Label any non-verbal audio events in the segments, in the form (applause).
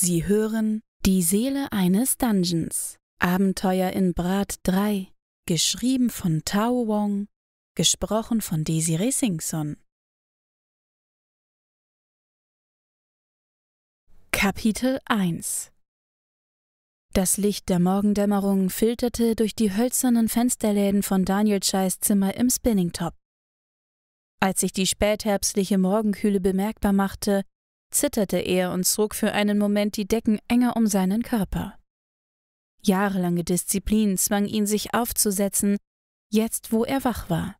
Sie hören Die Seele eines Dungeons. Abenteuer in Brat 3. Geschrieben von Tao Wong. Gesprochen von Desiree Singson. Kapitel 1 Das Licht der Morgendämmerung filterte durch die hölzernen Fensterläden von Daniel Chais Zimmer im Spinningtop. Als sich die spätherbstliche Morgenkühle bemerkbar machte, zitterte er und zog für einen Moment die Decken enger um seinen Körper. Jahrelange Disziplin zwang ihn, sich aufzusetzen, jetzt wo er wach war.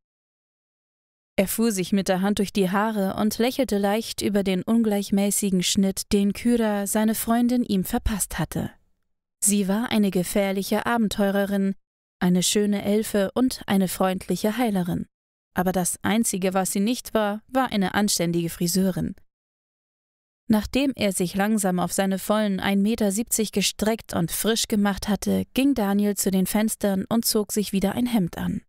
Er fuhr sich mit der Hand durch die Haare und lächelte leicht über den ungleichmäßigen Schnitt, den Kyra, seine Freundin, ihm verpasst hatte. Sie war eine gefährliche Abenteurerin, eine schöne Elfe und eine freundliche Heilerin. Aber das Einzige, was sie nicht war, war eine anständige Friseurin. Nachdem er sich langsam auf seine vollen 1,70 Meter gestreckt und frisch gemacht hatte, ging Daniel zu den Fenstern und zog sich wieder ein Hemd an.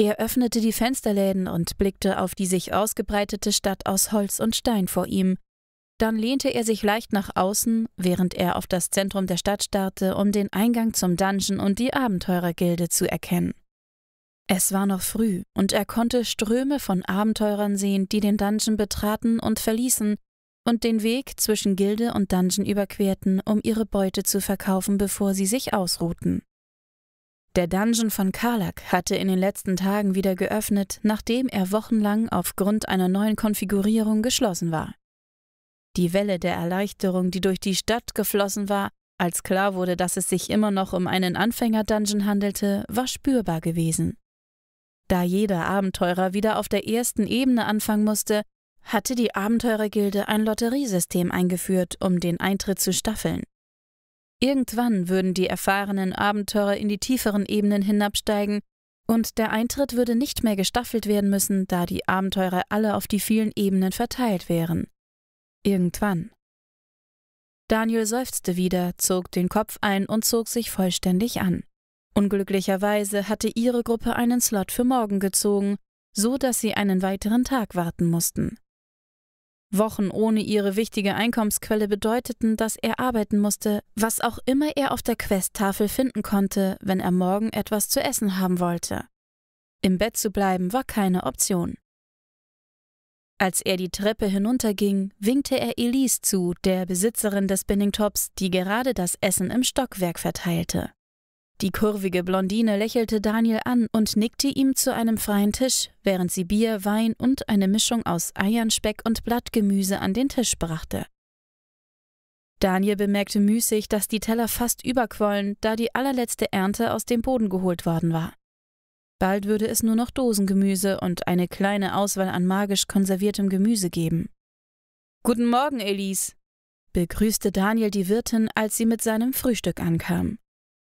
Er öffnete die Fensterläden und blickte auf die sich ausgebreitete Stadt aus Holz und Stein vor ihm. Dann lehnte er sich leicht nach außen, während er auf das Zentrum der Stadt starrte, um den Eingang zum Dungeon und die Abenteurergilde zu erkennen. Es war noch früh, und er konnte Ströme von Abenteurern sehen, die den Dungeon betraten und verließen, und den Weg zwischen Gilde und Dungeon überquerten, um ihre Beute zu verkaufen, bevor sie sich ausruhten. Der Dungeon von Karlak hatte in den letzten Tagen wieder geöffnet, nachdem er wochenlang aufgrund einer neuen Konfigurierung geschlossen war. Die Welle der Erleichterung, die durch die Stadt geflossen war, als klar wurde, dass es sich immer noch um einen Anfänger-Dungeon handelte, war spürbar gewesen. Da jeder Abenteurer wieder auf der ersten Ebene anfangen musste, hatte die Abenteurergilde ein Lotteriesystem eingeführt, um den Eintritt zu staffeln. Irgendwann würden die erfahrenen Abenteurer in die tieferen Ebenen hinabsteigen und der Eintritt würde nicht mehr gestaffelt werden müssen, da die Abenteurer alle auf die vielen Ebenen verteilt wären. Irgendwann. Daniel seufzte wieder, zog den Kopf ein und zog sich vollständig an. Unglücklicherweise hatte ihre Gruppe einen Slot für morgen gezogen, so dass sie einen weiteren Tag warten mussten. Wochen ohne ihre wichtige Einkommensquelle bedeuteten, dass er arbeiten musste, was auch immer er auf der Questtafel finden konnte, wenn er morgen etwas zu essen haben wollte. Im Bett zu bleiben war keine Option. Als er die Treppe hinunterging, winkte er Elise zu, der Besitzerin des Binningtops, die gerade das Essen im Stockwerk verteilte. Die kurvige Blondine lächelte Daniel an und nickte ihm zu einem freien Tisch, während sie Bier, Wein und eine Mischung aus Eiern, Speck und Blattgemüse an den Tisch brachte. Daniel bemerkte müßig, dass die Teller fast überquollen, da die allerletzte Ernte aus dem Boden geholt worden war. Bald würde es nur noch Dosengemüse und eine kleine Auswahl an magisch konserviertem Gemüse geben. Guten Morgen, Elise, begrüßte Daniel die Wirtin, als sie mit seinem Frühstück ankam.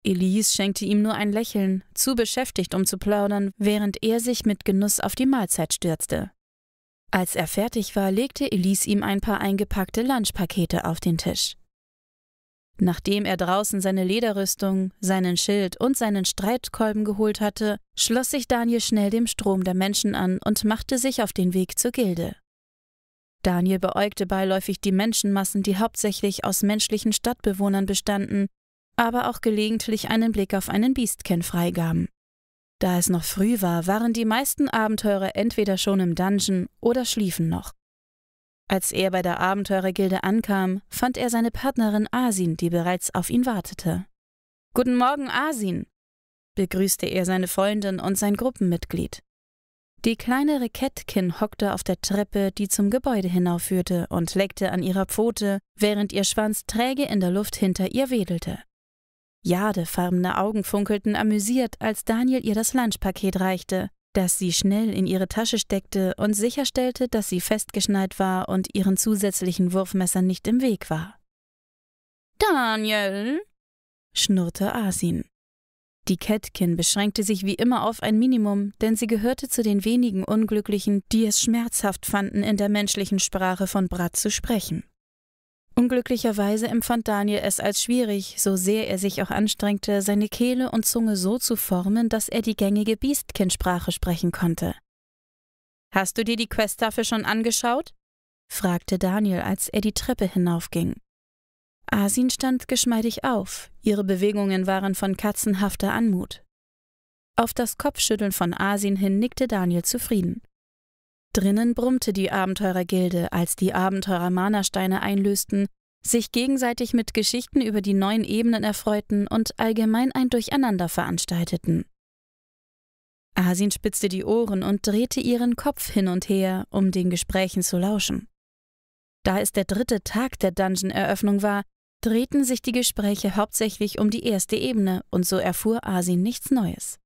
Elise schenkte ihm nur ein Lächeln, zu beschäftigt, um zu plaudern, während er sich mit Genuss auf die Mahlzeit stürzte. Als er fertig war, legte Elise ihm ein paar eingepackte Lunchpakete auf den Tisch. Nachdem er draußen seine Lederrüstung, seinen Schild und seinen Streitkolben geholt hatte, schloss sich Daniel schnell dem Strom der Menschen an und machte sich auf den Weg zur Gilde. Daniel beäugte beiläufig die Menschenmassen, die hauptsächlich aus menschlichen Stadtbewohnern bestanden, aber auch gelegentlich einen Blick auf einen Beastken freigaben. Da es noch früh war, waren die meisten Abenteurer entweder schon im Dungeon oder schliefen noch. Als er bei der Abenteurergilde ankam, fand er seine Partnerin Asin, die bereits auf ihn wartete. Guten Morgen, Asin! begrüßte er seine Freundin und sein Gruppenmitglied. Die kleine Rekettkin hockte auf der Treppe, die zum Gebäude hinaufführte, und leckte an ihrer Pfote, während ihr Schwanz träge in der Luft hinter ihr wedelte. Jadefarbene Augen funkelten amüsiert, als Daniel ihr das Lunchpaket reichte, das sie schnell in ihre Tasche steckte und sicherstellte, dass sie festgeschneit war und ihren zusätzlichen Wurfmesser nicht im Weg war. Daniel! schnurrte Asin. Die Kätkin beschränkte sich wie immer auf ein Minimum, denn sie gehörte zu den wenigen Unglücklichen, die es schmerzhaft fanden, in der menschlichen Sprache von Brat zu sprechen. Unglücklicherweise empfand Daniel es als schwierig, so sehr er sich auch anstrengte, seine Kehle und Zunge so zu formen, dass er die gängige Biestkindsprache sprechen konnte. Hast du dir die Questtafel schon angeschaut? fragte Daniel, als er die Treppe hinaufging. Asin stand geschmeidig auf, ihre Bewegungen waren von katzenhafter Anmut. Auf das Kopfschütteln von Asin hin nickte Daniel zufrieden. Drinnen brummte die Abenteurergilde, als die Abenteurer Mana-Steine einlösten, sich gegenseitig mit Geschichten über die neuen Ebenen erfreuten und allgemein ein Durcheinander veranstalteten. Asin spitzte die Ohren und drehte ihren Kopf hin und her, um den Gesprächen zu lauschen. Da es der dritte Tag der Dungeon-Eröffnung war, drehten sich die Gespräche hauptsächlich um die erste Ebene und so erfuhr Asin nichts Neues.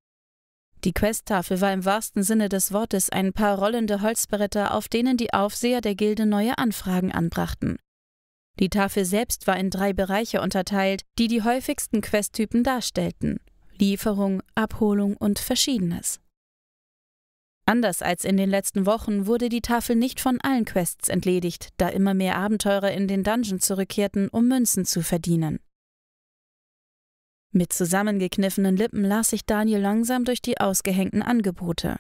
Die Questtafel war im wahrsten Sinne des Wortes ein paar rollende Holzbretter, auf denen die Aufseher der Gilde neue Anfragen anbrachten. Die Tafel selbst war in drei Bereiche unterteilt, die die häufigsten Questtypen darstellten: Lieferung, Abholung und Verschiedenes. Anders als in den letzten Wochen wurde die Tafel nicht von allen Quests entledigt, da immer mehr Abenteurer in den Dungeon zurückkehrten, um Münzen zu verdienen. Mit zusammengekniffenen Lippen las sich Daniel langsam durch die ausgehängten Angebote.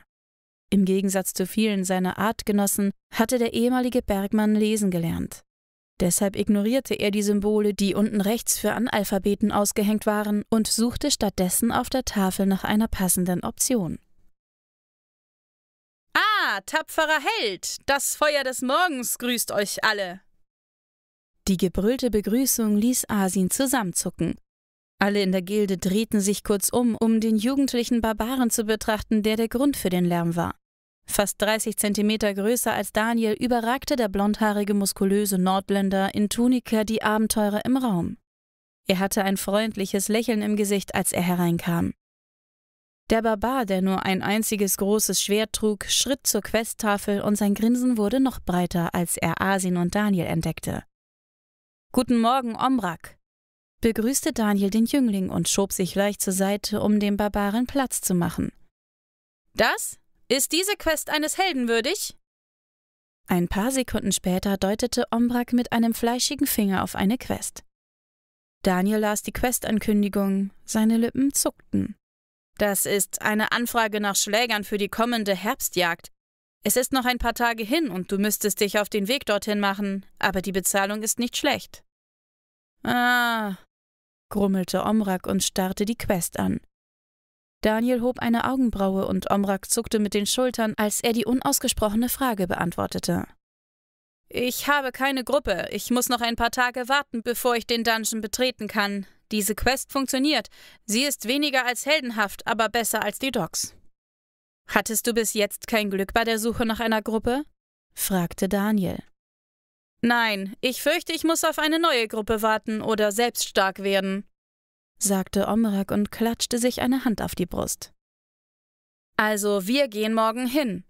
Im Gegensatz zu vielen seiner Artgenossen hatte der ehemalige Bergmann lesen gelernt. Deshalb ignorierte er die Symbole, die unten rechts für Analphabeten ausgehängt waren, und suchte stattdessen auf der Tafel nach einer passenden Option. Ah, tapferer Held, das Feuer des Morgens grüßt euch alle. Die gebrüllte Begrüßung ließ Asin zusammenzucken, alle in der Gilde drehten sich kurz um, um den jugendlichen Barbaren zu betrachten, der der Grund für den Lärm war. Fast 30 Zentimeter größer als Daniel überragte der blondhaarige, muskulöse Nordländer in Tunika die Abenteurer im Raum. Er hatte ein freundliches Lächeln im Gesicht, als er hereinkam. Der Barbar, der nur ein einziges großes Schwert trug, schritt zur Questtafel und sein Grinsen wurde noch breiter, als er Asin und Daniel entdeckte. Guten Morgen, Omrak, begrüßte Daniel den Jüngling und schob sich leicht zur Seite, um dem Barbaren Platz zu machen. Das? Ist diese Quest eines Helden würdig? Ein paar Sekunden später deutete Ombrak mit einem fleischigen Finger auf eine Quest. Daniel las die Questankündigung, seine Lippen zuckten. Das ist eine Anfrage nach Schlägern für die kommende Herbstjagd. Es ist noch ein paar Tage hin und du müsstest dich auf den Weg dorthin machen, aber die Bezahlung ist nicht schlecht. Ah, grummelte Omrak und starrte die Quest an. Daniel hob eine Augenbraue und Omrak zuckte mit den Schultern, als er die unausgesprochene Frage beantwortete. Ich habe keine Gruppe. Ich muss noch ein paar Tage warten, bevor ich den Dungeon betreten kann. Diese Quest funktioniert. Sie ist weniger als heldenhaft, aber besser als die Docs. Hattest du bis jetzt kein Glück bei der Suche nach einer Gruppe? fragte Daniel. Nein, ich fürchte, ich muss auf eine neue Gruppe warten oder selbst stark werden, sagte Omrak und klatschte sich eine Hand auf die Brust. Also, wir gehen morgen hin,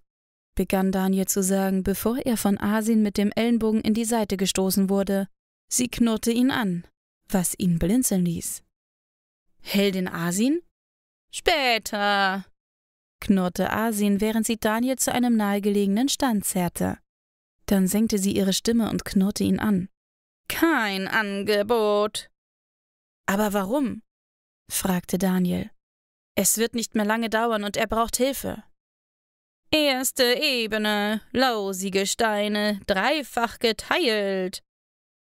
begann Daniel zu sagen, bevor er von Asin mit dem Ellenbogen in die Seite gestoßen wurde. Sie knurrte ihn an, was ihn blinzeln ließ. Heldin Asin? Später, knurrte Asin, während sie Daniel zu einem nahegelegenen Stand zerrte. Dann senkte sie ihre Stimme und knurrte ihn an. Kein Angebot. Aber warum? fragte Daniel. Es wird nicht mehr lange dauern und er braucht Hilfe. Erste Ebene, lausige Steine, dreifach geteilt,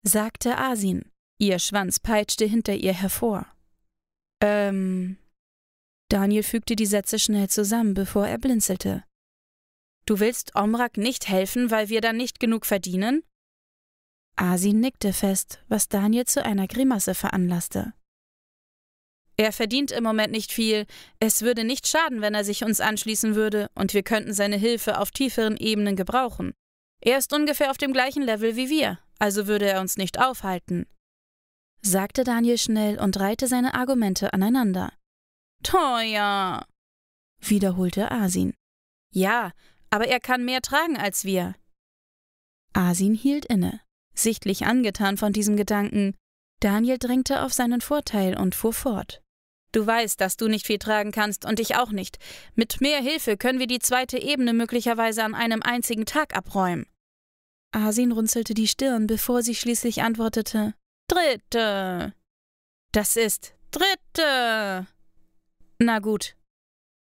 sagte Asin. Ihr Schwanz peitschte hinter ihr hervor. Ähm. Daniel fügte die Sätze schnell zusammen, bevor er blinzelte. Du willst Omrak nicht helfen, weil wir dann nicht genug verdienen? Asin nickte fest, was Daniel zu einer Grimasse veranlasste. Er verdient im Moment nicht viel. Es würde nicht schaden, wenn er sich uns anschließen würde, und wir könnten seine Hilfe auf tieferen Ebenen gebrauchen. Er ist ungefähr auf dem gleichen Level wie wir, also würde er uns nicht aufhalten, sagte Daniel schnell und reihte seine Argumente aneinander. Teuer, wiederholte Asin. Ja, aber er kann mehr tragen als wir. Asin hielt inne, sichtlich angetan von diesem Gedanken. Daniel drängte auf seinen Vorteil und fuhr fort. Du weißt, dass du nicht viel tragen kannst und ich auch nicht. Mit mehr Hilfe können wir die zweite Ebene möglicherweise an einem einzigen Tag abräumen. Asin runzelte die Stirn, bevor sie schließlich antwortete: Dritte. Das ist Dritte. Na gut,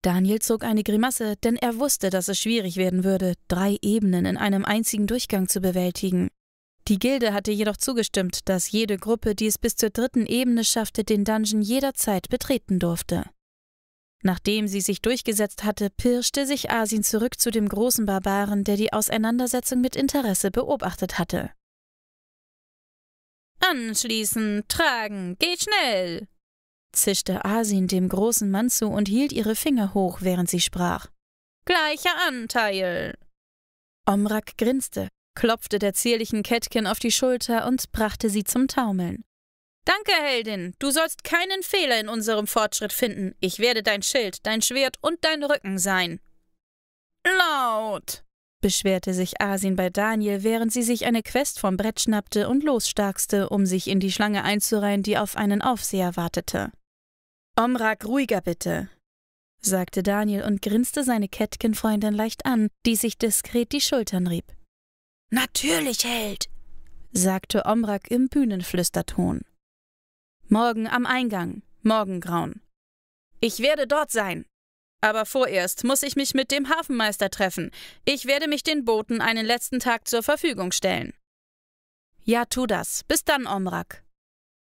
Daniel zog eine Grimasse, denn er wusste, dass es schwierig werden würde, drei Ebenen in einem einzigen Durchgang zu bewältigen. Die Gilde hatte jedoch zugestimmt, dass jede Gruppe, die es bis zur dritten Ebene schaffte, den Dungeon jederzeit betreten durfte. Nachdem sie sich durchgesetzt hatte, pirschte sich Asin zurück zu dem großen Barbaren, der die Auseinandersetzung mit Interesse beobachtet hatte. Anschließend tragen, geht schnell! zischte Asin dem großen Mann zu und hielt ihre Finger hoch, während sie sprach. Gleicher Anteil! Omrak grinste, klopfte der zierlichen Kätkin auf die Schulter und brachte sie zum Taumeln. Danke, Heldin, du sollst keinen Fehler in unserem Fortschritt finden. Ich werde dein Schild, dein Schwert und dein Rücken sein. Laut! beschwerte sich Asin bei Daniel, während sie sich eine Quest vom Brett schnappte und losstarkste, um sich in die Schlange einzureihen, die auf einen Aufseher wartete. Omrak, ruhiger bitte, sagte Daniel und grinste seine Kätkin-Freundin leicht an, die sich diskret die Schultern rieb. Natürlich, Held, sagte Omrak im Bühnenflüsterton. Morgen am Eingang, Morgengrauen. Ich werde dort sein. Aber vorerst muss ich mich mit dem Hafenmeister treffen. Ich werde mich den Boten einen letzten Tag zur Verfügung stellen. Ja, tu das. Bis dann, Omrak.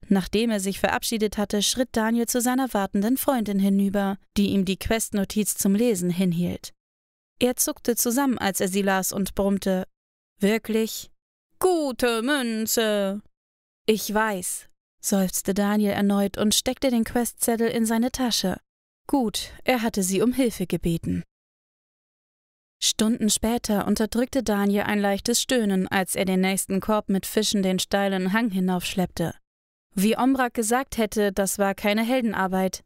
Nachdem er sich verabschiedet hatte, schritt Daniel zu seiner wartenden Freundin hinüber, die ihm die Questnotiz zum Lesen hinhielt. Er zuckte zusammen, als er sie las und brummte: Wirklich? Gute Münze! Ich weiß, seufzte Daniel erneut und steckte den Questzettel in seine Tasche. Gut, er hatte sie um Hilfe gebeten. Stunden später unterdrückte Daniel ein leichtes Stöhnen, als er den nächsten Korb mit Fischen den steilen Hang hinaufschleppte. Wie Omrak gesagt hätte, das war keine Heldenarbeit.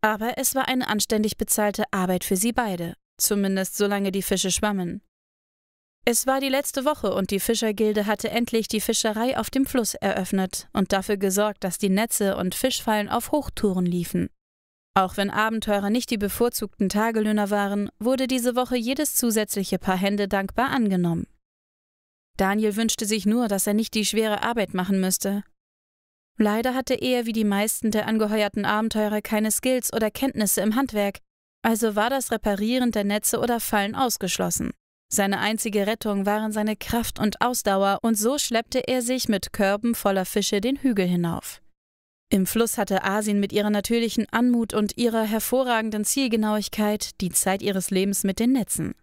Aber es war eine anständig bezahlte Arbeit für sie beide, zumindest solange die Fische schwammen. Es war die letzte Woche und die Fischergilde hatte endlich die Fischerei auf dem Fluss eröffnet und dafür gesorgt, dass die Netze und Fischfallen auf Hochtouren liefen. Auch wenn Abenteurer nicht die bevorzugten Tagelöhner waren, wurde diese Woche jedes zusätzliche Paar Hände dankbar angenommen. Daniel wünschte sich nur, dass er nicht die schwere Arbeit machen müsste, Leider hatte er wie die meisten der angeheuerten Abenteurer keine Skills oder Kenntnisse im Handwerk, also war das Reparieren der Netze oder Fallen ausgeschlossen. Seine einzige Rettung waren seine Kraft und Ausdauer, und so schleppte er sich mit Körben voller Fische den Hügel hinauf. Im Fluss hatte Asin mit ihrer natürlichen Anmut und ihrer hervorragenden Zielgenauigkeit die Zeit ihres Lebens mit den Netzen.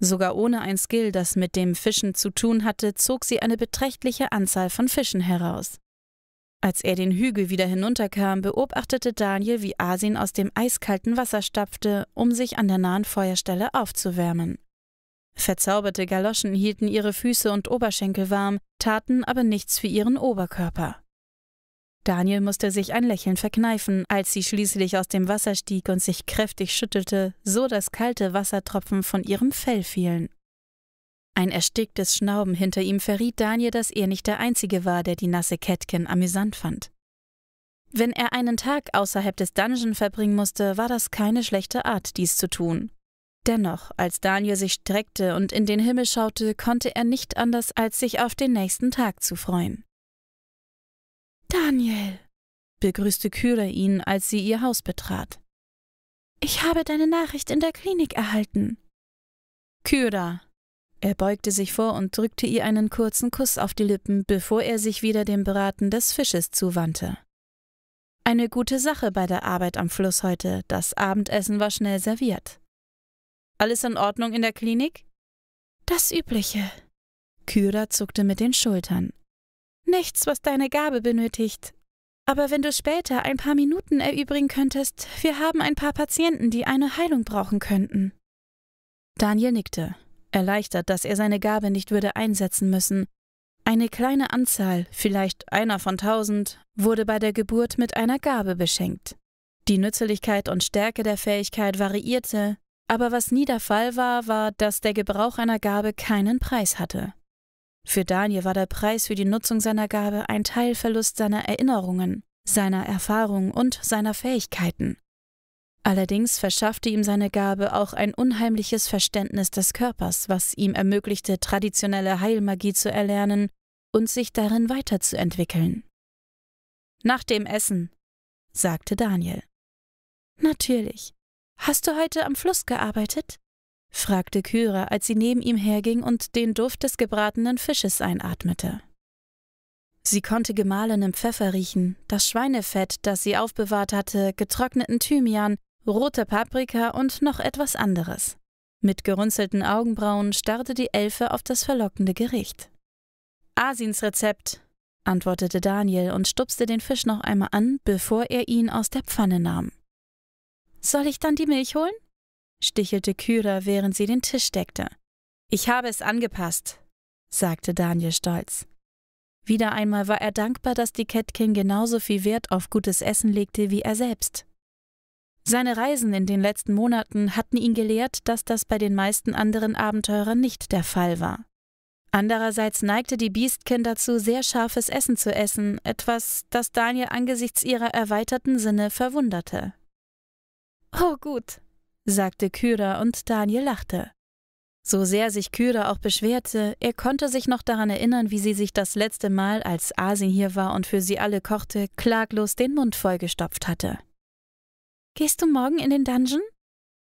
Sogar ohne ein Skill, das mit dem Fischen zu tun hatte, zog sie eine beträchtliche Anzahl von Fischen heraus. Als er den Hügel wieder hinunterkam, beobachtete Daniel, wie Asin aus dem eiskalten Wasser stapfte, um sich an der nahen Feuerstelle aufzuwärmen. Verzauberte Galoschen hielten ihre Füße und Oberschenkel warm, taten aber nichts für ihren Oberkörper. Daniel musste sich ein Lächeln verkneifen, als sie schließlich aus dem Wasser stieg und sich kräftig schüttelte, so dass kalte Wassertropfen von ihrem Fell fielen. Ein ersticktes Schnauben hinter ihm verriet Daniel, dass er nicht der Einzige war, der die nasse Kätkin amüsant fand. Wenn er einen Tag außerhalb des Dungeon verbringen musste, war das keine schlechte Art, dies zu tun. Dennoch, als Daniel sich streckte und in den Himmel schaute, konnte er nicht anders, als sich auf den nächsten Tag zu freuen. Daniel, begrüßte Kyra ihn, als sie ihr Haus betrat. Ich habe deine Nachricht in der Klinik erhalten. Kyra, er beugte sich vor und drückte ihr einen kurzen Kuss auf die Lippen, bevor er sich wieder dem Braten des Fisches zuwandte. Eine gute Sache bei der Arbeit am Fluss heute, das Abendessen war schnell serviert. Alles in Ordnung in der Klinik? Das Übliche. Kyra zuckte mit den Schultern. Nichts, was deine Gabe benötigt. Aber wenn du später ein paar Minuten erübrigen könntest, wir haben ein paar Patienten, die eine Heilung brauchen könnten. Daniel nickte erleichtert, dass er seine Gabe nicht würde einsetzen müssen. Eine kleine Anzahl, vielleicht einer von tausend, wurde bei der Geburt mit einer Gabe beschenkt. Die Nützlichkeit und Stärke der Fähigkeit variierte, aber was nie der Fall war, war, dass der Gebrauch einer Gabe keinen Preis hatte. Für Daniel war der Preis für die Nutzung seiner Gabe ein Teilverlust seiner Erinnerungen, seiner Erfahrung und seiner Fähigkeiten. Allerdings verschaffte ihm seine Gabe auch ein unheimliches Verständnis des Körpers, was ihm ermöglichte, traditionelle Heilmagie zu erlernen und sich darin weiterzuentwickeln. Nach dem Essen, sagte Daniel. Natürlich. Hast du heute am Fluss gearbeitet? fragte Kyra, als sie neben ihm herging und den Duft des gebratenen Fisches einatmete. Sie konnte gemahlenem Pfeffer riechen, das Schweinefett, das sie aufbewahrt hatte, getrockneten Thymian rote Paprika und noch etwas anderes. Mit gerunzelten Augenbrauen starrte die Elfe auf das verlockende Gericht. Asins Rezept, antwortete Daniel und stupste den Fisch noch einmal an, bevor er ihn aus der Pfanne nahm. Soll ich dann die Milch holen? stichelte Kyra, während sie den Tisch deckte. Ich habe es angepasst, sagte Daniel stolz. Wieder einmal war er dankbar, dass die Kätkin genauso viel Wert auf gutes Essen legte wie er selbst. Seine Reisen in den letzten Monaten hatten ihn gelehrt, dass das bei den meisten anderen Abenteurern nicht der Fall war. Andererseits neigte die Biestkin dazu, sehr scharfes Essen zu essen, etwas, das Daniel angesichts ihrer erweiterten Sinne verwunderte. Oh gut, sagte Kyra und Daniel lachte. So sehr sich Kyra auch beschwerte, er konnte sich noch daran erinnern, wie sie sich das letzte Mal, als Asin hier war und für sie alle kochte, klaglos den Mund vollgestopft hatte. Gehst du morgen in den Dungeon?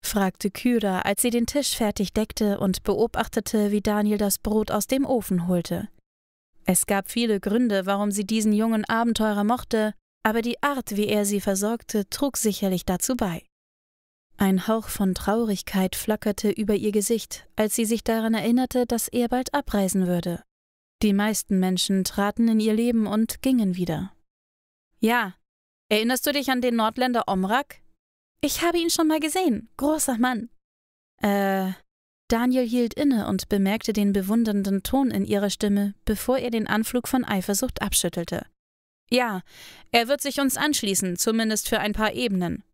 fragte Kyra, als sie den Tisch fertig deckte und beobachtete, wie Daniel das Brot aus dem Ofen holte. Es gab viele Gründe, warum sie diesen jungen Abenteurer mochte, aber die Art, wie er sie versorgte, trug sicherlich dazu bei. Ein Hauch von Traurigkeit flackerte über ihr Gesicht, als sie sich daran erinnerte, dass er bald abreisen würde. Die meisten Menschen traten in ihr Leben und gingen wieder. Ja, erinnerst du dich an den Nordländer Omrak? Ich habe ihn schon mal gesehen. Großer Mann. Äh. Daniel hielt inne und bemerkte den bewundernden Ton in ihrer Stimme, bevor er den Anflug von Eifersucht abschüttelte. Ja, er wird sich uns anschließen, zumindest für ein paar Ebenen.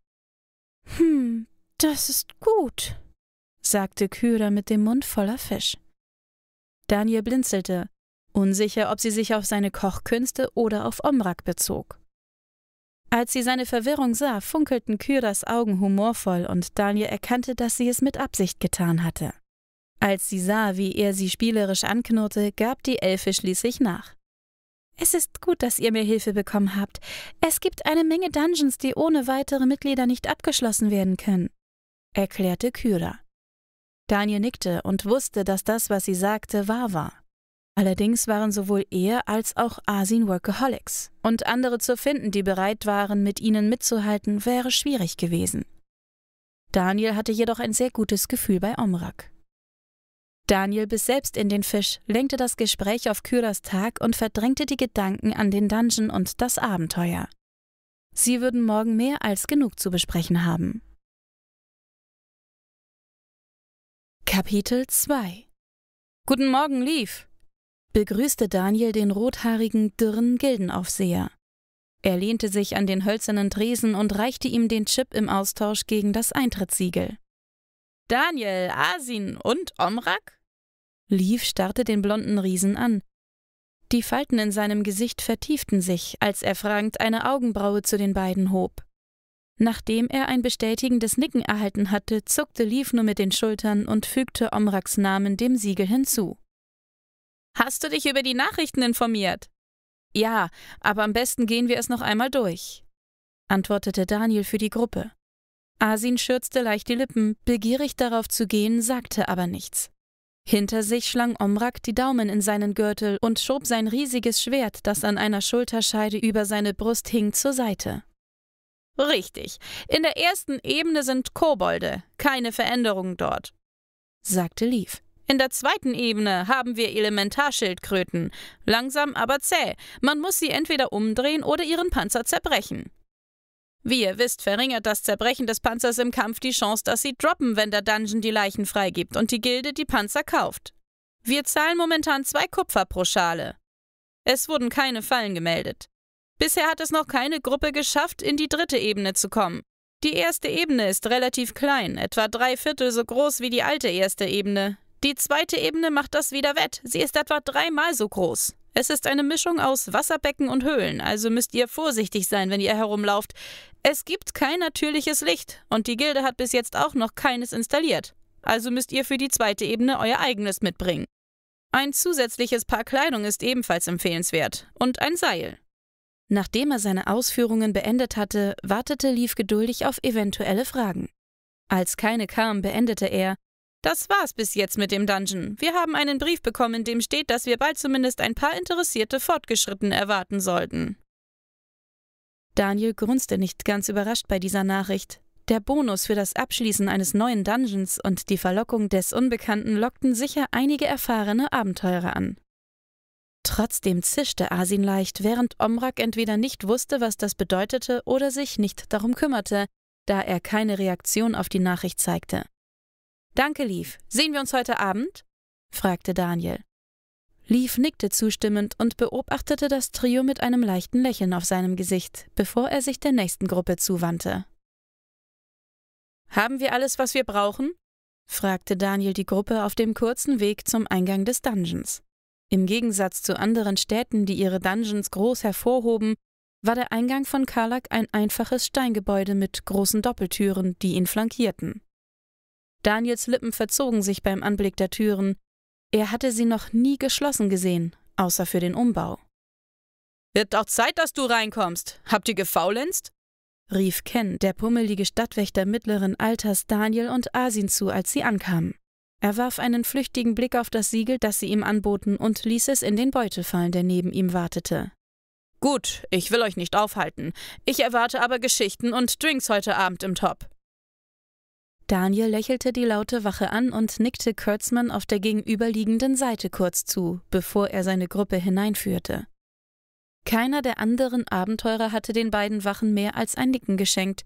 Hm, das ist gut, sagte Kyra mit dem Mund voller Fisch. Daniel blinzelte, unsicher, ob sie sich auf seine Kochkünste oder auf Omrak bezog. Als sie seine Verwirrung sah, funkelten Kyras Augen humorvoll und Daniel erkannte, dass sie es mit Absicht getan hatte. Als sie sah, wie er sie spielerisch anknurrte, gab die Elfe schließlich nach. Es ist gut, dass ihr mir Hilfe bekommen habt. Es gibt eine Menge Dungeons, die ohne weitere Mitglieder nicht abgeschlossen werden können, erklärte Kyra. Daniel nickte und wusste, dass das, was sie sagte, wahr war. Allerdings waren sowohl er als auch Asin Workaholics. Und andere zu finden, die bereit waren, mit ihnen mitzuhalten, wäre schwierig gewesen. Daniel hatte jedoch ein sehr gutes Gefühl bei Omrak. Daniel biss selbst in den Fisch, lenkte das Gespräch auf Kyras Tag und verdrängte die Gedanken an den Dungeon und das Abenteuer. Sie würden morgen mehr als genug zu besprechen haben. Kapitel 2 Guten Morgen, Leaf, begrüßte Daniel den rothaarigen, dürren Gildenaufseher. Er lehnte sich an den hölzernen Tresen und reichte ihm den Chip im Austausch gegen das Eintrittssiegel. Daniel, Asin und Omrak? Lief starrte den blonden Riesen an. Die Falten in seinem Gesicht vertieften sich, als er fragend eine Augenbraue zu den beiden hob. Nachdem er ein bestätigendes Nicken erhalten hatte, zuckte Lief nur mit den Schultern und fügte Omraks Namen dem Siegel hinzu. Hast du dich über die Nachrichten informiert? Ja, aber am besten gehen wir es noch einmal durch, antwortete Daniel für die Gruppe. Asin schürzte leicht die Lippen, begierig darauf zu gehen, sagte aber nichts. Hinter sich schlang Omrak die Daumen in seinen Gürtel und schob sein riesiges Schwert, das an einer Schulterscheide über seine Brust hing, zur Seite. Richtig, in der ersten Ebene sind Kobolde, keine Veränderungen dort, sagte Leaf. In der zweiten Ebene haben wir Elementarschildkröten. Langsam, aber zäh. Man muss sie entweder umdrehen oder ihren Panzer zerbrechen. Wie ihr wisst, verringert das Zerbrechen des Panzers im Kampf die Chance, dass sie droppen, wenn der Dungeon die Leichen freigibt und die Gilde die Panzer kauft. Wir zahlen momentan zwei Kupfer pro Schale. Es wurden keine Fallen gemeldet. Bisher hat es noch keine Gruppe geschafft, in die dritte Ebene zu kommen. Die erste Ebene ist relativ klein, etwa drei Viertel so groß wie die alte erste Ebene. Die zweite Ebene macht das wieder wett. Sie ist etwa dreimal so groß. Es ist eine Mischung aus Wasserbecken und Höhlen, also müsst ihr vorsichtig sein, wenn ihr herumlauft. Es gibt kein natürliches Licht und die Gilde hat bis jetzt auch noch keines installiert. Also müsst ihr für die zweite Ebene euer eigenes mitbringen. Ein zusätzliches Paar Kleidung ist ebenfalls empfehlenswert und ein Seil. Nachdem er seine Ausführungen beendet hatte, wartete Leaf geduldig auf eventuelle Fragen. Als keine kam, beendete er, das war's bis jetzt mit dem Dungeon. Wir haben einen Brief bekommen, in dem steht, dass wir bald zumindest ein paar interessierte Fortgeschritten erwarten sollten. Daniel grunzte nicht ganz überrascht bei dieser Nachricht. Der Bonus für das Abschließen eines neuen Dungeons und die Verlockung des Unbekannten lockten sicher einige erfahrene Abenteurer an. Trotzdem zischte Asin leicht, während Omrak entweder nicht wusste, was das bedeutete oder sich nicht darum kümmerte, da er keine Reaktion auf die Nachricht zeigte. Danke, Leaf. Sehen wir uns heute Abend? fragte Daniel. Leaf nickte zustimmend und beobachtete das Trio mit einem leichten Lächeln auf seinem Gesicht, bevor er sich der nächsten Gruppe zuwandte. Haben wir alles, was wir brauchen? fragte Daniel die Gruppe auf dem kurzen Weg zum Eingang des Dungeons. Im Gegensatz zu anderen Städten, die ihre Dungeons groß hervorhoben, war der Eingang von Karlak ein einfaches Steingebäude mit großen Doppeltüren, die ihn flankierten. Daniels Lippen verzogen sich beim Anblick der Türen. Er hatte sie noch nie geschlossen gesehen, außer für den Umbau. Wird auch Zeit, dass du reinkommst. Habt ihr gefaulenzt? rief Ken, der pummelige Stadtwächter mittleren Alters, Daniel und Asin zu, als sie ankamen. Er warf einen flüchtigen Blick auf das Siegel, das sie ihm anboten, und ließ es in den Beutel fallen, der neben ihm wartete. Gut, ich will euch nicht aufhalten. Ich erwarte aber Geschichten und Drinks heute Abend im Top. Daniel lächelte die laute Wache an und nickte Kurtzmann auf der gegenüberliegenden Seite kurz zu, bevor er seine Gruppe hineinführte. Keiner der anderen Abenteurer hatte den beiden Wachen mehr als ein Nicken geschenkt.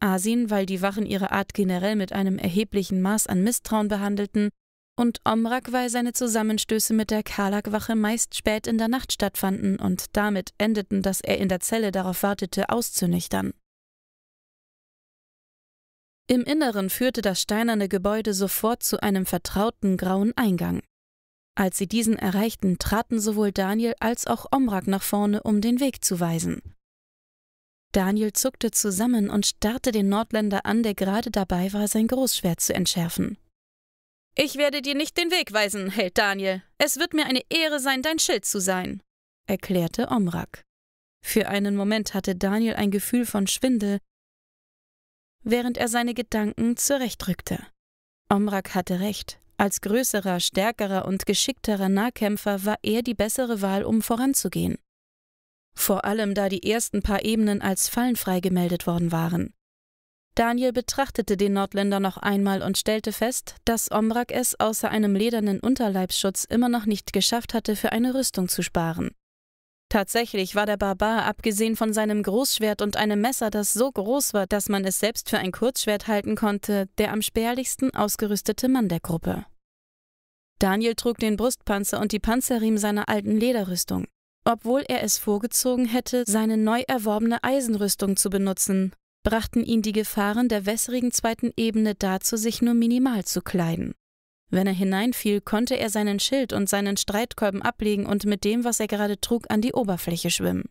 Asin, weil die Wachen ihre Art generell mit einem erheblichen Maß an Misstrauen behandelten, und Omrak, weil seine Zusammenstöße mit der Karlak-Wache meist spät in der Nacht stattfanden und damit endeten, dass er in der Zelle darauf wartete, auszunüchtern. Im Inneren führte das steinerne Gebäude sofort zu einem vertrauten grauen Eingang. Als sie diesen erreichten, traten sowohl Daniel als auch Omrak nach vorne, um den Weg zu weisen. Daniel zuckte zusammen und starrte den Nordländer an, der gerade dabei war, sein Großschwert zu entschärfen. Ich werde dir nicht den Weg weisen, Held Daniel. Es wird mir eine Ehre sein, dein Schild zu sein, erklärte Omrak. Für einen Moment hatte Daniel ein Gefühl von Schwindel, während er seine Gedanken zurechtrückte. Omrak hatte recht. Als größerer, stärkerer und geschickterer Nahkämpfer war er die bessere Wahl, um voranzugehen. Vor allem, da die ersten paar Ebenen als fallenfrei gemeldet worden waren. Daniel betrachtete den Nordländer noch einmal und stellte fest, dass Omrak es außer einem ledernen Unterleibsschutz immer noch nicht geschafft hatte, für eine Rüstung zu sparen. Tatsächlich war der Barbar, abgesehen von seinem Großschwert und einem Messer, das so groß war, dass man es selbst für ein Kurzschwert halten konnte, der am spärlichsten ausgerüstete Mann der Gruppe. Daniel trug den Brustpanzer und die Panzerriemen seiner alten Lederrüstung, obwohl er es vorgezogen hätte, seine neu erworbene Eisenrüstung zu benutzen, brachten ihn die Gefahren der wässrigen zweiten Ebene dazu, sich nur minimal zu kleiden. Wenn er hineinfiel, konnte er seinen Schild und seinen Streitkolben ablegen und mit dem, was er gerade trug, an die Oberfläche schwimmen.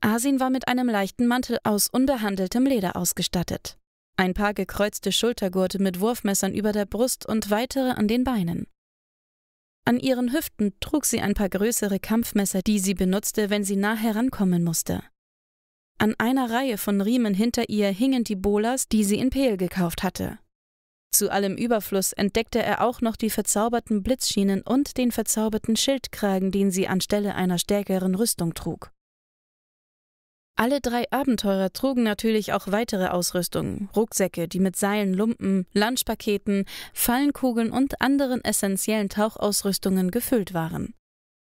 Asin war mit einem leichten Mantel aus unbehandeltem Leder ausgestattet. Ein paar gekreuzte Schultergurte mit Wurfmessern über der Brust und weitere an den Beinen. An ihren Hüften trug sie ein paar größere Kampfmesser, die sie benutzte, wenn sie nah herankommen musste. An einer Reihe von Riemen hinter ihr hingen die Bolas, die sie in Peel gekauft hatte. Zu allem Überfluss entdeckte er auch noch die verzauberten Blitzschienen und den verzauberten Schildkragen, den sie anstelle einer stärkeren Rüstung trug. Alle drei Abenteurer trugen natürlich auch weitere Ausrüstung, Rucksäcke, die mit Seilen, Lumpen, Lunchpaketen, Fallenkugeln und anderen essentiellen Tauchausrüstungen gefüllt waren.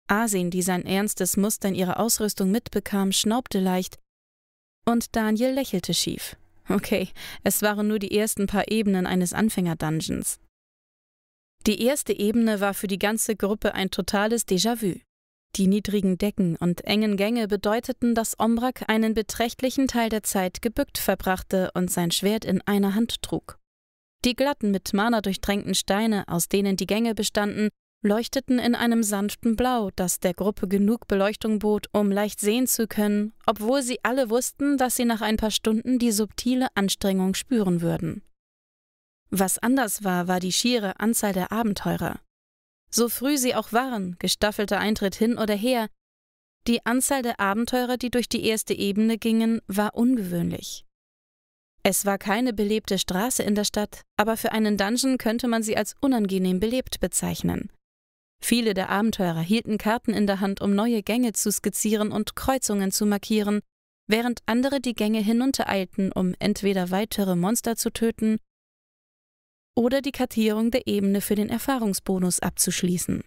Asin, die sein ernstes Muster in ihrer Ausrüstung mitbekam, schnaubte leicht, und Daniel lächelte schief. Okay, es waren nur die ersten paar Ebenen eines Anfänger-Dungeons. Die erste Ebene war für die ganze Gruppe ein totales Déjà-vu. Die niedrigen Decken und engen Gänge bedeuteten, dass Ombrak einen beträchtlichen Teil der Zeit gebückt verbrachte und sein Schwert in einer Hand trug. Die glatten, mit Mana durchtränkten Steine, aus denen die Gänge bestanden, leuchteten in einem sanften Blau, das der Gruppe genug Beleuchtung bot, um leicht sehen zu können, obwohl sie alle wussten, dass sie nach ein paar Stunden die subtile Anstrengung spüren würden. Was anders war, war die schiere Anzahl der Abenteurer. So früh sie auch waren, gestaffelter Eintritt hin oder her, die Anzahl der Abenteurer, die durch die erste Ebene gingen, war ungewöhnlich. Es war keine belebte Straße in der Stadt, aber für einen Dungeon könnte man sie als unangenehm belebt bezeichnen. Viele der Abenteurer hielten Karten in der Hand, um neue Gänge zu skizzieren und Kreuzungen zu markieren, während andere die Gänge hinuntereilten, um entweder weitere Monster zu töten oder die Kartierung der Ebene für den Erfahrungsbonus abzuschließen.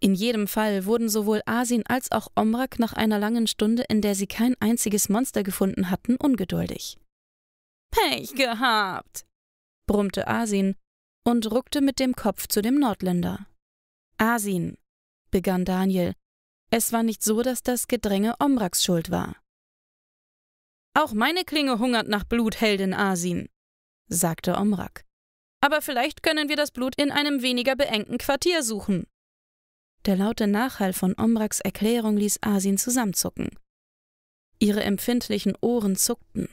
In jedem Fall wurden sowohl Asin als auch Omrak nach einer langen Stunde, in der sie kein einziges Monster gefunden hatten, ungeduldig. Pech gehabt, brummte Asin und ruckte mit dem Kopf zu dem Nordländer. Asin, begann Daniel, es war nicht so, dass das Gedränge Omraks Schuld war. Auch meine Klinge hungert nach Blut, Heldin Asin, sagte Omrak. Aber vielleicht können wir das Blut in einem weniger beengten Quartier suchen. Der laute Nachhall von Omraks Erklärung ließ Asin zusammenzucken. Ihre empfindlichen Ohren zuckten.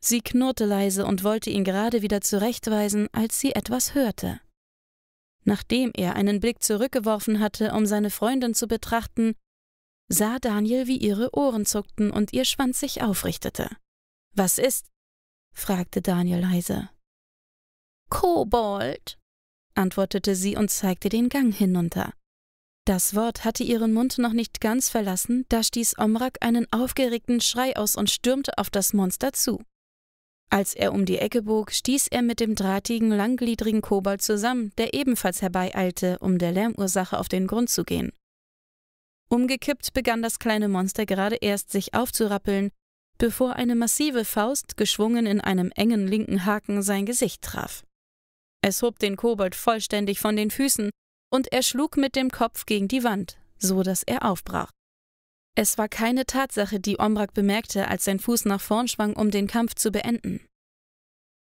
Sie knurrte leise und wollte ihn gerade wieder zurechtweisen, als sie etwas hörte. Nachdem er einen Blick zurückgeworfen hatte, um seine Freundin zu betrachten, sah Daniel, wie ihre Ohren zuckten und ihr Schwanz sich aufrichtete. Was ist? fragte Daniel leise. Kobold, antwortete sie und zeigte den Gang hinunter. Das Wort hatte ihren Mund noch nicht ganz verlassen, da stieß Omrak einen aufgeregten Schrei aus und stürmte auf das Monster zu. Als er um die Ecke bog, stieß er mit dem drahtigen, langgliedrigen Kobold zusammen, der ebenfalls herbeieilte, um der Lärmursache auf den Grund zu gehen. Umgekippt begann das kleine Monster gerade erst sich aufzurappeln, bevor eine massive Faust, geschwungen in einem engen linken Haken, sein Gesicht traf. Es hob den Kobold vollständig von den Füßen, und er schlug mit dem Kopf gegen die Wand, so dass er aufbrach. Es war keine Tatsache, die Omrak bemerkte, als sein Fuß nach vorn schwang, um den Kampf zu beenden.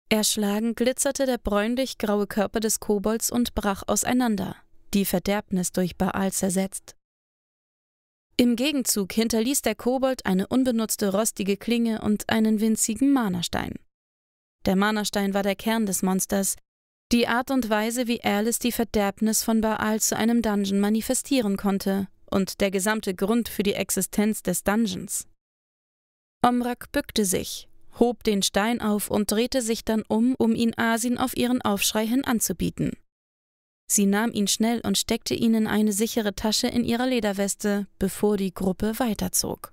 Erschlagen glitzerte der bräunlich-graue Körper des Kobolds und brach auseinander, die Verderbnis durch Baal zersetzt. Im Gegenzug hinterließ der Kobold eine unbenutzte rostige Klinge und einen winzigen Manastein. Der Manastein war der Kern des Monsters, die Art und Weise, wie Erlis die Verderbnis von Baal zu einem Dungeon manifestieren konnte, und der gesamte Grund für die Existenz des Dungeons. Omrak bückte sich, hob den Stein auf und drehte sich dann um, um ihn Asin auf ihren Aufschrei hin anzubieten. Sie nahm ihn schnell und steckte ihn in eine sichere Tasche in ihrer Lederweste, bevor die Gruppe weiterzog.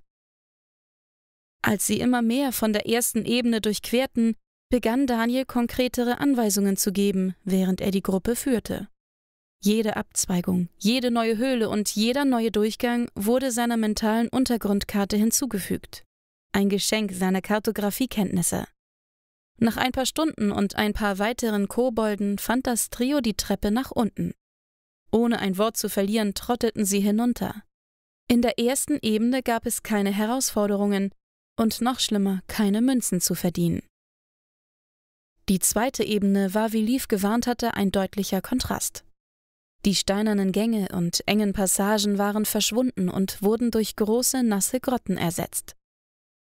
Als sie immer mehr von der ersten Ebene durchquerten, begann Daniel konkretere Anweisungen zu geben, während er die Gruppe führte. Jede Abzweigung, jede neue Höhle und jeder neue Durchgang wurde seiner mentalen Untergrundkarte hinzugefügt. Ein Geschenk seiner Kartografiekenntnisse. Nach ein paar Stunden und ein paar weiteren Kobolden fand das Trio die Treppe nach unten. Ohne ein Wort zu verlieren, trotteten sie hinunter. In der ersten Ebene gab es keine Herausforderungen und noch schlimmer, keine Münzen zu verdienen. Die zweite Ebene war, wie Leaf gewarnt hatte, ein deutlicher Kontrast. Die steinernen Gänge und engen Passagen waren verschwunden und wurden durch große, nasse Grotten ersetzt.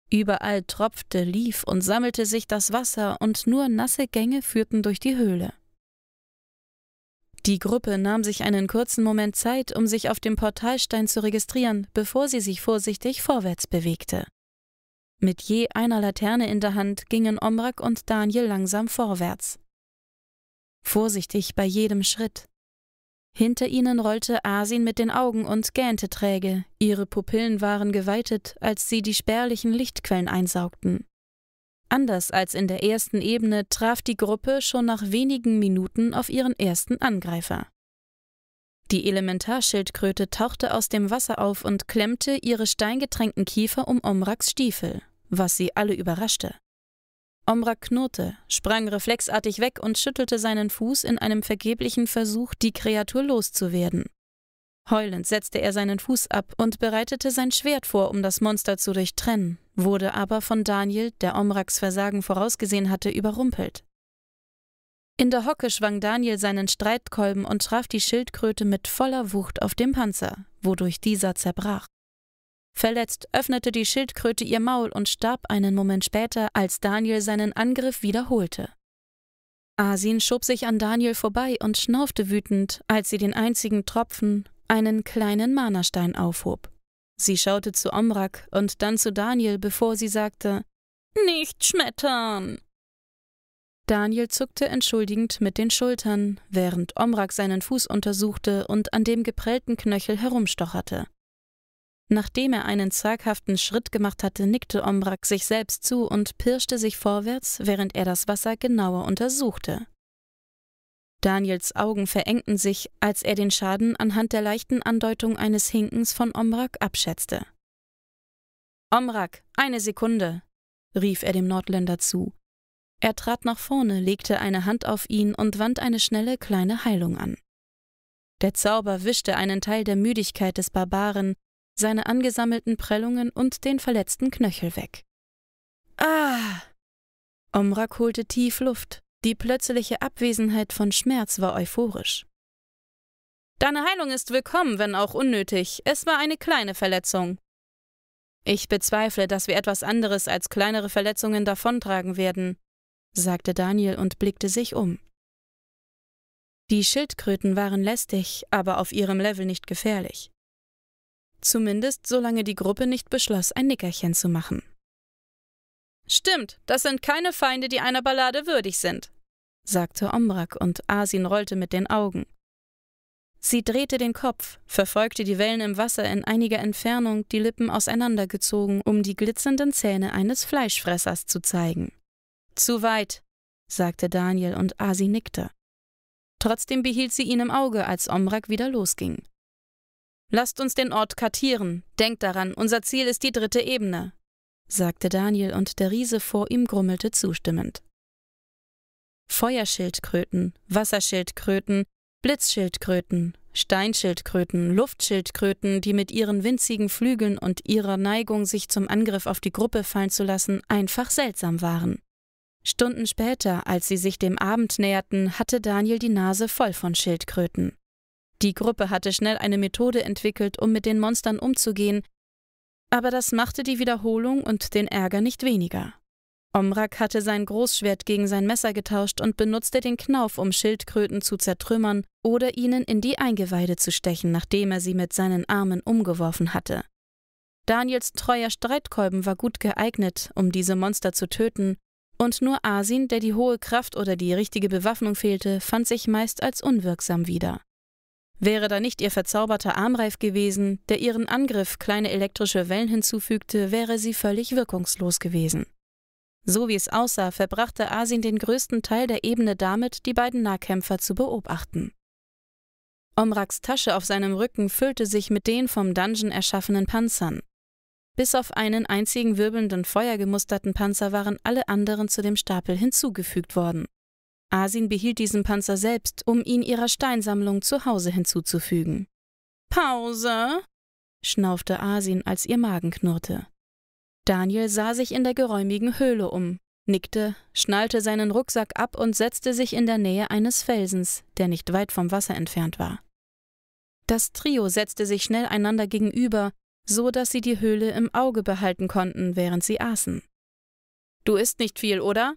Überall tropfte, lief und sammelte sich das Wasser, und nur nasse Gänge führten durch die Höhle. Die Gruppe nahm sich einen kurzen Moment Zeit, um sich auf dem Portalstein zu registrieren, bevor sie sich vorsichtig vorwärts bewegte. Mit je einer Laterne in der Hand gingen Omrak und Daniel langsam vorwärts. Vorsichtig bei jedem Schritt, hinter ihnen rollte Asin mit den Augen und gähnte träge, ihre Pupillen waren geweitet, als sie die spärlichen Lichtquellen einsaugten. Anders als in der ersten Ebene traf die Gruppe schon nach wenigen Minuten auf ihren ersten Angreifer. Die Elementarschildkröte tauchte aus dem Wasser auf und klemmte ihre steingetränkten Kiefer um Omraks Stiefel, was sie alle überraschte. Omra knurrte, sprang reflexartig weg und schüttelte seinen Fuß in einem vergeblichen Versuch, die Kreatur loszuwerden. Heulend setzte er seinen Fuß ab und bereitete sein Schwert vor, um das Monster zu durchtrennen, wurde aber von Daniel, der Omraks Versagen vorausgesehen hatte, überrumpelt. In der Hocke schwang Daniel seinen Streitkolben und traf die Schildkröte mit voller Wucht auf dem Panzer, wodurch dieser zerbrach. Verletzt öffnete die Schildkröte ihr Maul und starb einen Moment später, als Daniel seinen Angriff wiederholte. Asin schob sich an Daniel vorbei und schnaufte wütend, als sie den einzigen Tropfen, einen kleinen Manastein aufhob. Sie schaute zu Omrak und dann zu Daniel, bevor sie sagte: Nicht schmettern! Daniel zuckte entschuldigend mit den Schultern, während Omrak seinen Fuß untersuchte und an dem geprellten Knöchel herumstocherte. Nachdem er einen zaghaften Schritt gemacht hatte, nickte Omrak sich selbst zu und pirschte sich vorwärts, während er das Wasser genauer untersuchte. Daniels Augen verengten sich, als er den Schaden anhand der leichten Andeutung eines Hinkens von Omrak abschätzte. Omrak, eine Sekunde, rief er dem Nordländer zu. Er trat nach vorne, legte eine Hand auf ihn und wandte eine schnelle kleine Heilung an. Der Zauber wischte einen Teil der Müdigkeit des Barbaren, seine angesammelten Prellungen und den verletzten Knöchel weg. Ah! Omrak holte tief Luft. Die plötzliche Abwesenheit von Schmerz war euphorisch. Deine Heilung ist willkommen, wenn auch unnötig. Es war eine kleine Verletzung. Ich bezweifle, dass wir etwas anderes als kleinere Verletzungen davontragen werden, sagte Daniel und blickte sich um. Die Schildkröten waren lästig, aber auf ihrem Level nicht gefährlich. Zumindest solange die Gruppe nicht beschloss, ein Nickerchen zu machen. Stimmt, das sind keine Feinde, die einer Ballade würdig sind, sagte Omrak und Asin rollte mit den Augen. Sie drehte den Kopf, verfolgte die Wellen im Wasser in einiger Entfernung, die Lippen auseinandergezogen, um die glitzernden Zähne eines Fleischfressers zu zeigen. Zu weit, sagte Daniel und Asi nickte. Trotzdem behielt sie ihn im Auge, als Omrak wieder losging. Lasst uns den Ort kartieren. Denkt daran, unser Ziel ist die dritte Ebene, sagte Daniel, und der Riese vor ihm grummelte zustimmend. Feuerschildkröten, Wasserschildkröten, Blitzschildkröten, Steinschildkröten, Luftschildkröten, die mit ihren winzigen Flügeln und ihrer Neigung, sich zum Angriff auf die Gruppe fallen zu lassen, einfach seltsam waren. Stunden später, als sie sich dem Abend näherten, hatte Daniel die Nase voll von Schildkröten. Die Gruppe hatte schnell eine Methode entwickelt, um mit den Monstern umzugehen, aber das machte die Wiederholung und den Ärger nicht weniger. Omrak hatte sein Großschwert gegen sein Messer getauscht und benutzte den Knauf, um Schildkröten zu zertrümmern oder ihnen in die Eingeweide zu stechen, nachdem er sie mit seinen Armen umgeworfen hatte. Daniels treuer Streitkolben war gut geeignet, um diese Monster zu töten, und nur Asin, der die hohe Kraft oder die richtige Bewaffnung fehlte, fand sich meist als unwirksam wieder. Wäre da nicht ihr verzauberter Armreif gewesen, der ihren Angriff kleine elektrische Wellen hinzufügte, wäre sie völlig wirkungslos gewesen. So wie es aussah, verbrachte Asin den größten Teil der Ebene damit, die beiden Nahkämpfer zu beobachten. Omraks Tasche auf seinem Rücken füllte sich mit den vom Dungeon erschaffenen Panzern. Bis auf einen einzigen wirbelnden Feuer gemusterten Panzer waren alle anderen zu dem Stapel hinzugefügt worden. Asin behielt diesen Panzer selbst, um ihn ihrer Steinsammlung zu Hause hinzuzufügen. Pause! schnaufte Asin, als ihr Magen knurrte. Daniel sah sich in der geräumigen Höhle um, nickte, schnallte seinen Rucksack ab und setzte sich in der Nähe eines Felsens, der nicht weit vom Wasser entfernt war. Das Trio setzte sich schnell einander gegenüber, so dass sie die Höhle im Auge behalten konnten, während sie aßen. Du isst nicht viel, oder?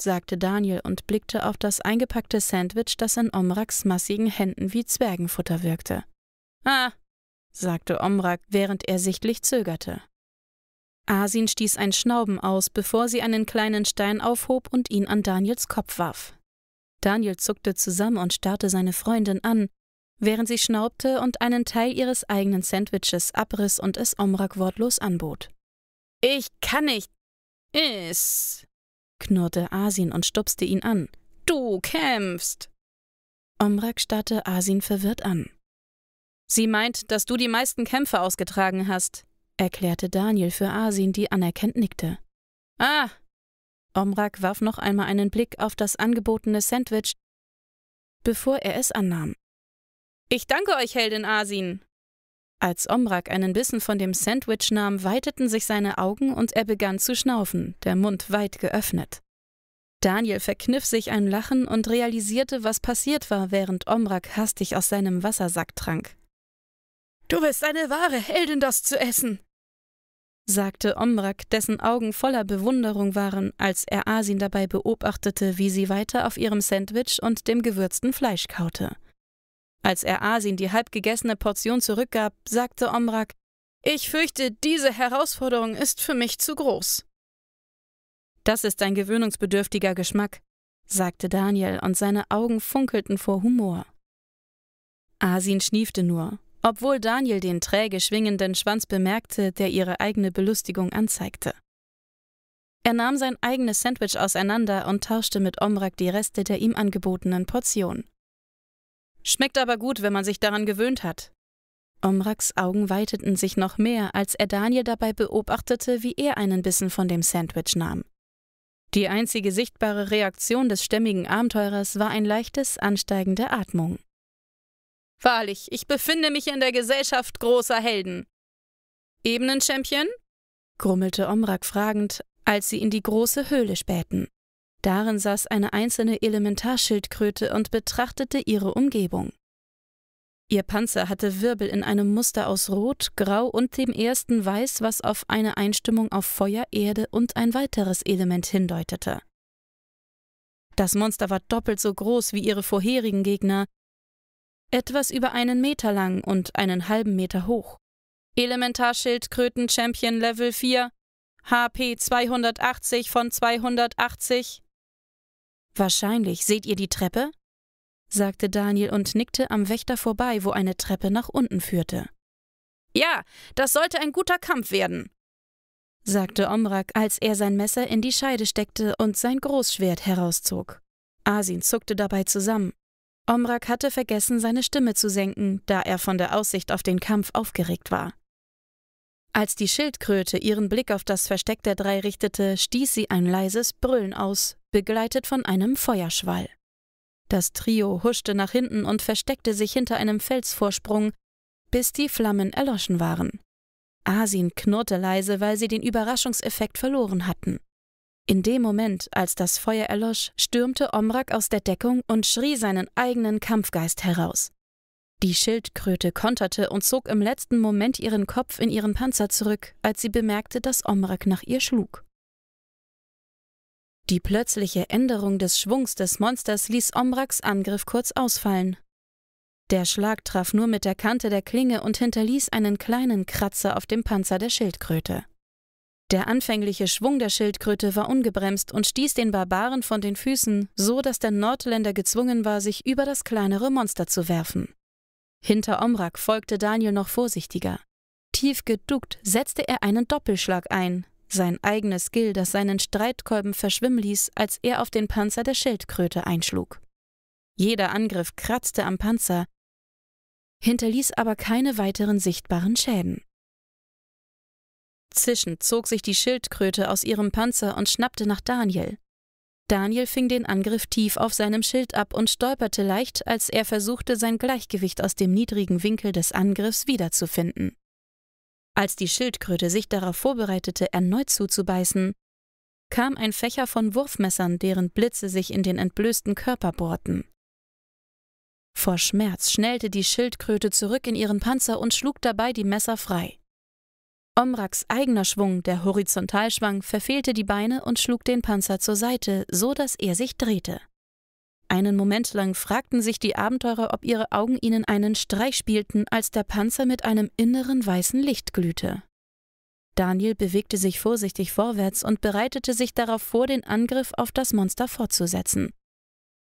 sagte Daniel und blickte auf das eingepackte Sandwich, das in Omraks massigen Händen wie Zwergenfutter wirkte. Ah, sagte Omrak, während er sichtlich zögerte. Asin stieß ein Schnauben aus, bevor sie einen kleinen Stein aufhob und ihn an Daniels Kopf warf. Daniel zuckte zusammen und starrte seine Freundin an, während sie schnaubte und einen Teil ihres eigenen Sandwiches abriss und es Omrak wortlos anbot. Ich kann nicht. Is knurrte Asin und stupste ihn an. Du kämpfst! Omrak starrte Asin verwirrt an. Sie meint, dass du die meisten Kämpfe ausgetragen hast, erklärte Daniel für Asin, die anerkennt nickte. Ah! Omrak warf noch einmal einen Blick auf das angebotene Sandwich, bevor er es annahm. Ich danke euch, Heldin Asin, als Omrak einen Bissen von dem Sandwich nahm, weiteten sich seine Augen und er begann zu schnaufen, der Mund weit geöffnet. Daniel verkniff sich ein Lachen und realisierte, was passiert war, während Omrak hastig aus seinem Wassersack trank. Du bist eine wahre Heldin, das zu essen, sagte Omrak, dessen Augen voller Bewunderung waren, als er Asin dabei beobachtete, wie sie weiter auf ihrem Sandwich und dem gewürzten Fleisch kaute. Als er Asin die halb gegessene Portion zurückgab, sagte Omrak, ich fürchte, diese Herausforderung ist für mich zu groß. Das ist ein gewöhnungsbedürftiger Geschmack, sagte Daniel, und seine Augen funkelten vor Humor. Asin schniefte nur, obwohl Daniel den träge schwingenden Schwanz bemerkte, der ihre eigene Belustigung anzeigte. Er nahm sein eigenes Sandwich auseinander und tauschte mit Omrak die Reste der ihm angebotenen Portion. Schmeckt aber gut, wenn man sich daran gewöhnt hat. Omraks Augen weiteten sich noch mehr, als er Daniel dabei beobachtete, wie er einen Bissen von dem Sandwich nahm. Die einzige sichtbare Reaktion des stämmigen Abenteurers war ein leichtes Ansteigen der Atmung. Wahrlich, ich befinde mich in der Gesellschaft großer Helden. Ebenen-Champion? grummelte Omrak fragend, als sie in die große Höhle spähten. Darin saß eine einzelne Elementarschildkröte und betrachtete ihre Umgebung. Ihr Panzer hatte Wirbel in einem Muster aus Rot, Grau und dem ersten Weiß, was auf eine Einstimmung auf Feuer, Erde und ein weiteres Element hindeutete. Das Monster war doppelt so groß wie ihre vorherigen Gegner, etwas über einen Meter lang und einen halben Meter hoch. Elementarschildkröten Champion Level 4, HP 280 von 280. Wahrscheinlich seht ihr die Treppe? sagte Daniel und nickte am Wächter vorbei, wo eine Treppe nach unten führte. Ja, das sollte ein guter Kampf werden, sagte Omrak, als er sein Messer in die Scheide steckte und sein Großschwert herauszog. Asin zuckte dabei zusammen. Omrak hatte vergessen, seine Stimme zu senken, da er von der Aussicht auf den Kampf aufgeregt war. Als die Schildkröte ihren Blick auf das Versteck der drei richtete, stieß sie ein leises Brüllen aus, begleitet von einem Feuerschwall. Das Trio huschte nach hinten und versteckte sich hinter einem Felsvorsprung, bis die Flammen erloschen waren. Asin knurrte leise, weil sie den Überraschungseffekt verloren hatten. In dem Moment, als das Feuer erlosch, stürmte Omrak aus der Deckung und schrie seinen eigenen Kampfgeist heraus. Die Schildkröte konterte und zog im letzten Moment ihren Kopf in ihren Panzer zurück, als sie bemerkte, dass Omrak nach ihr schlug. Die plötzliche Änderung des Schwungs des Monsters ließ Omraks Angriff kurz ausfallen. Der Schlag traf nur mit der Kante der Klinge und hinterließ einen kleinen Kratzer auf dem Panzer der Schildkröte. Der anfängliche Schwung der Schildkröte war ungebremst und stieß den Barbaren von den Füßen, so dass der Nordländer gezwungen war, sich über das kleinere Monster zu werfen. Hinter Omrak folgte Daniel noch vorsichtiger. Tief geduckt setzte er einen Doppelschlag ein, sein eigenes Gill, das seinen Streitkolben verschwimmen ließ, als er auf den Panzer der Schildkröte einschlug. Jeder Angriff kratzte am Panzer, hinterließ aber keine weiteren sichtbaren Schäden. Zischend zog sich die Schildkröte aus ihrem Panzer und schnappte nach Daniel. Daniel fing den Angriff tief auf seinem Schild ab und stolperte leicht, als er versuchte, sein Gleichgewicht aus dem niedrigen Winkel des Angriffs wiederzufinden. Als die Schildkröte sich darauf vorbereitete, erneut zuzubeißen, kam ein Fächer von Wurfmessern, deren Blitze sich in den entblößten Körper bohrten. Vor Schmerz schnellte die Schildkröte zurück in ihren Panzer und schlug dabei die Messer frei. Omraks eigener Schwung, der horizontal schwang, verfehlte die Beine und schlug den Panzer zur Seite, so dass er sich drehte. Einen Moment lang fragten sich die Abenteurer, ob ihre Augen ihnen einen Streich spielten, als der Panzer mit einem inneren weißen Licht glühte. Daniel bewegte sich vorsichtig vorwärts und bereitete sich darauf vor, den Angriff auf das Monster fortzusetzen.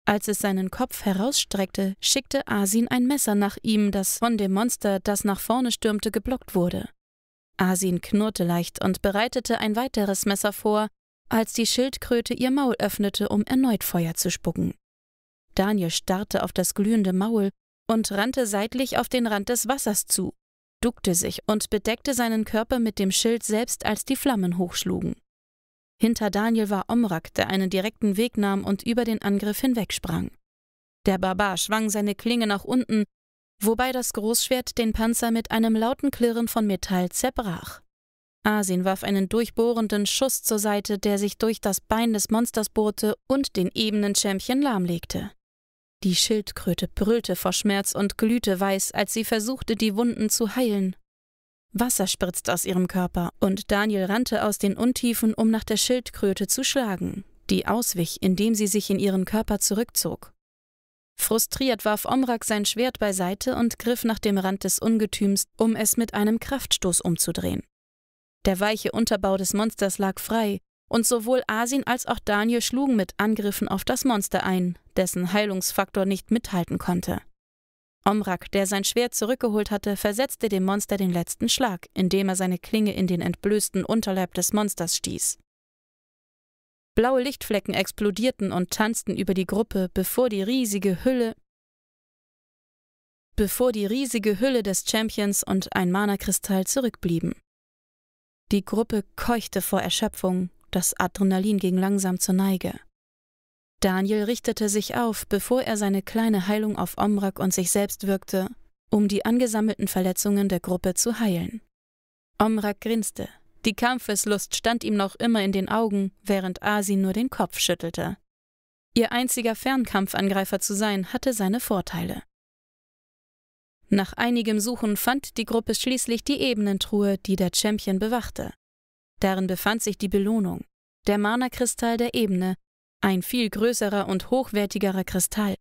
Als es seinen Kopf herausstreckte, schickte Asin ein Messer nach ihm, das von dem Monster, das nach vorne stürmte, geblockt wurde. Asin knurrte leicht und bereitete ein weiteres Messer vor, als die Schildkröte ihr Maul öffnete, um erneut Feuer zu spucken. Daniel starrte auf das glühende Maul und rannte seitlich auf den Rand des Wassers zu, duckte sich und bedeckte seinen Körper mit dem Schild selbst, als die Flammen hochschlugen. Hinter Daniel war Omrak, der einen direkten Weg nahm und über den Angriff hinwegsprang. Der Barbar schwang seine Klinge nach unten, wobei das Großschwert den Panzer mit einem lauten Klirren von Metall zerbrach. Asin warf einen durchbohrenden Schuss zur Seite, der sich durch das Bein des Monsters bohrte und den ebenen Champion lahmlegte. Die Schildkröte brüllte vor Schmerz und glühte weiß, als sie versuchte, die Wunden zu heilen. Wasser spritzte aus ihrem Körper, und Daniel rannte aus den Untiefen, um nach der Schildkröte zu schlagen, die auswich, indem sie sich in ihren Körper zurückzog. Frustriert warf Omrak sein Schwert beiseite und griff nach dem Rand des Ungetüms, um es mit einem Kraftstoß umzudrehen. Der weiche Unterbau des Monsters lag frei, und sowohl Asin als auch Daniel schlugen mit Angriffen auf das Monster ein, dessen Heilungsfaktor nicht mithalten konnte. Omrak, der sein Schwert zurückgeholt hatte, versetzte dem Monster den letzten Schlag, indem er seine Klinge in den entblößten Unterleib des Monsters stieß. Blaue Lichtflecken explodierten und tanzten über die Gruppe, bevor die riesige Hülle bevor die riesige Hülle des Champions und ein Mana-Kristall zurückblieben. Die Gruppe keuchte vor Erschöpfung, das Adrenalin ging langsam zur Neige. Daniel richtete sich auf, bevor er seine kleine Heilung auf Omrak und sich selbst wirkte, um die angesammelten Verletzungen der Gruppe zu heilen. Omrak grinste. Die Kampfeslust stand ihm noch immer in den Augen, während Asi nur den Kopf schüttelte. Ihr einziger Fernkampfangreifer zu sein, hatte seine Vorteile. Nach einigem Suchen fand die Gruppe schließlich die Ebenentruhe, die der Champion bewachte. Darin befand sich die Belohnung, der Mana-Kristall der Ebene, ein viel größerer und hochwertigerer Kristall.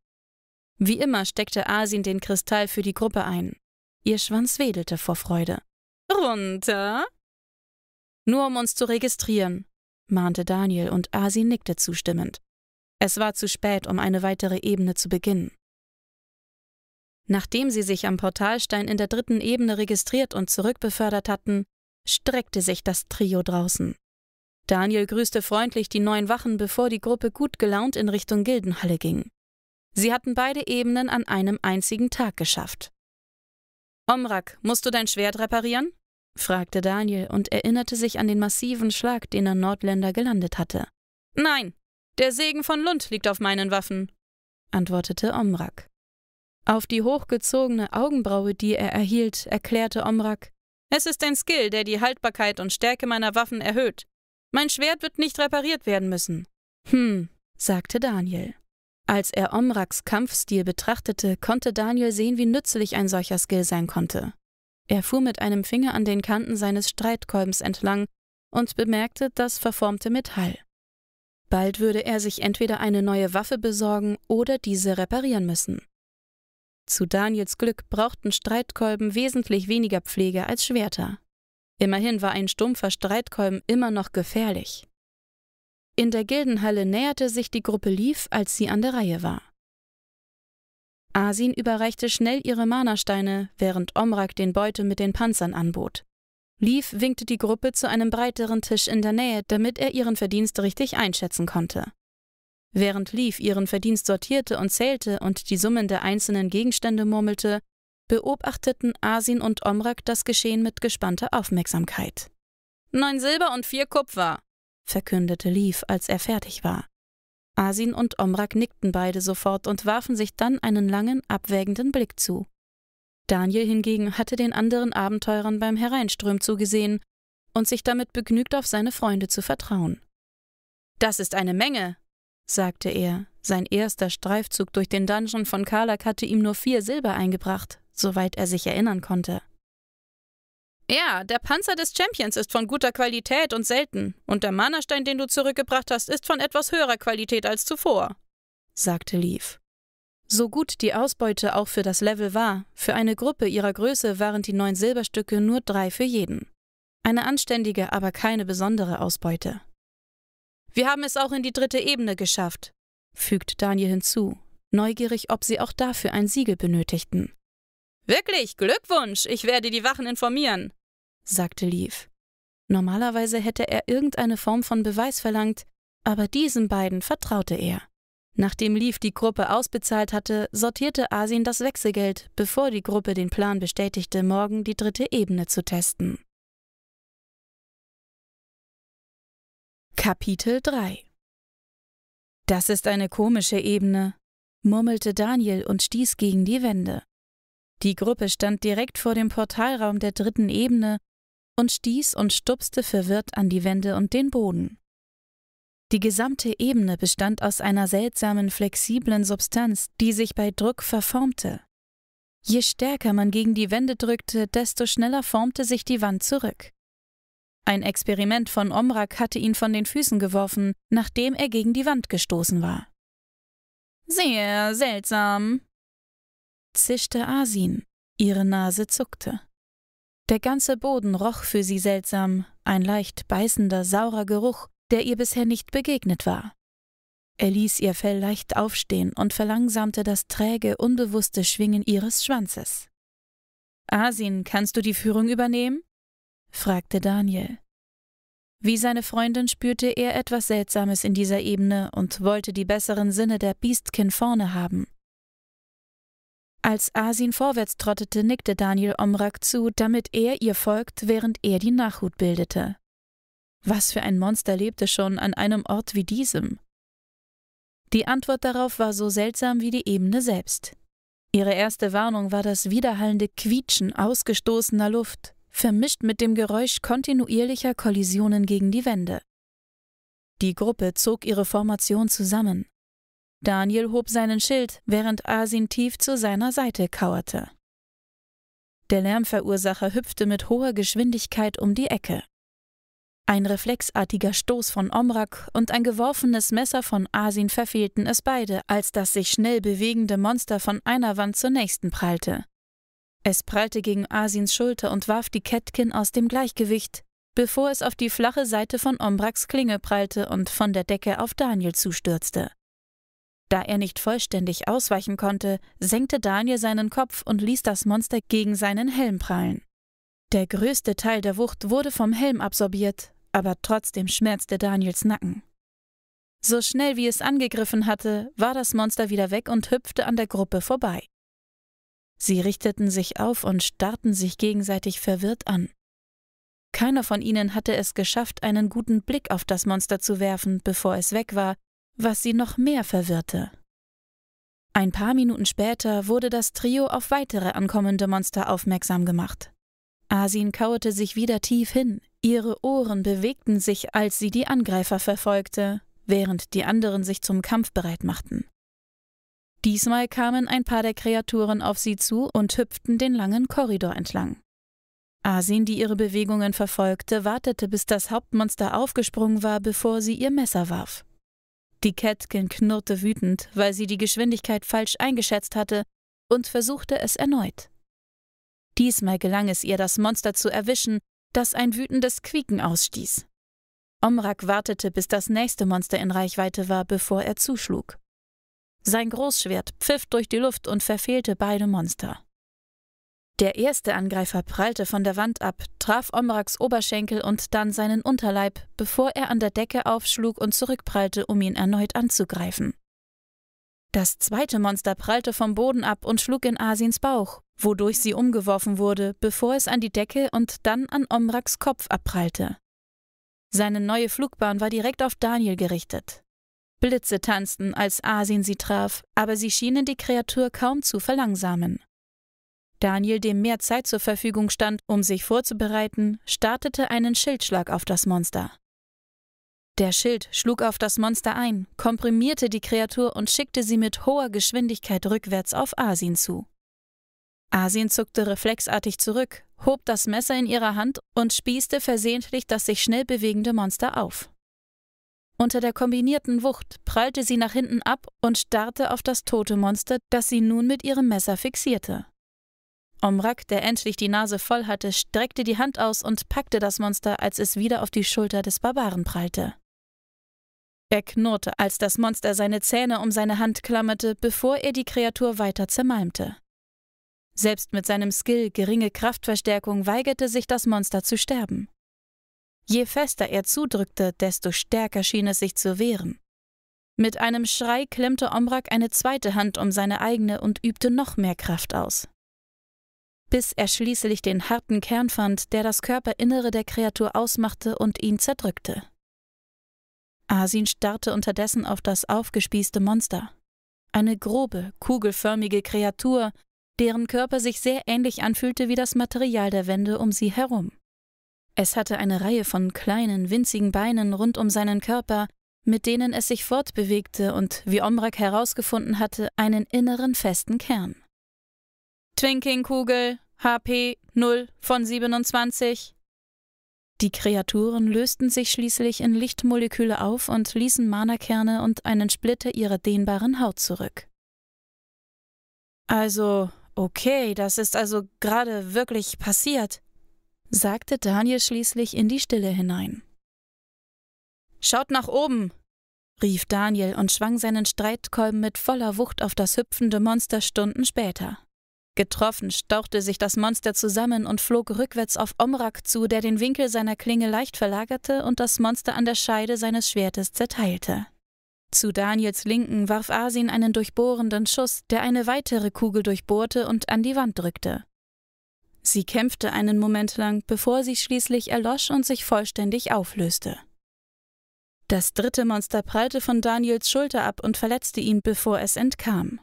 Wie immer steckte Asin den Kristall für die Gruppe ein. Ihr Schwanz wedelte vor Freude. Runter? Nur um uns zu registrieren, mahnte Daniel und Asin nickte zustimmend. Es war zu spät, um eine weitere Ebene zu beginnen. Nachdem sie sich am Portalstein in der dritten Ebene registriert und zurückbefördert hatten, streckte sich das Trio draußen. Daniel grüßte freundlich die neuen Wachen, bevor die Gruppe gut gelaunt in Richtung Gildenhalle ging. Sie hatten beide Ebenen an einem einzigen Tag geschafft. Omrak, musst du dein Schwert reparieren? fragte Daniel und erinnerte sich an den massiven Schlag, den er Nordländer gelandet hatte. Nein, der Segen von Lund liegt auf meinen Waffen, antwortete Omrak. Auf die hochgezogene Augenbraue, die er erhielt, erklärte Omrak: es ist ein Skill, der die Haltbarkeit und Stärke meiner Waffen erhöht. Mein Schwert wird nicht repariert werden müssen. Hm, sagte Daniel. Als er Omraks Kampfstil betrachtete, konnte Daniel sehen, wie nützlich ein solcher Skill sein konnte. Er fuhr mit einem Finger an den Kanten seines Streitkolbens entlang und bemerkte das verformte Metall. Bald würde er sich entweder eine neue Waffe besorgen oder diese reparieren müssen. Zu Daniels Glück brauchten Streitkolben wesentlich weniger Pflege als Schwerter. Immerhin war ein stumpfer Streitkolben immer noch gefährlich. In der Gildenhalle näherte sich die Gruppe Lief, als sie an der Reihe war. Asin überreichte schnell ihre Mana-Steine, während Omrak den Beutel mit den Panzern anbot. Lief winkte die Gruppe zu einem breiteren Tisch in der Nähe, damit er ihren Verdienst richtig einschätzen konnte. Während Leaf ihren Verdienst sortierte und zählte und die Summen der einzelnen Gegenstände murmelte, beobachteten Asin und Omrak das Geschehen mit gespannter Aufmerksamkeit. Neun Silber und vier Kupfer, verkündete Leaf, als er fertig war. Asin und Omrak nickten beide sofort und warfen sich dann einen langen, abwägenden Blick zu. Daniel hingegen hatte den anderen Abenteurern beim Hereinströmen zugesehen und sich damit begnügt auf seine Freunde zu vertrauen. Das ist eine Menge, sagte er. Sein erster Streifzug durch den Dungeon von Karlak hatte ihm nur vier Silber eingebracht, soweit er sich erinnern konnte. Ja, der Panzer des Champions ist von guter Qualität und selten, und der Mana-Stein, den du zurückgebracht hast, ist von etwas höherer Qualität als zuvor, sagte Leaf. So gut die Ausbeute auch für das Level war, für eine Gruppe ihrer Größe waren die neun Silberstücke nur drei für jeden. Eine anständige, aber keine besondere Ausbeute. Wir haben es auch in die dritte Ebene geschafft, fügt Daniel hinzu, neugierig, ob sie auch dafür ein Siegel benötigten. Wirklich, Glückwunsch, ich werde die Wachen informieren, sagte Leaf. Normalerweise hätte er irgendeine Form von Beweis verlangt, aber diesen beiden vertraute er. Nachdem Leaf die Gruppe ausbezahlt hatte, sortierte Asin das Wechselgeld, bevor die Gruppe den Plan bestätigte, morgen die dritte Ebene zu testen. Kapitel 3 Das ist eine komische Ebene, murmelte Daniel und stieß gegen die Wände. Die Gruppe stand direkt vor dem Portalraum der dritten Ebene und stieß und stupste verwirrt an die Wände und den Boden. Die gesamte Ebene bestand aus einer seltsamen, flexiblen Substanz, die sich bei Druck verformte. Je stärker man gegen die Wände drückte, desto schneller formte sich die Wand zurück. Ein Experiment von Omrak hatte ihn von den Füßen geworfen, nachdem er gegen die Wand gestoßen war. Sehr seltsam, zischte Asin. Ihre Nase zuckte. Der ganze Boden roch für sie seltsam, ein leicht beißender, saurer Geruch, der ihr bisher nicht begegnet war. Er ließ ihr Fell leicht aufstehen und verlangsamte das träge, unbewusste Schwingen ihres Schwanzes. Asin, kannst du die Führung übernehmen? fragte Daniel. Wie seine Freundin spürte er etwas Seltsames in dieser Ebene und wollte die besseren Sinne der Beastkin vorne haben. Als Asin vorwärts trottete, nickte Daniel Omrak zu, damit er ihr folgt, während er die Nachhut bildete. Was für ein Monster lebte schon an einem Ort wie diesem? Die Antwort darauf war so seltsam wie die Ebene selbst. Ihre erste Warnung war das widerhallende Quietschen ausgestoßener Luft vermischt mit dem Geräusch kontinuierlicher Kollisionen gegen die Wände. Die Gruppe zog ihre Formation zusammen. Daniel hob seinen Schild, während Asin tief zu seiner Seite kauerte. Der Lärmverursacher hüpfte mit hoher Geschwindigkeit um die Ecke. Ein reflexartiger Stoß von Omrak und ein geworfenes Messer von Asin verfehlten es beide, als das sich schnell bewegende Monster von einer Wand zur nächsten prallte. Es prallte gegen Asins Schulter und warf die Kettkin aus dem Gleichgewicht, bevor es auf die flache Seite von Ombraks Klinge prallte und von der Decke auf Daniel zustürzte. Da er nicht vollständig ausweichen konnte, senkte Daniel seinen Kopf und ließ das Monster gegen seinen Helm prallen. Der größte Teil der Wucht wurde vom Helm absorbiert, aber trotzdem schmerzte Daniels Nacken. So schnell wie es angegriffen hatte, war das Monster wieder weg und hüpfte an der Gruppe vorbei. Sie richteten sich auf und starrten sich gegenseitig verwirrt an. Keiner von ihnen hatte es geschafft, einen guten Blick auf das Monster zu werfen, bevor es weg war, was sie noch mehr verwirrte. Ein paar Minuten später wurde das Trio auf weitere ankommende Monster aufmerksam gemacht. Asin kauerte sich wieder tief hin, ihre Ohren bewegten sich, als sie die Angreifer verfolgte, während die anderen sich zum Kampf bereit machten. Diesmal kamen ein paar der Kreaturen auf sie zu und hüpften den langen Korridor entlang. Asin, die ihre Bewegungen verfolgte, wartete, bis das Hauptmonster aufgesprungen war, bevor sie ihr Messer warf. Die Kätkin knurrte wütend, weil sie die Geschwindigkeit falsch eingeschätzt hatte, und versuchte es erneut. Diesmal gelang es ihr, das Monster zu erwischen, das ein wütendes Quieken ausstieß. Omrak wartete, bis das nächste Monster in Reichweite war, bevor er zuschlug. Sein Großschwert pfiff durch die Luft und verfehlte beide Monster. Der erste Angreifer prallte von der Wand ab, traf Omraks Oberschenkel und dann seinen Unterleib, bevor er an der Decke aufschlug und zurückprallte, um ihn erneut anzugreifen. Das zweite Monster prallte vom Boden ab und schlug in Asins Bauch, wodurch sie umgeworfen wurde, bevor es an die Decke und dann an Omraks Kopf abprallte. Seine neue Flugbahn war direkt auf Daniel gerichtet. Blitze tanzten, als Asin sie traf, aber sie schienen die Kreatur kaum zu verlangsamen. Daniel, dem mehr Zeit zur Verfügung stand, um sich vorzubereiten, startete einen Schildschlag auf das Monster. Der Schild schlug auf das Monster ein, komprimierte die Kreatur und schickte sie mit hoher Geschwindigkeit rückwärts auf Asin zu. Asin zuckte reflexartig zurück, hob das Messer in ihrer Hand und spießte versehentlich das sich schnell bewegende Monster auf. Unter der kombinierten Wucht prallte sie nach hinten ab und starrte auf das tote Monster, das sie nun mit ihrem Messer fixierte. Omrak, der endlich die Nase voll hatte, streckte die Hand aus und packte das Monster, als es wieder auf die Schulter des Barbaren prallte. Er knurrte, als das Monster seine Zähne um seine Hand klammerte, bevor er die Kreatur weiter zermalmte. Selbst mit seinem Skill geringe Kraftverstärkung weigerte sich das Monster zu sterben. Je fester er zudrückte, desto stärker schien es sich zu wehren. Mit einem Schrei klemmte Omrak eine zweite Hand um seine eigene und übte noch mehr Kraft aus. Bis er schließlich den harten Kern fand, der das Körperinnere der Kreatur ausmachte und ihn zerdrückte. Asin starrte unterdessen auf das aufgespießte Monster. Eine grobe, kugelförmige Kreatur, deren Körper sich sehr ähnlich anfühlte wie das Material der Wände um sie herum. Es hatte eine Reihe von kleinen, winzigen Beinen rund um seinen Körper, mit denen es sich fortbewegte und, wie Omrak herausgefunden hatte, einen inneren festen Kern. Twinkingkugel, HP 0 von 27. Die Kreaturen lösten sich schließlich in Lichtmoleküle auf und ließen Manakerne und einen Splitter ihrer dehnbaren Haut zurück. Also, okay, das ist also gerade wirklich passiert, sagte Daniel schließlich in die Stille hinein. Schaut nach oben! rief Daniel und schwang seinen Streitkolben mit voller Wucht auf das hüpfende Monster Stunden später. Getroffen stauchte sich das Monster zusammen und flog rückwärts auf Omrak zu, der den Winkel seiner Klinge leicht verlagerte und das Monster an der Scheide seines Schwertes zerteilte. Zu Daniels Linken warf Asin einen durchbohrenden Schuss, der eine weitere Kugel durchbohrte und an die Wand drückte. Sie kämpfte einen Moment lang, bevor sie schließlich erlosch und sich vollständig auflöste. Das dritte Monster prallte von Daniels Schulter ab und verletzte ihn, bevor es entkam.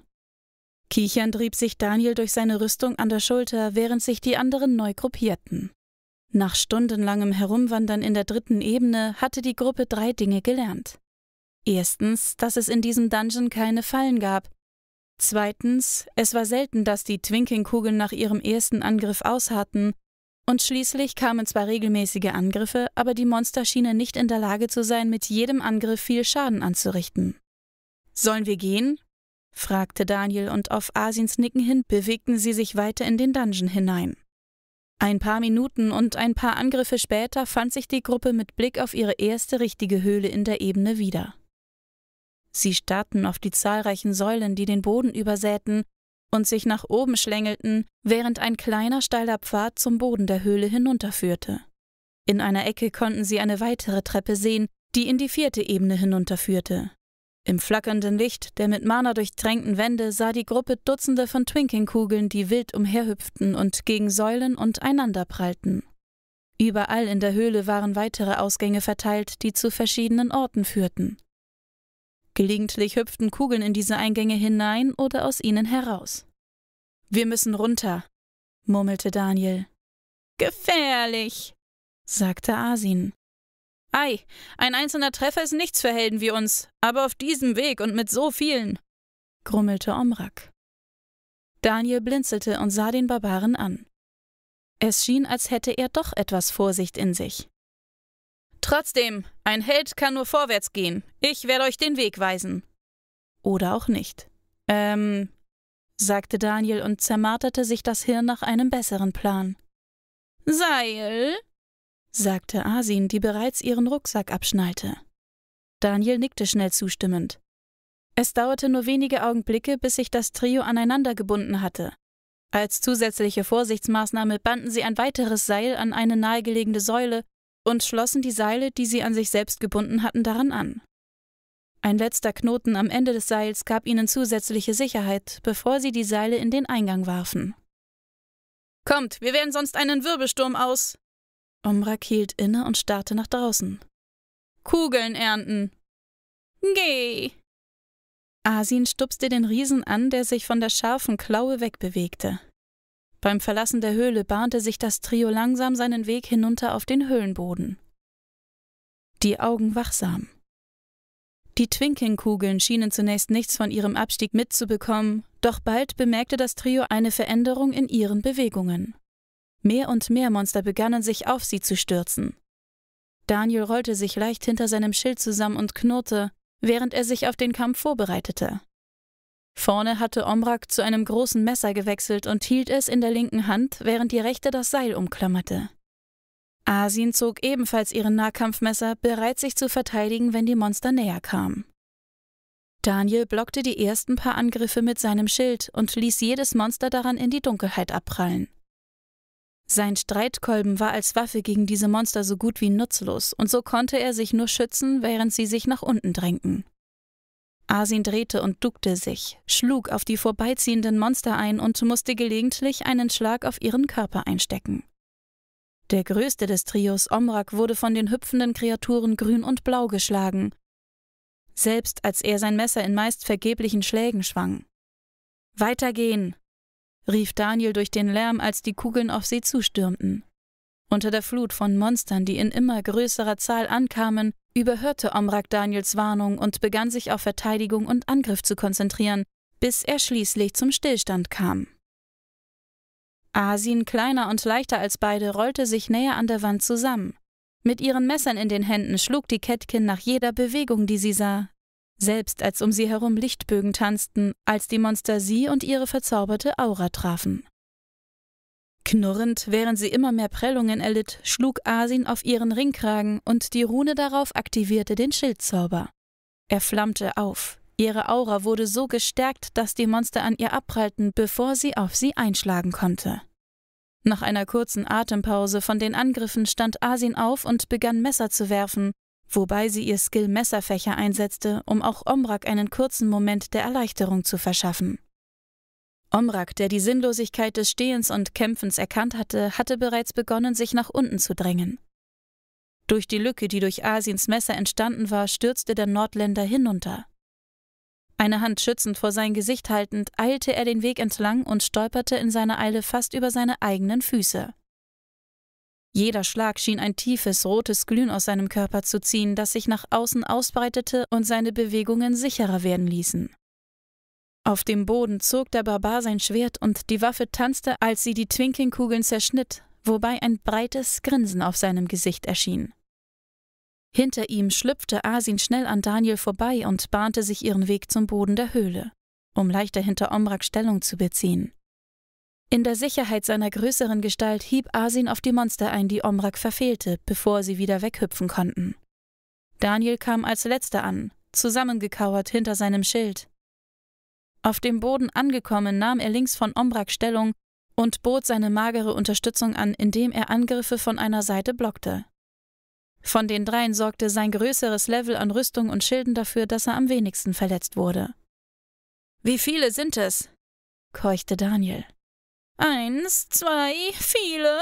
Kichernd rieb sich Daniel durch seine Rüstung an der Schulter, während sich die anderen neu gruppierten. Nach stundenlangem Herumwandern in der dritten Ebene hatte die Gruppe drei Dinge gelernt. Erstens, dass es in diesem Dungeon keine Fallen gab, Zweitens, es war selten, dass die Twinkingkugeln nach ihrem ersten Angriff ausharrten, und schließlich kamen zwar regelmäßige Angriffe, aber die Monster schienen nicht in der Lage zu sein, mit jedem Angriff viel Schaden anzurichten. Sollen wir gehen? fragte Daniel, und auf Asins Nicken hin bewegten sie sich weiter in den Dungeon hinein. Ein paar Minuten und ein paar Angriffe später fand sich die Gruppe mit Blick auf ihre erste richtige Höhle in der Ebene wieder. Sie starrten auf die zahlreichen Säulen, die den Boden übersäten und sich nach oben schlängelten, während ein kleiner steiler Pfad zum Boden der Höhle hinunterführte. In einer Ecke konnten sie eine weitere Treppe sehen, die in die vierte Ebene hinunterführte. Im flackernden Licht der mit Mana durchtränkten Wände sah die Gruppe Dutzende von Twinkingkugeln, die wild umherhüpften und gegen Säulen und einander prallten. Überall in der Höhle waren weitere Ausgänge verteilt, die zu verschiedenen Orten führten. Gelegentlich hüpften Kugeln in diese Eingänge hinein oder aus ihnen heraus. Wir müssen runter, murmelte Daniel. Gefährlich, sagte Asin. Ei, ein einzelner Treffer ist nichts für Helden wie uns, aber auf diesem Weg und mit so vielen, grummelte Omrak. Daniel blinzelte und sah den Barbaren an. Es schien, als hätte er doch etwas Vorsicht in sich. Trotzdem, ein Held kann nur vorwärts gehen. Ich werde euch den Weg weisen. Oder auch nicht. Ähm, sagte Daniel und zermarterte sich das Hirn nach einem besseren Plan. Seil, sagte Asin, die bereits ihren Rucksack abschnallte. Daniel nickte schnell zustimmend. Es dauerte nur wenige Augenblicke, bis sich das Trio aneinander gebunden hatte. Als zusätzliche Vorsichtsmaßnahme banden sie ein weiteres Seil an eine nahegelegene Säule und schlossen die Seile, die sie an sich selbst gebunden hatten, daran an. Ein letzter Knoten am Ende des Seils gab ihnen zusätzliche Sicherheit, bevor sie die Seile in den Eingang warfen. Kommt, wir werden sonst einen Wirbelsturm aus! Umrak hielt inne und starrte nach draußen. Kugeln ernten! Geh! Asin stupste den Riesen an, der sich von der scharfen Klaue wegbewegte. Beim Verlassen der Höhle bahnte sich das Trio langsam seinen Weg hinunter auf den Höhlenboden. Die Augen wachsam. Die Twinkingkugeln schienen zunächst nichts von ihrem Abstieg mitzubekommen, doch bald bemerkte das Trio eine Veränderung in ihren Bewegungen. Mehr und mehr Monster begannen sich auf sie zu stürzen. Daniel rollte sich leicht hinter seinem Schild zusammen und knurrte, während er sich auf den Kampf vorbereitete. Vorne hatte Omrak zu einem großen Messer gewechselt und hielt es in der linken Hand, während die rechte das Seil umklammerte. Asin zog ebenfalls ihren Nahkampfmesser, bereit sich zu verteidigen, wenn die Monster näher kamen. Daniel blockte die ersten paar Angriffe mit seinem Schild und ließ jedes Monster daran in die Dunkelheit abprallen. Sein Streitkolben war als Waffe gegen diese Monster so gut wie nutzlos, und so konnte er sich nur schützen, während sie sich nach unten drängten. Asin drehte und duckte sich, schlug auf die vorbeiziehenden Monster ein und musste gelegentlich einen Schlag auf ihren Körper einstecken. Der größte des Trios, Omrak, wurde von den hüpfenden Kreaturen grün und blau geschlagen, selbst als er sein Messer in meist vergeblichen Schlägen schwang. Weitergehen! rief Daniel durch den Lärm, als die Kugeln auf sie zustürmten. Unter der Flut von Monstern, die in immer größerer Zahl ankamen, überhörte Omrak Daniels Warnung und begann sich auf Verteidigung und Angriff zu konzentrieren, bis er schließlich zum Stillstand kam. Asin, kleiner und leichter als beide, rollte sich näher an der Wand zusammen. Mit ihren Messern in den Händen schlug die Kätkin nach jeder Bewegung, die sie sah, selbst als um sie herum Lichtbögen tanzten, als die Monster sie und ihre verzauberte Aura trafen. Knurrend, während sie immer mehr Prellungen erlitt, schlug Asin auf ihren Ringkragen und die Rune darauf aktivierte den Schildzauber. Er flammte auf. Ihre Aura wurde so gestärkt, dass die Monster an ihr abprallten, bevor sie auf sie einschlagen konnte. Nach einer kurzen Atempause von den Angriffen stand Asin auf und begann Messer zu werfen, wobei sie ihr Skill Messerfächer einsetzte, um auch Omrak einen kurzen Moment der Erleichterung zu verschaffen. Omrak, der die Sinnlosigkeit des Stehens und Kämpfens erkannt hatte, hatte bereits begonnen, sich nach unten zu drängen. Durch die Lücke, die durch Asiens Messer entstanden war, stürzte der Nordländer hinunter. Eine Hand schützend vor sein Gesicht haltend, eilte er den Weg entlang und stolperte in seiner Eile fast über seine eigenen Füße. Jeder Schlag schien ein tiefes, rotes Glühen aus seinem Körper zu ziehen, das sich nach außen ausbreitete und seine Bewegungen sicherer werden ließen. Auf dem Boden zog der Barbar sein Schwert und die Waffe tanzte, als sie die Twinkingkugeln zerschnitt, wobei ein breites Grinsen auf seinem Gesicht erschien. Hinter ihm schlüpfte Asin schnell an Daniel vorbei und bahnte sich ihren Weg zum Boden der Höhle, um leichter hinter Omrak Stellung zu beziehen. In der Sicherheit seiner größeren Gestalt hieb Asin auf die Monster ein, die Omrak verfehlte, bevor sie wieder weghüpfen konnten. Daniel kam als letzter an, zusammengekauert hinter seinem Schild, auf dem Boden angekommen, nahm er links von Ombrak Stellung und bot seine magere Unterstützung an, indem er Angriffe von einer Seite blockte. Von den dreien sorgte sein größeres Level an Rüstung und Schilden dafür, dass er am wenigsten verletzt wurde. Wie viele sind es? keuchte Daniel. Eins, zwei, viele,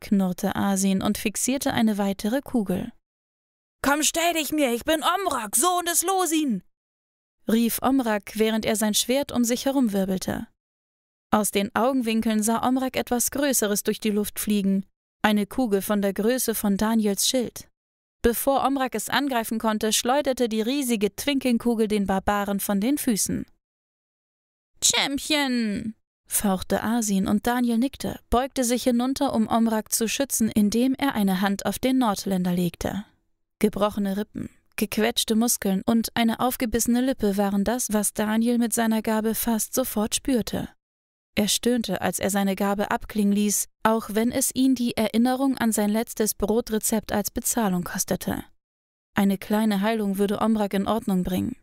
knurrte Asin und fixierte eine weitere Kugel. Komm, stell dich mir, ich bin Omrak, Sohn des Losin, rief Omrak, während er sein Schwert um sich herumwirbelte. Aus den Augenwinkeln sah Omrak etwas Größeres durch die Luft fliegen, eine Kugel von der Größe von Daniels Schild. Bevor Omrak es angreifen konnte, schleuderte die riesige Twinkelkugel den Barbaren von den Füßen. Champion! fauchte Asin und Daniel nickte, beugte sich hinunter, um Omrak zu schützen, indem er eine Hand auf den Nordländer legte. Gebrochene Rippen, Gequetschte Muskeln und eine aufgebissene Lippe waren das, was Daniel mit seiner Gabe fast sofort spürte. Er stöhnte, als er seine Gabe abklingen ließ, auch wenn es ihn die Erinnerung an sein letztes Brotrezept als Bezahlung kostete. Eine kleine Heilung würde Omrak in Ordnung bringen.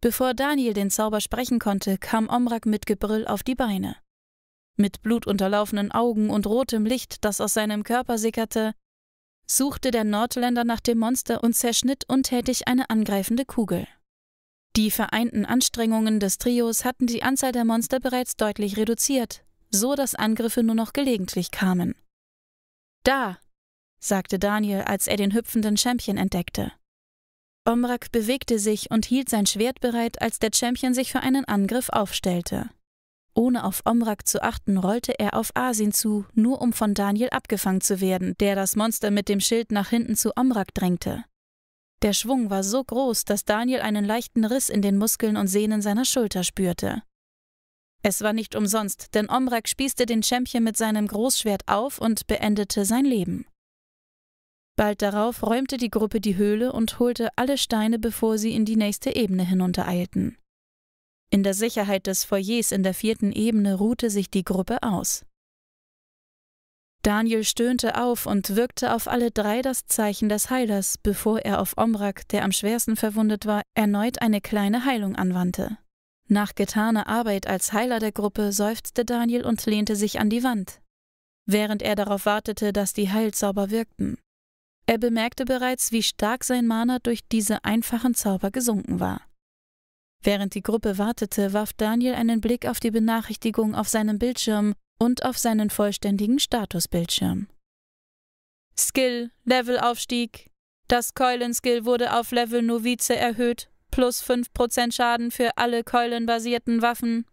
Bevor Daniel den Zauber sprechen konnte, kam Omrak mit Gebrüll auf die Beine. Mit blutunterlaufenen Augen und rotem Licht, das aus seinem Körper sickerte, suchte der Nordländer nach dem Monster und zerschnitt untätig eine angreifende Kugel. Die vereinten Anstrengungen des Trios hatten die Anzahl der Monster bereits deutlich reduziert, so dass Angriffe nur noch gelegentlich kamen. Da, sagte Daniel, als er den hüpfenden Champion entdeckte. Omrak bewegte sich und hielt sein Schwert bereit, als der Champion sich für einen Angriff aufstellte. Ohne auf Omrak zu achten, rollte er auf Asin zu, nur um von Daniel abgefangen zu werden, der das Monster mit dem Schild nach hinten zu Omrak drängte. Der Schwung war so groß, dass Daniel einen leichten Riss in den Muskeln und Sehnen seiner Schulter spürte. Es war nicht umsonst, denn Omrak spießte den Champion mit seinem Großschwert auf und beendete sein Leben. Bald darauf räumte die Gruppe die Höhle und holte alle Steine, bevor sie in die nächste Ebene hinuntereilten. In der Sicherheit des Foyers in der vierten Ebene ruhte sich die Gruppe aus. Daniel stöhnte auf und wirkte auf alle drei das Zeichen des Heilers, bevor er auf Omrak, der am schwersten verwundet war, erneut eine kleine Heilung anwandte. Nach getaner Arbeit als Heiler der Gruppe seufzte Daniel und lehnte sich an die Wand, während er darauf wartete, dass die Heilzauber wirkten. Er bemerkte bereits, wie stark sein Mana durch diese einfachen Zauber gesunken war. Während die Gruppe wartete, warf Daniel einen Blick auf die Benachrichtigung auf seinem Bildschirm und auf seinen vollständigen Statusbildschirm. Skill, Levelaufstieg. Das Keulenskill wurde auf Level Novize erhöht, plus 5% Schaden für alle keulenbasierten Waffen.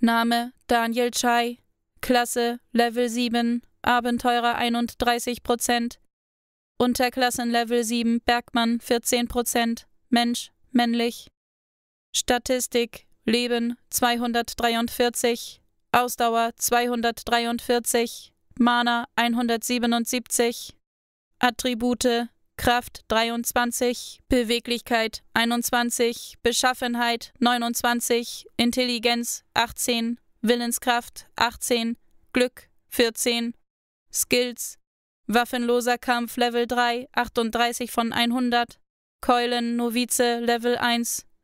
Name Daniel Chai. Klasse Level 7, Abenteurer 31%. Unterklassen Level 7, Bergmann 14%, Mensch, männlich. Statistik, Leben 243, Ausdauer 243, Mana 177, Attribute Kraft 23, Beweglichkeit 21, Beschaffenheit 29, Intelligenz 18, Willenskraft 18, Glück 14, Skills Waffenloser Kampf Level 3 38 von 100, Keulen Novize Level 1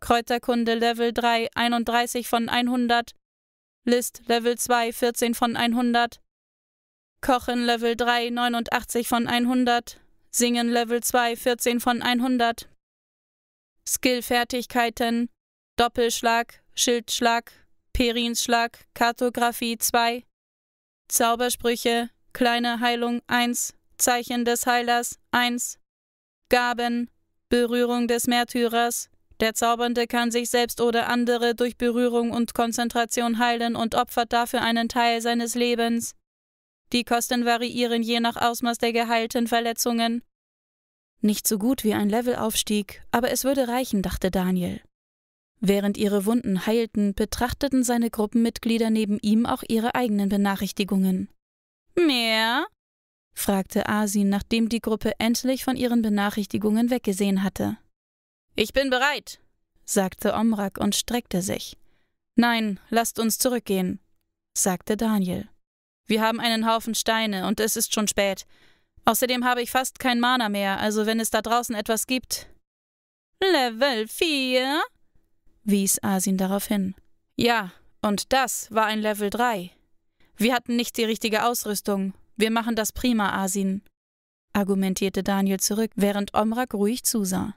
Kräuterkunde Level 3 31 von 100, List Level 2 14 von 100, Kochen Level 3 89 von 100, Singen Level 2 14 von 100, Skillfertigkeiten Doppelschlag, Schildschlag, Perinschlag, Kartografie 2, Zaubersprüche, kleine Heilung 1, Zeichen des Heilers 1, Gaben, Berührung des Märtyrers der Zaubernde kann sich selbst oder andere durch Berührung und Konzentration heilen und opfert dafür einen Teil seines Lebens. Die Kosten variieren je nach Ausmaß der geheilten Verletzungen. Nicht so gut wie ein Levelaufstieg, aber es würde reichen, dachte Daniel. Während ihre Wunden heilten, betrachteten seine Gruppenmitglieder neben ihm auch ihre eigenen Benachrichtigungen. Mehr? fragte Asin, nachdem die Gruppe endlich von ihren Benachrichtigungen weggesehen hatte. Ich bin bereit, sagte Omrak und streckte sich. Nein, lasst uns zurückgehen, sagte Daniel. Wir haben einen Haufen Steine und es ist schon spät. Außerdem habe ich fast kein Mana mehr, also wenn es da draußen etwas gibt. Level 4? wies Asin darauf hin. Ja, und das war ein Level 3. Wir hatten nicht die richtige Ausrüstung. Wir machen das prima, Asin, argumentierte Daniel zurück, während Omrak ruhig zusah.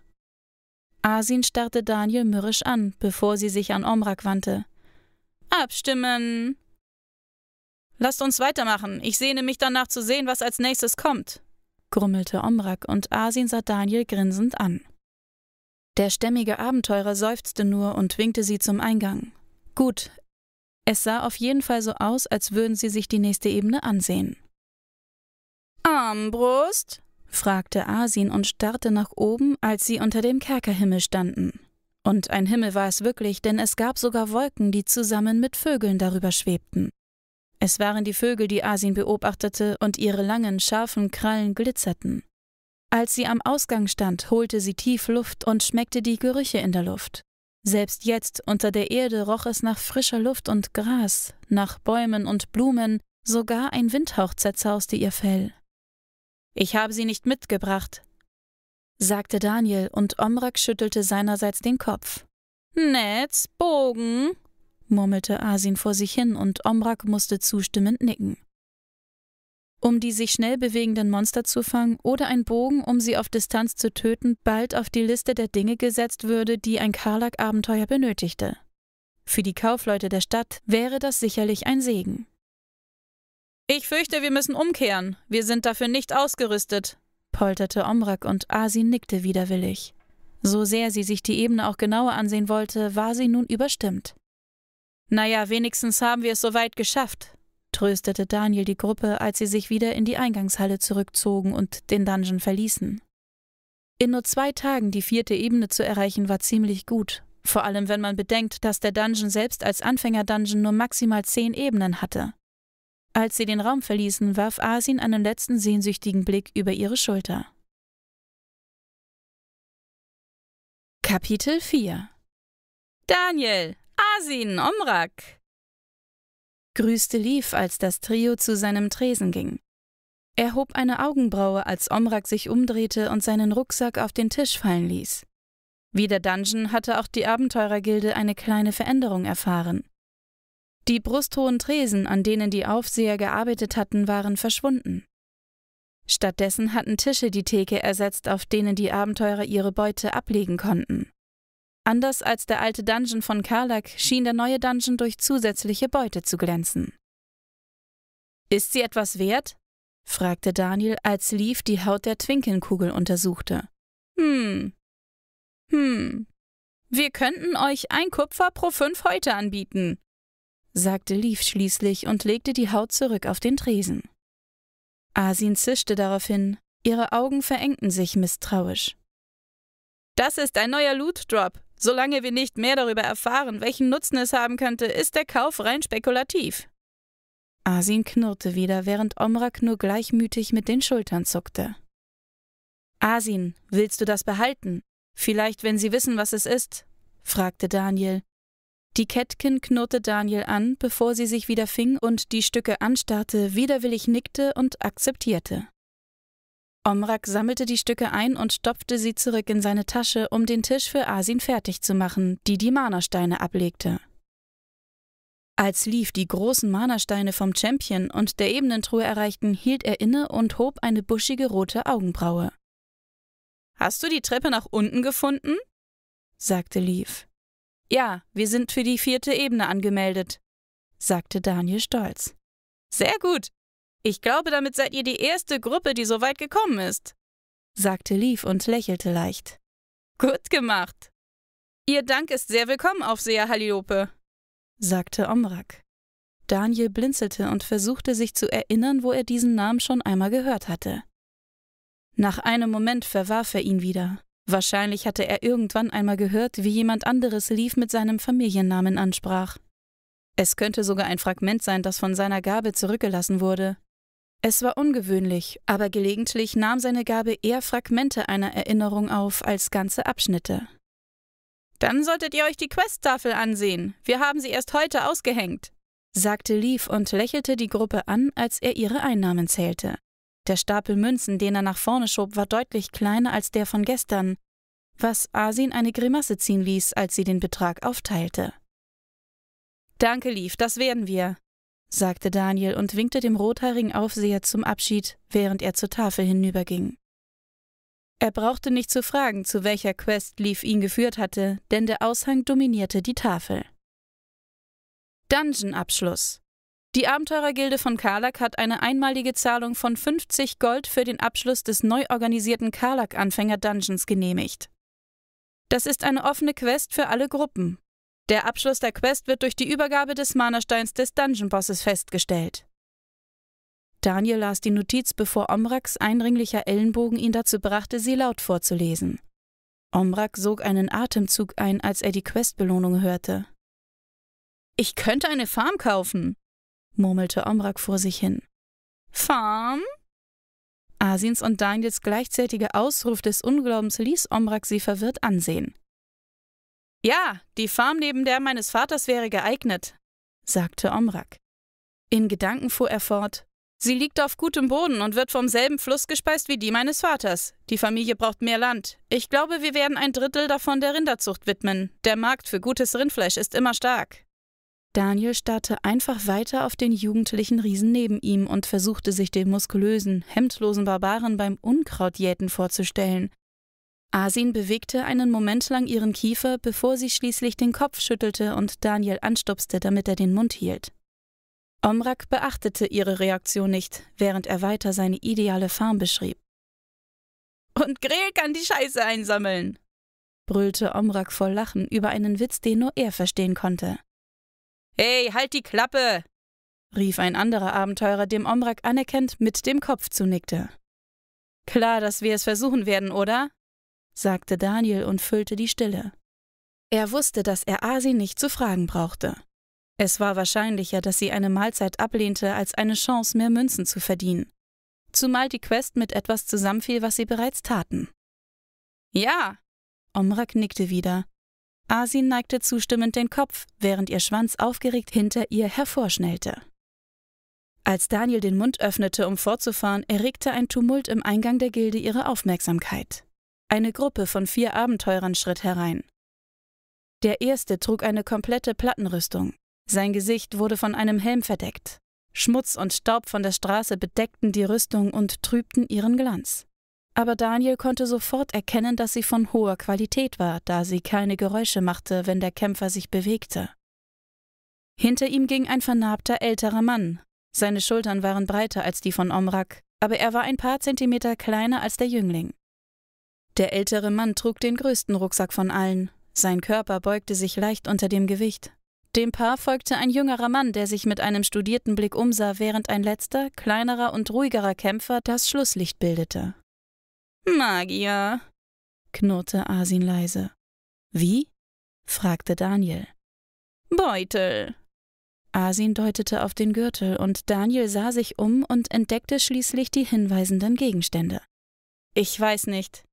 Asin starrte Daniel mürrisch an, bevor sie sich an Omrak wandte. Abstimmen! Lasst uns weitermachen. Ich sehne mich danach zu sehen, was als nächstes kommt, grummelte Omrak und Asin sah Daniel grinsend an. Der stämmige Abenteurer seufzte nur und winkte sie zum Eingang. Gut. Es sah auf jeden Fall so aus, als würden sie sich die nächste Ebene ansehen. Armbrust? fragte Asin und starrte nach oben, als sie unter dem Kerkerhimmel standen. Und ein Himmel war es wirklich, denn es gab sogar Wolken, die zusammen mit Vögeln darüber schwebten. Es waren die Vögel, die Asin beobachtete, und ihre langen, scharfen Krallen glitzerten. Als sie am Ausgang stand, holte sie tief Luft und schmeckte die Gerüche in der Luft. Selbst jetzt unter der Erde roch es nach frischer Luft und Gras, nach Bäumen und Blumen, sogar ein Windhauch zerzauste ihr Fell. Ich habe sie nicht mitgebracht, sagte Daniel, und Omrak schüttelte seinerseits den Kopf. Netz, Bogen, murmelte Asin vor sich hin, und Omrak musste zustimmend nicken. Um die sich schnell bewegenden Monster zu fangen oder ein Bogen, um sie auf Distanz zu töten, bald auf die Liste der Dinge gesetzt würde, die ein Karlak-Abenteuer benötigte. Für die Kaufleute der Stadt wäre das sicherlich ein Segen. Ich fürchte, wir müssen umkehren. Wir sind dafür nicht ausgerüstet, polterte Omrak und Asi nickte widerwillig. So sehr sie sich die Ebene auch genauer ansehen wollte, war sie nun überstimmt. Naja, wenigstens haben wir es soweit geschafft, tröstete Daniel die Gruppe, als sie sich wieder in die Eingangshalle zurückzogen und den Dungeon verließen. In nur zwei Tagen die vierte Ebene zu erreichen, war ziemlich gut, vor allem wenn man bedenkt, dass der Dungeon selbst als Anfänger-Dungeon nur maximal zehn Ebenen hatte. Als sie den Raum verließen, warf Asin einen letzten sehnsüchtigen Blick über ihre Schulter. Kapitel 4 Daniel, Asin, Omrak! grüßte Lief, als das Trio zu seinem Tresen ging. Er hob eine Augenbraue, als Omrak sich umdrehte und seinen Rucksack auf den Tisch fallen ließ. Wie der Dungeon hatte auch die Abenteurergilde eine kleine Veränderung erfahren. Die brusthohen Tresen, an denen die Aufseher gearbeitet hatten, waren verschwunden. Stattdessen hatten Tische die Theke ersetzt, auf denen die Abenteurer ihre Beute ablegen konnten. Anders als der alte Dungeon von Karlak schien der neue Dungeon durch zusätzliche Beute zu glänzen. Ist sie etwas wert? fragte Daniel, als Leaf die Haut der Twinkenkugel untersuchte. Hm. Hm. Wir könnten euch ein Kupfer pro fünf Häute anbieten, sagte Leaf schließlich und legte die Haut zurück auf den Tresen. Asin zischte daraufhin, ihre Augen verengten sich misstrauisch. Das ist ein neuer Loot-Drop. Solange wir nicht mehr darüber erfahren, welchen Nutzen es haben könnte, ist der Kauf rein spekulativ. Asin knurrte wieder, während Omrak nur gleichmütig mit den Schultern zuckte. Asin, willst du das behalten? Vielleicht, wenn sie wissen, was es ist? fragte Daniel, die Kätkin knurrte Daniel an, bevor sie sich wieder fing und die Stücke anstarrte, widerwillig nickte und akzeptierte. Omrak sammelte die Stücke ein und stopfte sie zurück in seine Tasche, um den Tisch für Asin fertig zu machen, die die Manersteine ablegte. Als Leaf die großen Manersteine vom Champion und der Ebenentruhe erreichten, hielt er inne und hob eine buschige rote Augenbraue. Hast du die Treppe nach unten gefunden? sagte Leaf. Ja, wir sind für die vierte Ebene angemeldet, sagte Daniel stolz. Sehr gut. Ich glaube, damit seid ihr die erste Gruppe, die so weit gekommen ist, sagte Leaf und lächelte leicht. Gut gemacht. Ihr Dank ist sehr willkommen, Aufseher Haliope, sagte Omrak. Daniel blinzelte und versuchte sich zu erinnern, wo er diesen Namen schon einmal gehört hatte. Nach einem Moment verwarf er ihn wieder. Wahrscheinlich hatte er irgendwann einmal gehört, wie jemand anderes Leaf mit seinem Familiennamen ansprach. Es könnte sogar ein Fragment sein, das von seiner Gabe zurückgelassen wurde. Es war ungewöhnlich, aber gelegentlich nahm seine Gabe eher Fragmente einer Erinnerung auf als ganze Abschnitte. Dann solltet ihr euch die Questtafel ansehen. Wir haben sie erst heute ausgehängt, sagte Leaf und lächelte die Gruppe an, als er ihre Einnahmen zählte. Der Stapel Münzen, den er nach vorne schob, war deutlich kleiner als der von gestern, was Asin eine Grimasse ziehen ließ, als sie den Betrag aufteilte. Danke, Lief, das werden wir, sagte Daniel und winkte dem rothaarigen Aufseher zum Abschied, während er zur Tafel hinüberging. Er brauchte nicht zu fragen, zu welcher Quest Leaf ihn geführt hatte, denn der Aushang dominierte die Tafel. Dungeon-Abschluss. Die Abenteurergilde von Karlak hat eine einmalige Zahlung von 50 Gold für den Abschluss des neu organisierten Karlak-Anfänger-Dungeons genehmigt. Das ist eine offene Quest für alle Gruppen. Der Abschluss der Quest wird durch die Übergabe des Mana-Steins des Dungeon-Bosses festgestellt. Daniel las die Notiz, bevor Omraks eindringlicher Ellenbogen ihn dazu brachte, sie laut vorzulesen. Omrak sog einen Atemzug ein, als er die Questbelohnung hörte. Ich könnte eine Farm kaufen, murmelte Omrak vor sich hin. Farm? Asins und Daniels gleichzeitiger Ausruf des Unglaubens ließ Omrak sie verwirrt ansehen. Ja, die Farm neben der meines Vaters wäre geeignet, sagte Omrak. In Gedanken fuhr er fort. Sie liegt auf gutem Boden und wird vom selben Fluss gespeist wie die meines Vaters. Die Familie braucht mehr Land. Ich glaube, wir werden ein Drittel davon der Rinderzucht widmen. Der Markt für gutes Rindfleisch ist immer stark. Daniel starrte einfach weiter auf den jugendlichen Riesen neben ihm und versuchte sich den muskulösen, hemdlosen Barbaren beim Unkrautjäten vorzustellen. Asin bewegte einen Moment lang ihren Kiefer, bevor sie schließlich den Kopf schüttelte und Daniel anstupste, damit er den Mund hielt. Omrak beachtete ihre Reaktion nicht, während er weiter seine ideale Farm beschrieb. Und Grel kann die Scheiße einsammeln, brüllte Omrak voll Lachen über einen Witz, den nur er verstehen konnte. Hey, halt die Klappe! rief ein anderer Abenteurer, dem Omrak anerkennt mit dem Kopf zunickte. Klar, dass wir es versuchen werden, oder? sagte Daniel und füllte die Stille. Er wusste, dass er Asi nicht zu fragen brauchte. Es war wahrscheinlicher, dass sie eine Mahlzeit ablehnte, als eine Chance, mehr Münzen zu verdienen. Zumal die Quest mit etwas zusammenfiel, was sie bereits taten. Ja! Omrak nickte wieder, Asin neigte zustimmend den Kopf, während ihr Schwanz aufgeregt hinter ihr hervorschnellte. Als Daniel den Mund öffnete, um fortzufahren, erregte ein Tumult im Eingang der Gilde ihre Aufmerksamkeit. Eine Gruppe von vier Abenteurern schritt herein. Der erste trug eine komplette Plattenrüstung. Sein Gesicht wurde von einem Helm verdeckt. Schmutz und Staub von der Straße bedeckten die Rüstung und trübten ihren Glanz. Aber Daniel konnte sofort erkennen, dass sie von hoher Qualität war, da sie keine Geräusche machte, wenn der Kämpfer sich bewegte. Hinter ihm ging ein vernarbter älterer Mann. Seine Schultern waren breiter als die von Omrak, aber er war ein paar Zentimeter kleiner als der Jüngling. Der ältere Mann trug den größten Rucksack von allen. Sein Körper beugte sich leicht unter dem Gewicht. Dem Paar folgte ein jüngerer Mann, der sich mit einem studierten Blick umsah, während ein letzter, kleinerer und ruhigerer Kämpfer das Schlusslicht bildete. Magier, knurrte Asin leise. Wie? fragte Daniel. Beutel. Asin deutete auf den Gürtel, und Daniel sah sich um und entdeckte schließlich die hinweisenden Gegenstände. Ich weiß nicht.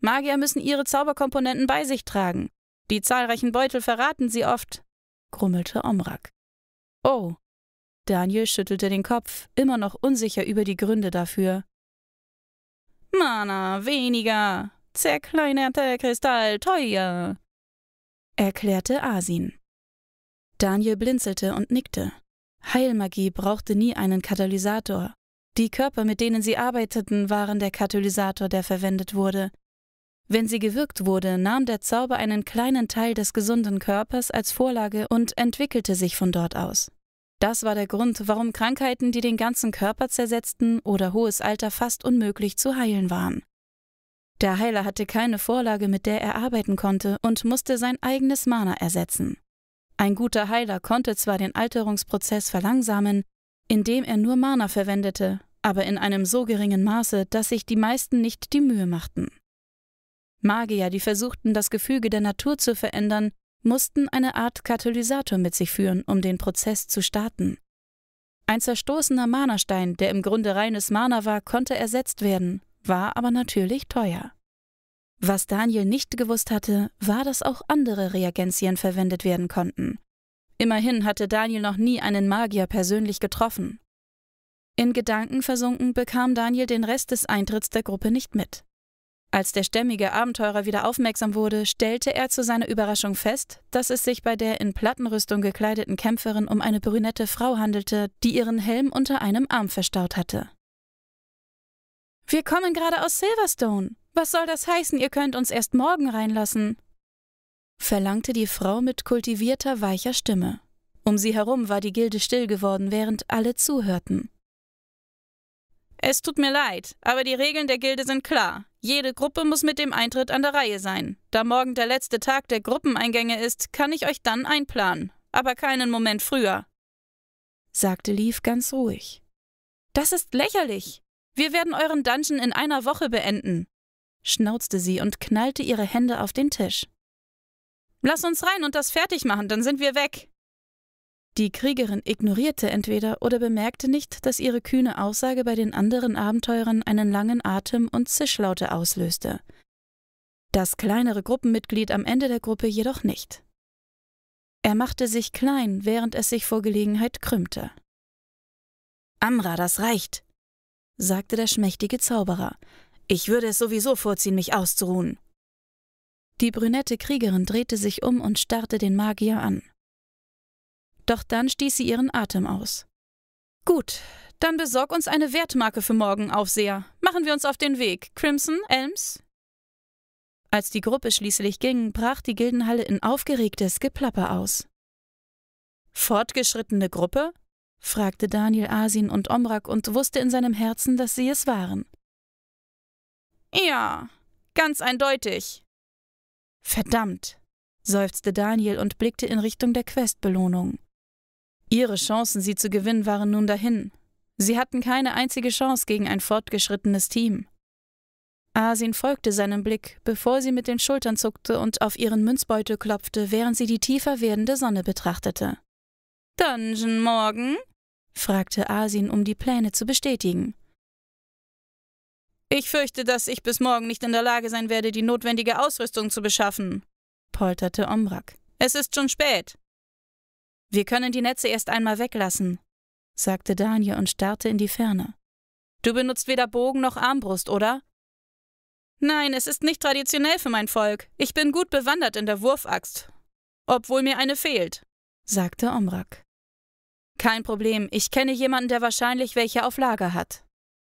Magier müssen ihre Zauberkomponenten bei sich tragen. Die zahlreichen Beutel verraten sie oft, grummelte Omrak. Oh. Daniel schüttelte den Kopf, immer noch unsicher über die Gründe dafür. Mana weniger, zerkleinerter Kristall teuer, erklärte Asin. Daniel blinzelte und nickte. Heilmagie brauchte nie einen Katalysator. Die Körper, mit denen sie arbeiteten, waren der Katalysator, der verwendet wurde. Wenn sie gewirkt wurde, nahm der Zauber einen kleinen Teil des gesunden Körpers als Vorlage und entwickelte sich von dort aus. Das war der Grund, warum Krankheiten, die den ganzen Körper zersetzten oder hohes Alter fast unmöglich zu heilen waren. Der Heiler hatte keine Vorlage, mit der er arbeiten konnte und musste sein eigenes Mana ersetzen. Ein guter Heiler konnte zwar den Alterungsprozess verlangsamen, indem er nur Mana verwendete, aber in einem so geringen Maße, dass sich die meisten nicht die Mühe machten. Magier, die versuchten, das Gefüge der Natur zu verändern, mussten eine Art Katalysator mit sich führen, um den Prozess zu starten. Ein zerstoßener Mana-Stein, der im Grunde reines Mana war, konnte ersetzt werden, war aber natürlich teuer. Was Daniel nicht gewusst hatte, war, dass auch andere Reagenzien verwendet werden konnten. Immerhin hatte Daniel noch nie einen Magier persönlich getroffen. In Gedanken versunken bekam Daniel den Rest des Eintritts der Gruppe nicht mit. Als der stämmige Abenteurer wieder aufmerksam wurde, stellte er zu seiner Überraschung fest, dass es sich bei der in Plattenrüstung gekleideten Kämpferin um eine brünette Frau handelte, die ihren Helm unter einem Arm verstaut hatte. Wir kommen gerade aus Silverstone. Was soll das heißen, ihr könnt uns erst morgen reinlassen? verlangte die Frau mit kultivierter, weicher Stimme. Um sie herum war die Gilde still geworden, während alle zuhörten. Es tut mir leid, aber die Regeln der Gilde sind klar. Jede Gruppe muss mit dem Eintritt an der Reihe sein. Da morgen der letzte Tag der Gruppeneingänge ist, kann ich euch dann einplanen, aber keinen Moment früher, sagte Leaf ganz ruhig. Das ist lächerlich. Wir werden euren Dungeon in einer Woche beenden, schnauzte sie und knallte ihre Hände auf den Tisch. Lass uns rein und das fertig machen, dann sind wir weg. Die Kriegerin ignorierte entweder oder bemerkte nicht, dass ihre kühne Aussage bei den anderen Abenteurern einen langen Atem und Zischlaute auslöste. Das kleinere Gruppenmitglied am Ende der Gruppe jedoch nicht. Er machte sich klein, während es sich vor Gelegenheit krümmte. Amra, das reicht, sagte der schmächtige Zauberer. Ich würde es sowieso vorziehen, mich auszuruhen. Die brünette Kriegerin drehte sich um und starrte den Magier an. Doch dann stieß sie ihren Atem aus. Gut, dann besorg uns eine Wertmarke für morgen, Aufseher. Machen wir uns auf den Weg. Crimson, Elms? Als die Gruppe schließlich ging, brach die Gildenhalle in aufgeregtes Geplapper aus. Fortgeschrittene Gruppe? fragte Daniel Asin und Omrak und wusste in seinem Herzen, dass sie es waren. Ja, ganz eindeutig. Verdammt, seufzte Daniel und blickte in Richtung der Questbelohnung. Ihre Chancen, sie zu gewinnen, waren nun dahin. Sie hatten keine einzige Chance gegen ein fortgeschrittenes Team. Asin folgte seinem Blick, bevor sie mit den Schultern zuckte und auf ihren Münzbeutel klopfte, während sie die tiefer werdende Sonne betrachtete. Dungeon morgen? fragte Asin, um die Pläne zu bestätigen. Ich fürchte, dass ich bis morgen nicht in der Lage sein werde, die notwendige Ausrüstung zu beschaffen, polterte Omrak. Es ist schon spät. Wir können die Netze erst einmal weglassen, sagte Daniel und starrte in die Ferne. Du benutzt weder Bogen noch Armbrust, oder? Nein, es ist nicht traditionell für mein Volk. Ich bin gut bewandert in der Wurfaxt. Obwohl mir eine fehlt, sagte Omrak. Kein Problem, ich kenne jemanden, der wahrscheinlich welche auf Lager hat.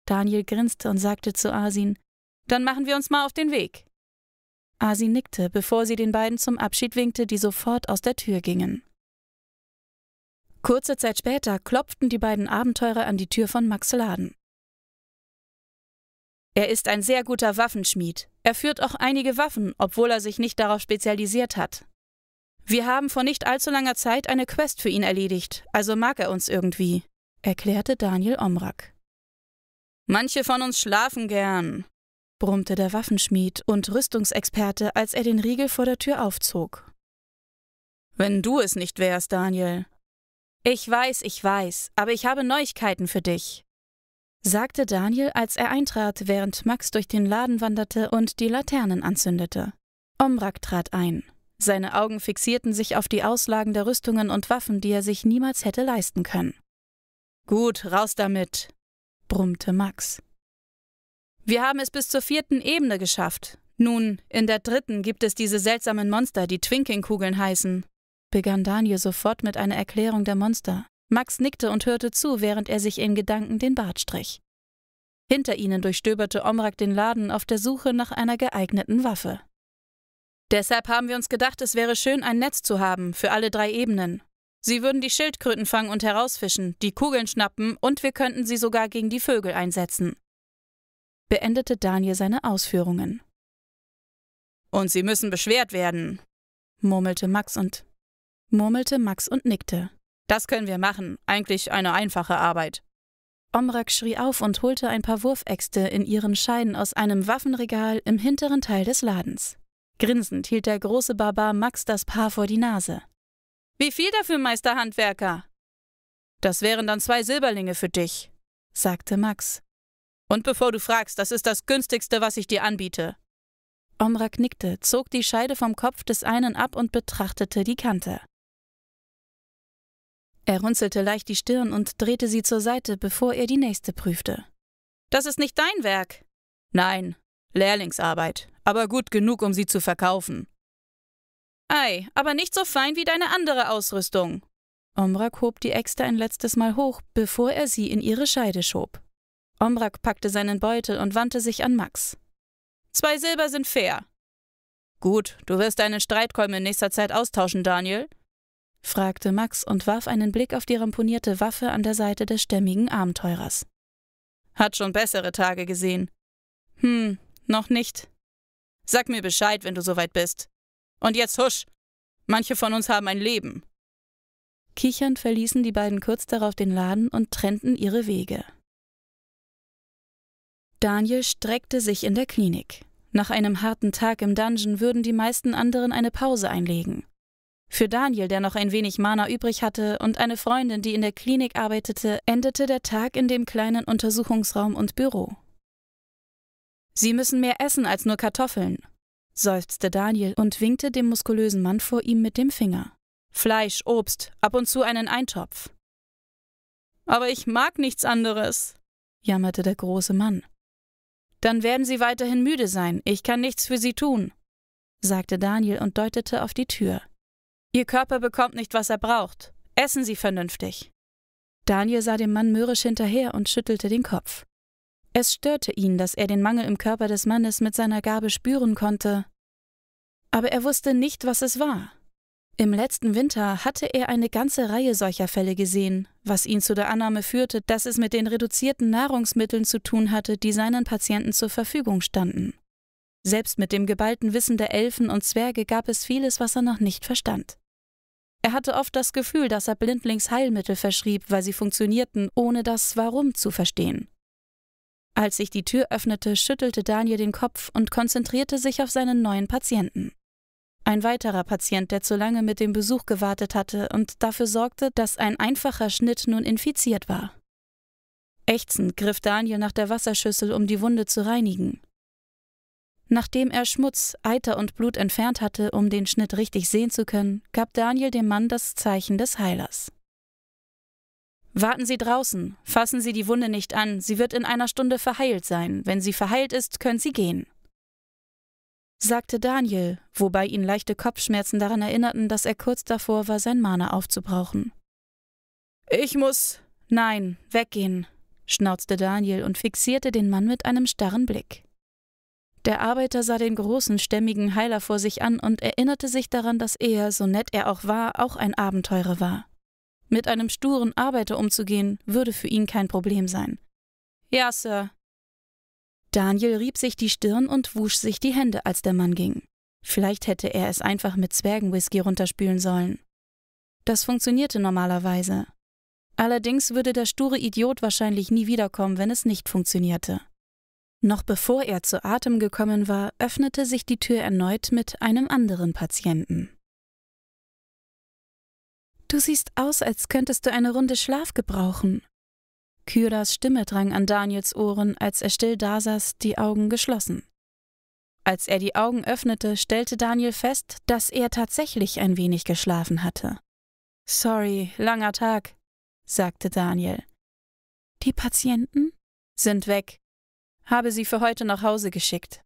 Daniel grinste und sagte zu Asin, dann machen wir uns mal auf den Weg. Asin nickte, bevor sie den beiden zum Abschied winkte, die sofort aus der Tür gingen. Kurze Zeit später klopften die beiden Abenteurer an die Tür von Max Laden. Er ist ein sehr guter Waffenschmied. Er führt auch einige Waffen, obwohl er sich nicht darauf spezialisiert hat. Wir haben vor nicht allzu langer Zeit eine Quest für ihn erledigt, also mag er uns irgendwie, erklärte Daniel Omrak. Manche von uns schlafen gern, brummte der Waffenschmied und Rüstungsexperte, als er den Riegel vor der Tür aufzog. Wenn du es nicht wärst, Daniel, ich weiß, ich weiß, aber ich habe Neuigkeiten für dich, sagte Daniel, als er eintrat, während Max durch den Laden wanderte und die Laternen anzündete. Omrak trat ein. Seine Augen fixierten sich auf die Auslagen der Rüstungen und Waffen, die er sich niemals hätte leisten können. Gut, raus damit, brummte Max. Wir haben es bis zur vierten Ebene geschafft. Nun, in der dritten gibt es diese seltsamen Monster, die Twinkingkugeln heißen begann Daniel sofort mit einer Erklärung der Monster. Max nickte und hörte zu, während er sich in Gedanken den Bart strich. Hinter ihnen durchstöberte Omrak den Laden auf der Suche nach einer geeigneten Waffe. Deshalb haben wir uns gedacht, es wäre schön, ein Netz zu haben, für alle drei Ebenen. Sie würden die Schildkröten fangen und herausfischen, die Kugeln schnappen und wir könnten sie sogar gegen die Vögel einsetzen. Beendete Daniel seine Ausführungen. Und sie müssen beschwert werden, murmelte Max und murmelte Max und nickte. Das können wir machen, eigentlich eine einfache Arbeit. Omrak schrie auf und holte ein paar Wurfäxte in ihren Scheiden aus einem Waffenregal im hinteren Teil des Ladens. Grinsend hielt der große Barbar Max das Paar vor die Nase. Wie viel dafür, Meisterhandwerker? Das wären dann zwei Silberlinge für dich, sagte Max. Und bevor du fragst, das ist das günstigste, was ich dir anbiete. Omrak nickte, zog die Scheide vom Kopf des einen ab und betrachtete die Kante. Er runzelte leicht die Stirn und drehte sie zur Seite, bevor er die nächste prüfte. Das ist nicht dein Werk. Nein, Lehrlingsarbeit, aber gut genug, um sie zu verkaufen. Ei, aber nicht so fein wie deine andere Ausrüstung. Omrak hob die Äxte ein letztes Mal hoch, bevor er sie in ihre Scheide schob. Omrak packte seinen Beutel und wandte sich an Max. Zwei Silber sind fair. Gut, du wirst deinen Streitkolben in nächster Zeit austauschen, Daniel fragte Max und warf einen Blick auf die ramponierte Waffe an der Seite des stämmigen Abenteurers. Hat schon bessere Tage gesehen. Hm, noch nicht. Sag mir Bescheid, wenn du soweit bist. Und jetzt husch! Manche von uns haben ein Leben. Kichernd verließen die beiden kurz darauf den Laden und trennten ihre Wege. Daniel streckte sich in der Klinik. Nach einem harten Tag im Dungeon würden die meisten anderen eine Pause einlegen. Für Daniel, der noch ein wenig Mana übrig hatte und eine Freundin, die in der Klinik arbeitete, endete der Tag in dem kleinen Untersuchungsraum und Büro. Sie müssen mehr essen als nur Kartoffeln, seufzte Daniel und winkte dem muskulösen Mann vor ihm mit dem Finger. Fleisch, Obst, ab und zu einen Eintopf. Aber ich mag nichts anderes, jammerte der große Mann. Dann werden Sie weiterhin müde sein, ich kann nichts für Sie tun, sagte Daniel und deutete auf die Tür. Ihr Körper bekommt nicht, was er braucht. Essen Sie vernünftig. Daniel sah dem Mann mürrisch hinterher und schüttelte den Kopf. Es störte ihn, dass er den Mangel im Körper des Mannes mit seiner Gabe spüren konnte. Aber er wusste nicht, was es war. Im letzten Winter hatte er eine ganze Reihe solcher Fälle gesehen, was ihn zu der Annahme führte, dass es mit den reduzierten Nahrungsmitteln zu tun hatte, die seinen Patienten zur Verfügung standen. Selbst mit dem geballten Wissen der Elfen und Zwerge gab es vieles, was er noch nicht verstand. Er hatte oft das Gefühl, dass er blindlings Heilmittel verschrieb, weil sie funktionierten, ohne das Warum zu verstehen. Als sich die Tür öffnete, schüttelte Daniel den Kopf und konzentrierte sich auf seinen neuen Patienten. Ein weiterer Patient, der zu lange mit dem Besuch gewartet hatte und dafür sorgte, dass ein einfacher Schnitt nun infiziert war. Ächzend griff Daniel nach der Wasserschüssel, um die Wunde zu reinigen. Nachdem er Schmutz, Eiter und Blut entfernt hatte, um den Schnitt richtig sehen zu können, gab Daniel dem Mann das Zeichen des Heilers. Warten Sie draußen, fassen Sie die Wunde nicht an, sie wird in einer Stunde verheilt sein, wenn sie verheilt ist, können Sie gehen, sagte Daniel, wobei ihn leichte Kopfschmerzen daran erinnerten, dass er kurz davor war, sein Mana aufzubrauchen. Ich muss. Nein, weggehen, schnauzte Daniel und fixierte den Mann mit einem starren Blick. Der Arbeiter sah den großen, stämmigen Heiler vor sich an und erinnerte sich daran, dass er, so nett er auch war, auch ein Abenteurer war. Mit einem sturen Arbeiter umzugehen, würde für ihn kein Problem sein. Ja, Sir. Daniel rieb sich die Stirn und wusch sich die Hände, als der Mann ging. Vielleicht hätte er es einfach mit Zwergenwhisky runterspülen sollen. Das funktionierte normalerweise. Allerdings würde der sture Idiot wahrscheinlich nie wiederkommen, wenn es nicht funktionierte. Noch bevor er zu Atem gekommen war, öffnete sich die Tür erneut mit einem anderen Patienten. Du siehst aus, als könntest du eine Runde Schlaf gebrauchen. Kyras Stimme drang an Daniels Ohren, als er still dasaß, die Augen geschlossen. Als er die Augen öffnete, stellte Daniel fest, dass er tatsächlich ein wenig geschlafen hatte. Sorry, langer Tag, sagte Daniel. Die Patienten sind weg, habe sie für heute nach Hause geschickt.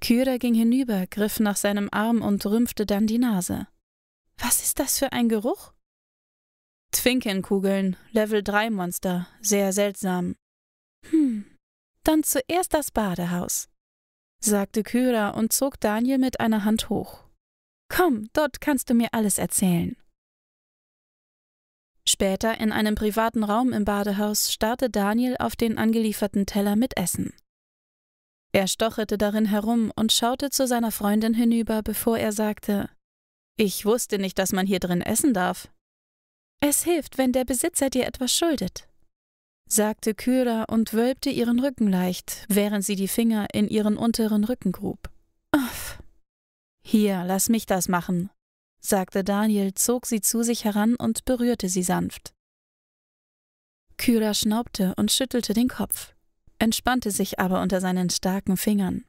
Kyra ging hinüber, griff nach seinem Arm und rümpfte dann die Nase. Was ist das für ein Geruch? Twinkenkugeln, Level 3 Monster, sehr seltsam. Hm, dann zuerst das Badehaus, sagte Kyra und zog Daniel mit einer Hand hoch. Komm, dort kannst du mir alles erzählen. Später in einem privaten Raum im Badehaus starrte Daniel auf den angelieferten Teller mit Essen. Er stocherte darin herum und schaute zu seiner Freundin hinüber, bevor er sagte Ich wusste nicht, dass man hier drin essen darf. Es hilft, wenn der Besitzer dir etwas schuldet, sagte Kyra und wölbte ihren Rücken leicht, während sie die Finger in ihren unteren Rücken grub. Uff. Hier, lass mich das machen, sagte Daniel, zog sie zu sich heran und berührte sie sanft. Kyra schnaubte und schüttelte den Kopf, entspannte sich aber unter seinen starken Fingern.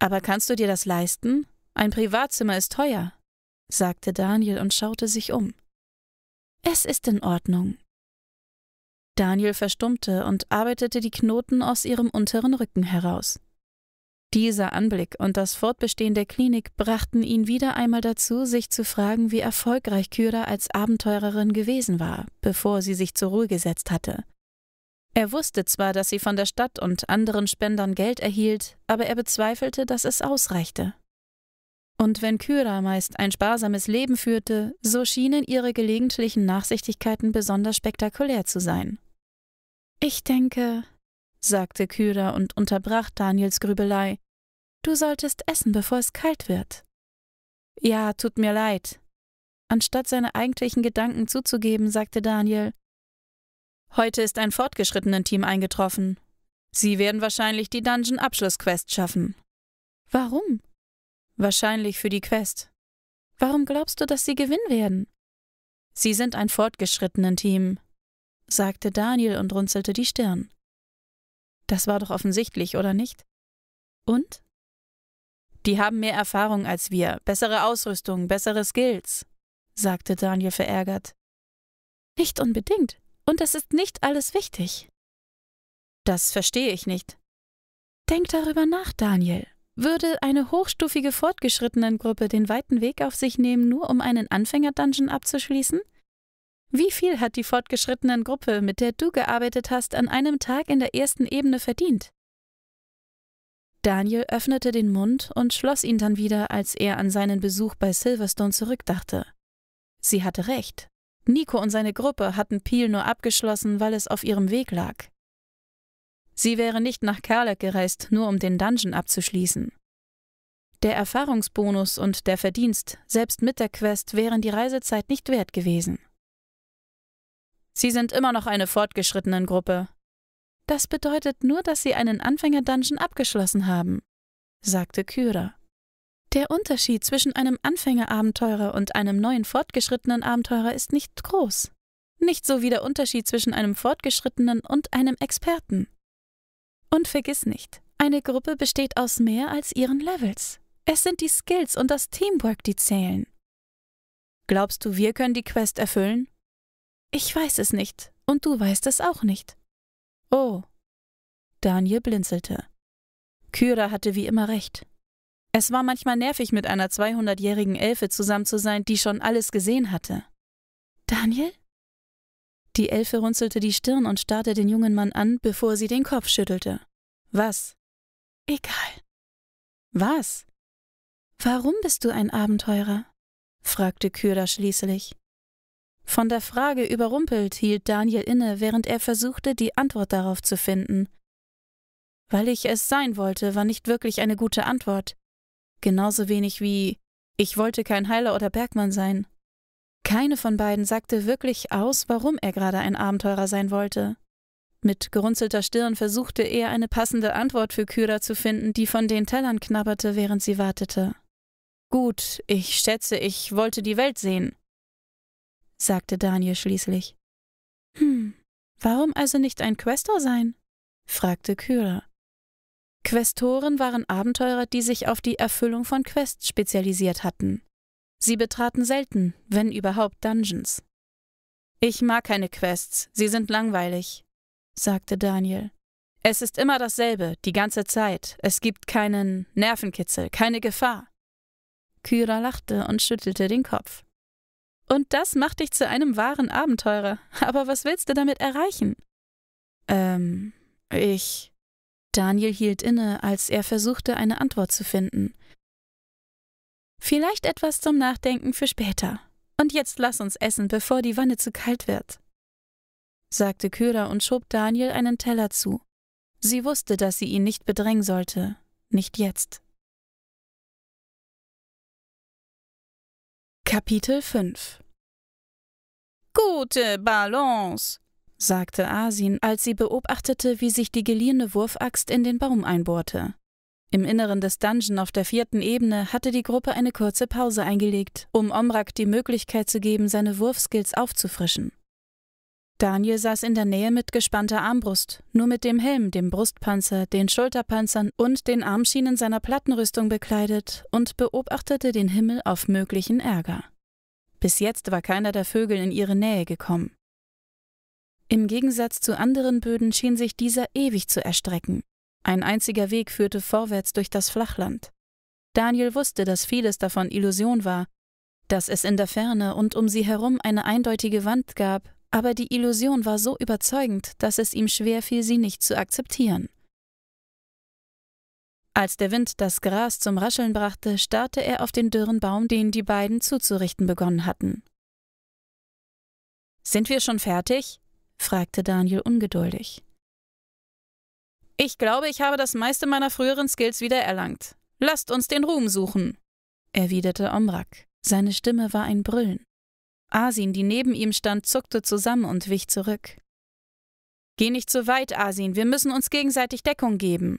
Aber kannst du dir das leisten? Ein Privatzimmer ist teuer, sagte Daniel und schaute sich um. Es ist in Ordnung. Daniel verstummte und arbeitete die Knoten aus ihrem unteren Rücken heraus. Dieser Anblick und das Fortbestehen der Klinik brachten ihn wieder einmal dazu, sich zu fragen, wie erfolgreich Kyra als Abenteurerin gewesen war, bevor sie sich zur Ruhe gesetzt hatte. Er wusste zwar, dass sie von der Stadt und anderen Spendern Geld erhielt, aber er bezweifelte, dass es ausreichte. Und wenn Kyra meist ein sparsames Leben führte, so schienen ihre gelegentlichen Nachsichtigkeiten besonders spektakulär zu sein. Ich denke, sagte Kyra und unterbrach Daniels Grübelei. Du solltest essen, bevor es kalt wird. Ja, tut mir leid. Anstatt seine eigentlichen Gedanken zuzugeben, sagte Daniel, Heute ist ein fortgeschrittenen Team eingetroffen. Sie werden wahrscheinlich die Dungeon-Abschlussquest schaffen. Warum? Wahrscheinlich für die Quest. Warum glaubst du, dass sie gewinnen werden? Sie sind ein fortgeschrittenen Team, sagte Daniel und runzelte die Stirn. Das war doch offensichtlich, oder nicht? Und? Die haben mehr Erfahrung als wir, bessere Ausrüstung, bessere Skills, sagte Daniel verärgert. Nicht unbedingt. Und es ist nicht alles wichtig. Das verstehe ich nicht. Denk darüber nach, Daniel. Würde eine hochstufige Fortgeschrittenengruppe den weiten Weg auf sich nehmen, nur um einen Anfänger-Dungeon abzuschließen? Wie viel hat die fortgeschrittenen Gruppe, mit der du gearbeitet hast, an einem Tag in der ersten Ebene verdient? Daniel öffnete den Mund und schloss ihn dann wieder, als er an seinen Besuch bei Silverstone zurückdachte. Sie hatte recht. Nico und seine Gruppe hatten Peel nur abgeschlossen, weil es auf ihrem Weg lag. Sie wäre nicht nach Kerlek gereist, nur um den Dungeon abzuschließen. Der Erfahrungsbonus und der Verdienst, selbst mit der Quest, wären die Reisezeit nicht wert gewesen. Sie sind immer noch eine fortgeschrittenen Gruppe. Das bedeutet nur, dass sie einen Anfänger-Dungeon abgeschlossen haben, sagte Kyra. Der Unterschied zwischen einem Anfänger-Abenteurer und einem neuen fortgeschrittenen Abenteurer ist nicht groß. Nicht so wie der Unterschied zwischen einem fortgeschrittenen und einem Experten. Und vergiss nicht, eine Gruppe besteht aus mehr als ihren Levels. Es sind die Skills und das Teamwork, die zählen. Glaubst du, wir können die Quest erfüllen? Ich weiß es nicht, und du weißt es auch nicht. Oh. Daniel blinzelte. Kyra hatte wie immer recht. Es war manchmal nervig, mit einer 200-jährigen Elfe zusammen zu sein, die schon alles gesehen hatte. Daniel? Die Elfe runzelte die Stirn und starrte den jungen Mann an, bevor sie den Kopf schüttelte. Was? Egal. Was? Warum bist du ein Abenteurer? fragte Kyra schließlich. Von der Frage überrumpelt hielt Daniel inne, während er versuchte, die Antwort darauf zu finden. Weil ich es sein wollte, war nicht wirklich eine gute Antwort. Genauso wenig wie ich wollte kein Heiler oder Bergmann sein. Keine von beiden sagte wirklich aus, warum er gerade ein Abenteurer sein wollte. Mit gerunzelter Stirn versuchte er, eine passende Antwort für Kyra zu finden, die von den Tellern knabberte, während sie wartete. Gut, ich schätze, ich wollte die Welt sehen sagte Daniel schließlich. Hm, warum also nicht ein Questor sein? fragte Kyra. Questoren waren Abenteurer, die sich auf die Erfüllung von Quests spezialisiert hatten. Sie betraten selten, wenn überhaupt, Dungeons. Ich mag keine Quests, sie sind langweilig, sagte Daniel. Es ist immer dasselbe, die ganze Zeit. Es gibt keinen Nervenkitzel, keine Gefahr. Kyra lachte und schüttelte den Kopf. Und das macht dich zu einem wahren Abenteurer. Aber was willst du damit erreichen? Ähm, ich. Daniel hielt inne, als er versuchte, eine Antwort zu finden. Vielleicht etwas zum Nachdenken für später. Und jetzt lass uns essen, bevor die Wanne zu kalt wird, sagte Kyra und schob Daniel einen Teller zu. Sie wusste, dass sie ihn nicht bedrängen sollte, nicht jetzt. Kapitel 5 Gute Balance, sagte Asin, als sie beobachtete, wie sich die geliehene Wurfaxt in den Baum einbohrte. Im Inneren des Dungeon auf der vierten Ebene hatte die Gruppe eine kurze Pause eingelegt, um Omrak die Möglichkeit zu geben, seine Wurfskills aufzufrischen. Daniel saß in der Nähe mit gespannter Armbrust, nur mit dem Helm, dem Brustpanzer, den Schulterpanzern und den Armschienen seiner Plattenrüstung bekleidet und beobachtete den Himmel auf möglichen Ärger. Bis jetzt war keiner der Vögel in ihre Nähe gekommen. Im Gegensatz zu anderen Böden schien sich dieser ewig zu erstrecken. Ein einziger Weg führte vorwärts durch das Flachland. Daniel wusste, dass vieles davon Illusion war, dass es in der Ferne und um sie herum eine eindeutige Wand gab, aber die Illusion war so überzeugend, dass es ihm schwer fiel, sie nicht zu akzeptieren. Als der Wind das Gras zum Rascheln brachte, starrte er auf den dürren Baum, den die beiden zuzurichten begonnen hatten. Sind wir schon fertig? fragte Daniel ungeduldig. Ich glaube, ich habe das meiste meiner früheren Skills wiedererlangt. Lasst uns den Ruhm suchen, erwiderte Omrak. Seine Stimme war ein Brüllen. Asin, die neben ihm stand, zuckte zusammen und wich zurück. Geh nicht so weit, Asin, wir müssen uns gegenseitig Deckung geben,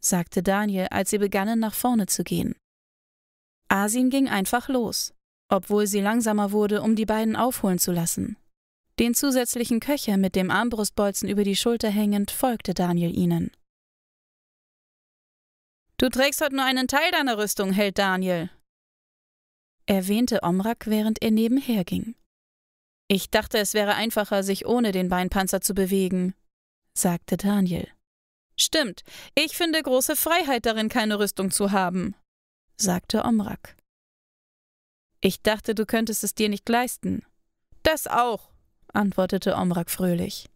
sagte Daniel, als sie begannen, nach vorne zu gehen. Asin ging einfach los, obwohl sie langsamer wurde, um die beiden aufholen zu lassen. Den zusätzlichen Köcher mit dem Armbrustbolzen über die Schulter hängend, folgte Daniel ihnen. Du trägst heute nur einen Teil deiner Rüstung, Held Daniel, erwähnte Omrak, während er nebenher ging. Ich dachte, es wäre einfacher, sich ohne den Beinpanzer zu bewegen, sagte Daniel. Stimmt, ich finde große Freiheit darin, keine Rüstung zu haben, sagte Omrak. Ich dachte, du könntest es dir nicht leisten. Das auch, antwortete Omrak fröhlich.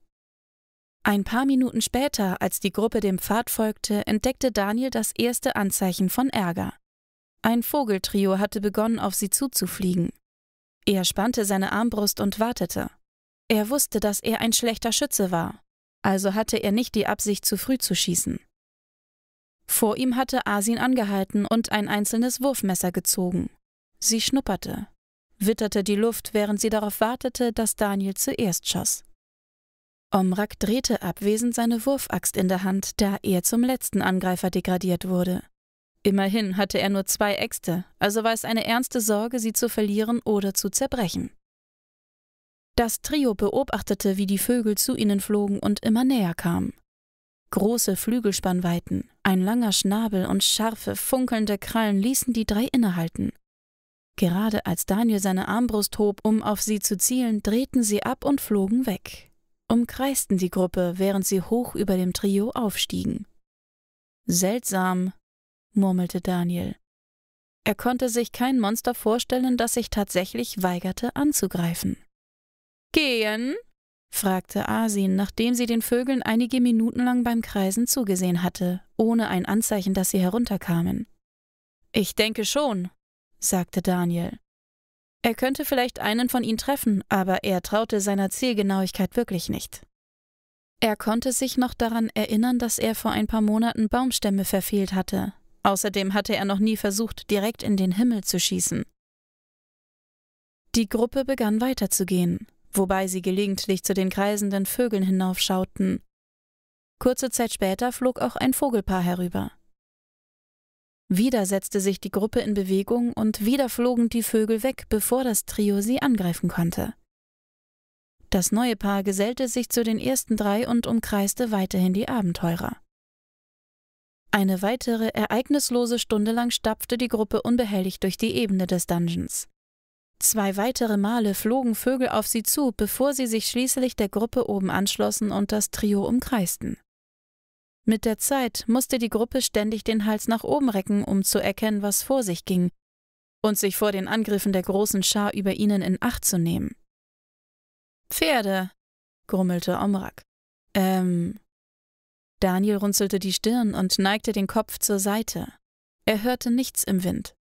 Ein paar Minuten später, als die Gruppe dem Pfad folgte, entdeckte Daniel das erste Anzeichen von Ärger. Ein Vogeltrio hatte begonnen, auf sie zuzufliegen. Er spannte seine Armbrust und wartete. Er wusste, dass er ein schlechter Schütze war, also hatte er nicht die Absicht, zu früh zu schießen. Vor ihm hatte Asin angehalten und ein einzelnes Wurfmesser gezogen. Sie schnupperte, witterte die Luft, während sie darauf wartete, dass Daniel zuerst schoss. Omrak drehte abwesend seine Wurfaxt in der Hand, da er zum letzten Angreifer degradiert wurde. Immerhin hatte er nur zwei Äxte, also war es eine ernste Sorge, sie zu verlieren oder zu zerbrechen. Das Trio beobachtete, wie die Vögel zu ihnen flogen und immer näher kamen. Große Flügelspannweiten, ein langer Schnabel und scharfe, funkelnde Krallen ließen die drei innehalten. Gerade als Daniel seine Armbrust hob, um auf sie zu zielen, drehten sie ab und flogen weg, umkreisten die Gruppe, während sie hoch über dem Trio aufstiegen. Seltsam, murmelte Daniel. Er konnte sich kein Monster vorstellen, das sich tatsächlich weigerte anzugreifen. Gehen? fragte Asin, nachdem sie den Vögeln einige Minuten lang beim Kreisen zugesehen hatte, ohne ein Anzeichen, dass sie herunterkamen. Ich denke schon, sagte Daniel. Er könnte vielleicht einen von ihnen treffen, aber er traute seiner Zielgenauigkeit wirklich nicht. Er konnte sich noch daran erinnern, dass er vor ein paar Monaten Baumstämme verfehlt hatte, Außerdem hatte er noch nie versucht, direkt in den Himmel zu schießen. Die Gruppe begann weiterzugehen, wobei sie gelegentlich zu den kreisenden Vögeln hinaufschauten. Kurze Zeit später flog auch ein Vogelpaar herüber. Wieder setzte sich die Gruppe in Bewegung und wieder flogen die Vögel weg, bevor das Trio sie angreifen konnte. Das neue Paar gesellte sich zu den ersten drei und umkreiste weiterhin die Abenteurer. Eine weitere ereignislose Stunde lang stapfte die Gruppe unbehelligt durch die Ebene des Dungeons. Zwei weitere Male flogen Vögel auf sie zu, bevor sie sich schließlich der Gruppe oben anschlossen und das Trio umkreisten. Mit der Zeit musste die Gruppe ständig den Hals nach oben recken, um zu erkennen, was vor sich ging, und sich vor den Angriffen der großen Schar über ihnen in Acht zu nehmen. Pferde, grummelte Omrak. Ähm, Daniel runzelte die Stirn und neigte den Kopf zur Seite. Er hörte nichts im Wind.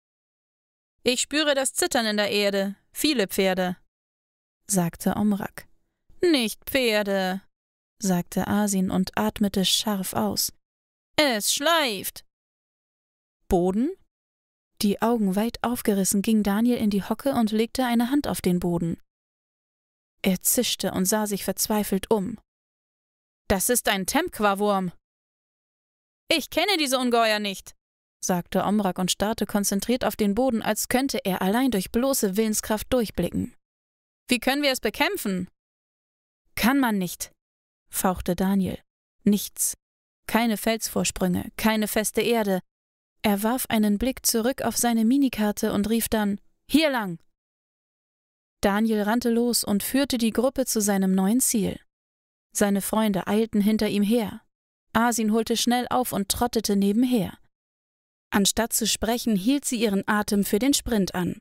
Ich spüre das Zittern in der Erde. Viele Pferde, sagte Omrak. Nicht Pferde, sagte Asin und atmete scharf aus. Es schleift. Boden? Die Augen weit aufgerissen ging Daniel in die Hocke und legte eine Hand auf den Boden. Er zischte und sah sich verzweifelt um. Das ist ein Tempqua-Wurm. Ich kenne diese Ungeheuer nicht, sagte Omrak und starrte konzentriert auf den Boden, als könnte er allein durch bloße Willenskraft durchblicken. Wie können wir es bekämpfen? Kann man nicht, fauchte Daniel. Nichts. Keine Felsvorsprünge, keine feste Erde. Er warf einen Blick zurück auf seine Minikarte und rief dann: Hier lang! Daniel rannte los und führte die Gruppe zu seinem neuen Ziel. Seine Freunde eilten hinter ihm her. Asin holte schnell auf und trottete nebenher. Anstatt zu sprechen, hielt sie ihren Atem für den Sprint an.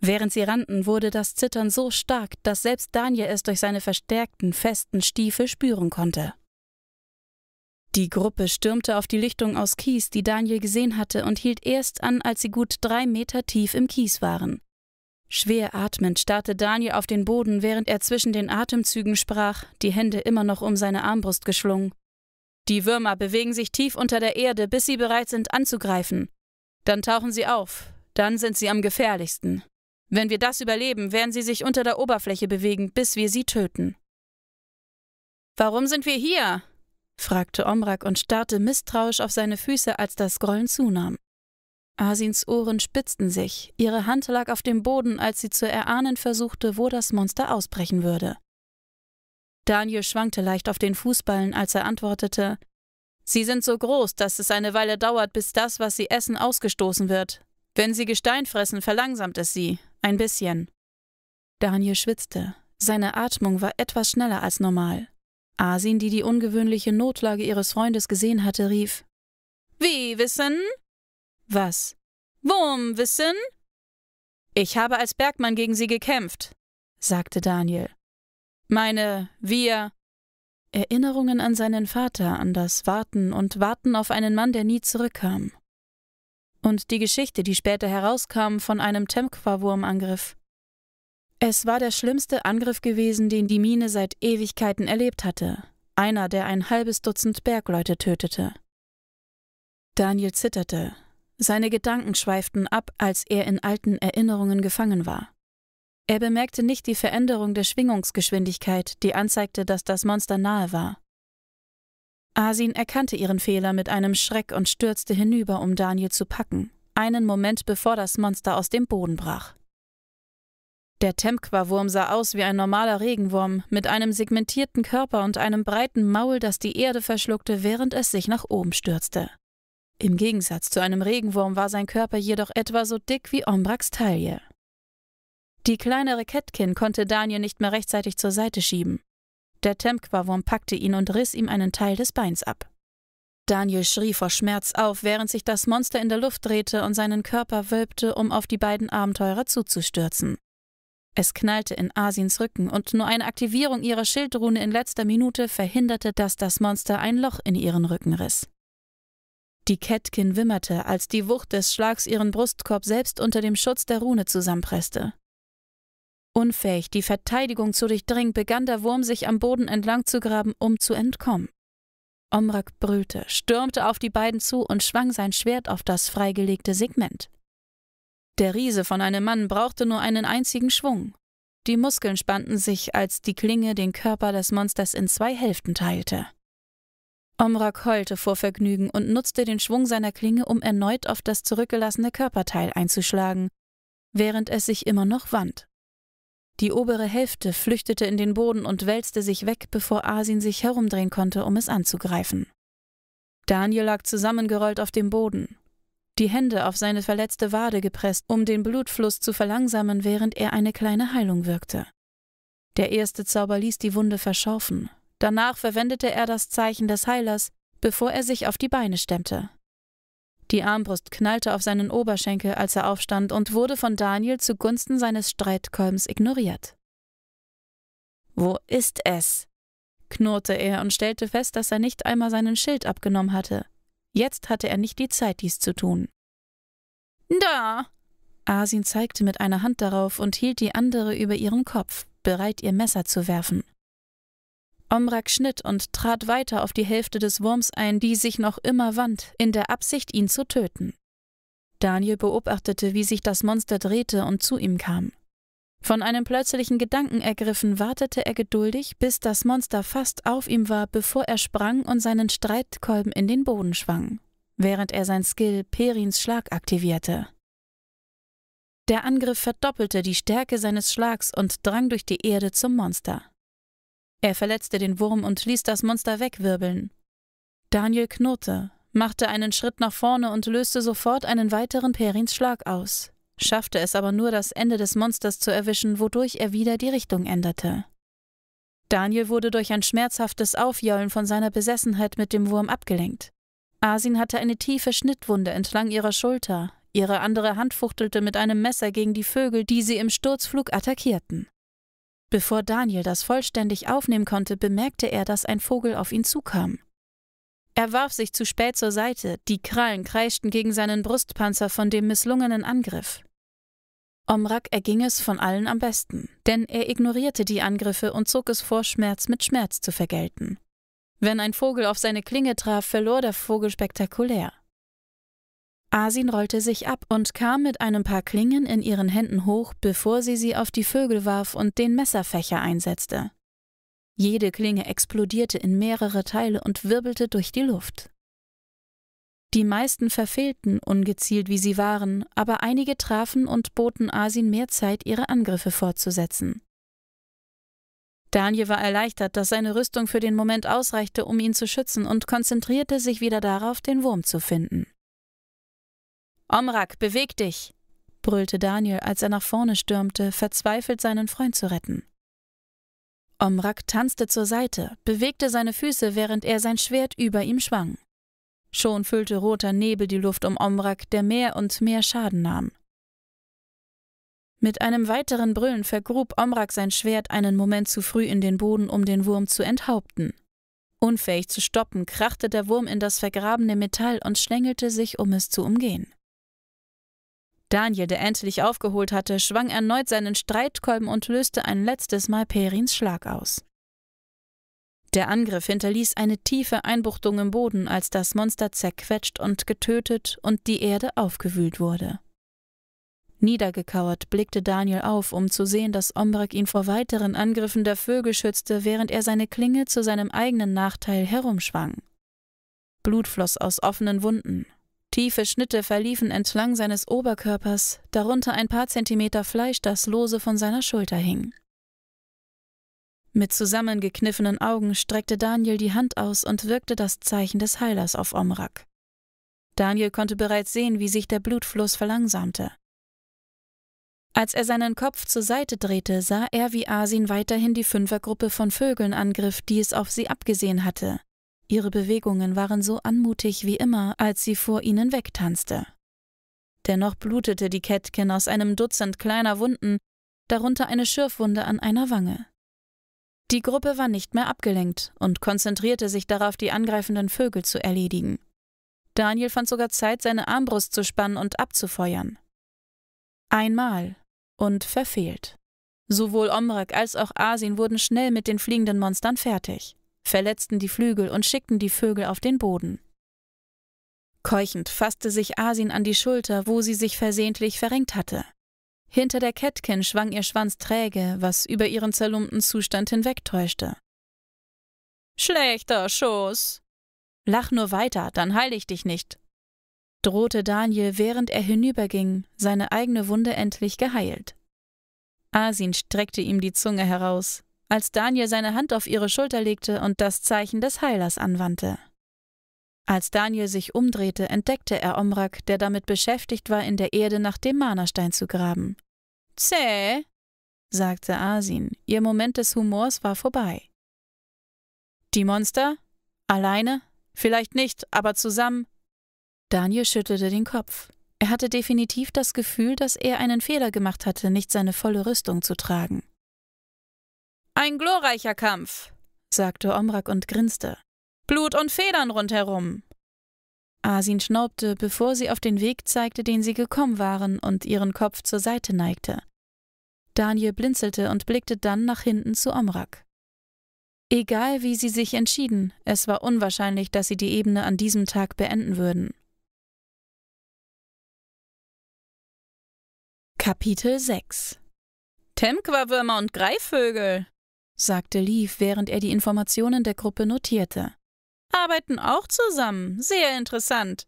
Während sie rannten, wurde das Zittern so stark, dass selbst Daniel es durch seine verstärkten, festen Stiefel spüren konnte. Die Gruppe stürmte auf die Lichtung aus Kies, die Daniel gesehen hatte, und hielt erst an, als sie gut drei Meter tief im Kies waren. Schwer atmend starrte Daniel auf den Boden, während er zwischen den Atemzügen sprach, die Hände immer noch um seine Armbrust geschlungen. Die Würmer bewegen sich tief unter der Erde, bis sie bereit sind anzugreifen. Dann tauchen sie auf, dann sind sie am gefährlichsten. Wenn wir das überleben, werden sie sich unter der Oberfläche bewegen, bis wir sie töten. Warum sind wir hier? fragte Omrak und starrte misstrauisch auf seine Füße, als das Grollen zunahm. Asins Ohren spitzten sich, ihre Hand lag auf dem Boden, als sie zu erahnen versuchte, wo das Monster ausbrechen würde. Daniel schwankte leicht auf den Fußballen, als er antwortete Sie sind so groß, dass es eine Weile dauert, bis das, was sie essen, ausgestoßen wird. Wenn sie Gestein fressen, verlangsamt es sie. Ein bisschen. Daniel schwitzte. Seine Atmung war etwas schneller als normal. Asin, die die ungewöhnliche Notlage ihres Freundes gesehen hatte, rief Wie wissen? Was? Wurmwissen? Ich habe als Bergmann gegen sie gekämpft, sagte Daniel. Meine, wir. Erinnerungen an seinen Vater, an das Warten und Warten auf einen Mann, der nie zurückkam. Und die Geschichte, die später herauskam, von einem Temqua-Wurmangriff. Es war der schlimmste Angriff gewesen, den die Mine seit Ewigkeiten erlebt hatte. Einer, der ein halbes Dutzend Bergleute tötete. Daniel zitterte, seine Gedanken schweiften ab, als er in alten Erinnerungen gefangen war. Er bemerkte nicht die Veränderung der Schwingungsgeschwindigkeit, die anzeigte, dass das Monster nahe war. Asin erkannte ihren Fehler mit einem Schreck und stürzte hinüber, um Daniel zu packen, einen Moment bevor das Monster aus dem Boden brach. Der Tempqua-Wurm sah aus wie ein normaler Regenwurm, mit einem segmentierten Körper und einem breiten Maul, das die Erde verschluckte, während es sich nach oben stürzte. Im Gegensatz zu einem Regenwurm war sein Körper jedoch etwa so dick wie Ombraks Taille. Die kleinere Kettkin konnte Daniel nicht mehr rechtzeitig zur Seite schieben. Der tempqua packte ihn und riss ihm einen Teil des Beins ab. Daniel schrie vor Schmerz auf, während sich das Monster in der Luft drehte und seinen Körper wölbte, um auf die beiden Abenteurer zuzustürzen. Es knallte in Asiens Rücken und nur eine Aktivierung ihrer Schildrune in letzter Minute verhinderte, dass das Monster ein Loch in ihren Rücken riss. Die Kätkin wimmerte, als die Wucht des Schlags ihren Brustkorb selbst unter dem Schutz der Rune zusammenpresste. Unfähig, die Verteidigung zu durchdringen, begann der Wurm sich am Boden entlang zu graben, um zu entkommen. Omrak brüllte, stürmte auf die beiden zu und schwang sein Schwert auf das freigelegte Segment. Der Riese von einem Mann brauchte nur einen einzigen Schwung. Die Muskeln spannten sich, als die Klinge den Körper des Monsters in zwei Hälften teilte. Omrak heulte vor Vergnügen und nutzte den Schwung seiner Klinge, um erneut auf das zurückgelassene Körperteil einzuschlagen, während es sich immer noch wand. Die obere Hälfte flüchtete in den Boden und wälzte sich weg, bevor Asin sich herumdrehen konnte, um es anzugreifen. Daniel lag zusammengerollt auf dem Boden, die Hände auf seine verletzte Wade gepresst, um den Blutfluss zu verlangsamen, während er eine kleine Heilung wirkte. Der erste Zauber ließ die Wunde verschaufen, Danach verwendete er das Zeichen des Heilers, bevor er sich auf die Beine stemmte. Die Armbrust knallte auf seinen Oberschenkel, als er aufstand, und wurde von Daniel zugunsten seines Streitkolbens ignoriert. Wo ist es? knurrte er und stellte fest, dass er nicht einmal seinen Schild abgenommen hatte. Jetzt hatte er nicht die Zeit, dies zu tun. Da! Asin zeigte mit einer Hand darauf und hielt die andere über ihren Kopf, bereit, ihr Messer zu werfen. Omrak schnitt und trat weiter auf die Hälfte des Wurms ein, die sich noch immer wand, in der Absicht, ihn zu töten. Daniel beobachtete, wie sich das Monster drehte und zu ihm kam. Von einem plötzlichen Gedanken ergriffen, wartete er geduldig, bis das Monster fast auf ihm war, bevor er sprang und seinen Streitkolben in den Boden schwang, während er sein Skill Perins Schlag aktivierte. Der Angriff verdoppelte die Stärke seines Schlags und drang durch die Erde zum Monster. Er verletzte den Wurm und ließ das Monster wegwirbeln. Daniel knurrte, machte einen Schritt nach vorne und löste sofort einen weiteren Perins Schlag aus, schaffte es aber nur, das Ende des Monsters zu erwischen, wodurch er wieder die Richtung änderte. Daniel wurde durch ein schmerzhaftes Aufjaulen von seiner Besessenheit mit dem Wurm abgelenkt. Asin hatte eine tiefe Schnittwunde entlang ihrer Schulter, ihre andere Hand fuchtelte mit einem Messer gegen die Vögel, die sie im Sturzflug attackierten. Bevor Daniel das vollständig aufnehmen konnte, bemerkte er, dass ein Vogel auf ihn zukam. Er warf sich zu spät zur Seite, die Krallen kreischten gegen seinen Brustpanzer von dem misslungenen Angriff. Omrak erging es von allen am besten, denn er ignorierte die Angriffe und zog es vor, Schmerz mit Schmerz zu vergelten. Wenn ein Vogel auf seine Klinge traf, verlor der Vogel spektakulär. Asin rollte sich ab und kam mit einem paar Klingen in ihren Händen hoch, bevor sie sie auf die Vögel warf und den Messerfächer einsetzte. Jede Klinge explodierte in mehrere Teile und wirbelte durch die Luft. Die meisten verfehlten, ungezielt wie sie waren, aber einige trafen und boten Asin mehr Zeit, ihre Angriffe fortzusetzen. Daniel war erleichtert, dass seine Rüstung für den Moment ausreichte, um ihn zu schützen, und konzentrierte sich wieder darauf, den Wurm zu finden. Omrak, beweg dich! brüllte Daniel, als er nach vorne stürmte, verzweifelt seinen Freund zu retten. Omrak tanzte zur Seite, bewegte seine Füße, während er sein Schwert über ihm schwang. Schon füllte roter Nebel die Luft um Omrak, der mehr und mehr Schaden nahm. Mit einem weiteren Brüllen vergrub Omrak sein Schwert einen Moment zu früh in den Boden, um den Wurm zu enthaupten. Unfähig zu stoppen, krachte der Wurm in das vergrabene Metall und schlängelte sich, um es zu umgehen. Daniel, der endlich aufgeholt hatte, schwang erneut seinen Streitkolben und löste ein letztes Mal Perins Schlag aus. Der Angriff hinterließ eine tiefe Einbuchtung im Boden, als das Monster zerquetscht und getötet und die Erde aufgewühlt wurde. Niedergekauert blickte Daniel auf, um zu sehen, dass Ombrek ihn vor weiteren Angriffen der Vögel schützte, während er seine Klinge zu seinem eigenen Nachteil herumschwang. Blut floss aus offenen Wunden, Tiefe Schnitte verliefen entlang seines Oberkörpers, darunter ein paar Zentimeter Fleisch, das lose von seiner Schulter hing. Mit zusammengekniffenen Augen streckte Daniel die Hand aus und wirkte das Zeichen des Heilers auf Omrak. Daniel konnte bereits sehen, wie sich der Blutfluss verlangsamte. Als er seinen Kopf zur Seite drehte, sah er, wie Asin weiterhin die Fünfergruppe von Vögeln angriff, die es auf sie abgesehen hatte, Ihre Bewegungen waren so anmutig wie immer, als sie vor ihnen wegtanzte. Dennoch blutete die Kätkin aus einem Dutzend kleiner Wunden, darunter eine Schürfwunde an einer Wange. Die Gruppe war nicht mehr abgelenkt und konzentrierte sich darauf, die angreifenden Vögel zu erledigen. Daniel fand sogar Zeit, seine Armbrust zu spannen und abzufeuern. Einmal und verfehlt. Sowohl Omrak als auch Asin wurden schnell mit den fliegenden Monstern fertig verletzten die Flügel und schickten die Vögel auf den Boden. Keuchend fasste sich Asin an die Schulter, wo sie sich versehentlich verrenkt hatte. Hinter der Kettkin schwang ihr Schwanz träge, was über ihren zerlumpten Zustand hinwegtäuschte. Schlechter Schuss! Lach nur weiter, dann heile ich dich nicht, drohte Daniel, während er hinüberging, seine eigene Wunde endlich geheilt. Asin streckte ihm die Zunge heraus, als Daniel seine Hand auf ihre Schulter legte und das Zeichen des Heilers anwandte. Als Daniel sich umdrehte, entdeckte er Omrak, der damit beschäftigt war, in der Erde nach dem Manerstein zu graben. Zäh, sagte Asin. Ihr Moment des Humors war vorbei. Die Monster? Alleine? Vielleicht nicht, aber zusammen? Daniel schüttelte den Kopf. Er hatte definitiv das Gefühl, dass er einen Fehler gemacht hatte, nicht seine volle Rüstung zu tragen. Ein glorreicher Kampf, sagte Omrak und grinste. Blut und Federn rundherum. Asin schnaubte, bevor sie auf den Weg zeigte, den sie gekommen waren, und ihren Kopf zur Seite neigte. Daniel blinzelte und blickte dann nach hinten zu Omrak. Egal wie sie sich entschieden, es war unwahrscheinlich, dass sie die Ebene an diesem Tag beenden würden. Kapitel 6 Temquawürmer und Greifvögel sagte Leaf, während er die Informationen der Gruppe notierte. Arbeiten auch zusammen. Sehr interessant.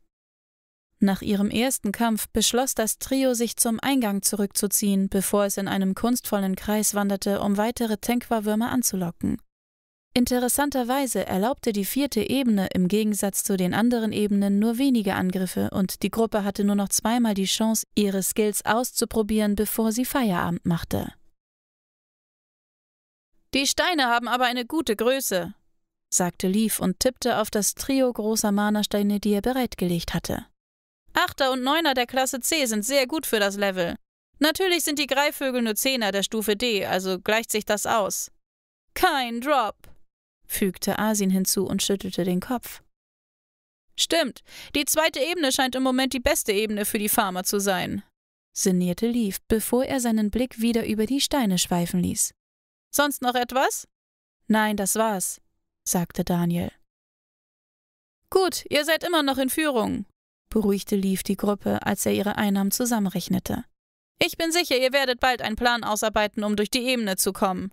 Nach ihrem ersten Kampf beschloss das Trio, sich zum Eingang zurückzuziehen, bevor es in einem kunstvollen Kreis wanderte, um weitere Tenkwa-Würmer anzulocken. Interessanterweise erlaubte die vierte Ebene im Gegensatz zu den anderen Ebenen nur wenige Angriffe und die Gruppe hatte nur noch zweimal die Chance, ihre Skills auszuprobieren, bevor sie Feierabend machte. Die Steine haben aber eine gute Größe, sagte Leaf und tippte auf das Trio großer Mana-Steine, die er bereitgelegt hatte. Achter und Neuner der Klasse C sind sehr gut für das Level. Natürlich sind die Greifvögel nur Zehner der Stufe D, also gleicht sich das aus. Kein Drop, fügte Asin hinzu und schüttelte den Kopf. Stimmt, die zweite Ebene scheint im Moment die beste Ebene für die Farmer zu sein, sinnierte Leaf, bevor er seinen Blick wieder über die Steine schweifen ließ. Sonst noch etwas? Nein, das war's, sagte Daniel. Gut, ihr seid immer noch in Führung, beruhigte Leaf die Gruppe, als er ihre Einnahmen zusammenrechnete. Ich bin sicher, ihr werdet bald einen Plan ausarbeiten, um durch die Ebene zu kommen.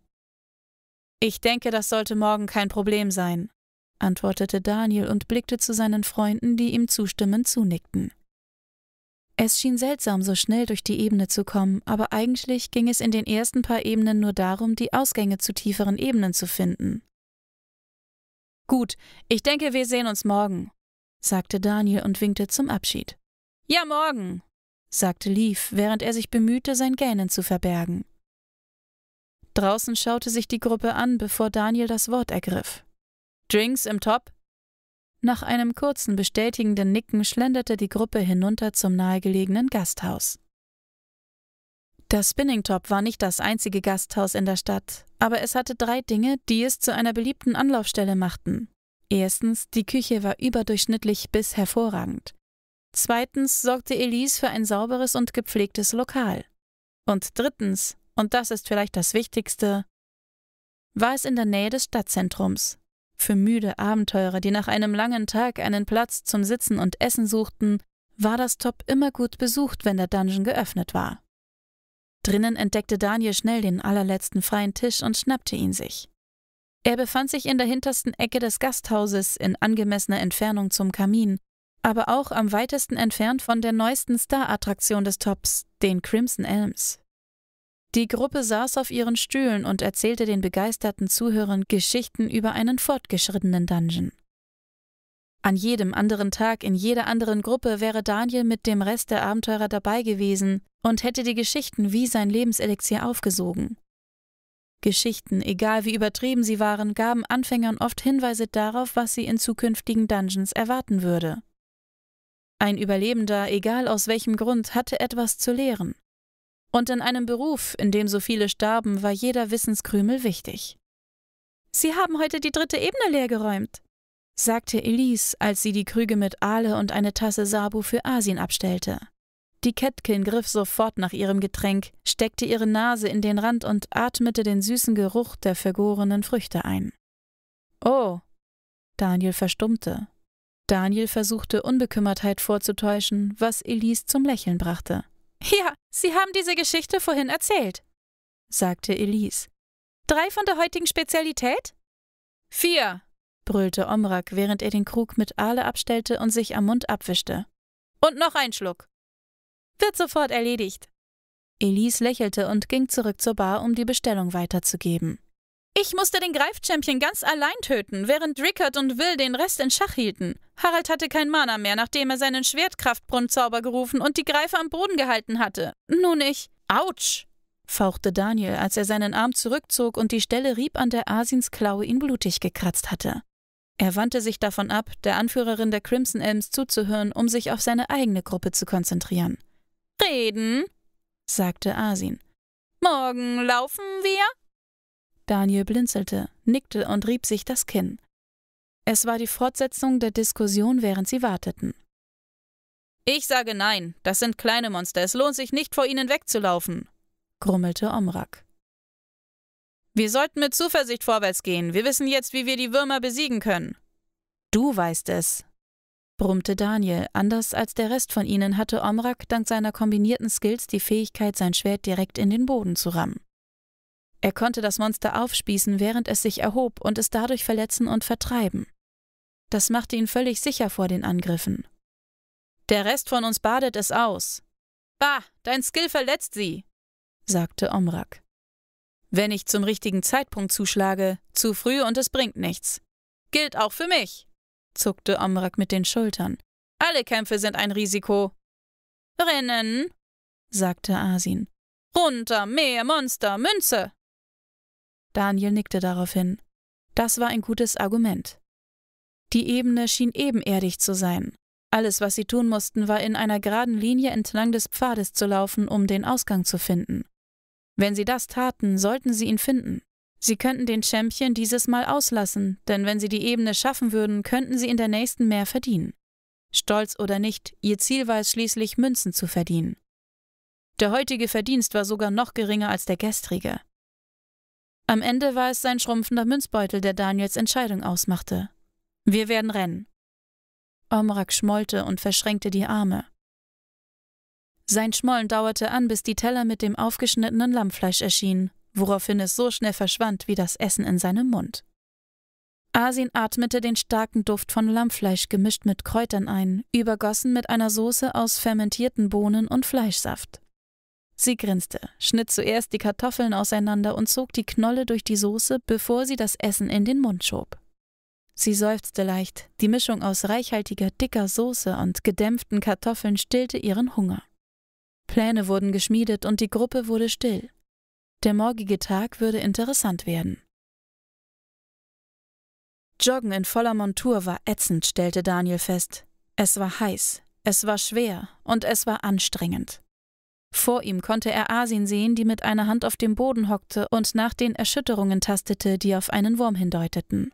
Ich denke, das sollte morgen kein Problem sein, antwortete Daniel und blickte zu seinen Freunden, die ihm zustimmend zunickten. Es schien seltsam, so schnell durch die Ebene zu kommen, aber eigentlich ging es in den ersten paar Ebenen nur darum, die Ausgänge zu tieferen Ebenen zu finden. Gut, ich denke, wir sehen uns morgen, sagte Daniel und winkte zum Abschied. Ja, morgen, sagte Leaf, während er sich bemühte, sein Gähnen zu verbergen. Draußen schaute sich die Gruppe an, bevor Daniel das Wort ergriff. Drinks im Top? Nach einem kurzen bestätigenden Nicken schlenderte die Gruppe hinunter zum nahegelegenen Gasthaus. Das Spinning Top war nicht das einzige Gasthaus in der Stadt, aber es hatte drei Dinge, die es zu einer beliebten Anlaufstelle machten. Erstens, die Küche war überdurchschnittlich bis hervorragend. Zweitens sorgte Elise für ein sauberes und gepflegtes Lokal. Und drittens, und das ist vielleicht das Wichtigste, war es in der Nähe des Stadtzentrums, für müde Abenteurer, die nach einem langen Tag einen Platz zum Sitzen und Essen suchten, war das Top immer gut besucht, wenn der Dungeon geöffnet war. Drinnen entdeckte Daniel schnell den allerletzten freien Tisch und schnappte ihn sich. Er befand sich in der hintersten Ecke des Gasthauses in angemessener Entfernung zum Kamin, aber auch am weitesten entfernt von der neuesten Star-Attraktion des Tops, den Crimson Elms. Die Gruppe saß auf ihren Stühlen und erzählte den begeisterten Zuhörern Geschichten über einen fortgeschrittenen Dungeon. An jedem anderen Tag in jeder anderen Gruppe wäre Daniel mit dem Rest der Abenteurer dabei gewesen und hätte die Geschichten wie sein Lebenselixier aufgesogen. Geschichten, egal wie übertrieben sie waren, gaben Anfängern oft Hinweise darauf, was sie in zukünftigen Dungeons erwarten würde. Ein Überlebender, egal aus welchem Grund, hatte etwas zu lehren. Und in einem Beruf, in dem so viele starben, war jeder Wissenskrümel wichtig. Sie haben heute die dritte Ebene leergeräumt, sagte Elise, als sie die Krüge mit Aale und eine Tasse Sabu für Asien abstellte. Die Kätkin griff sofort nach ihrem Getränk, steckte ihre Nase in den Rand und atmete den süßen Geruch der vergorenen Früchte ein. Oh! Daniel verstummte. Daniel versuchte Unbekümmertheit vorzutäuschen, was Elise zum Lächeln brachte. Ja, Sie haben diese Geschichte vorhin erzählt, sagte Elise. Drei von der heutigen Spezialität? Vier, brüllte Omrak, während er den Krug mit Aale abstellte und sich am Mund abwischte. Und noch ein Schluck. Wird sofort erledigt. Elise lächelte und ging zurück zur Bar, um die Bestellung weiterzugeben. Ich musste den Greifchampion ganz allein töten, während Rickard und Will den Rest in Schach hielten. Harald hatte kein Mana mehr, nachdem er seinen Schwertkraftbrunnzauber gerufen und die Greife am Boden gehalten hatte. Nun ich. Autsch! fauchte Daniel, als er seinen Arm zurückzog und die Stelle rieb, an der Asins Klaue ihn blutig gekratzt hatte. Er wandte sich davon ab, der Anführerin der Crimson Elms zuzuhören, um sich auf seine eigene Gruppe zu konzentrieren. Reden, sagte Asin. Morgen laufen wir? Daniel blinzelte, nickte und rieb sich das Kinn. Es war die Fortsetzung der Diskussion, während sie warteten. Ich sage nein, das sind kleine Monster, es lohnt sich nicht, vor ihnen wegzulaufen, grummelte Omrak. Wir sollten mit Zuversicht vorwärts gehen, wir wissen jetzt, wie wir die Würmer besiegen können. Du weißt es, brummte Daniel. Anders als der Rest von ihnen hatte Omrak dank seiner kombinierten Skills die Fähigkeit, sein Schwert direkt in den Boden zu rammen. Er konnte das Monster aufspießen, während es sich erhob und es dadurch verletzen und vertreiben. Das machte ihn völlig sicher vor den Angriffen. Der Rest von uns badet es aus. Bah, dein Skill verletzt sie, sagte Omrak. Wenn ich zum richtigen Zeitpunkt zuschlage, zu früh und es bringt nichts. Gilt auch für mich, zuckte Omrak mit den Schultern. Alle Kämpfe sind ein Risiko. Rennen, sagte Asin. Runter, mehr Monster, Münze! Daniel nickte daraufhin. Das war ein gutes Argument. Die Ebene schien ebenerdig zu sein. Alles, was sie tun mussten, war in einer geraden Linie entlang des Pfades zu laufen, um den Ausgang zu finden. Wenn sie das taten, sollten sie ihn finden. Sie könnten den Champion dieses Mal auslassen, denn wenn sie die Ebene schaffen würden, könnten sie in der nächsten mehr verdienen. Stolz oder nicht, ihr Ziel war es schließlich, Münzen zu verdienen. Der heutige Verdienst war sogar noch geringer als der gestrige. Am Ende war es sein schrumpfender Münzbeutel, der Daniels Entscheidung ausmachte. Wir werden rennen. Omrak schmollte und verschränkte die Arme. Sein Schmollen dauerte an, bis die Teller mit dem aufgeschnittenen Lammfleisch erschienen, woraufhin es so schnell verschwand wie das Essen in seinem Mund. Asin atmete den starken Duft von Lammfleisch gemischt mit Kräutern ein, übergossen mit einer Soße aus fermentierten Bohnen und Fleischsaft. Sie grinste, schnitt zuerst die Kartoffeln auseinander und zog die Knolle durch die Soße, bevor sie das Essen in den Mund schob. Sie seufzte leicht, die Mischung aus reichhaltiger, dicker Soße und gedämpften Kartoffeln stillte ihren Hunger. Pläne wurden geschmiedet und die Gruppe wurde still. Der morgige Tag würde interessant werden. Joggen in voller Montur war ätzend, stellte Daniel fest. Es war heiß, es war schwer und es war anstrengend. Vor ihm konnte er Asin sehen, die mit einer Hand auf dem Boden hockte und nach den Erschütterungen tastete, die auf einen Wurm hindeuteten.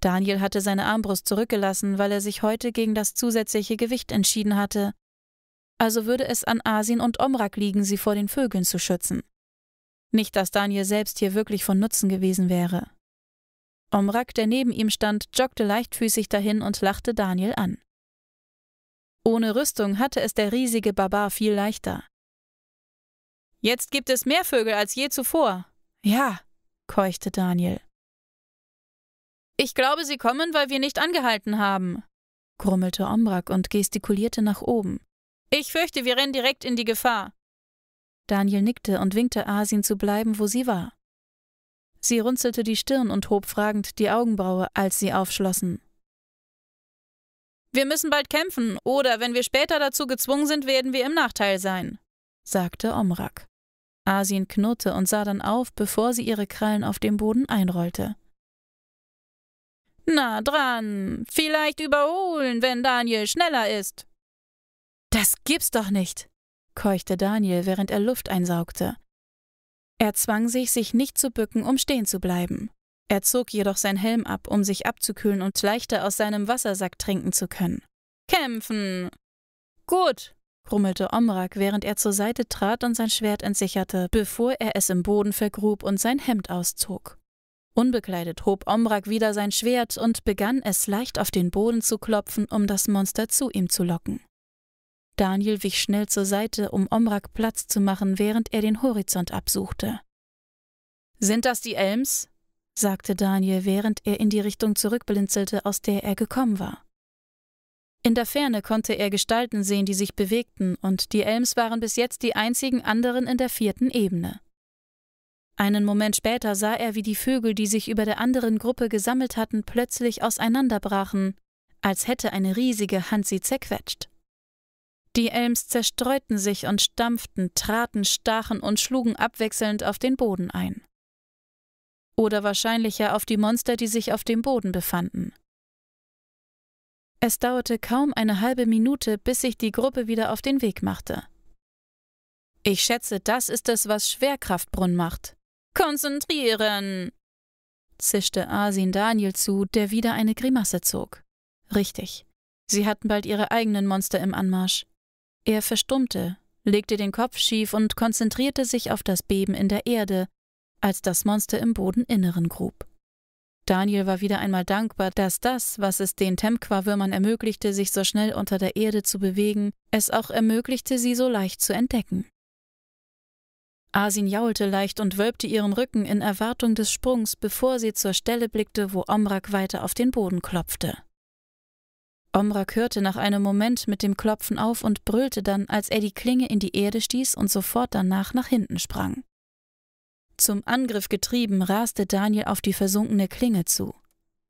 Daniel hatte seine Armbrust zurückgelassen, weil er sich heute gegen das zusätzliche Gewicht entschieden hatte. Also würde es an Asin und Omrak liegen, sie vor den Vögeln zu schützen. Nicht, dass Daniel selbst hier wirklich von Nutzen gewesen wäre. Omrak, der neben ihm stand, joggte leichtfüßig dahin und lachte Daniel an. Ohne Rüstung hatte es der riesige Barbar viel leichter. Jetzt gibt es mehr Vögel als je zuvor. Ja, keuchte Daniel. Ich glaube, sie kommen, weil wir nicht angehalten haben, grummelte Omrak und gestikulierte nach oben. Ich fürchte, wir rennen direkt in die Gefahr. Daniel nickte und winkte Asin zu bleiben, wo sie war. Sie runzelte die Stirn und hob fragend die Augenbraue, als sie aufschlossen. Wir müssen bald kämpfen, oder wenn wir später dazu gezwungen sind, werden wir im Nachteil sein, sagte Omrak. Asien knurrte und sah dann auf, bevor sie ihre Krallen auf dem Boden einrollte. Na dran, vielleicht überholen, wenn Daniel schneller ist. Das gibt's doch nicht, keuchte Daniel, während er Luft einsaugte. Er zwang sich, sich nicht zu bücken, um stehen zu bleiben. Er zog jedoch sein Helm ab, um sich abzukühlen und leichter aus seinem Wassersack trinken zu können. Kämpfen! Gut, brummelte Omrak, während er zur Seite trat und sein Schwert entsicherte, bevor er es im Boden vergrub und sein Hemd auszog. Unbekleidet hob Omrak wieder sein Schwert und begann es leicht auf den Boden zu klopfen, um das Monster zu ihm zu locken. Daniel wich schnell zur Seite, um Omrak Platz zu machen, während er den Horizont absuchte. Sind das die Elms? sagte Daniel, während er in die Richtung zurückblinzelte, aus der er gekommen war. In der Ferne konnte er Gestalten sehen, die sich bewegten, und die Elms waren bis jetzt die einzigen anderen in der vierten Ebene. Einen Moment später sah er, wie die Vögel, die sich über der anderen Gruppe gesammelt hatten, plötzlich auseinanderbrachen, als hätte eine riesige Hand sie zerquetscht. Die Elms zerstreuten sich und stampften, traten, stachen und schlugen abwechselnd auf den Boden ein. Oder wahrscheinlicher auf die Monster, die sich auf dem Boden befanden. Es dauerte kaum eine halbe Minute, bis sich die Gruppe wieder auf den Weg machte. Ich schätze, das ist es, was Schwerkraftbrunn macht. Konzentrieren! zischte Asin Daniel zu, der wieder eine Grimasse zog. Richtig. Sie hatten bald ihre eigenen Monster im Anmarsch. Er verstummte, legte den Kopf schief und konzentrierte sich auf das Beben in der Erde, als das Monster im Bodeninneren grub. Daniel war wieder einmal dankbar, dass das, was es den Temqua-Würmern ermöglichte, sich so schnell unter der Erde zu bewegen, es auch ermöglichte, sie so leicht zu entdecken. Asin jaulte leicht und wölbte ihren Rücken in Erwartung des Sprungs, bevor sie zur Stelle blickte, wo Omrak weiter auf den Boden klopfte. Omrak hörte nach einem Moment mit dem Klopfen auf und brüllte dann, als er die Klinge in die Erde stieß und sofort danach nach hinten sprang. Zum Angriff getrieben, raste Daniel auf die versunkene Klinge zu.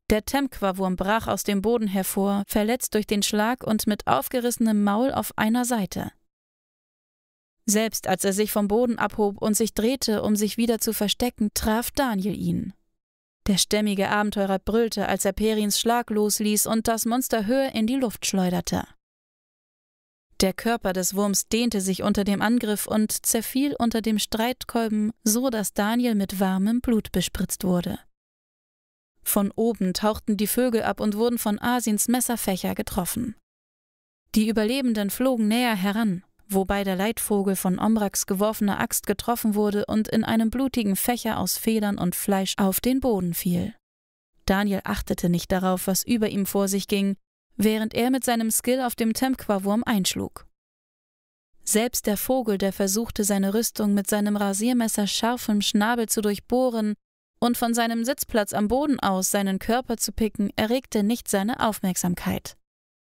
Der Temquawurm brach aus dem Boden hervor, verletzt durch den Schlag und mit aufgerissenem Maul auf einer Seite. Selbst als er sich vom Boden abhob und sich drehte, um sich wieder zu verstecken, traf Daniel ihn. Der stämmige Abenteurer brüllte, als er Perins Schlag losließ und das Monster höher in die Luft schleuderte. Der Körper des Wurms dehnte sich unter dem Angriff und zerfiel unter dem Streitkolben, so dass Daniel mit warmem Blut bespritzt wurde. Von oben tauchten die Vögel ab und wurden von Asins Messerfächer getroffen. Die Überlebenden flogen näher heran, wobei der Leitvogel von Omraks geworfener Axt getroffen wurde und in einem blutigen Fächer aus Federn und Fleisch auf den Boden fiel. Daniel achtete nicht darauf, was über ihm vor sich ging, während er mit seinem Skill auf dem Tempquawurm einschlug. Selbst der Vogel, der versuchte, seine Rüstung mit seinem Rasiermesser scharfem Schnabel zu durchbohren und von seinem Sitzplatz am Boden aus seinen Körper zu picken, erregte nicht seine Aufmerksamkeit.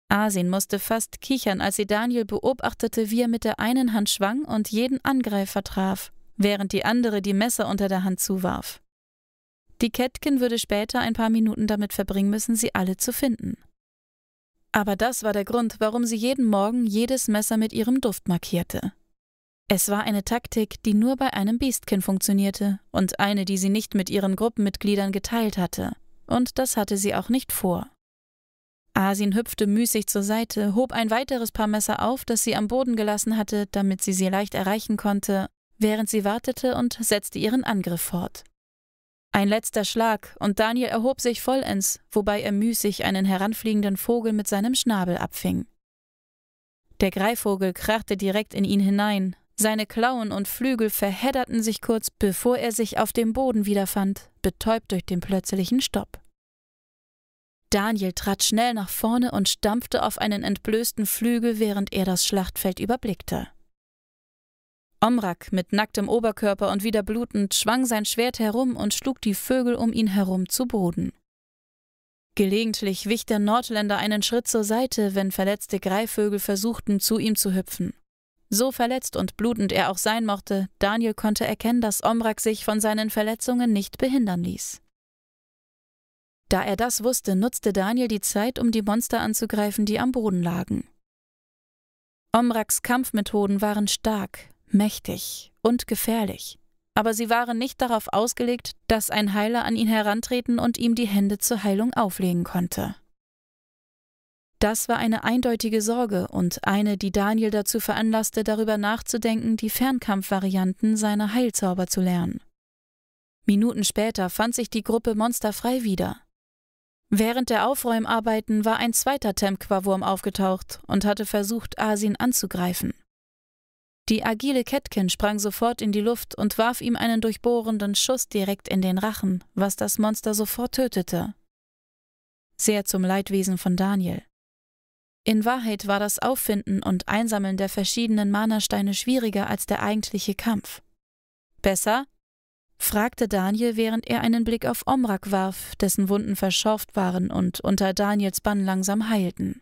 Asin musste fast kichern, als sie Daniel beobachtete, wie er mit der einen Hand schwang und jeden Angreifer traf, während die andere die Messer unter der Hand zuwarf. Die Ketkin würde später ein paar Minuten damit verbringen müssen, sie alle zu finden. Aber das war der Grund, warum sie jeden Morgen jedes Messer mit ihrem Duft markierte. Es war eine Taktik, die nur bei einem Beastkin funktionierte und eine, die sie nicht mit ihren Gruppenmitgliedern geteilt hatte. Und das hatte sie auch nicht vor. Asin hüpfte müßig zur Seite, hob ein weiteres Paar Messer auf, das sie am Boden gelassen hatte, damit sie sie leicht erreichen konnte, während sie wartete und setzte ihren Angriff fort. Ein letzter Schlag, und Daniel erhob sich vollends, wobei er müßig einen heranfliegenden Vogel mit seinem Schnabel abfing. Der Greifvogel krachte direkt in ihn hinein, seine Klauen und Flügel verhedderten sich kurz, bevor er sich auf dem Boden wiederfand, betäubt durch den plötzlichen Stopp. Daniel trat schnell nach vorne und stampfte auf einen entblößten Flügel, während er das Schlachtfeld überblickte. Omrak mit nacktem Oberkörper und wieder blutend schwang sein Schwert herum und schlug die Vögel um ihn herum zu Boden. Gelegentlich wich der Nordländer einen Schritt zur Seite, wenn verletzte Greifvögel versuchten, zu ihm zu hüpfen. So verletzt und blutend er auch sein mochte, Daniel konnte erkennen, dass Omrak sich von seinen Verletzungen nicht behindern ließ. Da er das wusste, nutzte Daniel die Zeit, um die Monster anzugreifen, die am Boden lagen. Omraks Kampfmethoden waren stark, mächtig und gefährlich, aber sie waren nicht darauf ausgelegt, dass ein Heiler an ihn herantreten und ihm die Hände zur Heilung auflegen konnte. Das war eine eindeutige Sorge und eine, die Daniel dazu veranlasste, darüber nachzudenken, die Fernkampfvarianten seiner Heilzauber zu lernen. Minuten später fand sich die Gruppe monsterfrei wieder. Während der Aufräumarbeiten war ein zweiter Tempquawurm aufgetaucht und hatte versucht, Asin anzugreifen. Die agile Kätkin sprang sofort in die Luft und warf ihm einen durchbohrenden Schuss direkt in den Rachen, was das Monster sofort tötete. Sehr zum Leidwesen von Daniel. In Wahrheit war das Auffinden und Einsammeln der verschiedenen Mana-Steine schwieriger als der eigentliche Kampf. Besser? fragte Daniel, während er einen Blick auf Omrak warf, dessen Wunden verschorft waren und unter Daniels Bann langsam heilten.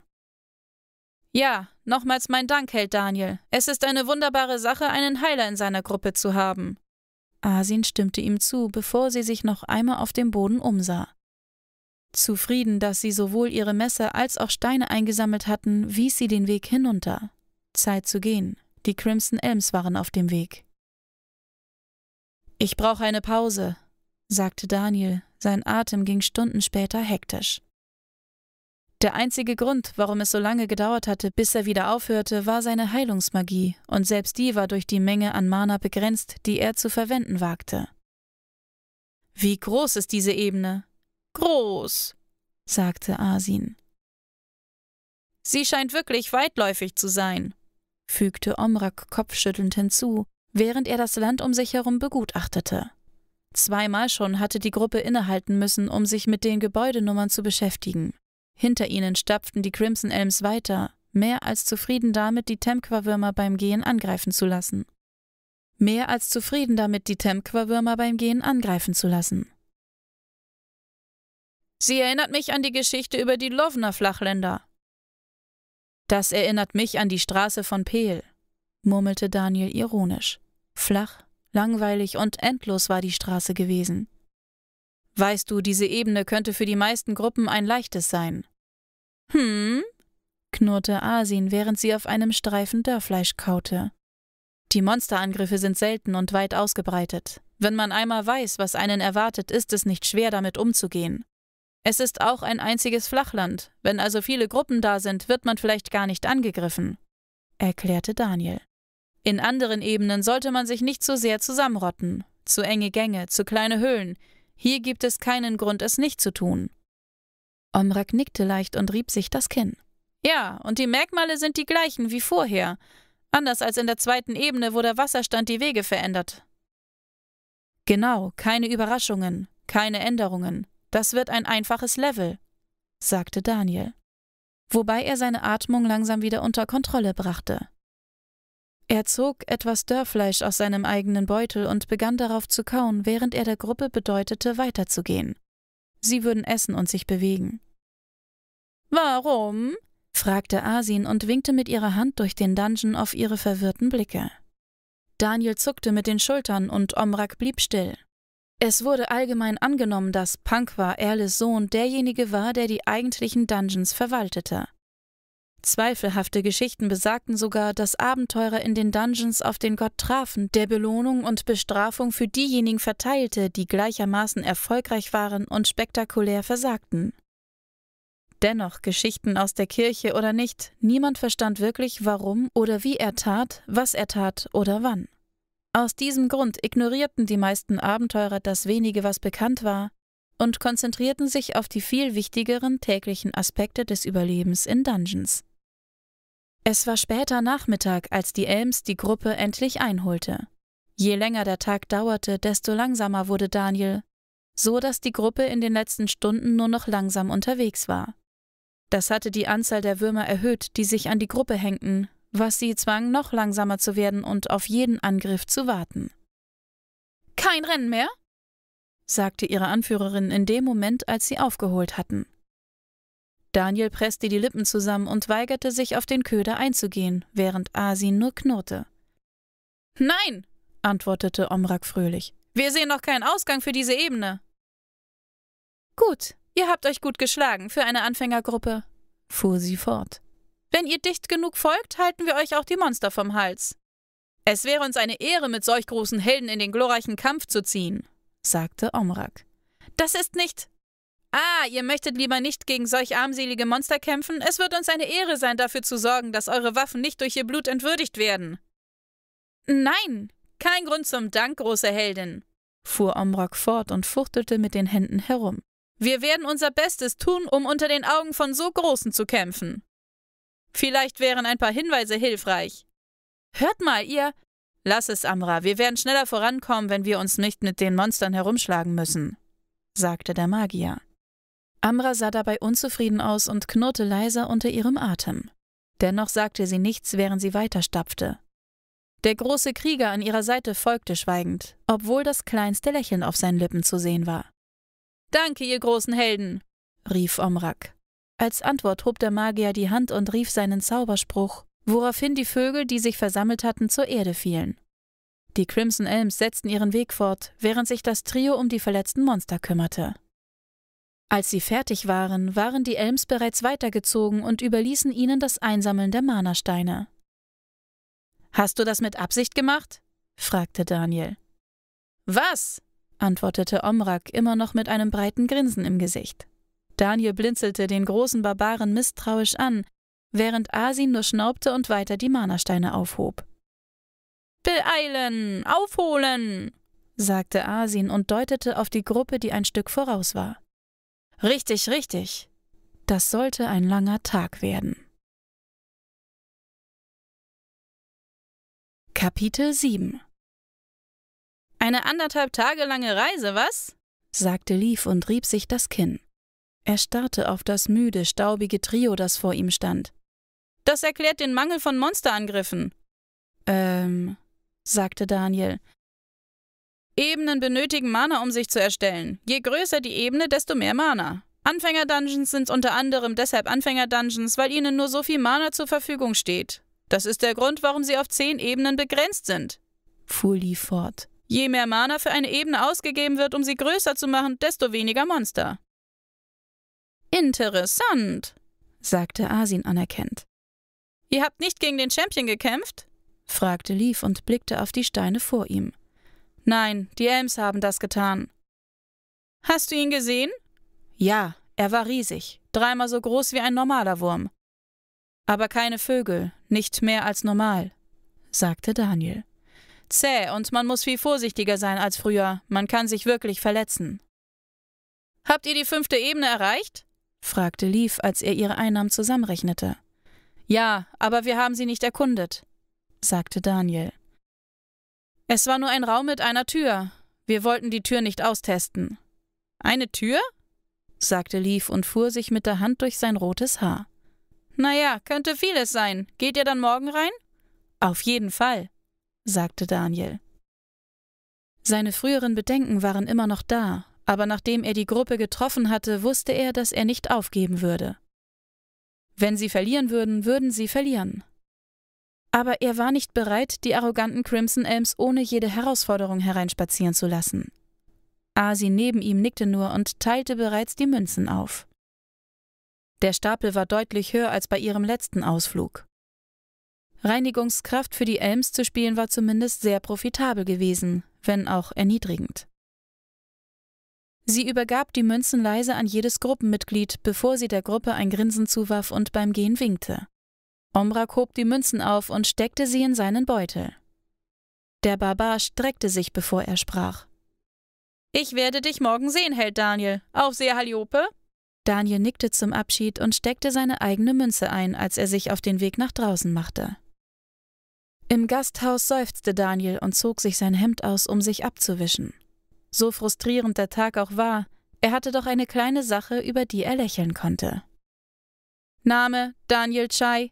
Ja, nochmals mein Dank, Held Daniel. Es ist eine wunderbare Sache, einen Heiler in seiner Gruppe zu haben. Asin stimmte ihm zu, bevor sie sich noch einmal auf dem Boden umsah. Zufrieden, dass sie sowohl ihre Messer als auch Steine eingesammelt hatten, wies sie den Weg hinunter. Zeit zu gehen. Die Crimson Elms waren auf dem Weg. Ich brauche eine Pause, sagte Daniel. Sein Atem ging Stunden später hektisch. Der einzige Grund, warum es so lange gedauert hatte, bis er wieder aufhörte, war seine Heilungsmagie, und selbst die war durch die Menge an Mana begrenzt, die er zu verwenden wagte. Wie groß ist diese Ebene? Groß, sagte Asin. Sie scheint wirklich weitläufig zu sein, fügte Omrak kopfschüttelnd hinzu, während er das Land um sich herum begutachtete. Zweimal schon hatte die Gruppe innehalten müssen, um sich mit den Gebäudenummern zu beschäftigen. Hinter ihnen stapften die Crimson Elms weiter, mehr als zufrieden damit, die Temqua-Würmer beim Gehen angreifen zu lassen. Mehr als zufrieden damit, die Temqua-Würmer beim Gehen angreifen zu lassen. Sie erinnert mich an die Geschichte über die Lovner Flachländer. Das erinnert mich an die Straße von Peel, murmelte Daniel ironisch. Flach, langweilig und endlos war die Straße gewesen. Weißt du, diese Ebene könnte für die meisten Gruppen ein leichtes sein. Hm? knurrte Asin, während sie auf einem Streifen Dörrfleisch kaute. Die Monsterangriffe sind selten und weit ausgebreitet. Wenn man einmal weiß, was einen erwartet, ist es nicht schwer, damit umzugehen. Es ist auch ein einziges Flachland, wenn also viele Gruppen da sind, wird man vielleicht gar nicht angegriffen, erklärte Daniel. In anderen Ebenen sollte man sich nicht so sehr zusammenrotten. Zu enge Gänge, zu kleine Höhlen, hier gibt es keinen Grund, es nicht zu tun. Omrak nickte leicht und rieb sich das Kinn. Ja, und die Merkmale sind die gleichen wie vorher, anders als in der zweiten Ebene, wo der Wasserstand die Wege verändert. Genau, keine Überraschungen, keine Änderungen. Das wird ein einfaches Level, sagte Daniel, wobei er seine Atmung langsam wieder unter Kontrolle brachte. Er zog etwas Dörrfleisch aus seinem eigenen Beutel und begann darauf zu kauen, während er der Gruppe bedeutete, weiterzugehen. Sie würden essen und sich bewegen. Warum? fragte Asin und winkte mit ihrer Hand durch den Dungeon auf ihre verwirrten Blicke. Daniel zuckte mit den Schultern und Omrak blieb still. Es wurde allgemein angenommen, dass Pankwa, Erles Sohn, derjenige war, der die eigentlichen Dungeons verwaltete. Zweifelhafte Geschichten besagten sogar, dass Abenteurer in den Dungeons auf den Gott trafen, der Belohnung und Bestrafung für diejenigen verteilte, die gleichermaßen erfolgreich waren und spektakulär versagten. Dennoch, Geschichten aus der Kirche oder nicht, niemand verstand wirklich, warum oder wie er tat, was er tat oder wann. Aus diesem Grund ignorierten die meisten Abenteurer das wenige, was bekannt war, und konzentrierten sich auf die viel wichtigeren täglichen Aspekte des Überlebens in Dungeons. Es war später Nachmittag, als die Elms die Gruppe endlich einholte. Je länger der Tag dauerte, desto langsamer wurde Daniel, so dass die Gruppe in den letzten Stunden nur noch langsam unterwegs war. Das hatte die Anzahl der Würmer erhöht, die sich an die Gruppe hängten, was sie zwang, noch langsamer zu werden und auf jeden Angriff zu warten. Kein Rennen mehr? sagte ihre Anführerin in dem Moment, als sie aufgeholt hatten. Daniel presste die Lippen zusammen und weigerte sich, auf den Köder einzugehen, während Asin nur knurrte. Nein, antwortete Omrak fröhlich. Wir sehen noch keinen Ausgang für diese Ebene. Gut, ihr habt euch gut geschlagen für eine Anfängergruppe, fuhr sie fort. Wenn ihr dicht genug folgt, halten wir euch auch die Monster vom Hals. Es wäre uns eine Ehre, mit solch großen Helden in den glorreichen Kampf zu ziehen, sagte Omrak. Das ist nicht Ah, ihr möchtet lieber nicht gegen solch armselige Monster kämpfen? Es wird uns eine Ehre sein, dafür zu sorgen, dass eure Waffen nicht durch ihr Blut entwürdigt werden. Nein, kein Grund zum Dank, große Heldin, fuhr Omrok fort und fuchtelte mit den Händen herum. Wir werden unser Bestes tun, um unter den Augen von so Großen zu kämpfen. Vielleicht wären ein paar Hinweise hilfreich. Hört mal, ihr. Lass es, Amra, wir werden schneller vorankommen, wenn wir uns nicht mit den Monstern herumschlagen müssen, sagte der Magier. Amra sah dabei unzufrieden aus und knurrte leiser unter ihrem Atem. Dennoch sagte sie nichts, während sie weiterstapfte. Der große Krieger an ihrer Seite folgte schweigend, obwohl das kleinste Lächeln auf seinen Lippen zu sehen war. Danke, ihr großen Helden, rief Omrak. Als Antwort hob der Magier die Hand und rief seinen Zauberspruch, woraufhin die Vögel, die sich versammelt hatten, zur Erde fielen. Die Crimson Elms setzten ihren Weg fort, während sich das Trio um die verletzten Monster kümmerte. Als sie fertig waren, waren die Elms bereits weitergezogen und überließen ihnen das Einsammeln der mana Hast du das mit Absicht gemacht? fragte Daniel. Was? antwortete Omrak immer noch mit einem breiten Grinsen im Gesicht. Daniel blinzelte den großen Barbaren misstrauisch an, während Asin nur schnaubte und weiter die mana aufhob. Beeilen! Aufholen! sagte Asin und deutete auf die Gruppe, die ein Stück voraus war. Richtig, richtig. Das sollte ein langer Tag werden. Kapitel 7 Eine anderthalb Tage lange Reise, was? sagte Lief und rieb sich das Kinn. Er starrte auf das müde, staubige Trio, das vor ihm stand. Das erklärt den Mangel von Monsterangriffen. Ähm, sagte Daniel, Ebenen benötigen Mana, um sich zu erstellen. Je größer die Ebene, desto mehr Mana. Anfänger-Dungeons sind unter anderem deshalb Anfänger-Dungeons, weil ihnen nur so viel Mana zur Verfügung steht. Das ist der Grund, warum sie auf zehn Ebenen begrenzt sind. Fuhr Lee fort. Je mehr Mana für eine Ebene ausgegeben wird, um sie größer zu machen, desto weniger Monster. Interessant, sagte Asin anerkennend. Ihr habt nicht gegen den Champion gekämpft? fragte Leaf und blickte auf die Steine vor ihm. Nein, die Elms haben das getan. Hast du ihn gesehen? Ja, er war riesig, dreimal so groß wie ein normaler Wurm. Aber keine Vögel, nicht mehr als normal, sagte Daniel. Zäh, und man muss viel vorsichtiger sein als früher, man kann sich wirklich verletzen. Habt ihr die fünfte Ebene erreicht? fragte Leaf, als er ihre Einnahmen zusammenrechnete. Ja, aber wir haben sie nicht erkundet, sagte Daniel. Es war nur ein Raum mit einer Tür. Wir wollten die Tür nicht austesten. Eine Tür? sagte Leaf und fuhr sich mit der Hand durch sein rotes Haar. Naja, könnte vieles sein. Geht ihr dann morgen rein? Auf jeden Fall, sagte Daniel. Seine früheren Bedenken waren immer noch da, aber nachdem er die Gruppe getroffen hatte, wusste er, dass er nicht aufgeben würde. Wenn sie verlieren würden, würden sie verlieren aber er war nicht bereit, die arroganten Crimson Elms ohne jede Herausforderung hereinspazieren zu lassen. Asi neben ihm nickte nur und teilte bereits die Münzen auf. Der Stapel war deutlich höher als bei ihrem letzten Ausflug. Reinigungskraft für die Elms zu spielen war zumindest sehr profitabel gewesen, wenn auch erniedrigend. Sie übergab die Münzen leise an jedes Gruppenmitglied, bevor sie der Gruppe ein Grinsen zuwarf und beim Gehen winkte. Omrak hob die Münzen auf und steckte sie in seinen Beutel. Der Barbar streckte sich, bevor er sprach. Ich werde dich morgen sehen, Held Daniel. Auf See, Haliope! Daniel nickte zum Abschied und steckte seine eigene Münze ein, als er sich auf den Weg nach draußen machte. Im Gasthaus seufzte Daniel und zog sich sein Hemd aus, um sich abzuwischen. So frustrierend der Tag auch war, er hatte doch eine kleine Sache, über die er lächeln konnte. Name Daniel Chai,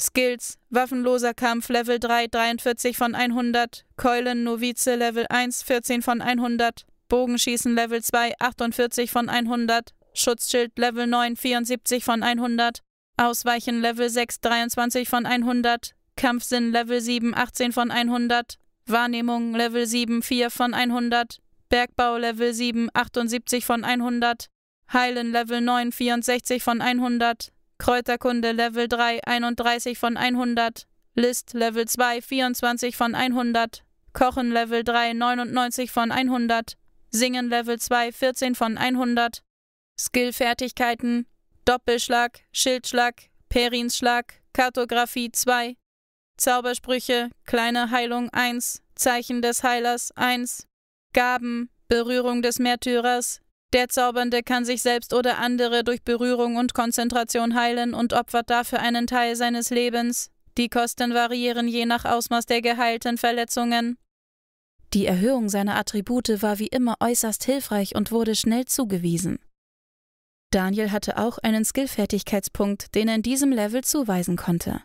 Skills, waffenloser Kampf Level 3, 43 von 100, Keulen Novize Level 1, 14 von 100, Bogenschießen Level 2, 48 von 100, Schutzschild Level 9, 74 von 100, Ausweichen Level 6, 23 von 100, Kampfsinn Level 7, 18 von 100, Wahrnehmung Level 7, 4 von 100, Bergbau Level 7, 78 von 100, Heilen Level 9, 64 von 100, Kräuterkunde Level 3 31 von 100, List Level 2 24 von 100, Kochen Level 3 99 von 100, Singen Level 2 14 von 100, Skillfertigkeiten Doppelschlag, Schildschlag, Perinsschlag, Kartografie 2, Zaubersprüche, kleine Heilung 1, Zeichen des Heilers 1, Gaben, Berührung des Märtyrers, der Zaubernde kann sich selbst oder andere durch Berührung und Konzentration heilen und opfert dafür einen Teil seines Lebens. Die Kosten variieren je nach Ausmaß der geheilten Verletzungen. Die Erhöhung seiner Attribute war wie immer äußerst hilfreich und wurde schnell zugewiesen. Daniel hatte auch einen Skill-Fertigkeitspunkt, den er in diesem Level zuweisen konnte.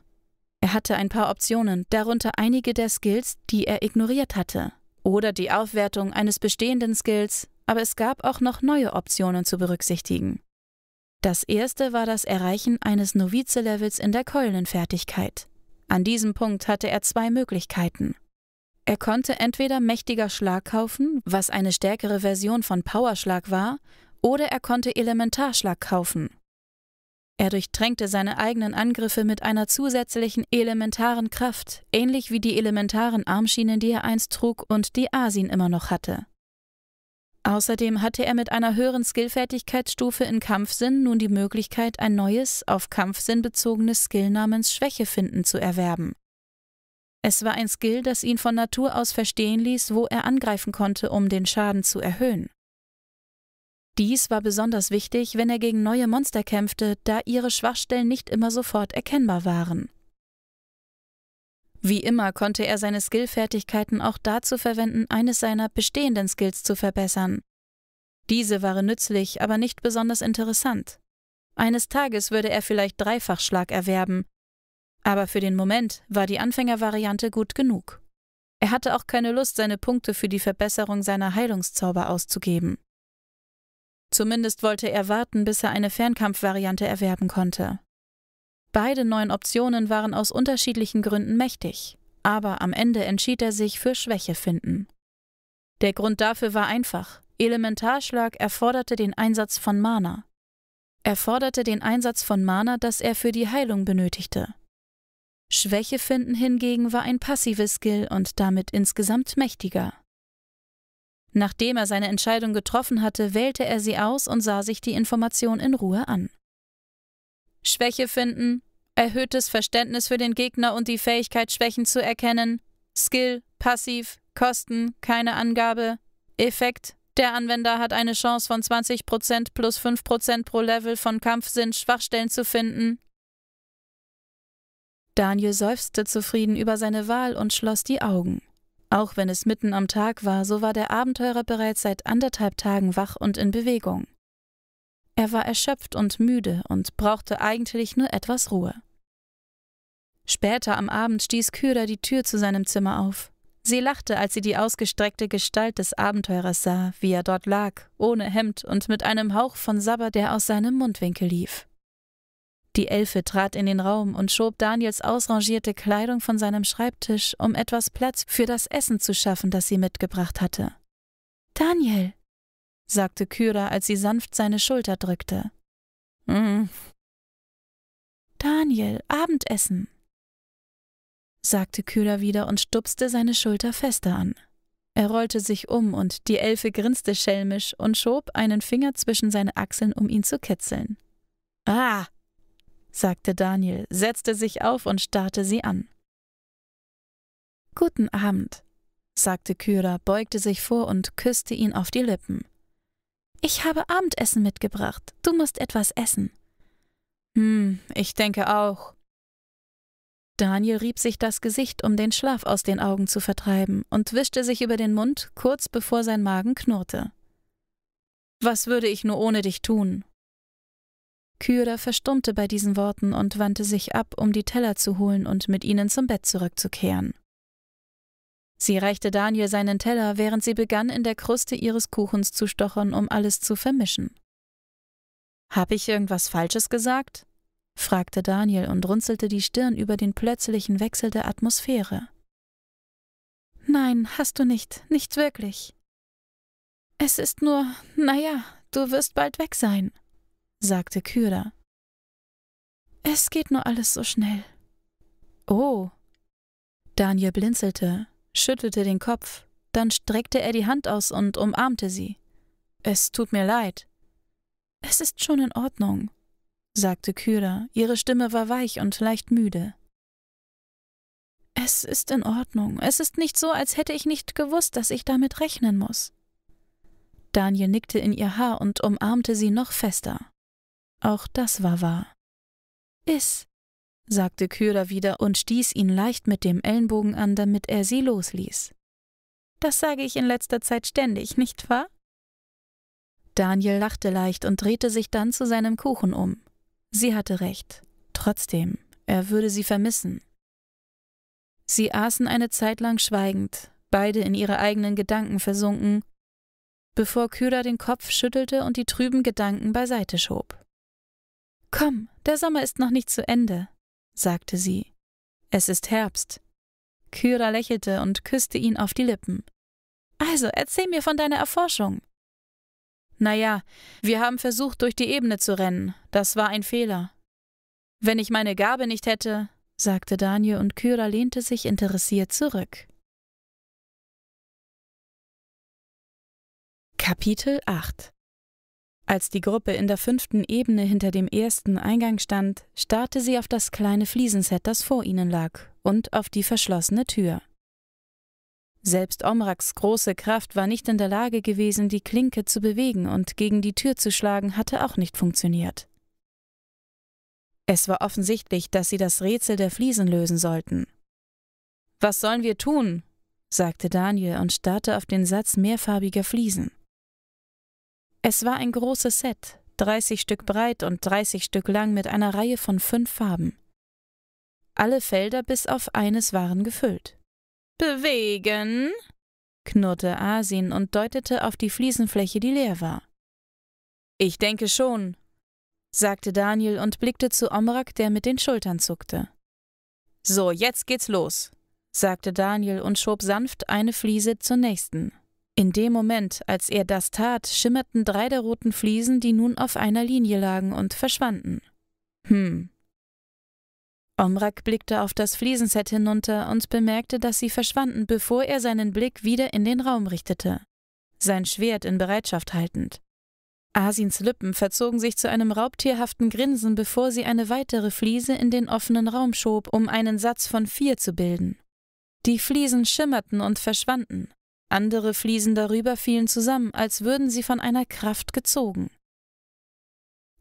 Er hatte ein paar Optionen, darunter einige der Skills, die er ignoriert hatte, oder die Aufwertung eines bestehenden Skills, aber es gab auch noch neue Optionen zu berücksichtigen. Das erste war das Erreichen eines Novize-Levels in der Keulenfertigkeit. An diesem Punkt hatte er zwei Möglichkeiten. Er konnte entweder mächtiger Schlag kaufen, was eine stärkere Version von Powerschlag war, oder er konnte Elementarschlag kaufen. Er durchtränkte seine eigenen Angriffe mit einer zusätzlichen elementaren Kraft, ähnlich wie die elementaren Armschienen, die er einst trug und die Asin immer noch hatte. Außerdem hatte er mit einer höheren Skillfertigkeitsstufe in Kampfsinn nun die Möglichkeit, ein neues, auf Kampfsinn bezogenes Skill namens Schwäche finden zu erwerben. Es war ein Skill, das ihn von Natur aus verstehen ließ, wo er angreifen konnte, um den Schaden zu erhöhen. Dies war besonders wichtig, wenn er gegen neue Monster kämpfte, da ihre Schwachstellen nicht immer sofort erkennbar waren. Wie immer konnte er seine Skillfertigkeiten auch dazu verwenden, eines seiner bestehenden Skills zu verbessern. Diese waren nützlich, aber nicht besonders interessant. Eines Tages würde er vielleicht Dreifachschlag erwerben, aber für den Moment war die Anfängervariante gut genug. Er hatte auch keine Lust, seine Punkte für die Verbesserung seiner Heilungszauber auszugeben. Zumindest wollte er warten, bis er eine Fernkampfvariante erwerben konnte. Beide neuen Optionen waren aus unterschiedlichen Gründen mächtig, aber am Ende entschied er sich für Schwäche finden. Der Grund dafür war einfach. Elementarschlag erforderte den Einsatz von Mana. Er forderte den Einsatz von Mana, das er für die Heilung benötigte. Schwäche finden hingegen war ein passives Skill und damit insgesamt mächtiger. Nachdem er seine Entscheidung getroffen hatte, wählte er sie aus und sah sich die Information in Ruhe an. Schwäche finden, erhöhtes Verständnis für den Gegner und die Fähigkeit, Schwächen zu erkennen, Skill, Passiv, Kosten, keine Angabe, Effekt, der Anwender hat eine Chance von 20% plus 5% pro Level von Kampfsinn, Schwachstellen zu finden. Daniel seufzte zufrieden über seine Wahl und schloss die Augen. Auch wenn es mitten am Tag war, so war der Abenteurer bereits seit anderthalb Tagen wach und in Bewegung. Er war erschöpft und müde und brauchte eigentlich nur etwas Ruhe. Später am Abend stieß Kyra die Tür zu seinem Zimmer auf. Sie lachte, als sie die ausgestreckte Gestalt des Abenteurers sah, wie er dort lag, ohne Hemd und mit einem Hauch von Sabber, der aus seinem Mundwinkel lief. Die Elfe trat in den Raum und schob Daniels ausrangierte Kleidung von seinem Schreibtisch, um etwas Platz für das Essen zu schaffen, das sie mitgebracht hatte. Daniel, sagte Kyra, als sie sanft seine Schulter drückte. Mhm. Daniel, Abendessen, sagte Kyra wieder und stupste seine Schulter fester an. Er rollte sich um und die Elfe grinste schelmisch und schob einen Finger zwischen seine Achseln, um ihn zu kitzeln. Ah, sagte Daniel, setzte sich auf und starrte sie an. Guten Abend, sagte Kyra, beugte sich vor und küsste ihn auf die Lippen. Ich habe Abendessen mitgebracht. Du musst etwas essen. Hm, ich denke auch. Daniel rieb sich das Gesicht, um den Schlaf aus den Augen zu vertreiben, und wischte sich über den Mund, kurz bevor sein Magen knurrte. Was würde ich nur ohne dich tun? Kyra verstummte bei diesen Worten und wandte sich ab, um die Teller zu holen und mit ihnen zum Bett zurückzukehren. Sie reichte Daniel seinen Teller, während sie begann, in der Kruste ihres Kuchens zu stochern, um alles zu vermischen. Hab ich irgendwas Falsches gesagt? fragte Daniel und runzelte die Stirn über den plötzlichen Wechsel der Atmosphäre. Nein, hast du nicht, nicht wirklich. Es ist nur, naja, du wirst bald weg sein, sagte Kyra. Es geht nur alles so schnell. Oh. Daniel blinzelte, schüttelte den Kopf, dann streckte er die Hand aus und umarmte sie. Es tut mir leid. Es ist schon in Ordnung, sagte Kyra, ihre Stimme war weich und leicht müde. Es ist in Ordnung, es ist nicht so, als hätte ich nicht gewusst, dass ich damit rechnen muss. Daniel nickte in ihr Haar und umarmte sie noch fester. Auch das war wahr. Is, sagte Köder wieder und stieß ihn leicht mit dem Ellenbogen an, damit er sie losließ. Das sage ich in letzter Zeit ständig, nicht wahr? Daniel lachte leicht und drehte sich dann zu seinem Kuchen um. Sie hatte recht. Trotzdem, er würde sie vermissen. Sie aßen eine Zeit lang schweigend, beide in ihre eigenen Gedanken versunken, bevor Köder den Kopf schüttelte und die trüben Gedanken beiseite schob. Komm, der Sommer ist noch nicht zu Ende, sagte sie. Es ist Herbst. Kyra lächelte und küsste ihn auf die Lippen. Also, erzähl mir von deiner Erforschung. Naja, wir haben versucht, durch die Ebene zu rennen. Das war ein Fehler. Wenn ich meine Gabe nicht hätte, sagte Daniel und Kyra lehnte sich interessiert zurück. Kapitel 8 als die Gruppe in der fünften Ebene hinter dem ersten Eingang stand, starrte sie auf das kleine Fliesenset, das vor ihnen lag, und auf die verschlossene Tür. Selbst Omraks große Kraft war nicht in der Lage gewesen, die Klinke zu bewegen und gegen die Tür zu schlagen, hatte auch nicht funktioniert. Es war offensichtlich, dass sie das Rätsel der Fliesen lösen sollten. Was sollen wir tun? sagte Daniel und starrte auf den Satz mehrfarbiger Fliesen. Es war ein großes Set, 30 Stück breit und 30 Stück lang mit einer Reihe von fünf Farben. Alle Felder bis auf eines waren gefüllt. Bewegen! knurrte Asin und deutete auf die Fliesenfläche, die leer war. Ich denke schon, sagte Daniel und blickte zu Omrak, der mit den Schultern zuckte. So, jetzt geht's los, sagte Daniel und schob sanft eine Fliese zur nächsten. In dem Moment, als er das tat, schimmerten drei der roten Fliesen, die nun auf einer Linie lagen, und verschwanden. Hm. Omrak blickte auf das Fliesenset hinunter und bemerkte, dass sie verschwanden, bevor er seinen Blick wieder in den Raum richtete, sein Schwert in Bereitschaft haltend. Asins Lippen verzogen sich zu einem raubtierhaften Grinsen, bevor sie eine weitere Fliese in den offenen Raum schob, um einen Satz von vier zu bilden. Die Fliesen schimmerten und verschwanden. Andere Fliesen darüber fielen zusammen, als würden sie von einer Kraft gezogen.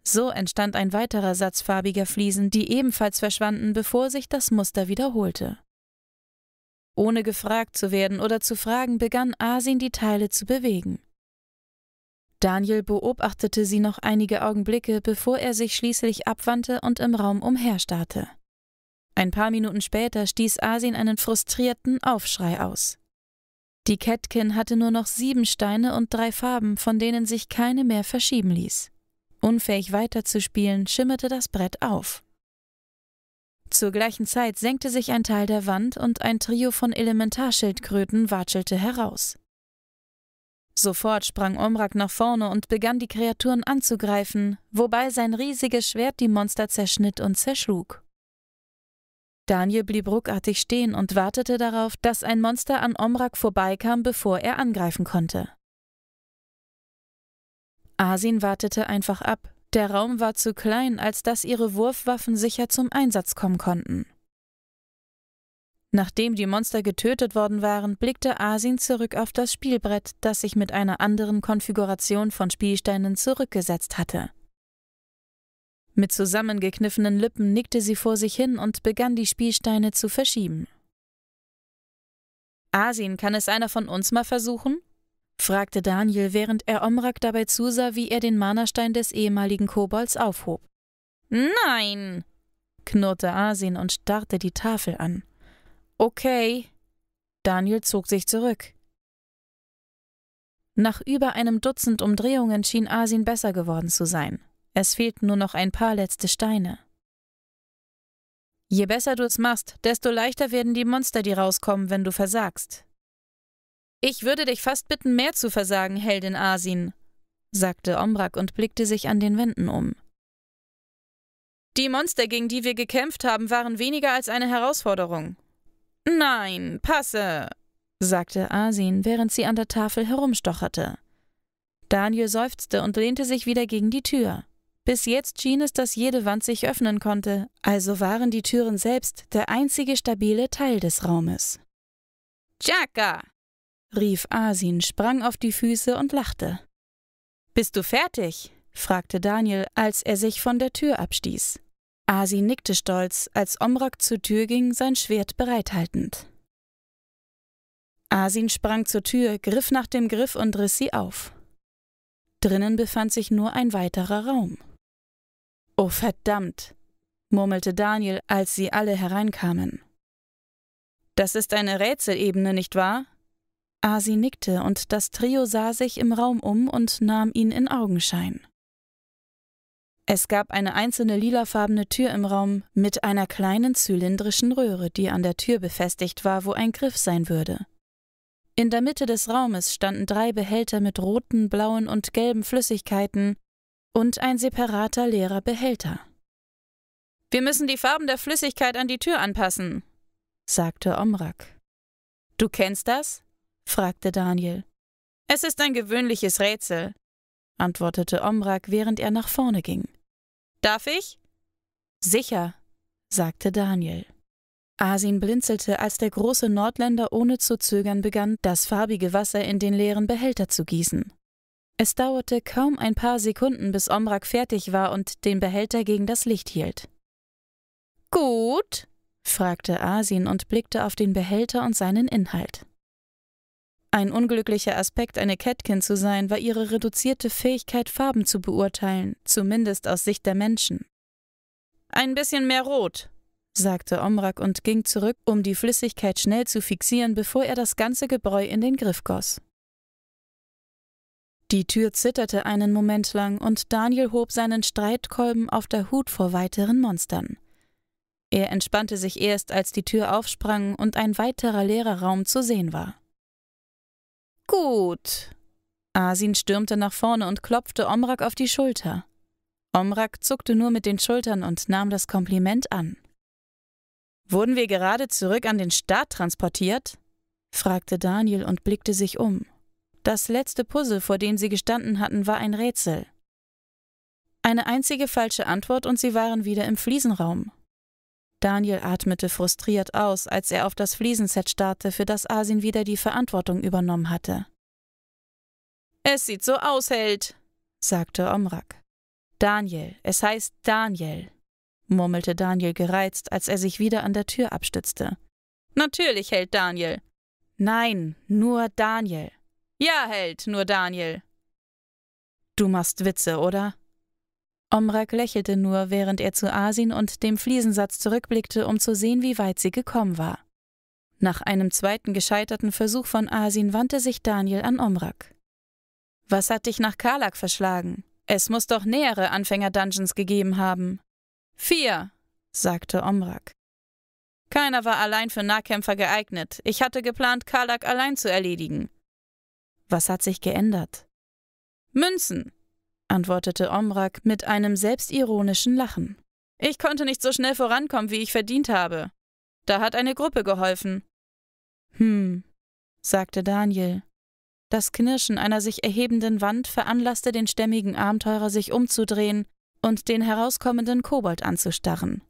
So entstand ein weiterer Satz farbiger Fliesen, die ebenfalls verschwanden, bevor sich das Muster wiederholte. Ohne gefragt zu werden oder zu fragen, begann Asin die Teile zu bewegen. Daniel beobachtete sie noch einige Augenblicke, bevor er sich schließlich abwandte und im Raum umherstarrte. Ein paar Minuten später stieß Asin einen frustrierten Aufschrei aus. Die Catkin hatte nur noch sieben Steine und drei Farben, von denen sich keine mehr verschieben ließ. Unfähig weiterzuspielen, schimmerte das Brett auf. Zur gleichen Zeit senkte sich ein Teil der Wand und ein Trio von Elementarschildkröten watschelte heraus. Sofort sprang Omrak nach vorne und begann die Kreaturen anzugreifen, wobei sein riesiges Schwert die Monster zerschnitt und zerschlug. Daniel blieb ruckartig stehen und wartete darauf, dass ein Monster an Omrak vorbeikam, bevor er angreifen konnte. Asin wartete einfach ab. Der Raum war zu klein, als dass ihre Wurfwaffen sicher zum Einsatz kommen konnten. Nachdem die Monster getötet worden waren, blickte Asin zurück auf das Spielbrett, das sich mit einer anderen Konfiguration von Spielsteinen zurückgesetzt hatte. Mit zusammengekniffenen Lippen nickte sie vor sich hin und begann die Spielsteine zu verschieben. Asin, kann es einer von uns mal versuchen? fragte Daniel, während er Omrak dabei zusah, wie er den Mana-Stein des ehemaligen Kobolds aufhob. Nein! knurrte Asin und starrte die Tafel an. Okay. Daniel zog sich zurück. Nach über einem Dutzend Umdrehungen schien Asin besser geworden zu sein. Es fehlten nur noch ein paar letzte Steine. Je besser du es machst, desto leichter werden die Monster, die rauskommen, wenn du versagst. Ich würde dich fast bitten, mehr zu versagen, Heldin Asin, sagte Omrak und blickte sich an den Wänden um. Die Monster, gegen die wir gekämpft haben, waren weniger als eine Herausforderung. Nein, passe, sagte Asin, während sie an der Tafel herumstocherte. Daniel seufzte und lehnte sich wieder gegen die Tür. Bis jetzt schien es, dass jede Wand sich öffnen konnte, also waren die Türen selbst der einzige stabile Teil des Raumes. Chaka! rief Asin, sprang auf die Füße und lachte. Bist du fertig? fragte Daniel, als er sich von der Tür abstieß. Asin nickte stolz, als Omrak zur Tür ging, sein Schwert bereithaltend. Asin sprang zur Tür, griff nach dem Griff und riss sie auf. Drinnen befand sich nur ein weiterer Raum. Oh verdammt, murmelte Daniel, als sie alle hereinkamen. Das ist eine Rätselebene, nicht wahr? Asi nickte, und das Trio sah sich im Raum um und nahm ihn in Augenschein. Es gab eine einzelne lilafarbene Tür im Raum mit einer kleinen zylindrischen Röhre, die an der Tür befestigt war, wo ein Griff sein würde. In der Mitte des Raumes standen drei Behälter mit roten, blauen und gelben Flüssigkeiten, und ein separater leerer Behälter. Wir müssen die Farben der Flüssigkeit an die Tür anpassen, sagte Omrak. Du kennst das? fragte Daniel. Es ist ein gewöhnliches Rätsel, antwortete Omrak, während er nach vorne ging. Darf ich? Sicher, sagte Daniel. Asin blinzelte, als der große Nordländer ohne zu zögern begann, das farbige Wasser in den leeren Behälter zu gießen. Es dauerte kaum ein paar Sekunden, bis Omrak fertig war und den Behälter gegen das Licht hielt. Gut? fragte Asin und blickte auf den Behälter und seinen Inhalt. Ein unglücklicher Aspekt, eine Catkin zu sein, war ihre reduzierte Fähigkeit, Farben zu beurteilen, zumindest aus Sicht der Menschen. Ein bisschen mehr Rot, sagte Omrak und ging zurück, um die Flüssigkeit schnell zu fixieren, bevor er das ganze Gebräu in den Griff goss. Die Tür zitterte einen Moment lang und Daniel hob seinen Streitkolben auf der Hut vor weiteren Monstern. Er entspannte sich erst, als die Tür aufsprang und ein weiterer leerer Raum zu sehen war. Gut. Asin stürmte nach vorne und klopfte Omrak auf die Schulter. Omrak zuckte nur mit den Schultern und nahm das Kompliment an. Wurden wir gerade zurück an den Staat transportiert? fragte Daniel und blickte sich um. Das letzte Puzzle, vor dem sie gestanden hatten, war ein Rätsel. Eine einzige falsche Antwort und sie waren wieder im Fliesenraum. Daniel atmete frustriert aus, als er auf das Fliesenset starrte, für das Asin wieder die Verantwortung übernommen hatte. Es sieht so aus, Held, sagte Omrak. Daniel, es heißt Daniel, murmelte Daniel gereizt, als er sich wieder an der Tür abstützte. Natürlich, Held Daniel. Nein, nur Daniel. Ja, Held, nur Daniel. Du machst Witze, oder? Omrak lächelte nur, während er zu Asin und dem Fliesensatz zurückblickte, um zu sehen, wie weit sie gekommen war. Nach einem zweiten gescheiterten Versuch von Asin wandte sich Daniel an Omrak. Was hat dich nach Karlak verschlagen? Es muss doch nähere Anfänger-Dungeons gegeben haben. Vier, sagte Omrak. Keiner war allein für Nahkämpfer geeignet. Ich hatte geplant, Karlak allein zu erledigen. Was hat sich geändert? Münzen, antwortete Omrak mit einem selbstironischen Lachen. Ich konnte nicht so schnell vorankommen, wie ich verdient habe. Da hat eine Gruppe geholfen. Hm, sagte Daniel. Das Knirschen einer sich erhebenden Wand veranlasste den stämmigen Abenteurer, sich umzudrehen und den herauskommenden Kobold anzustarren.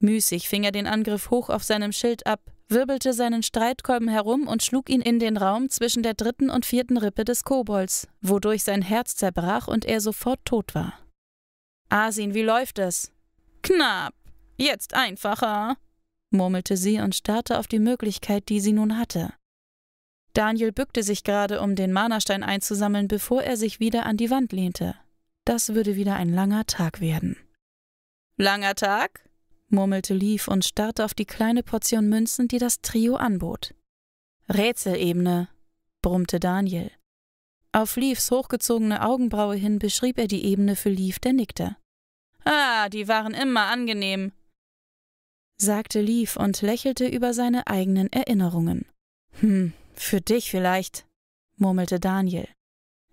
Müßig fing er den Angriff hoch auf seinem Schild ab, wirbelte seinen Streitkolben herum und schlug ihn in den Raum zwischen der dritten und vierten Rippe des Kobolds, wodurch sein Herz zerbrach und er sofort tot war. Asin, wie läuft es? Knapp. Jetzt einfacher, murmelte sie und starrte auf die Möglichkeit, die sie nun hatte. Daniel bückte sich gerade, um den Manastein einzusammeln, bevor er sich wieder an die Wand lehnte. Das würde wieder ein langer Tag werden. Langer Tag? murmelte Leaf und starrte auf die kleine Portion Münzen, die das Trio anbot. Rätselebene, brummte Daniel. Auf Leafs hochgezogene Augenbraue hin beschrieb er die Ebene für Leaf, der nickte. Ah, die waren immer angenehm, sagte Leaf und lächelte über seine eigenen Erinnerungen. Hm, für dich vielleicht, murmelte Daniel.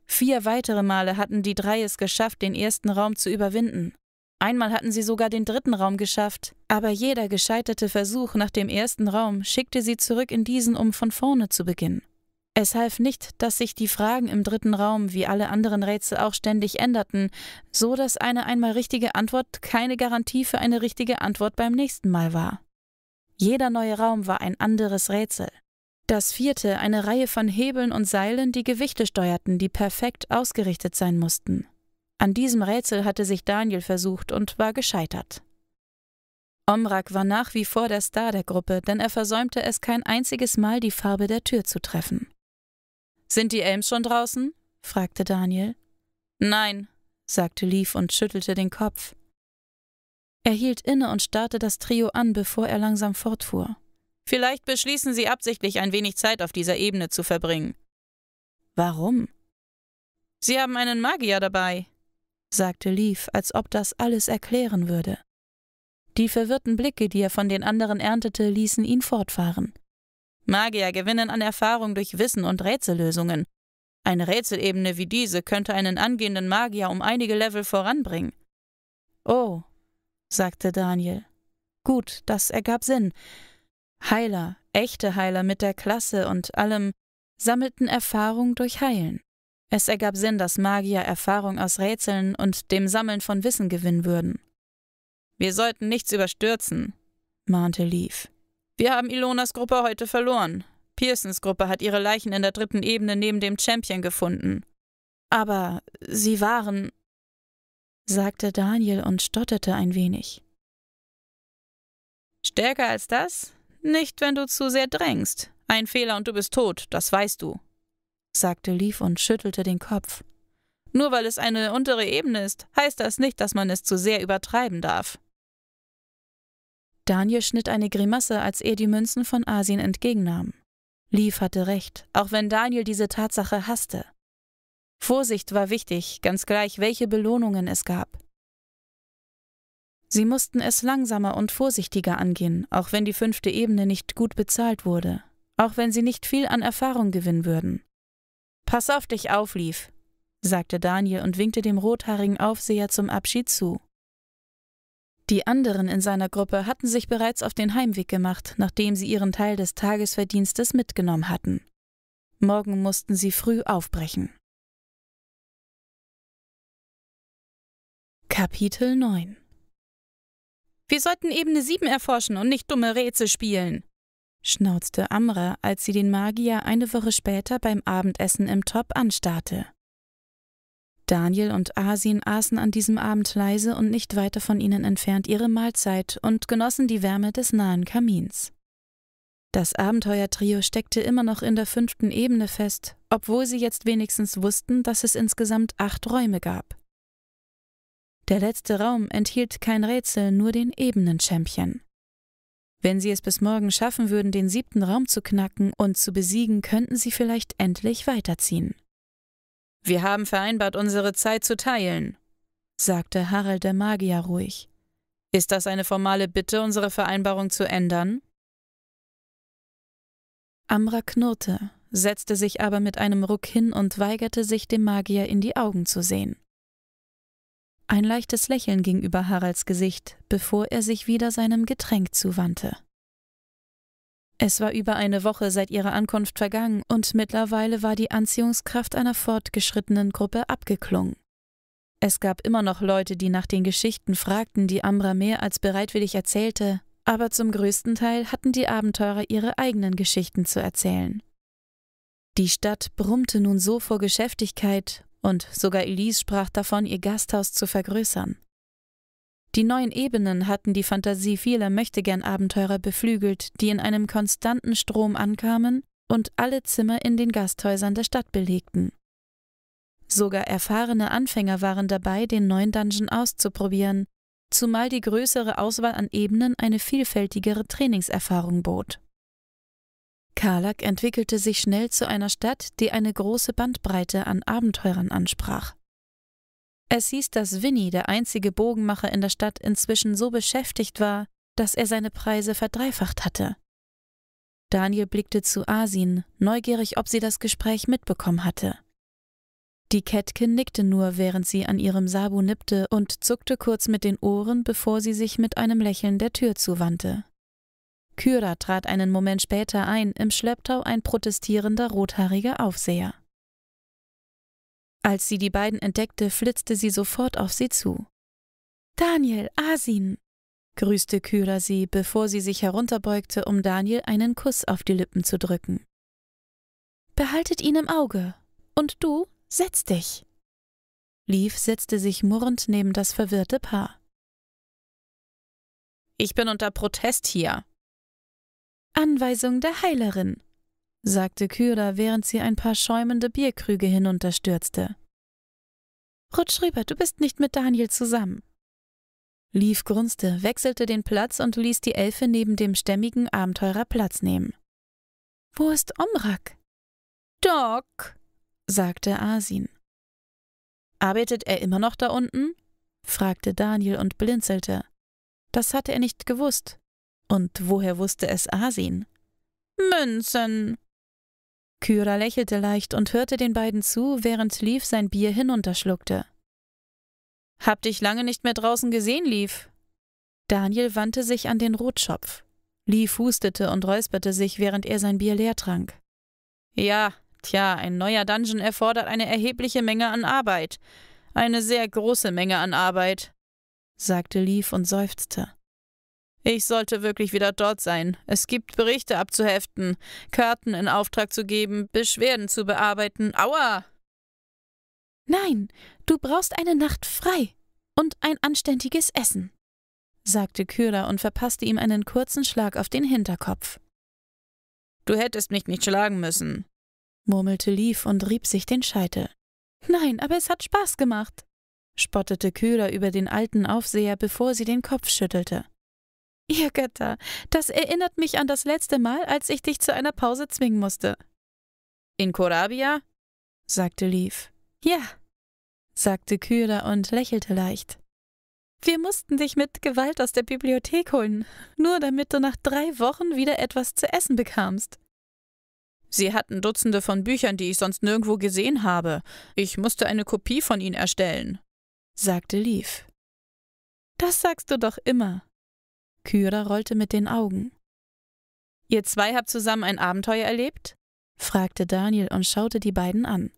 Vier weitere Male hatten die drei es geschafft, den ersten Raum zu überwinden. Einmal hatten sie sogar den dritten Raum geschafft, aber jeder gescheiterte Versuch nach dem ersten Raum schickte sie zurück in diesen, um von vorne zu beginnen. Es half nicht, dass sich die Fragen im dritten Raum wie alle anderen Rätsel auch ständig änderten, so dass eine einmal richtige Antwort keine Garantie für eine richtige Antwort beim nächsten Mal war. Jeder neue Raum war ein anderes Rätsel. Das vierte eine Reihe von Hebeln und Seilen, die Gewichte steuerten, die perfekt ausgerichtet sein mussten. An diesem Rätsel hatte sich Daniel versucht und war gescheitert. Omrak war nach wie vor der Star der Gruppe, denn er versäumte es kein einziges Mal, die Farbe der Tür zu treffen. Sind die Elms schon draußen? fragte Daniel. Nein, sagte Leaf und schüttelte den Kopf. Er hielt inne und starrte das Trio an, bevor er langsam fortfuhr. Vielleicht beschließen sie absichtlich, ein wenig Zeit auf dieser Ebene zu verbringen. Warum? Sie haben einen Magier dabei, sagte Leaf, als ob das alles erklären würde. Die verwirrten Blicke, die er von den anderen erntete, ließen ihn fortfahren. Magier gewinnen an Erfahrung durch Wissen und Rätsellösungen. Eine Rätselebene wie diese könnte einen angehenden Magier um einige Level voranbringen. Oh, sagte Daniel. Gut, das ergab Sinn. Heiler, echte Heiler mit der Klasse und allem, sammelten Erfahrung durch Heilen. Es ergab Sinn, dass Magier Erfahrung aus Rätseln und dem Sammeln von Wissen gewinnen würden. Wir sollten nichts überstürzen, mahnte Leaf. Wir haben Ilonas Gruppe heute verloren. Pearsons Gruppe hat ihre Leichen in der dritten Ebene neben dem Champion gefunden. Aber sie waren, sagte Daniel und stotterte ein wenig. Stärker als das? Nicht, wenn du zu sehr drängst. Ein Fehler und du bist tot, das weißt du sagte Leaf und schüttelte den Kopf. Nur weil es eine untere Ebene ist, heißt das nicht, dass man es zu sehr übertreiben darf. Daniel schnitt eine Grimasse, als er die Münzen von Asien entgegennahm. Leaf hatte recht, auch wenn Daniel diese Tatsache hasste. Vorsicht war wichtig, ganz gleich, welche Belohnungen es gab. Sie mussten es langsamer und vorsichtiger angehen, auch wenn die fünfte Ebene nicht gut bezahlt wurde, auch wenn sie nicht viel an Erfahrung gewinnen würden. Pass auf dich auf, Lief, sagte Daniel und winkte dem rothaarigen Aufseher zum Abschied zu. Die anderen in seiner Gruppe hatten sich bereits auf den Heimweg gemacht, nachdem sie ihren Teil des Tagesverdienstes mitgenommen hatten. Morgen mussten sie früh aufbrechen. Kapitel 9 Wir sollten Ebene 7 erforschen und nicht dumme Rätsel spielen, schnauzte Amra, als sie den Magier eine Woche später beim Abendessen im Top anstarrte. Daniel und Asin aßen an diesem Abend leise und nicht weiter von ihnen entfernt ihre Mahlzeit und genossen die Wärme des nahen Kamins. Das Abenteuertrio steckte immer noch in der fünften Ebene fest, obwohl sie jetzt wenigstens wussten, dass es insgesamt acht Räume gab. Der letzte Raum enthielt kein Rätsel, nur den Ebenenchampion. Wenn sie es bis morgen schaffen würden, den siebten Raum zu knacken und zu besiegen, könnten sie vielleicht endlich weiterziehen. Wir haben vereinbart, unsere Zeit zu teilen, sagte Harald der Magier ruhig. Ist das eine formale Bitte, unsere Vereinbarung zu ändern? Amra knurrte, setzte sich aber mit einem Ruck hin und weigerte sich, dem Magier in die Augen zu sehen ein leichtes Lächeln ging über Haralds Gesicht, bevor er sich wieder seinem Getränk zuwandte. Es war über eine Woche seit ihrer Ankunft vergangen und mittlerweile war die Anziehungskraft einer fortgeschrittenen Gruppe abgeklungen. Es gab immer noch Leute, die nach den Geschichten fragten, die Ambra mehr als bereitwillig erzählte, aber zum größten Teil hatten die Abenteurer ihre eigenen Geschichten zu erzählen. Die Stadt brummte nun so vor Geschäftigkeit und sogar Elise sprach davon, ihr Gasthaus zu vergrößern. Die neuen Ebenen hatten die Fantasie vieler Möchtegern-Abenteurer beflügelt, die in einem konstanten Strom ankamen und alle Zimmer in den Gasthäusern der Stadt belegten. Sogar erfahrene Anfänger waren dabei, den neuen Dungeon auszuprobieren, zumal die größere Auswahl an Ebenen eine vielfältigere Trainingserfahrung bot. Karlak entwickelte sich schnell zu einer Stadt, die eine große Bandbreite an Abenteurern ansprach. Es hieß, dass Winnie, der einzige Bogenmacher in der Stadt, inzwischen so beschäftigt war, dass er seine Preise verdreifacht hatte. Daniel blickte zu Asin, neugierig, ob sie das Gespräch mitbekommen hatte. Die Kätkin nickte nur, während sie an ihrem Sabu nippte und zuckte kurz mit den Ohren, bevor sie sich mit einem Lächeln der Tür zuwandte. Kyra trat einen Moment später ein, im Schlepptau ein protestierender rothaariger Aufseher. Als sie die beiden entdeckte, flitzte sie sofort auf sie zu. Daniel, Asin! grüßte Kyra sie, bevor sie sich herunterbeugte, um Daniel einen Kuss auf die Lippen zu drücken. Behaltet ihn im Auge. Und du, setz dich. Leaf setzte sich murrend neben das verwirrte Paar. Ich bin unter Protest hier, Anweisung der Heilerin, sagte Kyra, während sie ein paar schäumende Bierkrüge hinunterstürzte. Rutsch rüber, du bist nicht mit Daniel zusammen. Lief grunzte, wechselte den Platz und ließ die Elfe neben dem stämmigen Abenteurer Platz nehmen. Wo ist Omrak? Doc, sagte Asin. Arbeitet er immer noch da unten? fragte Daniel und blinzelte. Das hatte er nicht gewusst. Und woher wusste es Asin? Münzen! Kyra lächelte leicht und hörte den beiden zu, während Leaf sein Bier hinunterschluckte. Hab dich lange nicht mehr draußen gesehen, Leaf. Daniel wandte sich an den Rotschopf. Leaf hustete und räusperte sich, während er sein Bier leer trank. Ja, tja, ein neuer Dungeon erfordert eine erhebliche Menge an Arbeit. Eine sehr große Menge an Arbeit, sagte Leaf und seufzte. Ich sollte wirklich wieder dort sein. Es gibt Berichte abzuheften, Karten in Auftrag zu geben, Beschwerden zu bearbeiten. Aua! Nein, du brauchst eine Nacht frei und ein anständiges Essen, sagte Kyra und verpasste ihm einen kurzen Schlag auf den Hinterkopf. Du hättest mich nicht schlagen müssen, murmelte Leaf und rieb sich den Scheitel. Nein, aber es hat Spaß gemacht, spottete Kyra über den alten Aufseher, bevor sie den Kopf schüttelte. Ihr Götter, das erinnert mich an das letzte Mal, als ich dich zu einer Pause zwingen musste. In Korabia? sagte Leaf. Ja, sagte Kyra und lächelte leicht. Wir mussten dich mit Gewalt aus der Bibliothek holen, nur damit du nach drei Wochen wieder etwas zu essen bekamst. Sie hatten Dutzende von Büchern, die ich sonst nirgendwo gesehen habe. Ich musste eine Kopie von ihnen erstellen, sagte Leaf. Das sagst du doch immer, Kyra rollte mit den Augen. Ihr zwei habt zusammen ein Abenteuer erlebt? fragte Daniel und schaute die beiden an.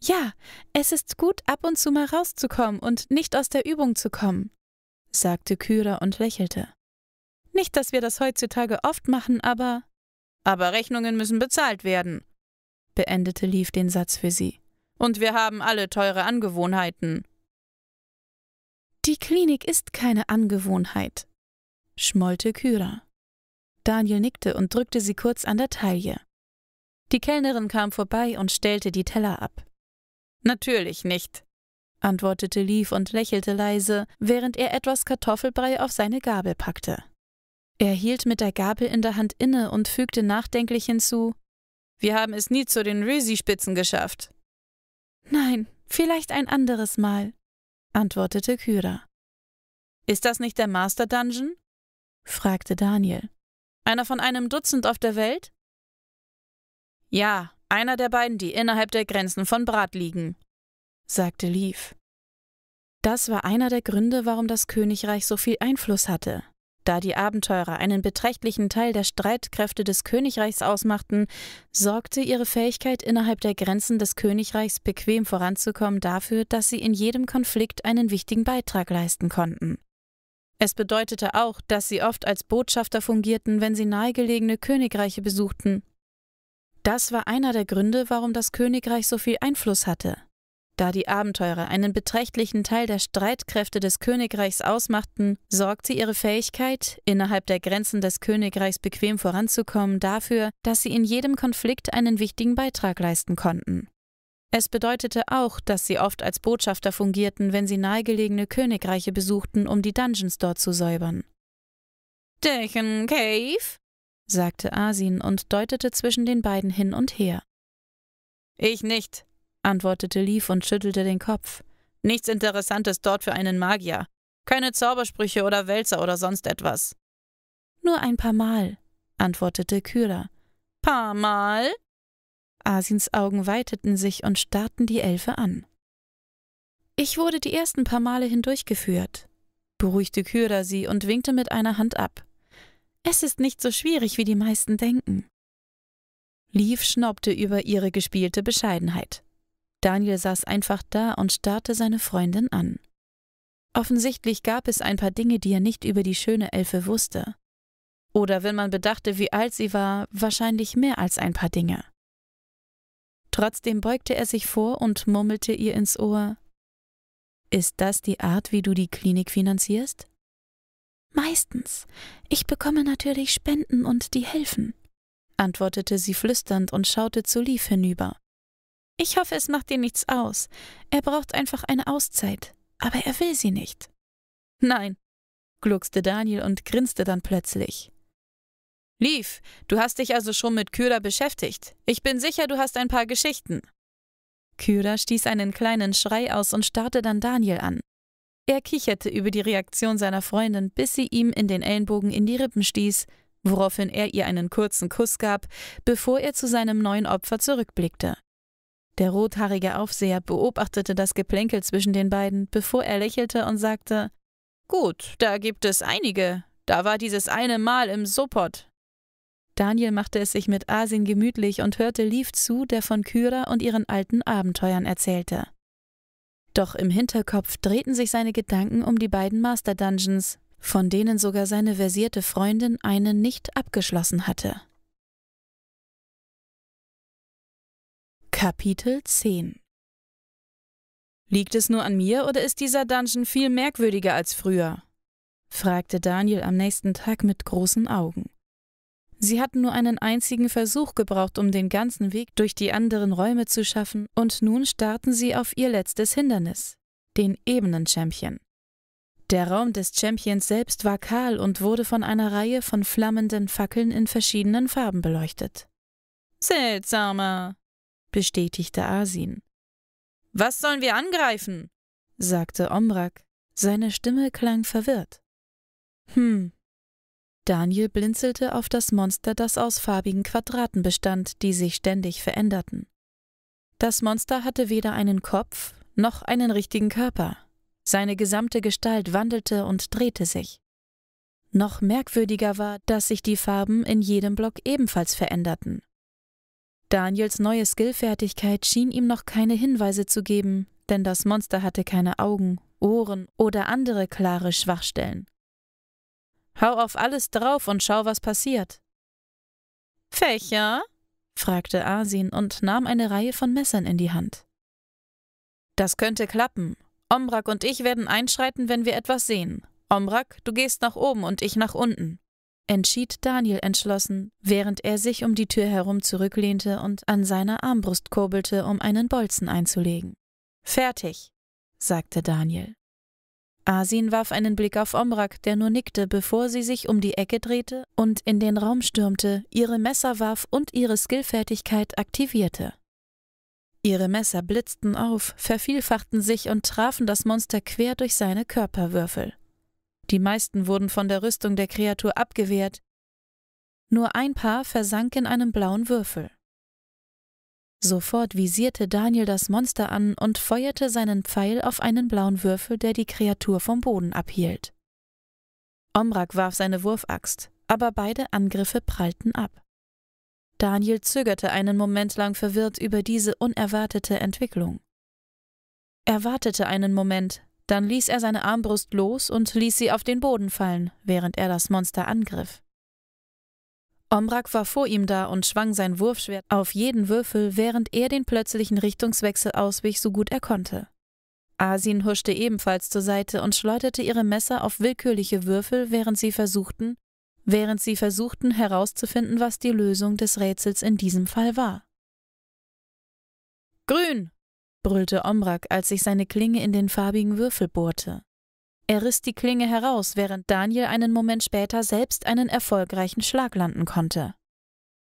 Ja, es ist gut, ab und zu mal rauszukommen und nicht aus der Übung zu kommen, sagte Kyra und lächelte. Nicht, dass wir das heutzutage oft machen, aber. Aber Rechnungen müssen bezahlt werden, beendete Lief den Satz für sie. Und wir haben alle teure Angewohnheiten. Die Klinik ist keine Angewohnheit, schmollte Kyra. Daniel nickte und drückte sie kurz an der Taille. Die Kellnerin kam vorbei und stellte die Teller ab. Natürlich nicht, antwortete Leaf und lächelte leise, während er etwas Kartoffelbrei auf seine Gabel packte. Er hielt mit der Gabel in der Hand inne und fügte nachdenklich hinzu: Wir haben es nie zu den Resi-Spitzen geschafft. Nein, vielleicht ein anderes Mal, antwortete Kyra. Ist das nicht der Master Dungeon? fragte Daniel. Einer von einem Dutzend auf der Welt? Ja, einer der beiden, die innerhalb der Grenzen von Brat liegen, sagte Leaf. Das war einer der Gründe, warum das Königreich so viel Einfluss hatte. Da die Abenteurer einen beträchtlichen Teil der Streitkräfte des Königreichs ausmachten, sorgte ihre Fähigkeit, innerhalb der Grenzen des Königreichs bequem voranzukommen, dafür, dass sie in jedem Konflikt einen wichtigen Beitrag leisten konnten. Es bedeutete auch, dass sie oft als Botschafter fungierten, wenn sie nahegelegene Königreiche besuchten. Das war einer der Gründe, warum das Königreich so viel Einfluss hatte. Da die Abenteurer einen beträchtlichen Teil der Streitkräfte des Königreichs ausmachten, sorgte ihre Fähigkeit, innerhalb der Grenzen des Königreichs bequem voranzukommen, dafür, dass sie in jedem Konflikt einen wichtigen Beitrag leisten konnten. Es bedeutete auch, dass sie oft als Botschafter fungierten, wenn sie nahegelegene Königreiche besuchten, um die Dungeons dort zu säubern. Dechen Cave, sagte Asin und deutete zwischen den beiden hin und her. Ich nicht, antwortete Leaf und schüttelte den Kopf. Nichts Interessantes dort für einen Magier. Keine Zaubersprüche oder Wälzer oder sonst etwas. Nur ein paar Mal, antwortete Kyra. Paar Mal? Asins Augen weiteten sich und starrten die Elfe an. Ich wurde die ersten paar Male hindurchgeführt, beruhigte Kyra sie und winkte mit einer Hand ab. Es ist nicht so schwierig, wie die meisten denken. Liv schnaubte über ihre gespielte Bescheidenheit. Daniel saß einfach da und starrte seine Freundin an. Offensichtlich gab es ein paar Dinge, die er nicht über die schöne Elfe wusste. Oder wenn man bedachte, wie alt sie war, wahrscheinlich mehr als ein paar Dinge. Trotzdem beugte er sich vor und murmelte ihr ins Ohr Ist das die Art, wie du die Klinik finanzierst? Meistens. Ich bekomme natürlich Spenden und die helfen, antwortete sie flüsternd und schaute zu Lief hinüber. Ich hoffe, es macht dir nichts aus. Er braucht einfach eine Auszeit, aber er will sie nicht. Nein, gluckste Daniel und grinste dann plötzlich. Lief, du hast dich also schon mit Kyra beschäftigt. Ich bin sicher, du hast ein paar Geschichten. Kyra stieß einen kleinen Schrei aus und starrte dann Daniel an. Er kicherte über die Reaktion seiner Freundin, bis sie ihm in den Ellenbogen in die Rippen stieß, woraufhin er ihr einen kurzen Kuss gab, bevor er zu seinem neuen Opfer zurückblickte. Der rothaarige Aufseher beobachtete das Geplänkel zwischen den beiden, bevor er lächelte und sagte: Gut, da gibt es einige. Da war dieses eine Mal im Sopot, Daniel machte es sich mit Asin gemütlich und hörte Lief zu, der von Kyra und ihren alten Abenteuern erzählte. Doch im Hinterkopf drehten sich seine Gedanken um die beiden Master Dungeons, von denen sogar seine versierte Freundin eine nicht abgeschlossen hatte. Kapitel 10 Liegt es nur an mir oder ist dieser Dungeon viel merkwürdiger als früher? fragte Daniel am nächsten Tag mit großen Augen. Sie hatten nur einen einzigen Versuch gebraucht, um den ganzen Weg durch die anderen Räume zu schaffen, und nun starrten sie auf ihr letztes Hindernis, den Ebenen-Champion. Der Raum des Champions selbst war kahl und wurde von einer Reihe von flammenden Fackeln in verschiedenen Farben beleuchtet. Seltsamer, bestätigte Asin. Was sollen wir angreifen? sagte Omrak. Seine Stimme klang verwirrt. Hm, Daniel blinzelte auf das Monster, das aus farbigen Quadraten bestand, die sich ständig veränderten. Das Monster hatte weder einen Kopf noch einen richtigen Körper. Seine gesamte Gestalt wandelte und drehte sich. Noch merkwürdiger war, dass sich die Farben in jedem Block ebenfalls veränderten. Daniels neue Skillfertigkeit schien ihm noch keine Hinweise zu geben, denn das Monster hatte keine Augen, Ohren oder andere klare Schwachstellen. Hau auf alles drauf und schau, was passiert. Fächer? fragte Asin und nahm eine Reihe von Messern in die Hand. Das könnte klappen. Omrak und ich werden einschreiten, wenn wir etwas sehen. Omrak, du gehst nach oben und ich nach unten, entschied Daniel entschlossen, während er sich um die Tür herum zurücklehnte und an seiner Armbrust kurbelte, um einen Bolzen einzulegen. Fertig, sagte Daniel. Asin warf einen Blick auf Omrak, der nur nickte, bevor sie sich um die Ecke drehte und in den Raum stürmte, ihre Messer warf und ihre Skillfertigkeit aktivierte. Ihre Messer blitzten auf, vervielfachten sich und trafen das Monster quer durch seine Körperwürfel. Die meisten wurden von der Rüstung der Kreatur abgewehrt, nur ein Paar versank in einem blauen Würfel. Sofort visierte Daniel das Monster an und feuerte seinen Pfeil auf einen blauen Würfel, der die Kreatur vom Boden abhielt. Omrak warf seine Wurfaxt, aber beide Angriffe prallten ab. Daniel zögerte einen Moment lang verwirrt über diese unerwartete Entwicklung. Er wartete einen Moment, dann ließ er seine Armbrust los und ließ sie auf den Boden fallen, während er das Monster angriff. Omrak war vor ihm da und schwang sein Wurfschwert auf jeden Würfel, während er den plötzlichen Richtungswechsel auswich, so gut er konnte. Asin huschte ebenfalls zur Seite und schleuderte ihre Messer auf willkürliche Würfel, während sie versuchten, während sie versuchten herauszufinden, was die Lösung des Rätsels in diesem Fall war. Grün! brüllte Omrak, als sich seine Klinge in den farbigen Würfel bohrte. Er riss die Klinge heraus, während Daniel einen Moment später selbst einen erfolgreichen Schlag landen konnte.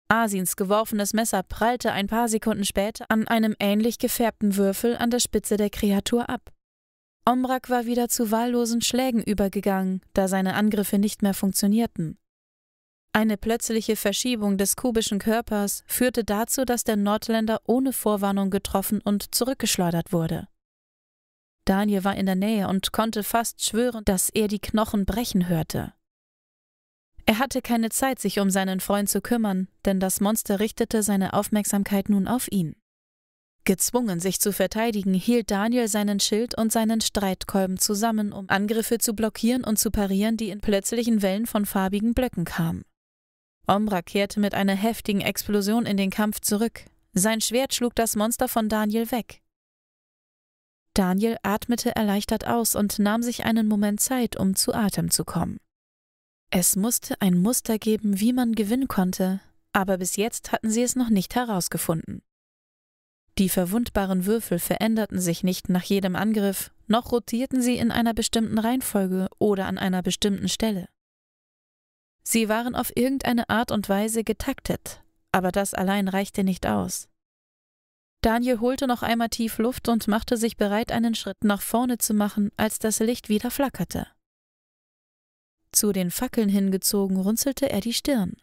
Asins geworfenes Messer prallte ein paar Sekunden später an einem ähnlich gefärbten Würfel an der Spitze der Kreatur ab. Omrak war wieder zu wahllosen Schlägen übergegangen, da seine Angriffe nicht mehr funktionierten. Eine plötzliche Verschiebung des kubischen Körpers führte dazu, dass der Nordländer ohne Vorwarnung getroffen und zurückgeschleudert wurde. Daniel war in der Nähe und konnte fast schwören, dass er die Knochen brechen hörte. Er hatte keine Zeit, sich um seinen Freund zu kümmern, denn das Monster richtete seine Aufmerksamkeit nun auf ihn. Gezwungen, sich zu verteidigen, hielt Daniel seinen Schild und seinen Streitkolben zusammen, um Angriffe zu blockieren und zu parieren, die in plötzlichen Wellen von farbigen Blöcken kamen. Omra kehrte mit einer heftigen Explosion in den Kampf zurück. Sein Schwert schlug das Monster von Daniel weg. Daniel atmete erleichtert aus und nahm sich einen Moment Zeit, um zu Atem zu kommen. Es musste ein Muster geben, wie man gewinnen konnte, aber bis jetzt hatten sie es noch nicht herausgefunden. Die verwundbaren Würfel veränderten sich nicht nach jedem Angriff, noch rotierten sie in einer bestimmten Reihenfolge oder an einer bestimmten Stelle. Sie waren auf irgendeine Art und Weise getaktet, aber das allein reichte nicht aus. Daniel holte noch einmal tief Luft und machte sich bereit, einen Schritt nach vorne zu machen, als das Licht wieder flackerte. Zu den Fackeln hingezogen runzelte er die Stirn.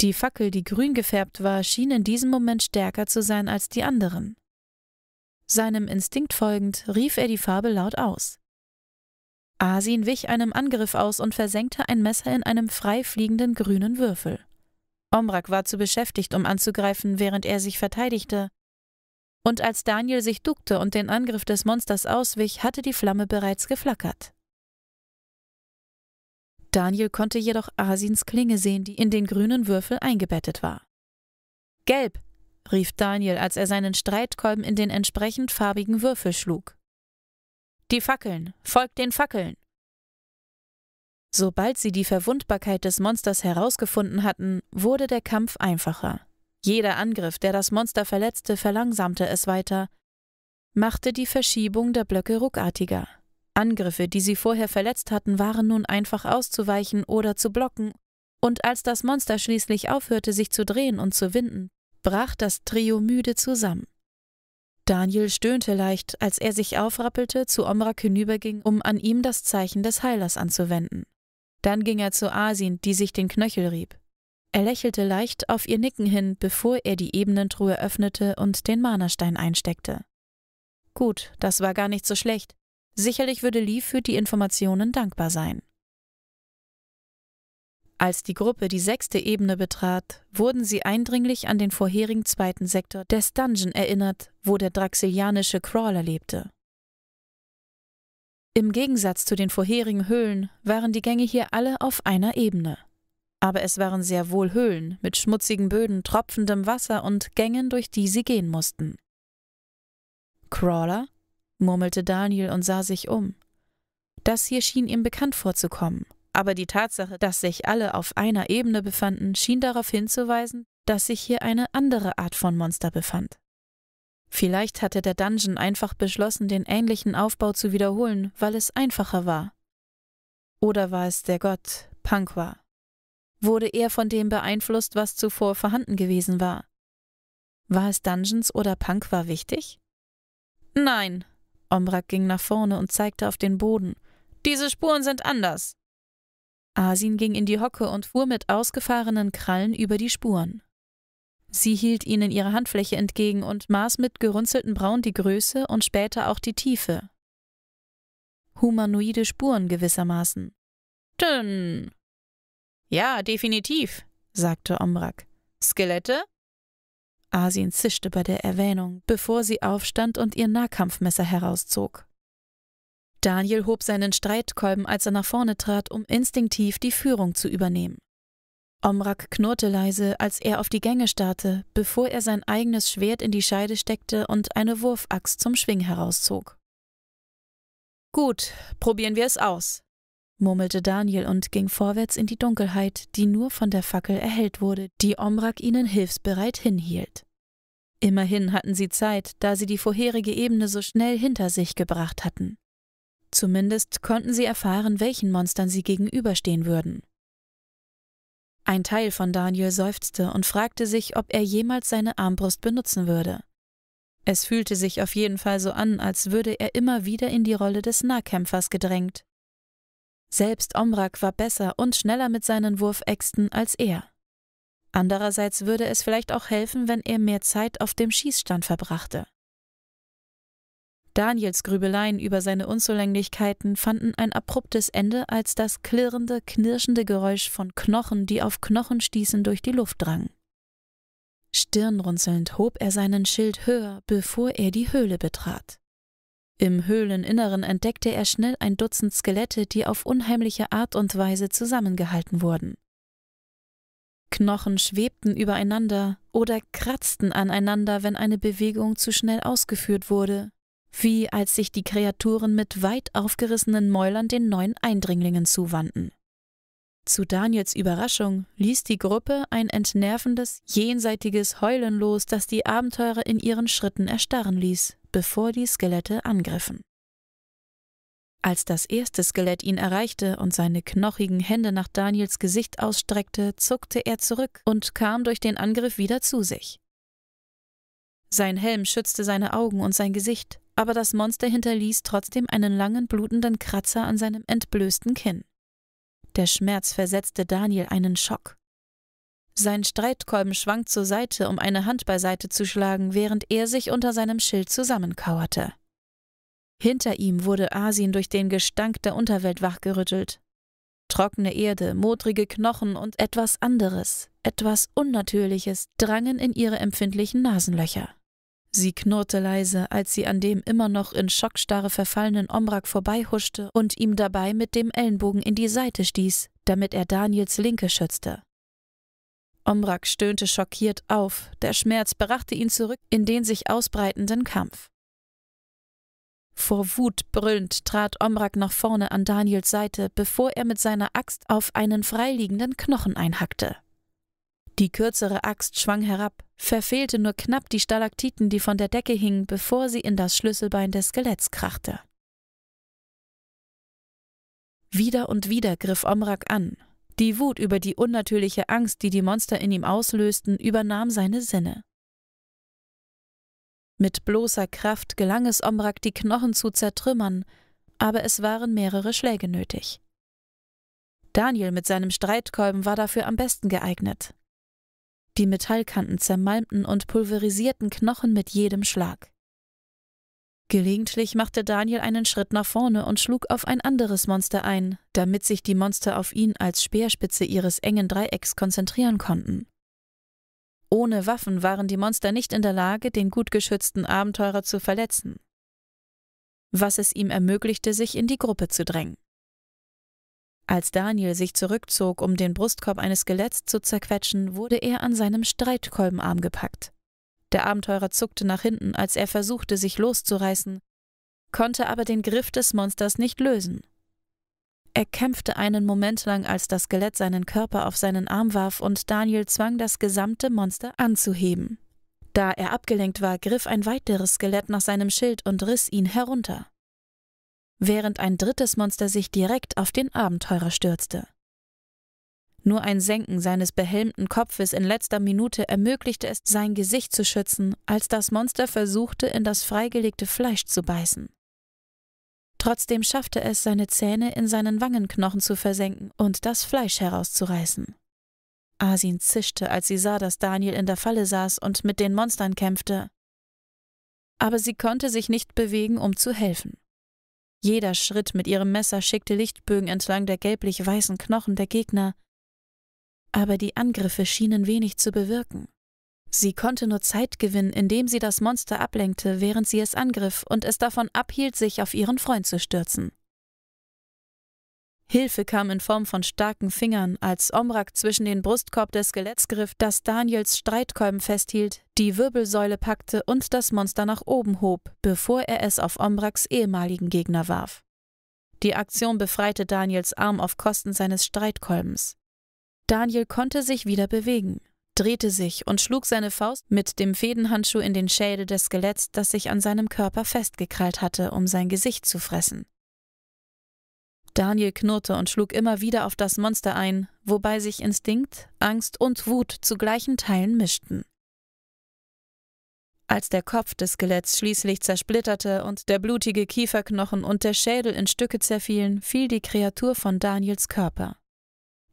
Die Fackel, die grün gefärbt war, schien in diesem Moment stärker zu sein als die anderen. Seinem Instinkt folgend rief er die Farbe laut aus. Asin wich einem Angriff aus und versenkte ein Messer in einem frei fliegenden grünen Würfel. Omrak war zu beschäftigt, um anzugreifen, während er sich verteidigte, und als Daniel sich duckte und den Angriff des Monsters auswich, hatte die Flamme bereits geflackert. Daniel konnte jedoch Asins Klinge sehen, die in den grünen Würfel eingebettet war. Gelb, rief Daniel, als er seinen Streitkolben in den entsprechend farbigen Würfel schlug. Die Fackeln, folgt den Fackeln. Sobald sie die Verwundbarkeit des Monsters herausgefunden hatten, wurde der Kampf einfacher. Jeder Angriff, der das Monster verletzte, verlangsamte es weiter, machte die Verschiebung der Blöcke ruckartiger. Angriffe, die sie vorher verletzt hatten, waren nun einfach auszuweichen oder zu blocken, und als das Monster schließlich aufhörte, sich zu drehen und zu winden, brach das Trio müde zusammen. Daniel stöhnte leicht, als er sich aufrappelte, zu Omrak hinüberging, um an ihm das Zeichen des Heilers anzuwenden. Dann ging er zu Asin, die sich den Knöchel rieb. Er lächelte leicht auf ihr Nicken hin, bevor er die Ebenentruhe öffnete und den Manerstein einsteckte. Gut, das war gar nicht so schlecht. Sicherlich würde Lee für die Informationen dankbar sein. Als die Gruppe die sechste Ebene betrat, wurden sie eindringlich an den vorherigen zweiten Sektor des Dungeon erinnert, wo der draxilianische Crawler lebte. Im Gegensatz zu den vorherigen Höhlen waren die Gänge hier alle auf einer Ebene aber es waren sehr wohl Höhlen mit schmutzigen Böden, tropfendem Wasser und Gängen, durch die sie gehen mussten. Crawler? murmelte Daniel und sah sich um. Das hier schien ihm bekannt vorzukommen, aber die Tatsache, dass sich alle auf einer Ebene befanden, schien darauf hinzuweisen, dass sich hier eine andere Art von Monster befand. Vielleicht hatte der Dungeon einfach beschlossen, den ähnlichen Aufbau zu wiederholen, weil es einfacher war. Oder war es der Gott, Pankwa, wurde er von dem beeinflusst, was zuvor vorhanden gewesen war. War es Dungeons oder Punk war wichtig? Nein. Omrak ging nach vorne und zeigte auf den Boden. Diese Spuren sind anders. Asin ging in die Hocke und fuhr mit ausgefahrenen Krallen über die Spuren. Sie hielt ihnen ihre Handfläche entgegen und maß mit gerunzelten Brauen die Größe und später auch die Tiefe. Humanoide Spuren gewissermaßen. Dünn, ja, definitiv, sagte Omrak. Skelette? Asin zischte bei der Erwähnung, bevor sie aufstand und ihr Nahkampfmesser herauszog. Daniel hob seinen Streitkolben, als er nach vorne trat, um instinktiv die Führung zu übernehmen. Omrak knurrte leise, als er auf die Gänge starrte, bevor er sein eigenes Schwert in die Scheide steckte und eine Wurfaxt zum Schwing herauszog. Gut, probieren wir es aus, murmelte Daniel und ging vorwärts in die Dunkelheit, die nur von der Fackel erhellt wurde, die Omrak ihnen hilfsbereit hinhielt. Immerhin hatten sie Zeit, da sie die vorherige Ebene so schnell hinter sich gebracht hatten. Zumindest konnten sie erfahren, welchen Monstern sie gegenüberstehen würden. Ein Teil von Daniel seufzte und fragte sich, ob er jemals seine Armbrust benutzen würde. Es fühlte sich auf jeden Fall so an, als würde er immer wieder in die Rolle des Nahkämpfers gedrängt, selbst Omrak war besser und schneller mit seinen Wurfäxten als er. Andererseits würde es vielleicht auch helfen, wenn er mehr Zeit auf dem Schießstand verbrachte. Daniels Grübeleien über seine Unzulänglichkeiten fanden ein abruptes Ende, als das klirrende, knirschende Geräusch von Knochen, die auf Knochen stießen, durch die Luft drang. Stirnrunzelnd hob er seinen Schild höher, bevor er die Höhle betrat. Im Höhleninneren entdeckte er schnell ein Dutzend Skelette, die auf unheimliche Art und Weise zusammengehalten wurden. Knochen schwebten übereinander oder kratzten aneinander, wenn eine Bewegung zu schnell ausgeführt wurde, wie als sich die Kreaturen mit weit aufgerissenen Mäulern den neuen Eindringlingen zuwandten. Zu Daniels Überraschung ließ die Gruppe ein entnervendes, jenseitiges Heulen los, das die Abenteurer in ihren Schritten erstarren ließ bevor die Skelette angriffen. Als das erste Skelett ihn erreichte und seine knochigen Hände nach Daniels Gesicht ausstreckte, zuckte er zurück und kam durch den Angriff wieder zu sich. Sein Helm schützte seine Augen und sein Gesicht, aber das Monster hinterließ trotzdem einen langen blutenden Kratzer an seinem entblößten Kinn. Der Schmerz versetzte Daniel einen Schock. Sein Streitkolben schwang zur Seite, um eine Hand beiseite zu schlagen, während er sich unter seinem Schild zusammenkauerte. Hinter ihm wurde Asien durch den Gestank der Unterwelt wachgerüttelt. Trockene Erde, modrige Knochen und etwas anderes, etwas Unnatürliches drangen in ihre empfindlichen Nasenlöcher. Sie knurrte leise, als sie an dem immer noch in Schockstarre verfallenen Omrak vorbeihuschte und ihm dabei mit dem Ellenbogen in die Seite stieß, damit er Daniels Linke schützte. Omrak stöhnte schockiert auf, der Schmerz brachte ihn zurück in den sich ausbreitenden Kampf. Vor Wut brüllend trat Omrak nach vorne an Daniels Seite, bevor er mit seiner Axt auf einen freiliegenden Knochen einhackte. Die kürzere Axt schwang herab, verfehlte nur knapp die Stalaktiten, die von der Decke hingen, bevor sie in das Schlüsselbein des Skeletts krachte. Wieder und wieder griff Omrak an, die Wut über die unnatürliche Angst, die die Monster in ihm auslösten, übernahm seine Sinne. Mit bloßer Kraft gelang es Omrak, die Knochen zu zertrümmern, aber es waren mehrere Schläge nötig. Daniel mit seinem Streitkolben war dafür am besten geeignet. Die Metallkanten zermalmten und pulverisierten Knochen mit jedem Schlag. Gelegentlich machte Daniel einen Schritt nach vorne und schlug auf ein anderes Monster ein, damit sich die Monster auf ihn als Speerspitze ihres engen Dreiecks konzentrieren konnten. Ohne Waffen waren die Monster nicht in der Lage, den gut geschützten Abenteurer zu verletzen, was es ihm ermöglichte, sich in die Gruppe zu drängen. Als Daniel sich zurückzog, um den Brustkorb eines Skeletts zu zerquetschen, wurde er an seinem Streitkolbenarm gepackt. Der Abenteurer zuckte nach hinten, als er versuchte, sich loszureißen, konnte aber den Griff des Monsters nicht lösen. Er kämpfte einen Moment lang, als das Skelett seinen Körper auf seinen Arm warf und Daniel zwang, das gesamte Monster anzuheben. Da er abgelenkt war, griff ein weiteres Skelett nach seinem Schild und riss ihn herunter. Während ein drittes Monster sich direkt auf den Abenteurer stürzte. Nur ein Senken seines behelmten Kopfes in letzter Minute ermöglichte es, sein Gesicht zu schützen, als das Monster versuchte, in das freigelegte Fleisch zu beißen. Trotzdem schaffte es, seine Zähne in seinen Wangenknochen zu versenken und das Fleisch herauszureißen. Asin zischte, als sie sah, dass Daniel in der Falle saß und mit den Monstern kämpfte. Aber sie konnte sich nicht bewegen, um zu helfen. Jeder Schritt mit ihrem Messer schickte Lichtbögen entlang der gelblich-weißen Knochen der Gegner, aber die Angriffe schienen wenig zu bewirken. Sie konnte nur Zeit gewinnen, indem sie das Monster ablenkte, während sie es angriff und es davon abhielt, sich auf ihren Freund zu stürzen. Hilfe kam in Form von starken Fingern, als Omrak zwischen den Brustkorb des Skeletts griff, das Daniels Streitkolben festhielt, die Wirbelsäule packte und das Monster nach oben hob, bevor er es auf Omraks ehemaligen Gegner warf. Die Aktion befreite Daniels Arm auf Kosten seines Streitkolbens. Daniel konnte sich wieder bewegen, drehte sich und schlug seine Faust mit dem Fädenhandschuh in den Schädel des Skeletts, das sich an seinem Körper festgekrallt hatte, um sein Gesicht zu fressen. Daniel knurrte und schlug immer wieder auf das Monster ein, wobei sich Instinkt, Angst und Wut zu gleichen Teilen mischten. Als der Kopf des Skeletts schließlich zersplitterte und der blutige Kieferknochen und der Schädel in Stücke zerfielen, fiel die Kreatur von Daniels Körper.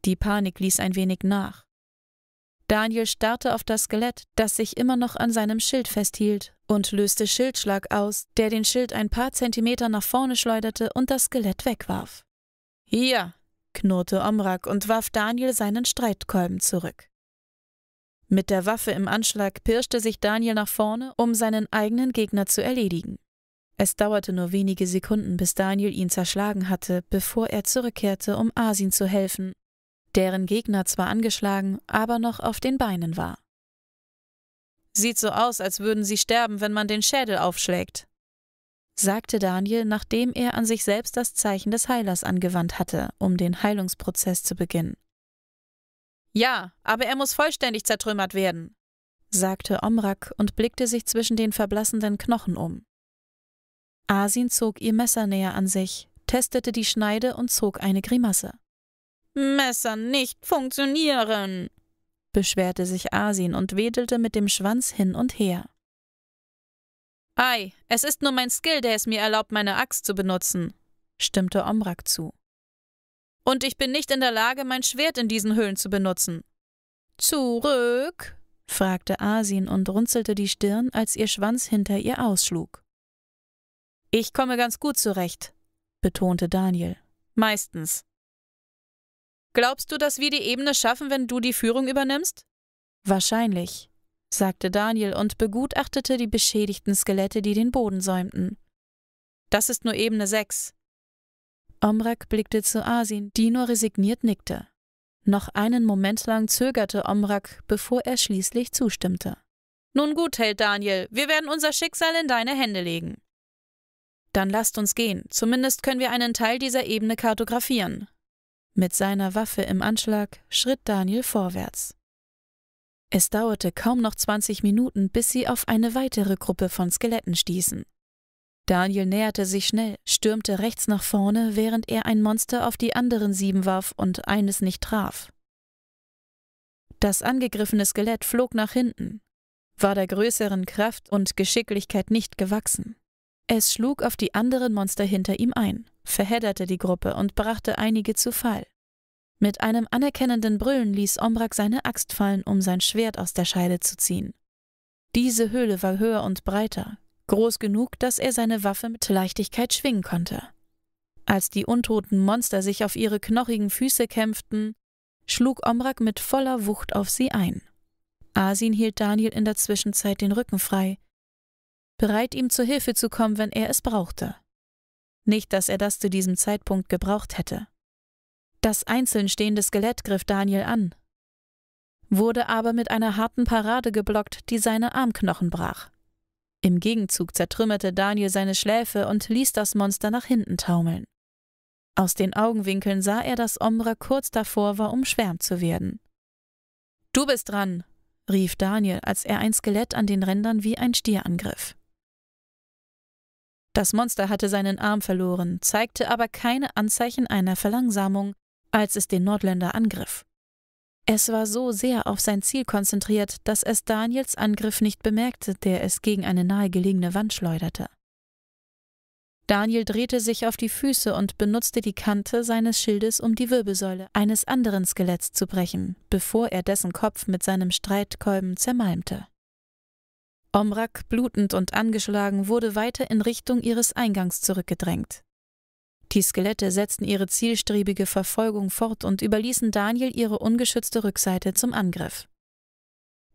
Die Panik ließ ein wenig nach. Daniel starrte auf das Skelett, das sich immer noch an seinem Schild festhielt, und löste Schildschlag aus, der den Schild ein paar Zentimeter nach vorne schleuderte und das Skelett wegwarf. Hier, knurrte Omrak und warf Daniel seinen Streitkolben zurück. Mit der Waffe im Anschlag pirschte sich Daniel nach vorne, um seinen eigenen Gegner zu erledigen. Es dauerte nur wenige Sekunden, bis Daniel ihn zerschlagen hatte, bevor er zurückkehrte, um Asin zu helfen, deren Gegner zwar angeschlagen, aber noch auf den Beinen war. Sieht so aus, als würden sie sterben, wenn man den Schädel aufschlägt, sagte Daniel, nachdem er an sich selbst das Zeichen des Heilers angewandt hatte, um den Heilungsprozess zu beginnen. Ja, aber er muss vollständig zertrümmert werden, sagte Omrak und blickte sich zwischen den verblassenden Knochen um. Asin zog ihr Messer näher an sich, testete die Schneide und zog eine Grimasse. Messer nicht funktionieren, beschwerte sich Asin und wedelte mit dem Schwanz hin und her. Ei, es ist nur mein Skill, der es mir erlaubt, meine Axt zu benutzen, stimmte Omrak zu. Und ich bin nicht in der Lage, mein Schwert in diesen Höhlen zu benutzen. Zurück? fragte Asin und runzelte die Stirn, als ihr Schwanz hinter ihr ausschlug. Ich komme ganz gut zurecht, betonte Daniel. Meistens. Glaubst du, dass wir die Ebene schaffen, wenn du die Führung übernimmst? Wahrscheinlich, sagte Daniel und begutachtete die beschädigten Skelette, die den Boden säumten. Das ist nur Ebene 6. Omrak blickte zu Asin, die nur resigniert nickte. Noch einen Moment lang zögerte Omrak, bevor er schließlich zustimmte. Nun gut, Held Daniel, wir werden unser Schicksal in deine Hände legen. Dann lasst uns gehen, zumindest können wir einen Teil dieser Ebene kartografieren, mit seiner Waffe im Anschlag schritt Daniel vorwärts. Es dauerte kaum noch 20 Minuten, bis sie auf eine weitere Gruppe von Skeletten stießen. Daniel näherte sich schnell, stürmte rechts nach vorne, während er ein Monster auf die anderen sieben warf und eines nicht traf. Das angegriffene Skelett flog nach hinten, war der größeren Kraft und Geschicklichkeit nicht gewachsen. Es schlug auf die anderen Monster hinter ihm ein verhedderte die Gruppe und brachte einige zu Fall. Mit einem anerkennenden Brüllen ließ Omrak seine Axt fallen, um sein Schwert aus der Scheide zu ziehen. Diese Höhle war höher und breiter, groß genug, dass er seine Waffe mit Leichtigkeit schwingen konnte. Als die untoten Monster sich auf ihre knochigen Füße kämpften, schlug Omrak mit voller Wucht auf sie ein. Asin hielt Daniel in der Zwischenzeit den Rücken frei, bereit ihm zur Hilfe zu kommen, wenn er es brauchte. Nicht, dass er das zu diesem Zeitpunkt gebraucht hätte. Das einzeln stehende Skelett griff Daniel an, wurde aber mit einer harten Parade geblockt, die seine Armknochen brach. Im Gegenzug zertrümmerte Daniel seine Schläfe und ließ das Monster nach hinten taumeln. Aus den Augenwinkeln sah er, dass Ombra kurz davor war, umschwärmt zu werden. Du bist dran, rief Daniel, als er ein Skelett an den Rändern wie ein Stier angriff. Das Monster hatte seinen Arm verloren, zeigte aber keine Anzeichen einer Verlangsamung, als es den Nordländer angriff. Es war so sehr auf sein Ziel konzentriert, dass es Daniels Angriff nicht bemerkte, der es gegen eine nahegelegene Wand schleuderte. Daniel drehte sich auf die Füße und benutzte die Kante seines Schildes, um die Wirbelsäule eines anderen Skeletts zu brechen, bevor er dessen Kopf mit seinem Streitkolben zermalmte. Omrak, blutend und angeschlagen, wurde weiter in Richtung ihres Eingangs zurückgedrängt. Die Skelette setzten ihre zielstrebige Verfolgung fort und überließen Daniel ihre ungeschützte Rückseite zum Angriff.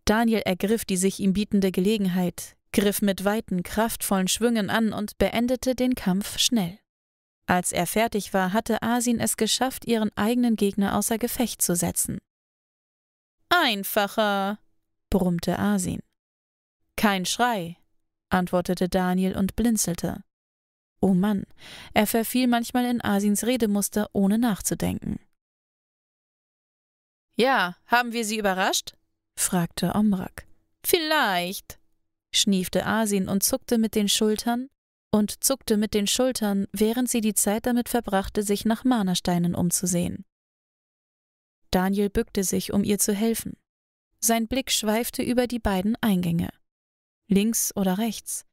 Daniel ergriff die sich ihm bietende Gelegenheit, griff mit weiten, kraftvollen Schwüngen an und beendete den Kampf schnell. Als er fertig war, hatte Asin es geschafft, ihren eigenen Gegner außer Gefecht zu setzen. Einfacher, brummte Asin. Kein Schrei, antwortete Daniel und blinzelte. Oh Mann, er verfiel manchmal in Asins Redemuster, ohne nachzudenken. Ja, haben wir sie überrascht? fragte Omrak. Vielleicht, schniefte Asin und zuckte mit den Schultern und zuckte mit den Schultern, während sie die Zeit damit verbrachte, sich nach Manersteinen umzusehen. Daniel bückte sich, um ihr zu helfen. Sein Blick schweifte über die beiden Eingänge links oder rechts.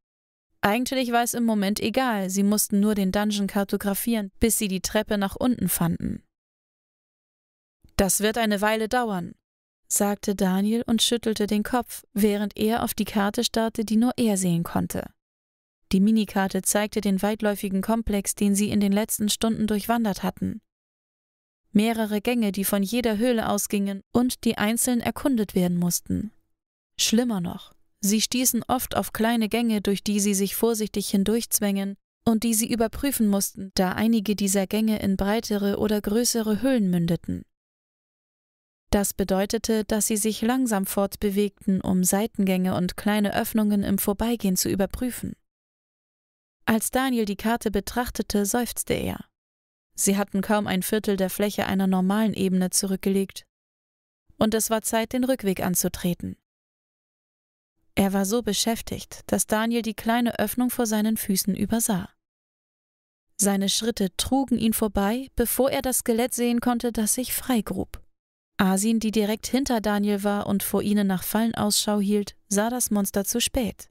Eigentlich war es im Moment egal, sie mussten nur den Dungeon kartografieren, bis sie die Treppe nach unten fanden. Das wird eine Weile dauern, sagte Daniel und schüttelte den Kopf, während er auf die Karte starrte, die nur er sehen konnte. Die Minikarte zeigte den weitläufigen Komplex, den sie in den letzten Stunden durchwandert hatten. Mehrere Gänge, die von jeder Höhle ausgingen und die einzeln erkundet werden mussten. Schlimmer noch, Sie stießen oft auf kleine Gänge, durch die sie sich vorsichtig hindurchzwängen und die sie überprüfen mussten, da einige dieser Gänge in breitere oder größere Höhlen mündeten. Das bedeutete, dass sie sich langsam fortbewegten, um Seitengänge und kleine Öffnungen im Vorbeigehen zu überprüfen. Als Daniel die Karte betrachtete, seufzte er. Sie hatten kaum ein Viertel der Fläche einer normalen Ebene zurückgelegt. Und es war Zeit, den Rückweg anzutreten. Er war so beschäftigt, dass Daniel die kleine Öffnung vor seinen Füßen übersah. Seine Schritte trugen ihn vorbei, bevor er das Skelett sehen konnte, das sich freigrub. Asin, die direkt hinter Daniel war und vor ihnen nach Fallen Ausschau hielt, sah das Monster zu spät.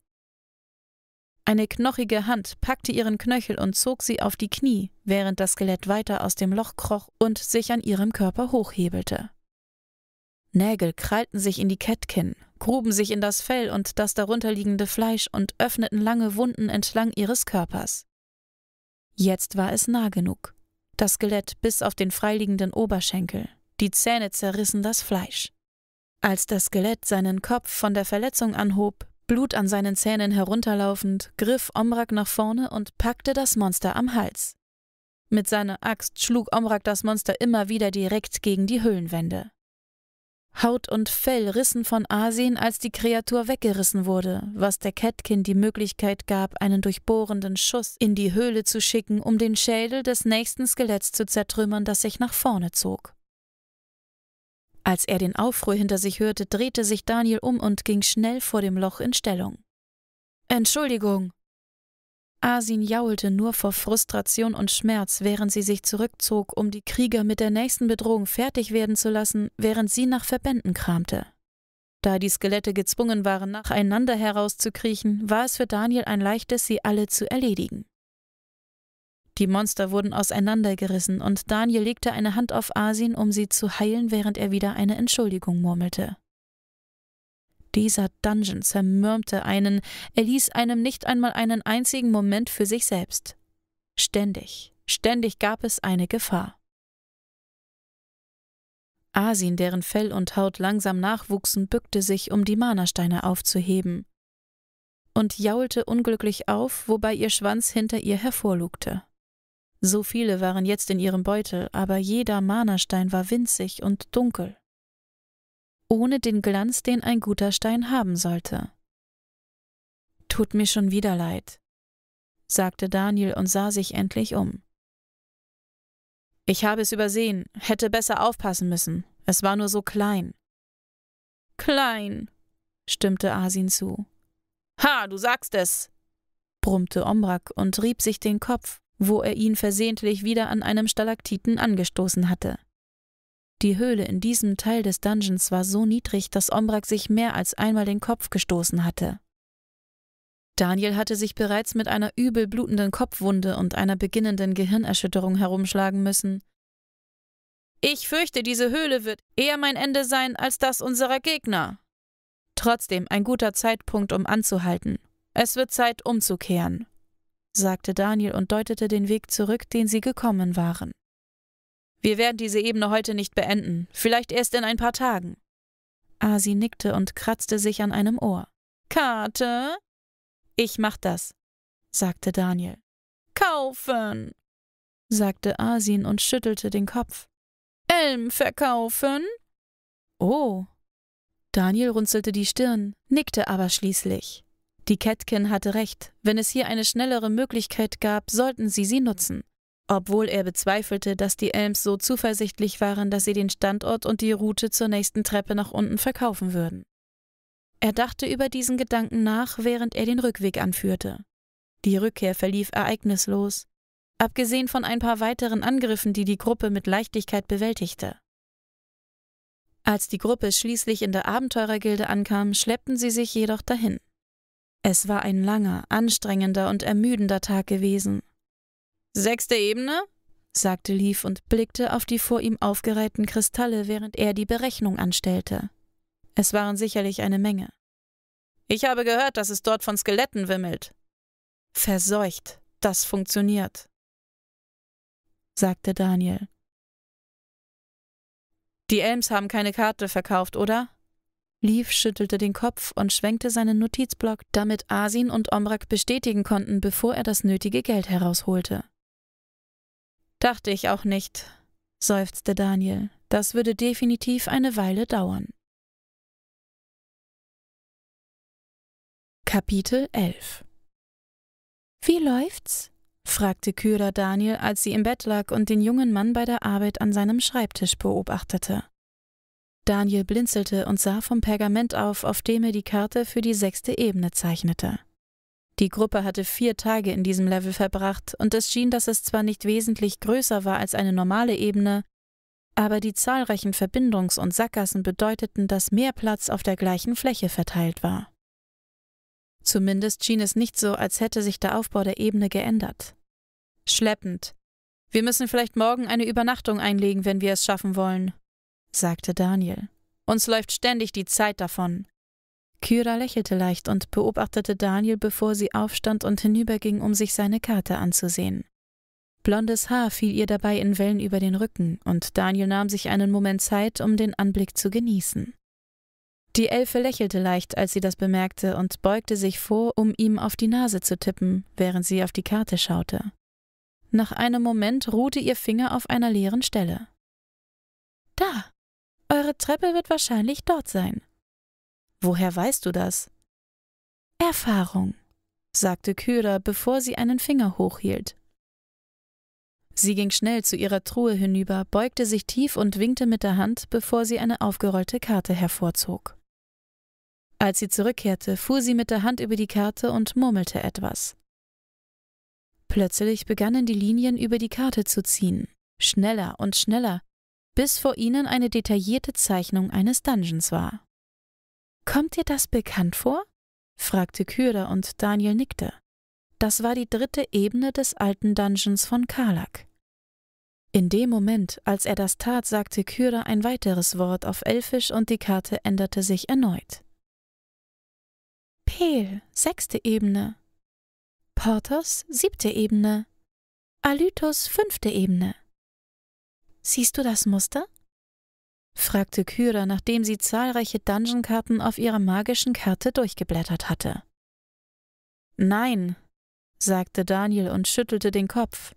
Eine knochige Hand packte ihren Knöchel und zog sie auf die Knie, während das Skelett weiter aus dem Loch kroch und sich an ihrem Körper hochhebelte. Nägel krallten sich in die Kettkin, gruben sich in das Fell und das darunterliegende Fleisch und öffneten lange Wunden entlang ihres Körpers. Jetzt war es nah genug. Das Skelett bis auf den freiliegenden Oberschenkel. Die Zähne zerrissen das Fleisch. Als das Skelett seinen Kopf von der Verletzung anhob, Blut an seinen Zähnen herunterlaufend, griff Omrak nach vorne und packte das Monster am Hals. Mit seiner Axt schlug Omrak das Monster immer wieder direkt gegen die Höhlenwände. Haut und Fell rissen von Asien, als die Kreatur weggerissen wurde, was der Catkin die Möglichkeit gab, einen durchbohrenden Schuss in die Höhle zu schicken, um den Schädel des nächsten Skeletts zu zertrümmern, das sich nach vorne zog. Als er den Aufruhr hinter sich hörte, drehte sich Daniel um und ging schnell vor dem Loch in Stellung. Entschuldigung, Asin jaulte nur vor Frustration und Schmerz, während sie sich zurückzog, um die Krieger mit der nächsten Bedrohung fertig werden zu lassen, während sie nach Verbänden kramte. Da die Skelette gezwungen waren, nacheinander herauszukriechen, war es für Daniel ein leichtes, sie alle zu erledigen. Die Monster wurden auseinandergerissen und Daniel legte eine Hand auf Asin, um sie zu heilen, während er wieder eine Entschuldigung murmelte. Dieser Dungeon zermürmte einen, er ließ einem nicht einmal einen einzigen Moment für sich selbst. Ständig, ständig gab es eine Gefahr. Asin, deren Fell und Haut langsam nachwuchsen, bückte sich, um die Mana-Steine aufzuheben und jaulte unglücklich auf, wobei ihr Schwanz hinter ihr hervorlugte. So viele waren jetzt in ihrem Beutel, aber jeder Mana-Stein war winzig und dunkel ohne den Glanz, den ein guter Stein haben sollte. Tut mir schon wieder leid, sagte Daniel und sah sich endlich um. Ich habe es übersehen, hätte besser aufpassen müssen. Es war nur so klein. Klein, stimmte Asin zu. Ha, du sagst es, brummte Omrak und rieb sich den Kopf, wo er ihn versehentlich wieder an einem Stalaktiten angestoßen hatte. Die Höhle in diesem Teil des Dungeons war so niedrig, dass Ombrak sich mehr als einmal den Kopf gestoßen hatte. Daniel hatte sich bereits mit einer übel blutenden Kopfwunde und einer beginnenden Gehirnerschütterung herumschlagen müssen. Ich fürchte, diese Höhle wird eher mein Ende sein als das unserer Gegner. Trotzdem ein guter Zeitpunkt, um anzuhalten. Es wird Zeit, umzukehren, sagte Daniel und deutete den Weg zurück, den sie gekommen waren. Wir werden diese Ebene heute nicht beenden, vielleicht erst in ein paar Tagen. Asi nickte und kratzte sich an einem Ohr. Karte? Ich mach das, sagte Daniel. Kaufen, sagte Asin und schüttelte den Kopf. Elm verkaufen? Oh. Daniel runzelte die Stirn, nickte aber schließlich. Die Catkin hatte recht, wenn es hier eine schnellere Möglichkeit gab, sollten sie sie nutzen obwohl er bezweifelte, dass die Elms so zuversichtlich waren, dass sie den Standort und die Route zur nächsten Treppe nach unten verkaufen würden. Er dachte über diesen Gedanken nach, während er den Rückweg anführte. Die Rückkehr verlief ereignislos, abgesehen von ein paar weiteren Angriffen, die die Gruppe mit Leichtigkeit bewältigte. Als die Gruppe schließlich in der Abenteurergilde ankam, schleppten sie sich jedoch dahin. Es war ein langer, anstrengender und ermüdender Tag gewesen, Sechste Ebene? sagte Leaf und blickte auf die vor ihm aufgereihten Kristalle, während er die Berechnung anstellte. Es waren sicherlich eine Menge. Ich habe gehört, dass es dort von Skeletten wimmelt. Verseucht, das funktioniert, sagte Daniel. Die Elms haben keine Karte verkauft, oder? Leaf schüttelte den Kopf und schwenkte seinen Notizblock, damit Asin und Omrak bestätigen konnten, bevor er das nötige Geld herausholte. Dachte ich auch nicht, seufzte Daniel. Das würde definitiv eine Weile dauern. Kapitel 11 Wie läuft's? fragte Kyra Daniel, als sie im Bett lag und den jungen Mann bei der Arbeit an seinem Schreibtisch beobachtete. Daniel blinzelte und sah vom Pergament auf, auf dem er die Karte für die sechste Ebene zeichnete. Die Gruppe hatte vier Tage in diesem Level verbracht und es schien, dass es zwar nicht wesentlich größer war als eine normale Ebene, aber die zahlreichen Verbindungs- und Sackgassen bedeuteten, dass mehr Platz auf der gleichen Fläche verteilt war. Zumindest schien es nicht so, als hätte sich der Aufbau der Ebene geändert. Schleppend. Wir müssen vielleicht morgen eine Übernachtung einlegen, wenn wir es schaffen wollen, sagte Daniel. Uns läuft ständig die Zeit davon. Kyra lächelte leicht und beobachtete Daniel, bevor sie aufstand und hinüberging, um sich seine Karte anzusehen. Blondes Haar fiel ihr dabei in Wellen über den Rücken, und Daniel nahm sich einen Moment Zeit, um den Anblick zu genießen. Die Elfe lächelte leicht, als sie das bemerkte, und beugte sich vor, um ihm auf die Nase zu tippen, während sie auf die Karte schaute. Nach einem Moment ruhte ihr Finger auf einer leeren Stelle. Da. Eure Treppe wird wahrscheinlich dort sein, Woher weißt du das? Erfahrung, sagte Kyra, bevor sie einen Finger hochhielt. Sie ging schnell zu ihrer Truhe hinüber, beugte sich tief und winkte mit der Hand, bevor sie eine aufgerollte Karte hervorzog. Als sie zurückkehrte, fuhr sie mit der Hand über die Karte und murmelte etwas. Plötzlich begannen die Linien über die Karte zu ziehen, schneller und schneller, bis vor ihnen eine detaillierte Zeichnung eines Dungeons war. Kommt dir das bekannt vor? fragte Kyra und Daniel nickte. Das war die dritte Ebene des alten Dungeons von Karlak. In dem Moment, als er das tat, sagte Kyra ein weiteres Wort auf Elfisch und die Karte änderte sich erneut. Pel, sechste Ebene. Portos, siebte Ebene. Alytos, fünfte Ebene. Siehst du das Muster? fragte Kyra, nachdem sie zahlreiche Dungeon-Karten auf ihrer magischen Karte durchgeblättert hatte. Nein, sagte Daniel und schüttelte den Kopf.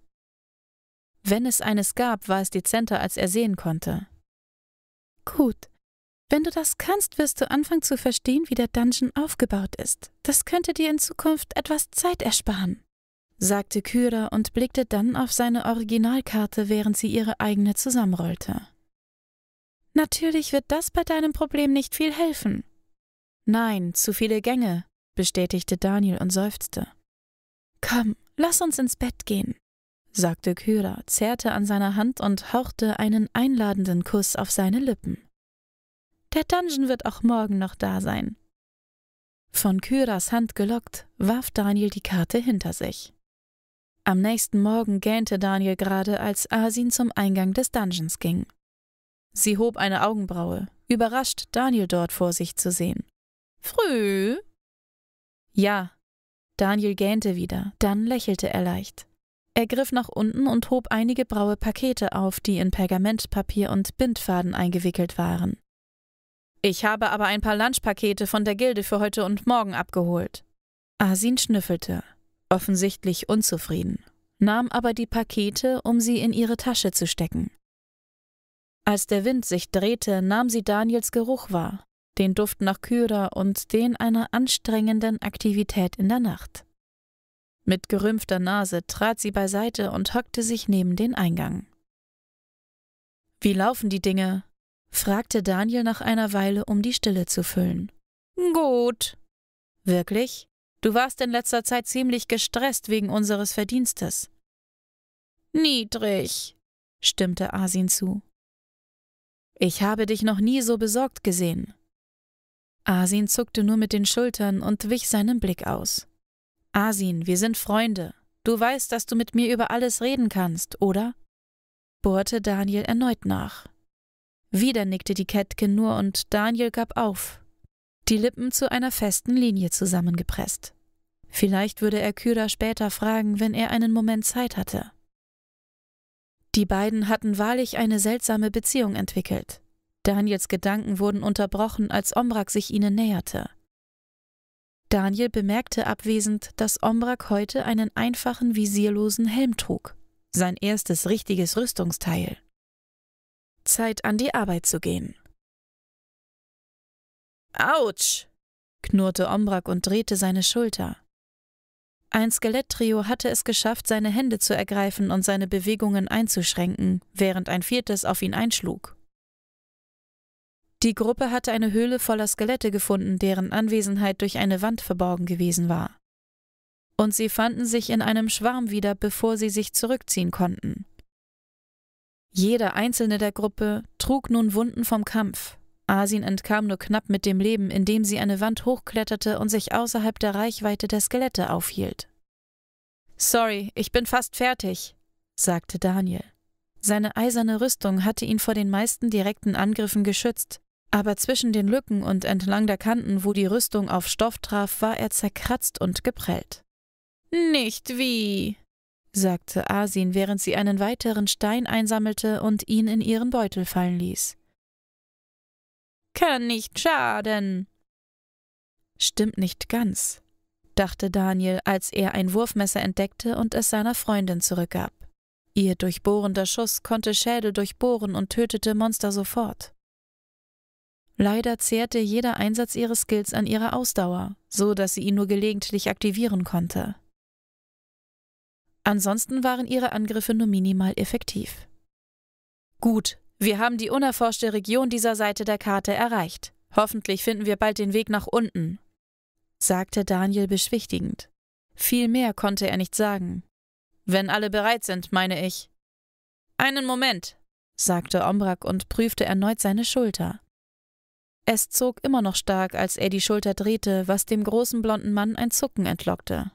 Wenn es eines gab, war es dezenter, als er sehen konnte. Gut. Wenn du das kannst, wirst du anfangen zu verstehen, wie der Dungeon aufgebaut ist. Das könnte dir in Zukunft etwas Zeit ersparen, sagte Kyra und blickte dann auf seine Originalkarte, während sie ihre eigene zusammenrollte. Natürlich wird das bei deinem Problem nicht viel helfen. Nein, zu viele Gänge, bestätigte Daniel und seufzte. Komm, lass uns ins Bett gehen, sagte Kyra, zerrte an seiner Hand und hauchte einen einladenden Kuss auf seine Lippen. Der Dungeon wird auch morgen noch da sein. Von Kyras Hand gelockt, warf Daniel die Karte hinter sich. Am nächsten Morgen gähnte Daniel gerade, als Asin zum Eingang des Dungeons ging. Sie hob eine Augenbraue, überrascht, Daniel dort vor sich zu sehen. Früh? Ja. Daniel gähnte wieder, dann lächelte er leicht. Er griff nach unten und hob einige braue Pakete auf, die in Pergamentpapier und Bindfaden eingewickelt waren. Ich habe aber ein paar Lunchpakete von der Gilde für heute und morgen abgeholt. Asin schnüffelte, offensichtlich unzufrieden, nahm aber die Pakete, um sie in ihre Tasche zu stecken. Als der Wind sich drehte, nahm sie Daniels Geruch wahr, den Duft nach Kyra und den einer anstrengenden Aktivität in der Nacht. Mit gerümpfter Nase trat sie beiseite und hockte sich neben den Eingang. Wie laufen die Dinge? fragte Daniel nach einer Weile, um die Stille zu füllen. Gut. Wirklich? Du warst in letzter Zeit ziemlich gestresst wegen unseres Verdienstes. Niedrig, stimmte Asin zu. Ich habe dich noch nie so besorgt gesehen. Asin zuckte nur mit den Schultern und wich seinem Blick aus. Asin, wir sind Freunde. Du weißt, dass du mit mir über alles reden kannst, oder? bohrte Daniel erneut nach. Wieder nickte die Kätkin nur und Daniel gab auf, die Lippen zu einer festen Linie zusammengepresst. Vielleicht würde er Kyra später fragen, wenn er einen Moment Zeit hatte. Die beiden hatten wahrlich eine seltsame Beziehung entwickelt. Daniels Gedanken wurden unterbrochen, als Omrak sich ihnen näherte. Daniel bemerkte abwesend, dass Omrak heute einen einfachen visierlosen Helm trug, sein erstes richtiges Rüstungsteil. Zeit an die Arbeit zu gehen. Autsch! knurrte Omrak und drehte seine Schulter. Ein Skeletttrio hatte es geschafft, seine Hände zu ergreifen und seine Bewegungen einzuschränken, während ein viertes auf ihn einschlug. Die Gruppe hatte eine Höhle voller Skelette gefunden, deren Anwesenheit durch eine Wand verborgen gewesen war. Und sie fanden sich in einem Schwarm wieder, bevor sie sich zurückziehen konnten. Jeder einzelne der Gruppe trug nun Wunden vom Kampf, Asin entkam nur knapp mit dem Leben, indem sie eine Wand hochkletterte und sich außerhalb der Reichweite der Skelette aufhielt. Sorry, ich bin fast fertig, sagte Daniel. Seine eiserne Rüstung hatte ihn vor den meisten direkten Angriffen geschützt, aber zwischen den Lücken und entlang der Kanten, wo die Rüstung auf Stoff traf, war er zerkratzt und geprellt. Nicht wie, sagte Asin, während sie einen weiteren Stein einsammelte und ihn in ihren Beutel fallen ließ kann nicht schaden. Stimmt nicht ganz, dachte Daniel, als er ein Wurfmesser entdeckte und es seiner Freundin zurückgab. Ihr durchbohrender Schuss konnte Schädel durchbohren und tötete Monster sofort. Leider zehrte jeder Einsatz ihres Skills an ihrer Ausdauer, so dass sie ihn nur gelegentlich aktivieren konnte. Ansonsten waren ihre Angriffe nur minimal effektiv. Gut, wir haben die unerforschte Region dieser Seite der Karte erreicht. Hoffentlich finden wir bald den Weg nach unten, sagte Daniel beschwichtigend. Viel mehr konnte er nicht sagen. Wenn alle bereit sind, meine ich. Einen Moment, sagte Omrak und prüfte erneut seine Schulter. Es zog immer noch stark, als er die Schulter drehte, was dem großen blonden Mann ein Zucken entlockte.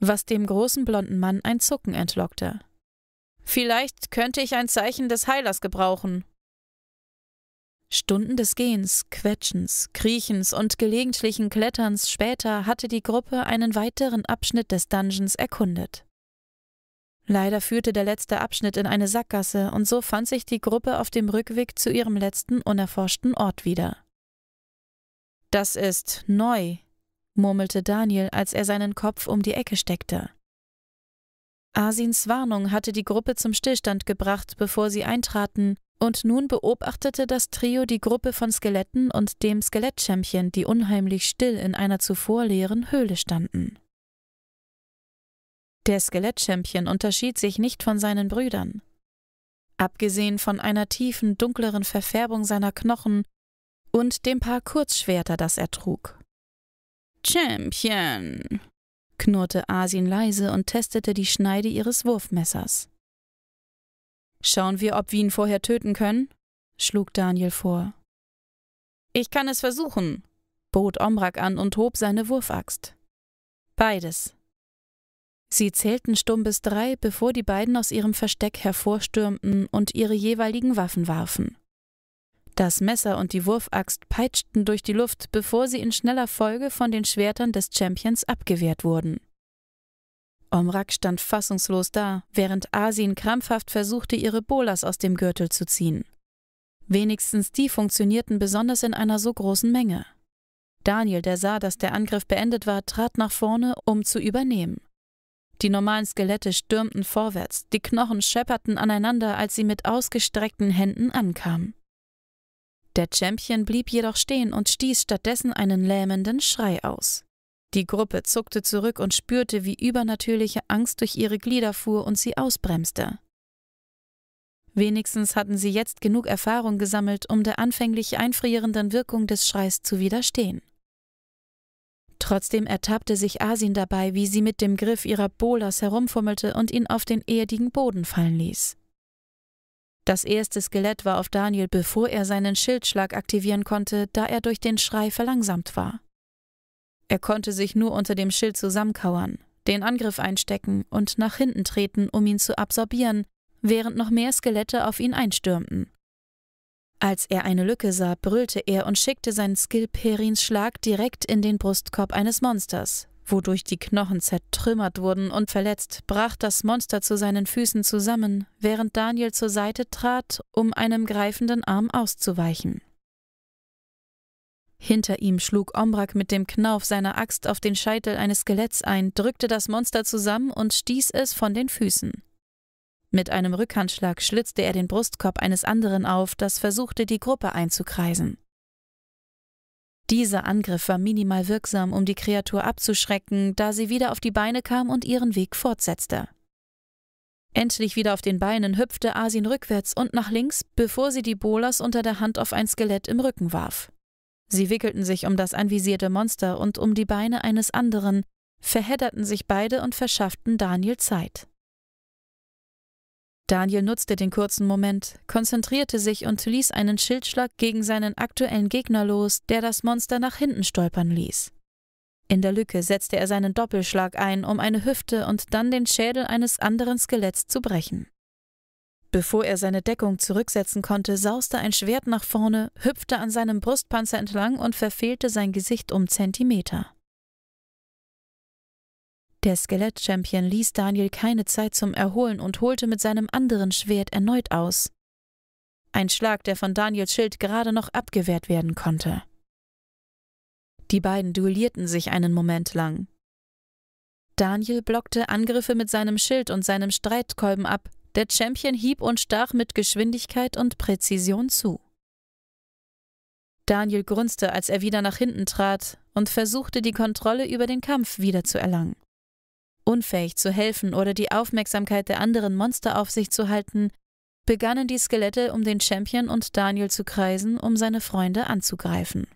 Was dem großen blonden Mann ein Zucken entlockte. Vielleicht könnte ich ein Zeichen des Heilers gebrauchen. Stunden des Gehens, Quetschens, Kriechens und gelegentlichen Kletterns später hatte die Gruppe einen weiteren Abschnitt des Dungeons erkundet. Leider führte der letzte Abschnitt in eine Sackgasse und so fand sich die Gruppe auf dem Rückweg zu ihrem letzten unerforschten Ort wieder. Das ist neu, murmelte Daniel, als er seinen Kopf um die Ecke steckte. Asins Warnung hatte die Gruppe zum Stillstand gebracht, bevor sie eintraten, und nun beobachtete das Trio die Gruppe von Skeletten und dem Skelettschämmchen, die unheimlich still in einer zuvor leeren Höhle standen. Der Skelettschämmchen unterschied sich nicht von seinen Brüdern. Abgesehen von einer tiefen, dunkleren Verfärbung seiner Knochen und dem Paar Kurzschwerter, das er trug. Champion, knurrte Asin leise und testete die Schneide ihres Wurfmessers. Schauen wir, ob wir ihn vorher töten können, schlug Daniel vor. Ich kann es versuchen, bot Omrak an und hob seine Wurfaxt. Beides. Sie zählten stumm bis drei, bevor die beiden aus ihrem Versteck hervorstürmten und ihre jeweiligen Waffen warfen. Das Messer und die Wurfaxt peitschten durch die Luft, bevor sie in schneller Folge von den Schwertern des Champions abgewehrt wurden. Omrak stand fassungslos da, während Asin krampfhaft versuchte, ihre Bolas aus dem Gürtel zu ziehen. Wenigstens die funktionierten besonders in einer so großen Menge. Daniel, der sah, dass der Angriff beendet war, trat nach vorne, um zu übernehmen. Die normalen Skelette stürmten vorwärts, die Knochen schepperten aneinander, als sie mit ausgestreckten Händen ankamen. Der Champion blieb jedoch stehen und stieß stattdessen einen lähmenden Schrei aus. Die Gruppe zuckte zurück und spürte, wie übernatürliche Angst durch ihre Glieder fuhr und sie ausbremste. Wenigstens hatten sie jetzt genug Erfahrung gesammelt, um der anfänglich einfrierenden Wirkung des Schreis zu widerstehen. Trotzdem ertappte sich Asin dabei, wie sie mit dem Griff ihrer Bolas herumfummelte und ihn auf den erdigen Boden fallen ließ. Das erste Skelett war auf Daniel, bevor er seinen Schildschlag aktivieren konnte, da er durch den Schrei verlangsamt war. Er konnte sich nur unter dem Schild zusammenkauern, den Angriff einstecken und nach hinten treten, um ihn zu absorbieren, während noch mehr Skelette auf ihn einstürmten. Als er eine Lücke sah, brüllte er und schickte seinen Skill Perins Schlag direkt in den Brustkorb eines Monsters, wodurch die Knochen zertrümmert wurden und verletzt, brach das Monster zu seinen Füßen zusammen, während Daniel zur Seite trat, um einem greifenden Arm auszuweichen. Hinter ihm schlug Omrak mit dem Knauf seiner Axt auf den Scheitel eines Skeletts ein, drückte das Monster zusammen und stieß es von den Füßen. Mit einem Rückhandschlag schlitzte er den Brustkorb eines anderen auf, das versuchte, die Gruppe einzukreisen. Dieser Angriff war minimal wirksam, um die Kreatur abzuschrecken, da sie wieder auf die Beine kam und ihren Weg fortsetzte. Endlich wieder auf den Beinen hüpfte Asin rückwärts und nach links, bevor sie die Bolas unter der Hand auf ein Skelett im Rücken warf. Sie wickelten sich um das anvisierte Monster und um die Beine eines anderen, verhedderten sich beide und verschafften Daniel Zeit. Daniel nutzte den kurzen Moment, konzentrierte sich und ließ einen Schildschlag gegen seinen aktuellen Gegner los, der das Monster nach hinten stolpern ließ. In der Lücke setzte er seinen Doppelschlag ein, um eine Hüfte und dann den Schädel eines anderen Skeletts zu brechen. Bevor er seine Deckung zurücksetzen konnte, sauste ein Schwert nach vorne, hüpfte an seinem Brustpanzer entlang und verfehlte sein Gesicht um Zentimeter. Der Skelett-Champion ließ Daniel keine Zeit zum Erholen und holte mit seinem anderen Schwert erneut aus. Ein Schlag, der von Daniels Schild gerade noch abgewehrt werden konnte. Die beiden duellierten sich einen Moment lang. Daniel blockte Angriffe mit seinem Schild und seinem Streitkolben ab, der Champion hieb und stach mit Geschwindigkeit und Präzision zu. Daniel grunzte, als er wieder nach hinten trat und versuchte, die Kontrolle über den Kampf wiederzuerlangen. Unfähig zu helfen oder die Aufmerksamkeit der anderen Monster auf sich zu halten, begannen die Skelette um den Champion und Daniel zu kreisen, um seine Freunde anzugreifen.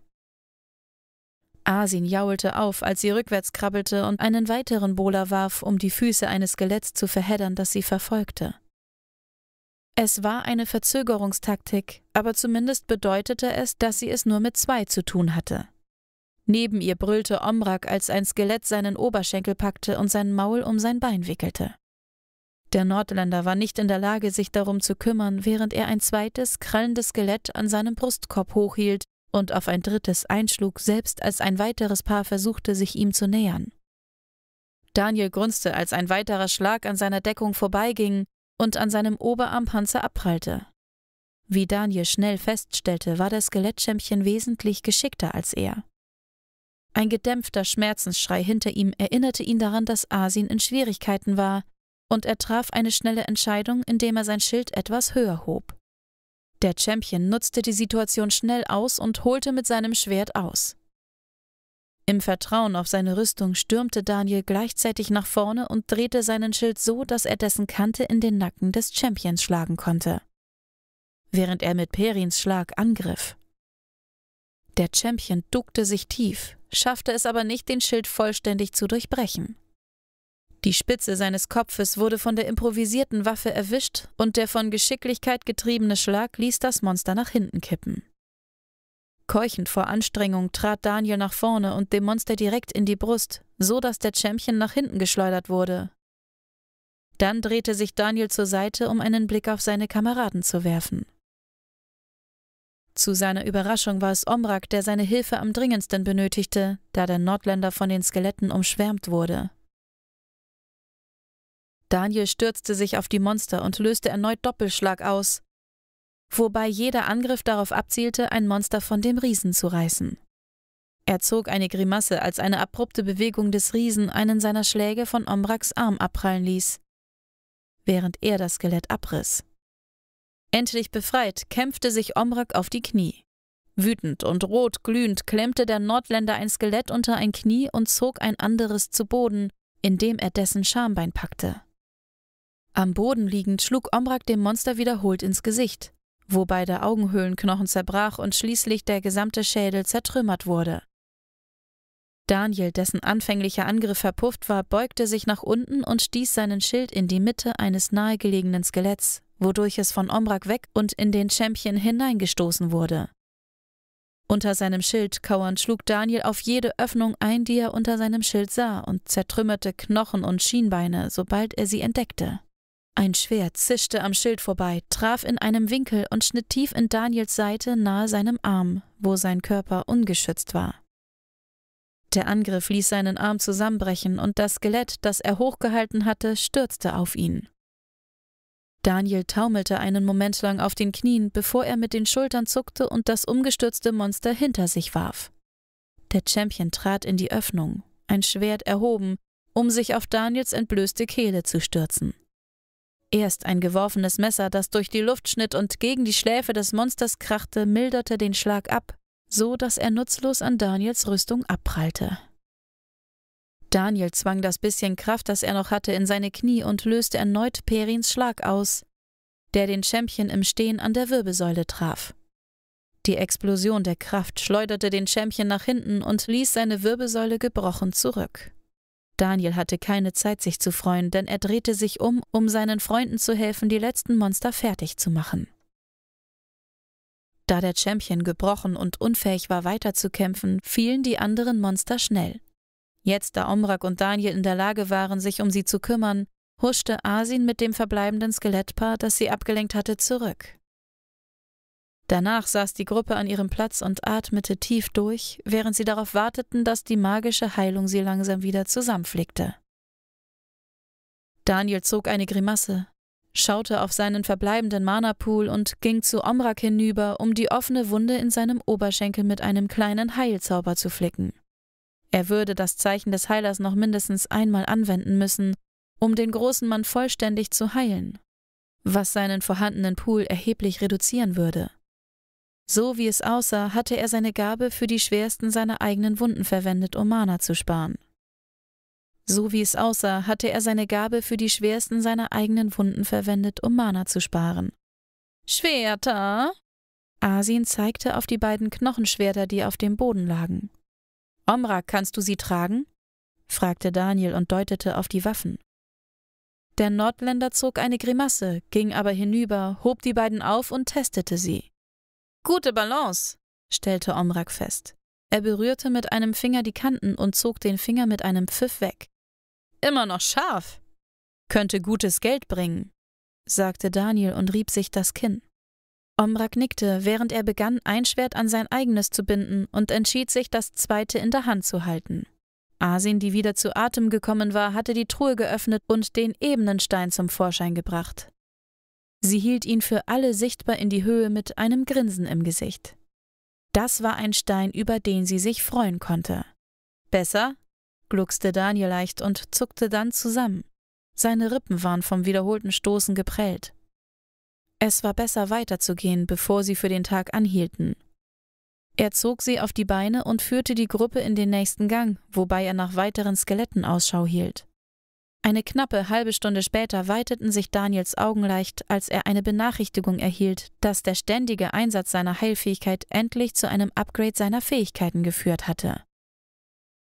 Asin jaulte auf, als sie rückwärts krabbelte und einen weiteren Bola warf, um die Füße eines Skeletts zu verheddern, das sie verfolgte. Es war eine Verzögerungstaktik, aber zumindest bedeutete es, dass sie es nur mit zwei zu tun hatte. Neben ihr brüllte Omrak, als ein Skelett seinen Oberschenkel packte und sein Maul um sein Bein wickelte. Der Nordländer war nicht in der Lage, sich darum zu kümmern, während er ein zweites, krallendes Skelett an seinem Brustkorb hochhielt und auf ein drittes einschlug, selbst als ein weiteres Paar versuchte, sich ihm zu nähern. Daniel grunzte, als ein weiterer Schlag an seiner Deckung vorbeiging und an seinem Oberarmpanzer abprallte. Wie Daniel schnell feststellte, war das Skelettschämmchen wesentlich geschickter als er. Ein gedämpfter Schmerzensschrei hinter ihm erinnerte ihn daran, dass Asin in Schwierigkeiten war, und er traf eine schnelle Entscheidung, indem er sein Schild etwas höher hob. Der Champion nutzte die Situation schnell aus und holte mit seinem Schwert aus. Im Vertrauen auf seine Rüstung stürmte Daniel gleichzeitig nach vorne und drehte seinen Schild so, dass er dessen Kante in den Nacken des Champions schlagen konnte. Während er mit Perins Schlag angriff, der Champion duckte sich tief, schaffte es aber nicht, den Schild vollständig zu durchbrechen. Die Spitze seines Kopfes wurde von der improvisierten Waffe erwischt und der von Geschicklichkeit getriebene Schlag ließ das Monster nach hinten kippen. Keuchend vor Anstrengung trat Daniel nach vorne und dem Monster direkt in die Brust, so dass der Champion nach hinten geschleudert wurde. Dann drehte sich Daniel zur Seite, um einen Blick auf seine Kameraden zu werfen. Zu seiner Überraschung war es Omrak, der seine Hilfe am dringendsten benötigte, da der Nordländer von den Skeletten umschwärmt wurde. Daniel stürzte sich auf die Monster und löste erneut Doppelschlag aus, wobei jeder Angriff darauf abzielte, ein Monster von dem Riesen zu reißen. Er zog eine Grimasse, als eine abrupte Bewegung des Riesen einen seiner Schläge von Omraks Arm abprallen ließ, während er das Skelett abriss. Endlich befreit, kämpfte sich Omrak auf die Knie. Wütend und rot glühend klemmte der Nordländer ein Skelett unter ein Knie und zog ein anderes zu Boden, indem er dessen Schambein packte. Am Boden liegend schlug Omrak dem Monster wiederholt ins Gesicht, wobei der Augenhöhlenknochen zerbrach und schließlich der gesamte Schädel zertrümmert wurde. Daniel, dessen anfänglicher Angriff verpufft war, beugte sich nach unten und stieß seinen Schild in die Mitte eines nahegelegenen Skeletts, wodurch es von Omrak weg und in den Champion hineingestoßen wurde. Unter seinem Schild kauernd schlug Daniel auf jede Öffnung ein, die er unter seinem Schild sah, und zertrümmerte Knochen und Schienbeine, sobald er sie entdeckte. Ein Schwert zischte am Schild vorbei, traf in einem Winkel und schnitt tief in Daniels Seite nahe seinem Arm, wo sein Körper ungeschützt war. Der Angriff ließ seinen Arm zusammenbrechen und das Skelett, das er hochgehalten hatte, stürzte auf ihn. Daniel taumelte einen Moment lang auf den Knien, bevor er mit den Schultern zuckte und das umgestürzte Monster hinter sich warf. Der Champion trat in die Öffnung, ein Schwert erhoben, um sich auf Daniels entblößte Kehle zu stürzen. Erst ein geworfenes Messer, das durch die Luft schnitt und gegen die Schläfe des Monsters krachte, milderte den Schlag ab, so dass er nutzlos an Daniels Rüstung abprallte. Daniel zwang das bisschen Kraft, das er noch hatte, in seine Knie und löste erneut Perins Schlag aus, der den Champion im Stehen an der Wirbelsäule traf. Die Explosion der Kraft schleuderte den Champion nach hinten und ließ seine Wirbelsäule gebrochen zurück. Daniel hatte keine Zeit, sich zu freuen, denn er drehte sich um, um seinen Freunden zu helfen, die letzten Monster fertig zu machen. Da der Champion gebrochen und unfähig war, weiterzukämpfen, fielen die anderen Monster schnell. Jetzt, da Omrak und Daniel in der Lage waren, sich um sie zu kümmern, huschte Asin mit dem verbleibenden Skelettpaar, das sie abgelenkt hatte, zurück. Danach saß die Gruppe an ihrem Platz und atmete tief durch, während sie darauf warteten, dass die magische Heilung sie langsam wieder zusammenflickte. Daniel zog eine Grimasse, schaute auf seinen verbleibenden Manapool und ging zu Omrak hinüber, um die offene Wunde in seinem Oberschenkel mit einem kleinen Heilzauber zu flicken. Er würde das Zeichen des Heilers noch mindestens einmal anwenden müssen, um den großen Mann vollständig zu heilen, was seinen vorhandenen Pool erheblich reduzieren würde. So wie es aussah, hatte er seine Gabe für die schwersten seiner eigenen Wunden verwendet, um Mana zu sparen. So wie es aussah, hatte er seine Gabe für die schwersten seiner eigenen Wunden verwendet, um Mana zu sparen. Schwerter! Asin zeigte auf die beiden Knochenschwerter, die auf dem Boden lagen. Omra, kannst du sie tragen? fragte Daniel und deutete auf die Waffen. Der Nordländer zog eine Grimasse, ging aber hinüber, hob die beiden auf und testete sie. Gute Balance, stellte Omrak fest. Er berührte mit einem Finger die Kanten und zog den Finger mit einem Pfiff weg. Immer noch scharf. Könnte gutes Geld bringen, sagte Daniel und rieb sich das Kinn. Omrak nickte, während er begann, ein Schwert an sein eigenes zu binden und entschied sich, das zweite in der Hand zu halten. Asin, die wieder zu Atem gekommen war, hatte die Truhe geöffnet und den ebenen Stein zum Vorschein gebracht. Sie hielt ihn für alle sichtbar in die Höhe mit einem Grinsen im Gesicht. Das war ein Stein, über den sie sich freuen konnte. Besser? gluckste Daniel leicht und zuckte dann zusammen. Seine Rippen waren vom wiederholten Stoßen geprellt. Es war besser weiterzugehen, bevor sie für den Tag anhielten. Er zog sie auf die Beine und führte die Gruppe in den nächsten Gang, wobei er nach weiteren Skeletten Ausschau hielt. Eine knappe halbe Stunde später weiteten sich Daniels Augen leicht, als er eine Benachrichtigung erhielt, dass der ständige Einsatz seiner Heilfähigkeit endlich zu einem Upgrade seiner Fähigkeiten geführt hatte.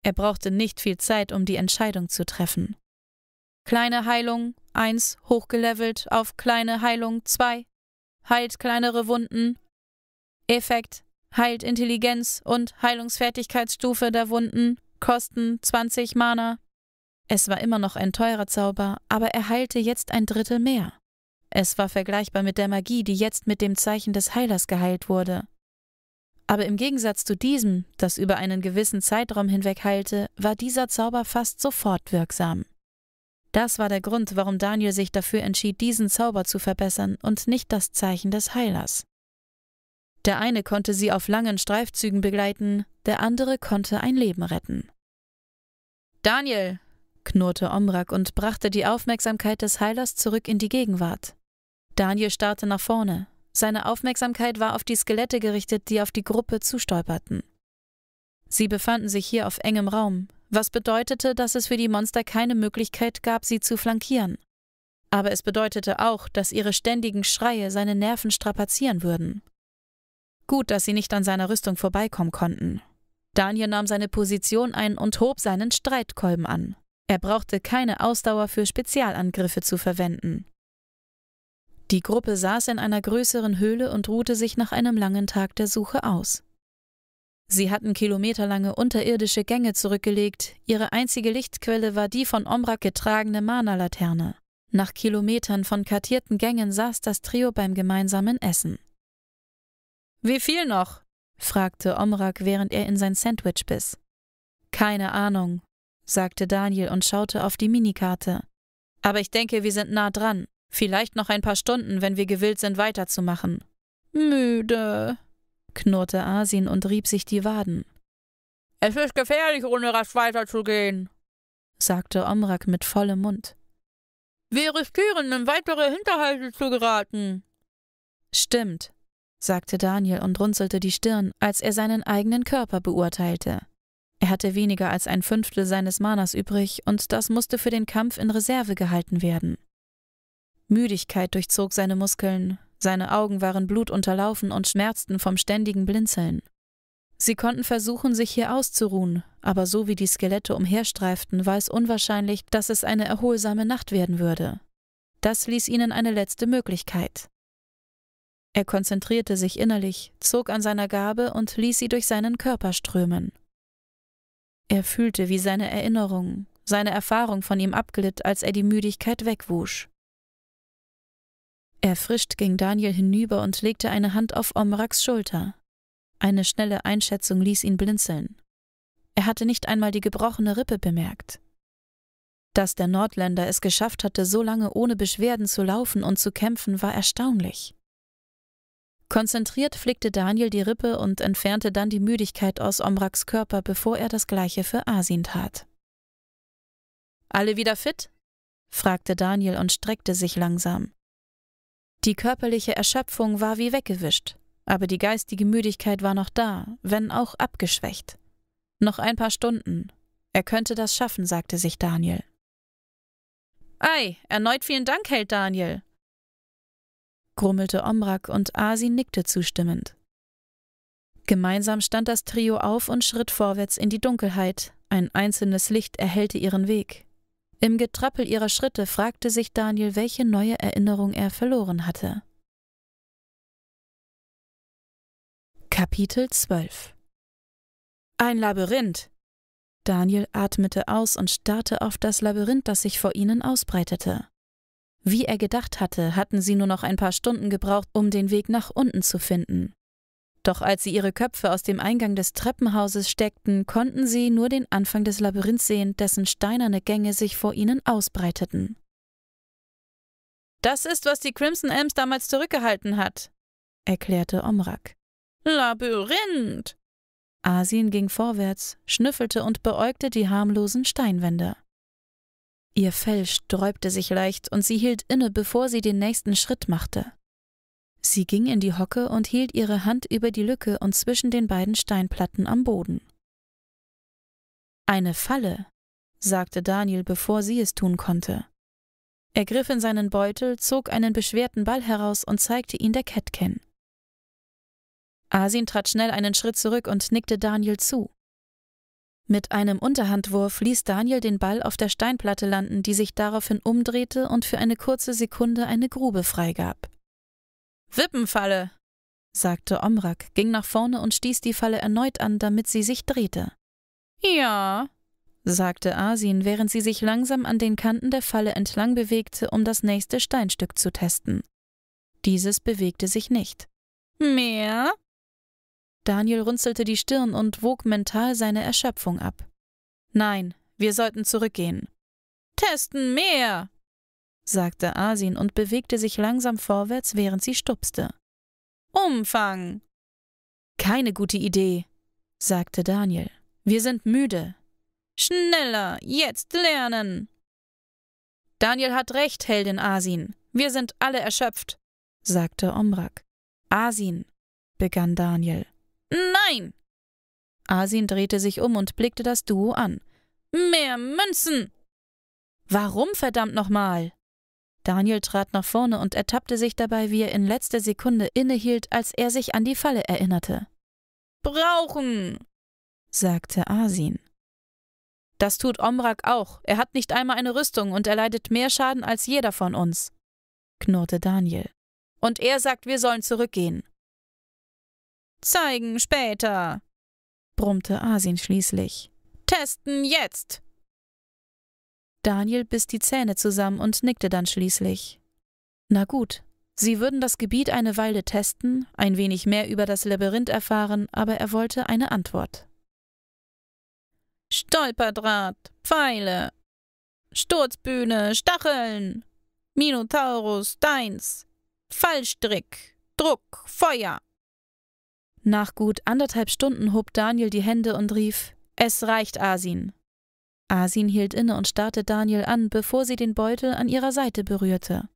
Er brauchte nicht viel Zeit, um die Entscheidung zu treffen. Kleine Heilung 1 hochgelevelt auf kleine Heilung 2 heilt kleinere Wunden. Effekt heilt Intelligenz und Heilungsfertigkeitsstufe der Wunden, Kosten 20 Mana. Es war immer noch ein teurer Zauber, aber er heilte jetzt ein Drittel mehr. Es war vergleichbar mit der Magie, die jetzt mit dem Zeichen des Heilers geheilt wurde. Aber im Gegensatz zu diesem, das über einen gewissen Zeitraum hinweg heilte, war dieser Zauber fast sofort wirksam. Das war der Grund, warum Daniel sich dafür entschied, diesen Zauber zu verbessern und nicht das Zeichen des Heilers. Der eine konnte sie auf langen Streifzügen begleiten, der andere konnte ein Leben retten. Daniel! knurrte Omrak und brachte die Aufmerksamkeit des Heilers zurück in die Gegenwart. Daniel starrte nach vorne. Seine Aufmerksamkeit war auf die Skelette gerichtet, die auf die Gruppe zustolperten. Sie befanden sich hier auf engem Raum, was bedeutete, dass es für die Monster keine Möglichkeit gab, sie zu flankieren. Aber es bedeutete auch, dass ihre ständigen Schreie seine Nerven strapazieren würden. Gut, dass sie nicht an seiner Rüstung vorbeikommen konnten. Daniel nahm seine Position ein und hob seinen Streitkolben an. Er brauchte keine Ausdauer für Spezialangriffe zu verwenden. Die Gruppe saß in einer größeren Höhle und ruhte sich nach einem langen Tag der Suche aus. Sie hatten kilometerlange unterirdische Gänge zurückgelegt, ihre einzige Lichtquelle war die von Omrak getragene Mana-Laterne. Nach Kilometern von kartierten Gängen saß das Trio beim gemeinsamen Essen. Wie viel noch? fragte Omrak, während er in sein Sandwich biss. Keine Ahnung, sagte Daniel und schaute auf die Minikarte. Aber ich denke, wir sind nah dran. Vielleicht noch ein paar Stunden, wenn wir gewillt sind, weiterzumachen. Müde, knurrte Asin und rieb sich die Waden. Es ist gefährlich, ohne Rast weiterzugehen, sagte Omrak mit vollem Mund. Wir riskieren, in weitere Hinterhalte zu geraten. Stimmt, sagte Daniel und runzelte die Stirn, als er seinen eigenen Körper beurteilte. Er hatte weniger als ein Fünftel seines Manas übrig und das musste für den Kampf in Reserve gehalten werden. Müdigkeit durchzog seine Muskeln, seine Augen waren blutunterlaufen und schmerzten vom ständigen Blinzeln. Sie konnten versuchen, sich hier auszuruhen, aber so wie die Skelette umherstreiften, war es unwahrscheinlich, dass es eine erholsame Nacht werden würde. Das ließ ihnen eine letzte Möglichkeit. Er konzentrierte sich innerlich, zog an seiner Gabe und ließ sie durch seinen Körper strömen. Er fühlte, wie seine Erinnerung, seine Erfahrung von ihm abglitt, als er die Müdigkeit wegwusch. Erfrischt ging Daniel hinüber und legte eine Hand auf Omraks Schulter. Eine schnelle Einschätzung ließ ihn blinzeln. Er hatte nicht einmal die gebrochene Rippe bemerkt. Dass der Nordländer es geschafft hatte, so lange ohne Beschwerden zu laufen und zu kämpfen, war erstaunlich. Konzentriert flickte Daniel die Rippe und entfernte dann die Müdigkeit aus Omraks Körper, bevor er das gleiche für Asin tat. Alle wieder fit? fragte Daniel und streckte sich langsam. Die körperliche Erschöpfung war wie weggewischt, aber die geistige Müdigkeit war noch da, wenn auch abgeschwächt. Noch ein paar Stunden. Er könnte das schaffen, sagte sich Daniel. Ei, erneut vielen Dank, Held Daniel, grummelte Omrak und Asi nickte zustimmend. Gemeinsam stand das Trio auf und schritt vorwärts in die Dunkelheit. Ein einzelnes Licht erhellte ihren Weg. Im Getrappel ihrer Schritte fragte sich Daniel, welche neue Erinnerung er verloren hatte. Kapitel 12 Ein Labyrinth! Daniel atmete aus und starrte auf das Labyrinth, das sich vor ihnen ausbreitete. Wie er gedacht hatte, hatten sie nur noch ein paar Stunden gebraucht, um den Weg nach unten zu finden. Doch als sie ihre Köpfe aus dem Eingang des Treppenhauses steckten, konnten sie nur den Anfang des Labyrinths sehen, dessen steinerne Gänge sich vor ihnen ausbreiteten. Das ist, was die Crimson Elms damals zurückgehalten hat, erklärte Omrak. Labyrinth! Asien ging vorwärts, schnüffelte und beäugte die harmlosen Steinwände. Ihr Fell sträubte sich leicht und sie hielt inne, bevor sie den nächsten Schritt machte. Sie ging in die Hocke und hielt ihre Hand über die Lücke und zwischen den beiden Steinplatten am Boden. Eine Falle, sagte Daniel, bevor sie es tun konnte. Er griff in seinen Beutel, zog einen beschwerten Ball heraus und zeigte ihn der Catkin. Asin trat schnell einen Schritt zurück und nickte Daniel zu. Mit einem Unterhandwurf ließ Daniel den Ball auf der Steinplatte landen, die sich daraufhin umdrehte und für eine kurze Sekunde eine Grube freigab. Wippenfalle, sagte Omrak, ging nach vorne und stieß die Falle erneut an, damit sie sich drehte. Ja, sagte Asin, während sie sich langsam an den Kanten der Falle entlang bewegte, um das nächste Steinstück zu testen. Dieses bewegte sich nicht. Mehr? Daniel runzelte die Stirn und wog mental seine Erschöpfung ab. Nein, wir sollten zurückgehen. Testen mehr! sagte Asin und bewegte sich langsam vorwärts, während sie stupste. Umfang! Keine gute Idee, sagte Daniel. Wir sind müde. Schneller, jetzt lernen! Daniel hat recht, Heldin Asin. Wir sind alle erschöpft, sagte Omrak. Asin, begann Daniel. Nein! Asin drehte sich um und blickte das Duo an. Mehr Münzen! Warum verdammt nochmal? Daniel trat nach vorne und ertappte sich dabei, wie er in letzter Sekunde innehielt, als er sich an die Falle erinnerte. Brauchen, sagte Asin. Das tut Omrak auch. Er hat nicht einmal eine Rüstung und er leidet mehr Schaden als jeder von uns, knurrte Daniel. Und er sagt, wir sollen zurückgehen. Zeigen später, brummte Asin schließlich. Testen jetzt! Daniel biss die Zähne zusammen und nickte dann schließlich. Na gut, sie würden das Gebiet eine Weile testen, ein wenig mehr über das Labyrinth erfahren, aber er wollte eine Antwort. Stolperdraht, Pfeile, Sturzbühne, Stacheln, Minotaurus, Deins, Fallstrick, Druck, Feuer. Nach gut anderthalb Stunden hob Daniel die Hände und rief: Es reicht, Asin. Asin hielt inne und starrte Daniel an, bevor sie den Beutel an ihrer Seite berührte.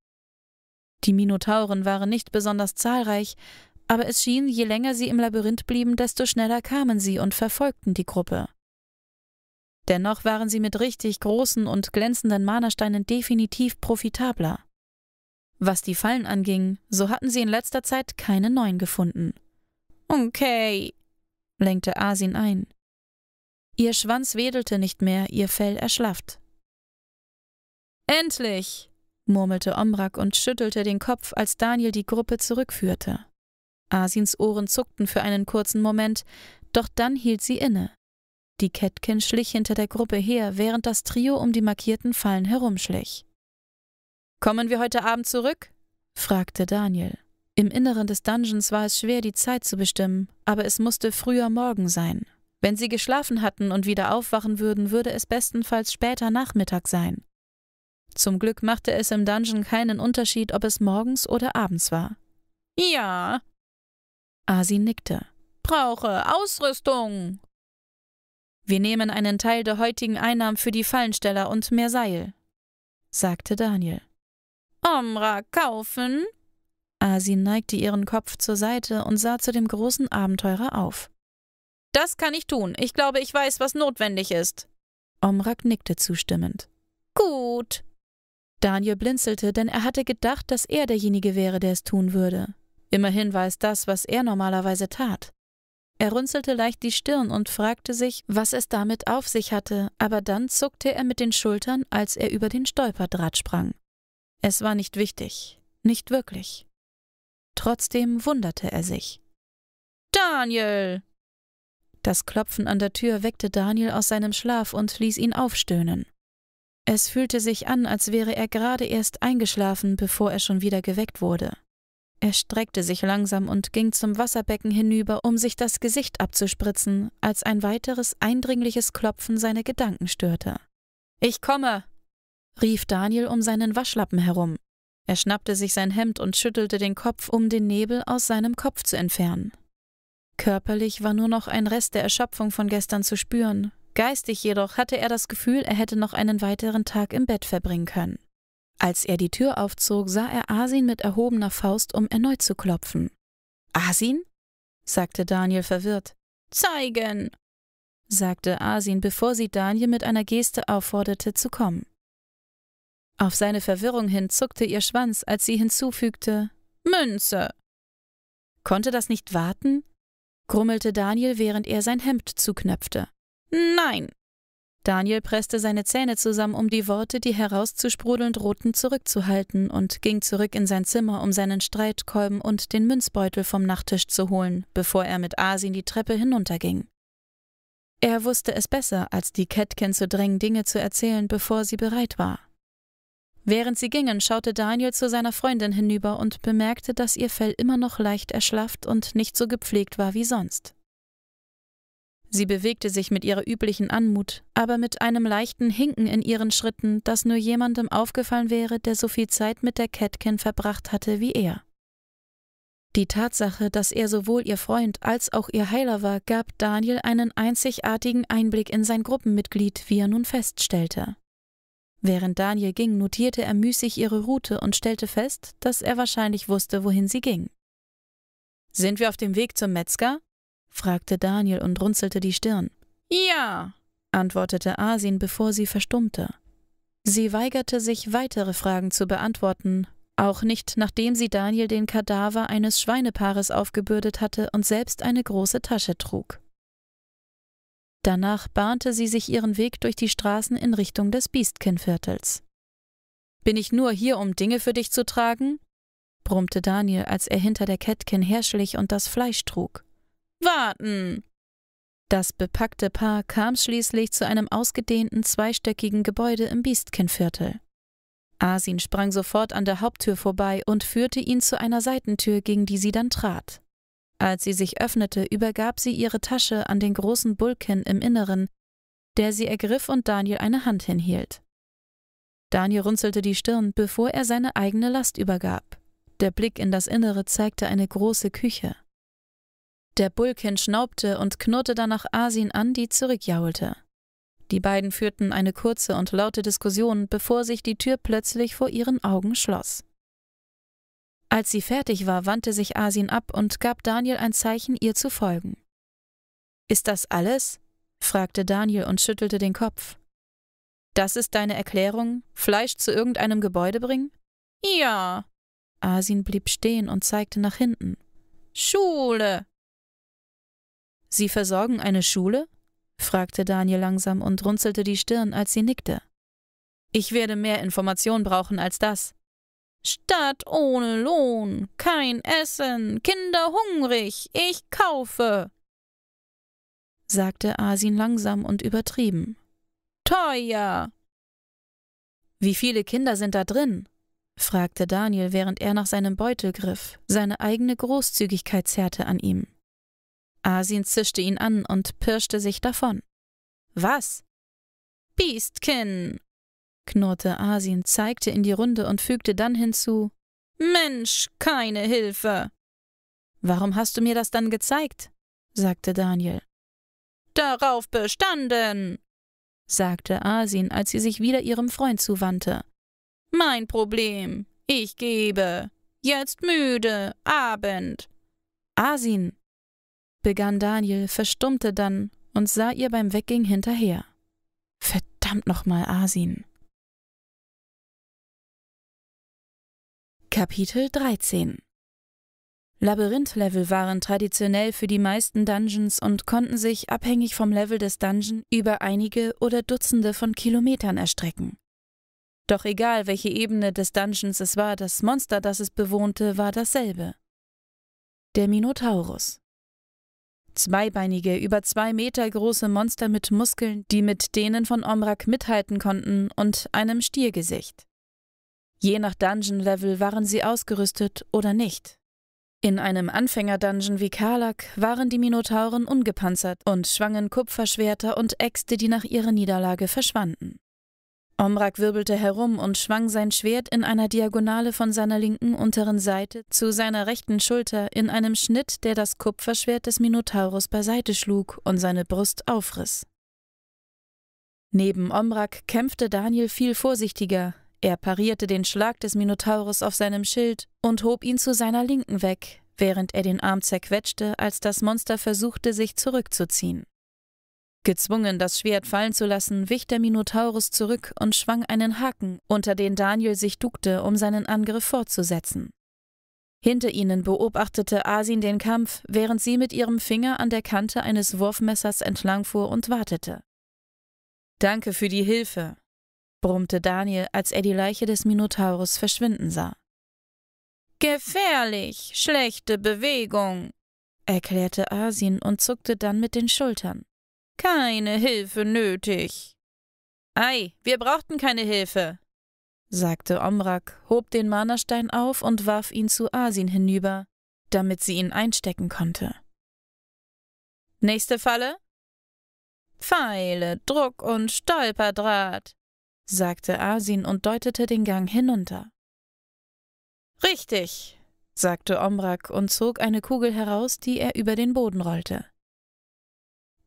Die Minotauren waren nicht besonders zahlreich, aber es schien, je länger sie im Labyrinth blieben, desto schneller kamen sie und verfolgten die Gruppe. Dennoch waren sie mit richtig großen und glänzenden Mahnersteinen definitiv profitabler. Was die Fallen anging, so hatten sie in letzter Zeit keine neuen gefunden. Okay, lenkte Asin ein. Ihr Schwanz wedelte nicht mehr, ihr Fell erschlafft. Endlich! murmelte Omrak und schüttelte den Kopf, als Daniel die Gruppe zurückführte. Asins Ohren zuckten für einen kurzen Moment, doch dann hielt sie inne. Die Kätkin schlich hinter der Gruppe her, während das Trio um die markierten Fallen herumschlich. Kommen wir heute Abend zurück? fragte Daniel. Im Inneren des Dungeons war es schwer, die Zeit zu bestimmen, aber es musste früher Morgen sein. Wenn sie geschlafen hatten und wieder aufwachen würden, würde es bestenfalls später Nachmittag sein. Zum Glück machte es im Dungeon keinen Unterschied, ob es morgens oder abends war. Ja. Asi nickte. Brauche Ausrüstung. Wir nehmen einen Teil der heutigen Einnahmen für die Fallensteller und mehr Seil, sagte Daniel. Omra kaufen? Asi neigte ihren Kopf zur Seite und sah zu dem großen Abenteurer auf. Das kann ich tun. Ich glaube, ich weiß, was notwendig ist. Omrak nickte zustimmend. Gut. Daniel blinzelte, denn er hatte gedacht, dass er derjenige wäre, der es tun würde. Immerhin war es das, was er normalerweise tat. Er runzelte leicht die Stirn und fragte sich, was es damit auf sich hatte, aber dann zuckte er mit den Schultern, als er über den Stolperdraht sprang. Es war nicht wichtig, nicht wirklich. Trotzdem wunderte er sich. Daniel, das Klopfen an der Tür weckte Daniel aus seinem Schlaf und ließ ihn aufstöhnen. Es fühlte sich an, als wäre er gerade erst eingeschlafen, bevor er schon wieder geweckt wurde. Er streckte sich langsam und ging zum Wasserbecken hinüber, um sich das Gesicht abzuspritzen, als ein weiteres eindringliches Klopfen seine Gedanken störte. Ich komme! rief Daniel um seinen Waschlappen herum. Er schnappte sich sein Hemd und schüttelte den Kopf, um den Nebel aus seinem Kopf zu entfernen. Körperlich war nur noch ein Rest der Erschöpfung von gestern zu spüren, geistig jedoch hatte er das Gefühl, er hätte noch einen weiteren Tag im Bett verbringen können. Als er die Tür aufzog, sah er Asin mit erhobener Faust, um erneut zu klopfen. Asin? sagte Daniel verwirrt. Zeigen! sagte Asin, bevor sie Daniel mit einer Geste aufforderte, zu kommen. Auf seine Verwirrung hin zuckte ihr Schwanz, als sie hinzufügte: Münze! Konnte das nicht warten? grummelte Daniel, während er sein Hemd zuknöpfte. Nein! Daniel presste seine Zähne zusammen, um die Worte, die herauszusprudeln drohten, zurückzuhalten und ging zurück in sein Zimmer, um seinen Streitkolben und den Münzbeutel vom Nachttisch zu holen, bevor er mit Asin die Treppe hinunterging. Er wusste es besser, als die Kätkin zu drängen, Dinge zu erzählen, bevor sie bereit war. Während sie gingen, schaute Daniel zu seiner Freundin hinüber und bemerkte, dass ihr Fell immer noch leicht erschlafft und nicht so gepflegt war wie sonst. Sie bewegte sich mit ihrer üblichen Anmut, aber mit einem leichten Hinken in ihren Schritten, das nur jemandem aufgefallen wäre, der so viel Zeit mit der Catkin verbracht hatte wie er. Die Tatsache, dass er sowohl ihr Freund als auch ihr Heiler war, gab Daniel einen einzigartigen Einblick in sein Gruppenmitglied, wie er nun feststellte. Während Daniel ging, notierte er müßig ihre Route und stellte fest, dass er wahrscheinlich wusste, wohin sie ging. Sind wir auf dem Weg zum Metzger? fragte Daniel und runzelte die Stirn. Ja, antwortete Asin, bevor sie verstummte. Sie weigerte sich, weitere Fragen zu beantworten, auch nicht nachdem sie Daniel den Kadaver eines Schweinepaares aufgebürdet hatte und selbst eine große Tasche trug. Danach bahnte sie sich ihren Weg durch die Straßen in Richtung des Biestkinviertels. Bin ich nur hier, um Dinge für dich zu tragen? brummte Daniel, als er hinter der Kettkin herschlich und das Fleisch trug. Warten! Das bepackte Paar kam schließlich zu einem ausgedehnten zweistöckigen Gebäude im Biestkinviertel. Asin sprang sofort an der Haupttür vorbei und führte ihn zu einer Seitentür, gegen die sie dann trat. Als sie sich öffnete, übergab sie ihre Tasche an den großen Bulken im Inneren, der sie ergriff und Daniel eine Hand hinhielt. Daniel runzelte die Stirn, bevor er seine eigene Last übergab. Der Blick in das Innere zeigte eine große Küche. Der Bulkin schnaubte und knurrte danach Asin an, die zurückjaulte. Die beiden führten eine kurze und laute Diskussion, bevor sich die Tür plötzlich vor ihren Augen schloss. Als sie fertig war, wandte sich Asin ab und gab Daniel ein Zeichen, ihr zu folgen. Ist das alles? fragte Daniel und schüttelte den Kopf. Das ist deine Erklärung? Fleisch zu irgendeinem Gebäude bringen? Ja. Asin blieb stehen und zeigte nach hinten. Schule. Sie versorgen eine Schule? fragte Daniel langsam und runzelte die Stirn, als sie nickte. Ich werde mehr Informationen brauchen als das. Stadt ohne Lohn, kein Essen, Kinder hungrig, ich kaufe, sagte Asin langsam und übertrieben. Teuer! Wie viele Kinder sind da drin? fragte Daniel, während er nach seinem Beutel griff. Seine eigene Großzügigkeit zerrte an ihm. Asin zischte ihn an und pirschte sich davon. Was? Biestkin, knurrte Asien, zeigte in die Runde und fügte dann hinzu: Mensch, keine Hilfe! Warum hast du mir das dann gezeigt? sagte Daniel. Darauf bestanden, sagte Asin, als sie sich wieder ihrem Freund zuwandte. Mein Problem. Ich gebe. Jetzt müde. Abend. Asin, begann Daniel, verstummte dann und sah ihr beim Wegging hinterher. Verdammt nochmal, Asin. Kapitel 13 Labyrinth-Level waren traditionell für die meisten Dungeons und konnten sich, abhängig vom Level des Dungeon, über einige oder Dutzende von Kilometern erstrecken. Doch egal, welche Ebene des Dungeons es war, das Monster, das es bewohnte, war dasselbe. Der Minotaurus. Zweibeinige, über zwei Meter große Monster mit Muskeln, die mit denen von Omrak mithalten konnten, und einem Stiergesicht. Je nach Dungeon-Level waren sie ausgerüstet oder nicht. In einem Anfänger-Dungeon wie Karlak waren die Minotauren ungepanzert und schwangen Kupferschwerter und Äxte, die nach ihrer Niederlage verschwanden. Omrak wirbelte herum und schwang sein Schwert in einer Diagonale von seiner linken unteren Seite zu seiner rechten Schulter in einem Schnitt, der das Kupferschwert des Minotaurus beiseite schlug und seine Brust aufriss. Neben Omrak kämpfte Daniel viel vorsichtiger, er parierte den Schlag des Minotaurus auf seinem Schild und hob ihn zu seiner Linken weg, während er den Arm zerquetschte, als das Monster versuchte, sich zurückzuziehen. Gezwungen, das Schwert fallen zu lassen, wich der Minotaurus zurück und schwang einen Haken, unter den Daniel sich duckte, um seinen Angriff fortzusetzen. Hinter ihnen beobachtete Asin den Kampf, während sie mit ihrem Finger an der Kante eines Wurfmessers entlangfuhr und wartete. Danke für die Hilfe, brummte Daniel, als er die Leiche des Minotaurus verschwinden sah. Gefährlich, schlechte Bewegung, erklärte Asin und zuckte dann mit den Schultern. Keine Hilfe nötig. Ei, wir brauchten keine Hilfe, sagte Omrak, hob den Manerstein auf und warf ihn zu Asin hinüber, damit sie ihn einstecken konnte. Nächste Falle? Pfeile, Druck und Stolperdraht, sagte Asin und deutete den Gang hinunter. Richtig, sagte Omrak und zog eine Kugel heraus, die er über den Boden rollte.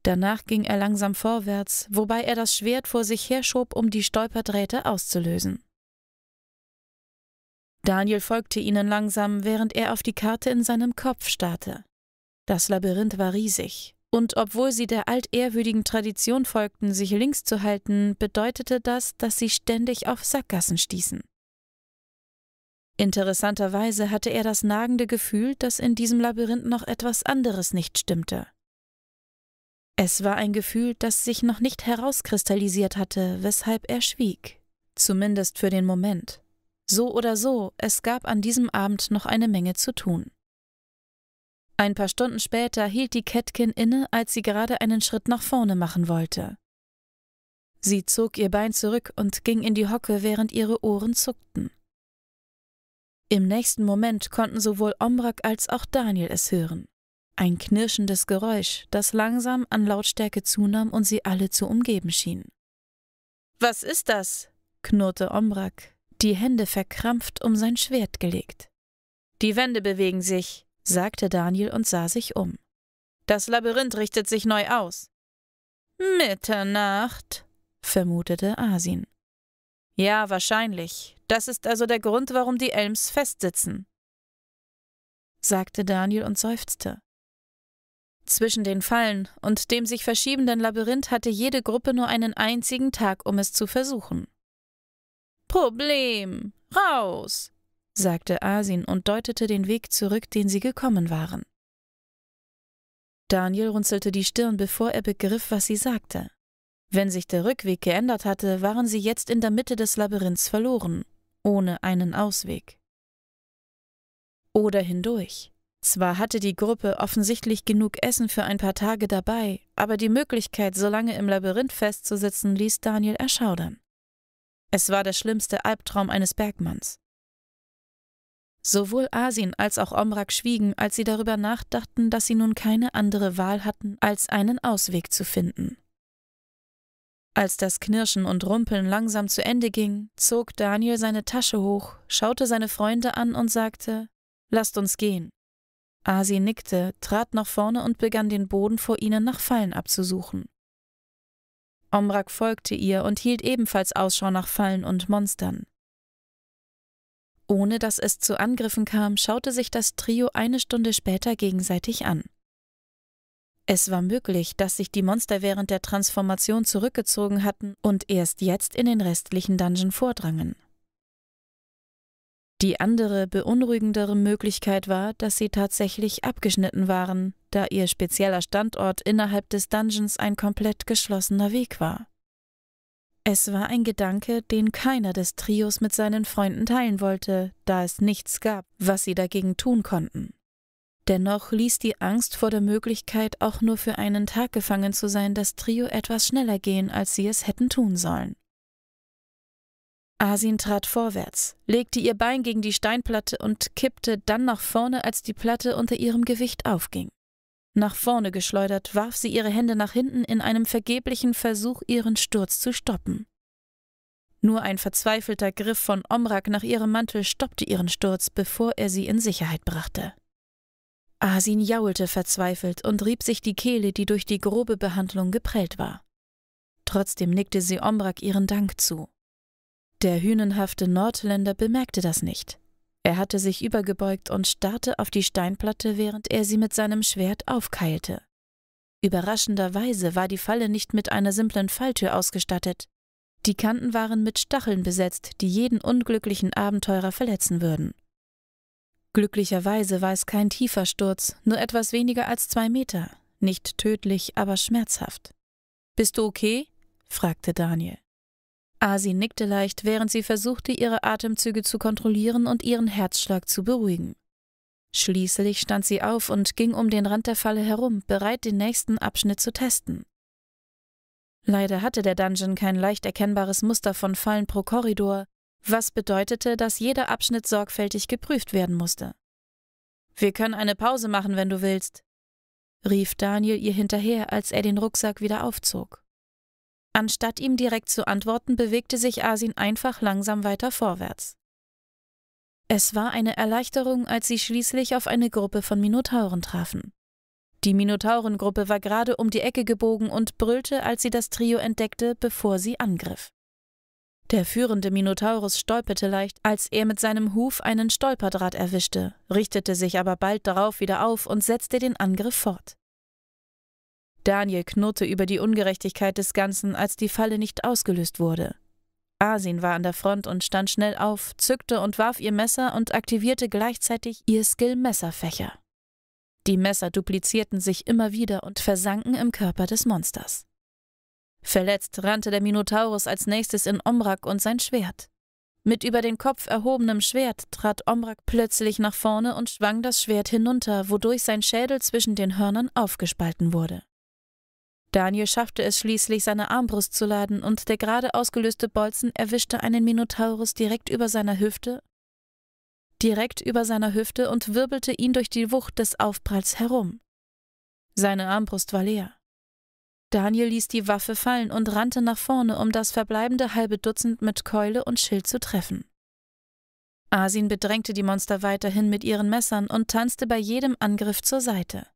Danach ging er langsam vorwärts, wobei er das Schwert vor sich herschob, um die Stolperdrähte auszulösen. Daniel folgte ihnen langsam, während er auf die Karte in seinem Kopf starrte. Das Labyrinth war riesig, und obwohl sie der altehrwürdigen Tradition folgten, sich links zu halten, bedeutete das, dass sie ständig auf Sackgassen stießen. Interessanterweise hatte er das nagende Gefühl, dass in diesem Labyrinth noch etwas anderes nicht stimmte. Es war ein Gefühl, das sich noch nicht herauskristallisiert hatte, weshalb er schwieg, zumindest für den Moment. So oder so, es gab an diesem Abend noch eine Menge zu tun. Ein paar Stunden später hielt die Catkin inne, als sie gerade einen Schritt nach vorne machen wollte. Sie zog ihr Bein zurück und ging in die Hocke, während ihre Ohren zuckten. Im nächsten Moment konnten sowohl Omrak als auch Daniel es hören. Ein knirschendes Geräusch, das langsam an Lautstärke zunahm und sie alle zu umgeben schien. Was ist das? knurrte Omrak, die Hände verkrampft um sein Schwert gelegt. Die Wände bewegen sich, sagte Daniel und sah sich um. Das Labyrinth richtet sich neu aus. Mitternacht, vermutete Asin. Ja, wahrscheinlich. Das ist also der Grund, warum die Elms festsitzen, sagte Daniel und seufzte. Zwischen den Fallen und dem sich verschiebenden Labyrinth hatte jede Gruppe nur einen einzigen Tag, um es zu versuchen. Problem. Raus sagte Asin und deutete den Weg zurück, den sie gekommen waren. Daniel runzelte die Stirn, bevor er begriff, was sie sagte. Wenn sich der Rückweg geändert hatte, waren sie jetzt in der Mitte des Labyrinths verloren, ohne einen Ausweg. Oder hindurch. Zwar hatte die Gruppe offensichtlich genug Essen für ein paar Tage dabei, aber die Möglichkeit, so lange im Labyrinth festzusitzen, ließ Daniel erschaudern. Es war der schlimmste Albtraum eines Bergmanns. Sowohl Asin als auch Omrak schwiegen, als sie darüber nachdachten, dass sie nun keine andere Wahl hatten, als einen Ausweg zu finden. Als das Knirschen und Rumpeln langsam zu Ende ging, zog Daniel seine Tasche hoch, schaute seine Freunde an und sagte: Lasst uns gehen. Asi nickte, trat nach vorne und begann den Boden vor ihnen nach Fallen abzusuchen. Omrak folgte ihr und hielt ebenfalls Ausschau nach Fallen und Monstern. Ohne dass es zu Angriffen kam, schaute sich das Trio eine Stunde später gegenseitig an. Es war möglich, dass sich die Monster während der Transformation zurückgezogen hatten und erst jetzt in den restlichen Dungeon vordrangen. Die andere, beunruhigendere Möglichkeit war, dass sie tatsächlich abgeschnitten waren, da ihr spezieller Standort innerhalb des Dungeons ein komplett geschlossener Weg war. Es war ein Gedanke, den keiner des Trios mit seinen Freunden teilen wollte, da es nichts gab, was sie dagegen tun konnten. Dennoch ließ die Angst vor der Möglichkeit, auch nur für einen Tag gefangen zu sein, das Trio etwas schneller gehen, als sie es hätten tun sollen. Asin trat vorwärts, legte ihr Bein gegen die Steinplatte und kippte dann nach vorne, als die Platte unter ihrem Gewicht aufging. Nach vorne geschleudert, warf sie ihre Hände nach hinten in einem vergeblichen Versuch, ihren Sturz zu stoppen. Nur ein verzweifelter Griff von Omrak nach ihrem Mantel stoppte ihren Sturz, bevor er sie in Sicherheit brachte. Asin jaulte verzweifelt und rieb sich die Kehle, die durch die grobe Behandlung geprellt war. Trotzdem nickte sie Omrak ihren Dank zu. Der hünenhafte Nordländer bemerkte das nicht. Er hatte sich übergebeugt und starrte auf die Steinplatte, während er sie mit seinem Schwert aufkeilte. Überraschenderweise war die Falle nicht mit einer simplen Falltür ausgestattet. Die Kanten waren mit Stacheln besetzt, die jeden unglücklichen Abenteurer verletzen würden. Glücklicherweise war es kein tiefer Sturz, nur etwas weniger als zwei Meter. Nicht tödlich, aber schmerzhaft. Bist du okay? fragte Daniel. Asi nickte leicht, während sie versuchte, ihre Atemzüge zu kontrollieren und ihren Herzschlag zu beruhigen. Schließlich stand sie auf und ging um den Rand der Falle herum, bereit, den nächsten Abschnitt zu testen. Leider hatte der Dungeon kein leicht erkennbares Muster von Fallen pro Korridor, was bedeutete, dass jeder Abschnitt sorgfältig geprüft werden musste. Wir können eine Pause machen, wenn du willst, rief Daniel ihr hinterher, als er den Rucksack wieder aufzog. Anstatt ihm direkt zu antworten, bewegte sich Asin einfach langsam weiter vorwärts. Es war eine Erleichterung, als sie schließlich auf eine Gruppe von Minotauren trafen. Die Minotaurengruppe war gerade um die Ecke gebogen und brüllte, als sie das Trio entdeckte, bevor sie angriff. Der führende Minotaurus stolperte leicht, als er mit seinem Huf einen Stolperdraht erwischte, richtete sich aber bald darauf wieder auf und setzte den Angriff fort. Daniel knurrte über die Ungerechtigkeit des Ganzen, als die Falle nicht ausgelöst wurde. Asin war an der Front und stand schnell auf, zückte und warf ihr Messer und aktivierte gleichzeitig ihr Skill-Messerfächer. Die Messer duplizierten sich immer wieder und versanken im Körper des Monsters. Verletzt rannte der Minotaurus als nächstes in Omrak und sein Schwert. Mit über den Kopf erhobenem Schwert trat Omrak plötzlich nach vorne und schwang das Schwert hinunter, wodurch sein Schädel zwischen den Hörnern aufgespalten wurde. Daniel schaffte es schließlich, seine Armbrust zu laden, und der gerade ausgelöste Bolzen erwischte einen Minotaurus direkt über seiner Hüfte, direkt über seiner Hüfte und wirbelte ihn durch die Wucht des Aufpralls herum. Seine Armbrust war leer. Daniel ließ die Waffe fallen und rannte nach vorne, um das verbleibende halbe Dutzend mit Keule und Schild zu treffen. Asin bedrängte die Monster weiterhin mit ihren Messern und tanzte bei jedem Angriff zur Seite.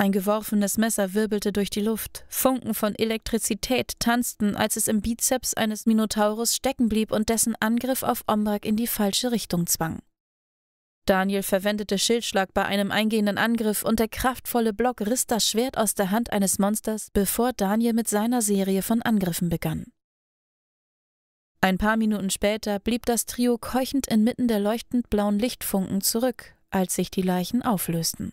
Ein geworfenes Messer wirbelte durch die Luft. Funken von Elektrizität tanzten, als es im Bizeps eines Minotaurus stecken blieb und dessen Angriff auf Ombrak in die falsche Richtung zwang. Daniel verwendete Schildschlag bei einem eingehenden Angriff und der kraftvolle Block riss das Schwert aus der Hand eines Monsters, bevor Daniel mit seiner Serie von Angriffen begann. Ein paar Minuten später blieb das Trio keuchend inmitten der leuchtend blauen Lichtfunken zurück, als sich die Leichen auflösten.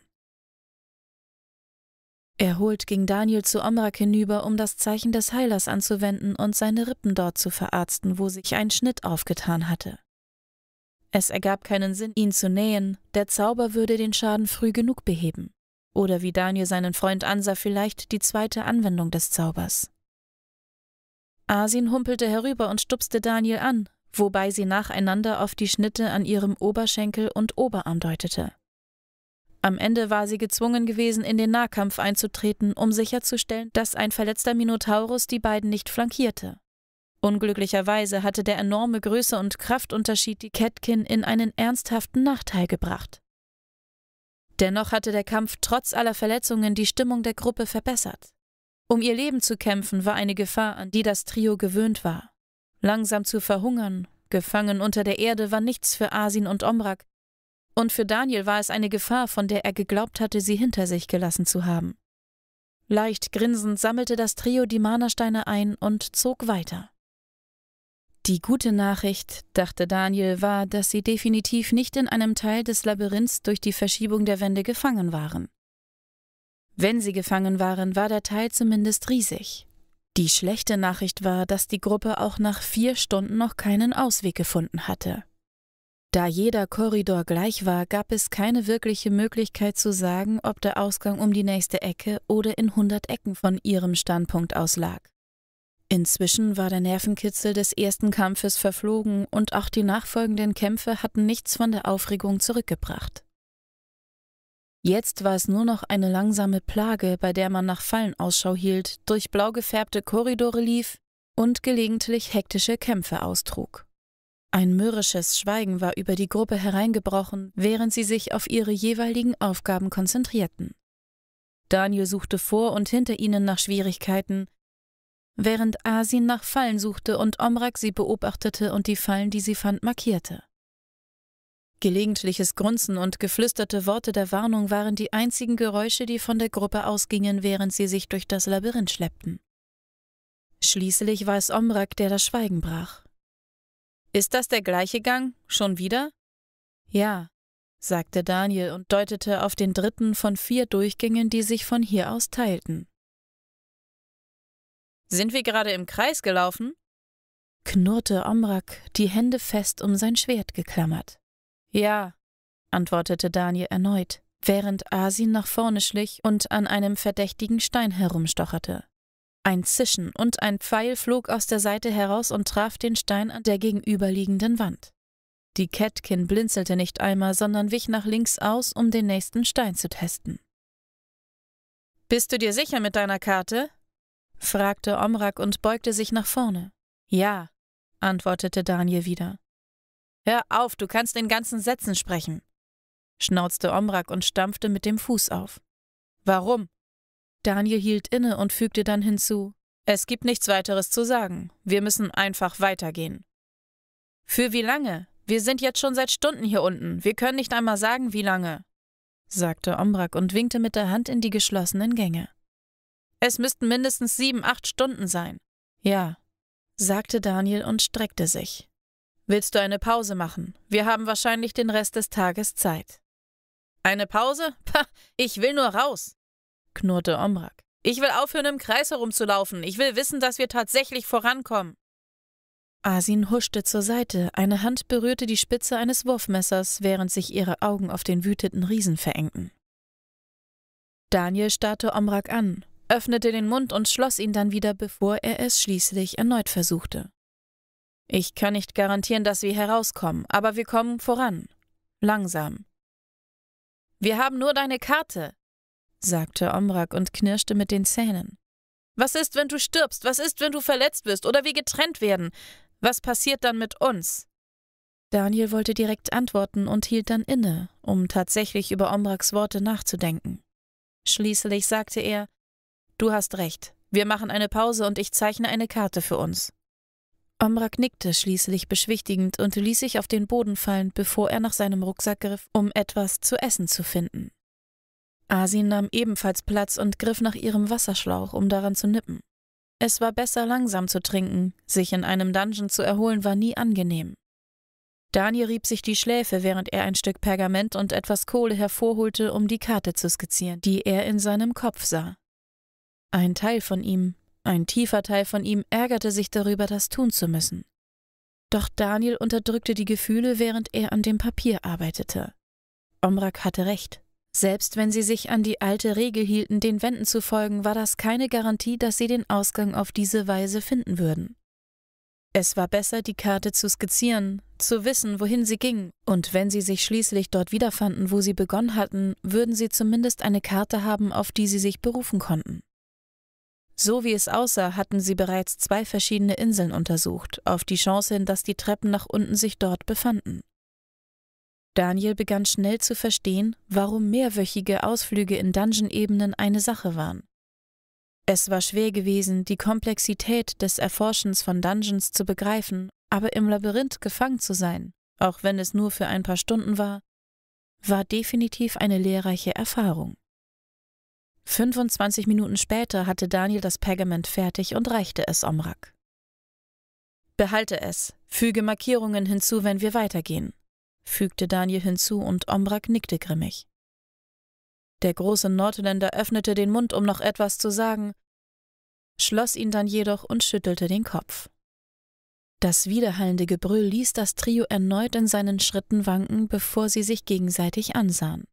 Erholt ging Daniel zu Omrak hinüber, um das Zeichen des Heilers anzuwenden und seine Rippen dort zu verarzten, wo sich ein Schnitt aufgetan hatte. Es ergab keinen Sinn, ihn zu nähen, der Zauber würde den Schaden früh genug beheben. Oder wie Daniel seinen Freund ansah, vielleicht die zweite Anwendung des Zaubers. Asin humpelte herüber und stupste Daniel an, wobei sie nacheinander auf die Schnitte an ihrem Oberschenkel und Oberarm deutete. Am Ende war sie gezwungen gewesen, in den Nahkampf einzutreten, um sicherzustellen, dass ein verletzter Minotaurus die beiden nicht flankierte. Unglücklicherweise hatte der enorme Größe und Kraftunterschied die Catkin in einen ernsthaften Nachteil gebracht. Dennoch hatte der Kampf trotz aller Verletzungen die Stimmung der Gruppe verbessert. Um ihr Leben zu kämpfen war eine Gefahr, an die das Trio gewöhnt war. Langsam zu verhungern, gefangen unter der Erde, war nichts für Asin und Omrak, und für Daniel war es eine Gefahr, von der er geglaubt hatte, sie hinter sich gelassen zu haben. Leicht grinsend sammelte das Trio die Manersteine ein und zog weiter. Die gute Nachricht, dachte Daniel, war, dass sie definitiv nicht in einem Teil des Labyrinths durch die Verschiebung der Wände gefangen waren. Wenn sie gefangen waren, war der Teil zumindest riesig. Die schlechte Nachricht war, dass die Gruppe auch nach vier Stunden noch keinen Ausweg gefunden hatte. Da jeder Korridor gleich war, gab es keine wirkliche Möglichkeit zu sagen, ob der Ausgang um die nächste Ecke oder in hundert Ecken von ihrem Standpunkt aus lag. Inzwischen war der Nervenkitzel des ersten Kampfes verflogen und auch die nachfolgenden Kämpfe hatten nichts von der Aufregung zurückgebracht. Jetzt war es nur noch eine langsame Plage, bei der man nach Fallen Ausschau hielt, durch blau gefärbte Korridore lief und gelegentlich hektische Kämpfe austrug. Ein mürrisches Schweigen war über die Gruppe hereingebrochen, während sie sich auf ihre jeweiligen Aufgaben konzentrierten. Daniel suchte vor und hinter ihnen nach Schwierigkeiten, während Asin nach Fallen suchte und Omrak sie beobachtete und die Fallen, die sie fand, markierte. Gelegentliches Grunzen und geflüsterte Worte der Warnung waren die einzigen Geräusche, die von der Gruppe ausgingen, während sie sich durch das Labyrinth schleppten. Schließlich war es Omrak, der das Schweigen brach. Ist das der gleiche Gang? Schon wieder? Ja, sagte Daniel und deutete auf den dritten von vier Durchgängen, die sich von hier aus teilten. Sind wir gerade im Kreis gelaufen? knurrte Omrak, die Hände fest um sein Schwert geklammert. Ja, antwortete Daniel erneut, während Asin nach vorne schlich und an einem verdächtigen Stein herumstocherte. Ein Zischen und ein Pfeil flog aus der Seite heraus und traf den Stein an der gegenüberliegenden Wand. Die Catkin blinzelte nicht einmal, sondern wich nach links aus, um den nächsten Stein zu testen. Bist du dir sicher mit deiner Karte? fragte Omrak und beugte sich nach vorne. Ja, antwortete Daniel wieder. Hör auf, du kannst in ganzen Sätzen sprechen, schnauzte Omrak und stampfte mit dem Fuß auf. Warum? Daniel hielt inne und fügte dann hinzu Es gibt nichts weiteres zu sagen. Wir müssen einfach weitergehen. Für wie lange? Wir sind jetzt schon seit Stunden hier unten. Wir können nicht einmal sagen, wie lange, sagte Ombrak und winkte mit der Hand in die geschlossenen Gänge. Es müssten mindestens sieben, acht Stunden sein. Ja, sagte Daniel und streckte sich. Willst du eine Pause machen? Wir haben wahrscheinlich den Rest des Tages Zeit. Eine Pause? (laughs) Pah, ich will nur raus, knurrte Omrak. Ich will aufhören, im Kreis herumzulaufen. Ich will wissen, dass wir tatsächlich vorankommen. Asin huschte zur Seite, eine Hand berührte die Spitze eines Wurfmessers, während sich ihre Augen auf den wütenden Riesen verengten. Daniel starrte Omrak an, öffnete den Mund und schloss ihn dann wieder, bevor er es schließlich erneut versuchte. Ich kann nicht garantieren, dass wir herauskommen, aber wir kommen voran. Langsam. Wir haben nur deine Karte sagte Omrak und knirschte mit den Zähnen. Was ist, wenn du stirbst? Was ist, wenn du verletzt wirst oder wir getrennt werden? Was passiert dann mit uns? Daniel wollte direkt antworten und hielt dann inne, um tatsächlich über Omraks Worte nachzudenken. Schließlich sagte er: Du hast recht. Wir machen eine Pause und ich zeichne eine Karte für uns. Omrak nickte schließlich beschwichtigend und ließ sich auf den Boden fallen, bevor er nach seinem Rucksack griff, um etwas zu essen zu finden. Asin nahm ebenfalls Platz und griff nach ihrem Wasserschlauch, um daran zu nippen. Es war besser, langsam zu trinken, sich in einem Dungeon zu erholen war nie angenehm. Daniel rieb sich die Schläfe, während er ein Stück Pergament und etwas Kohle hervorholte, um die Karte zu skizzieren, die er in seinem Kopf sah. Ein Teil von ihm, ein tiefer Teil von ihm, ärgerte sich darüber, das tun zu müssen. Doch Daniel unterdrückte die Gefühle, während er an dem Papier arbeitete. Omrak hatte recht. Selbst wenn sie sich an die alte Regel hielten, den Wänden zu folgen, war das keine Garantie, dass sie den Ausgang auf diese Weise finden würden. Es war besser, die Karte zu skizzieren, zu wissen, wohin sie ging, und wenn sie sich schließlich dort wiederfanden, wo sie begonnen hatten, würden sie zumindest eine Karte haben, auf die sie sich berufen konnten. So wie es aussah, hatten sie bereits zwei verschiedene Inseln untersucht, auf die Chance hin, dass die Treppen nach unten sich dort befanden. Daniel begann schnell zu verstehen, warum mehrwöchige Ausflüge in Dungeon-Ebenen eine Sache waren. Es war schwer gewesen, die Komplexität des Erforschens von Dungeons zu begreifen, aber im Labyrinth gefangen zu sein, auch wenn es nur für ein paar Stunden war, war definitiv eine lehrreiche Erfahrung. 25 Minuten später hatte Daniel das Pergament fertig und reichte es Omrak. Behalte es, füge Markierungen hinzu, wenn wir weitergehen, fügte Daniel hinzu und Ombrak nickte grimmig. Der große Nordländer öffnete den Mund, um noch etwas zu sagen, schloss ihn dann jedoch und schüttelte den Kopf. Das widerhallende Gebrüll ließ das Trio erneut in seinen Schritten wanken, bevor sie sich gegenseitig ansahen.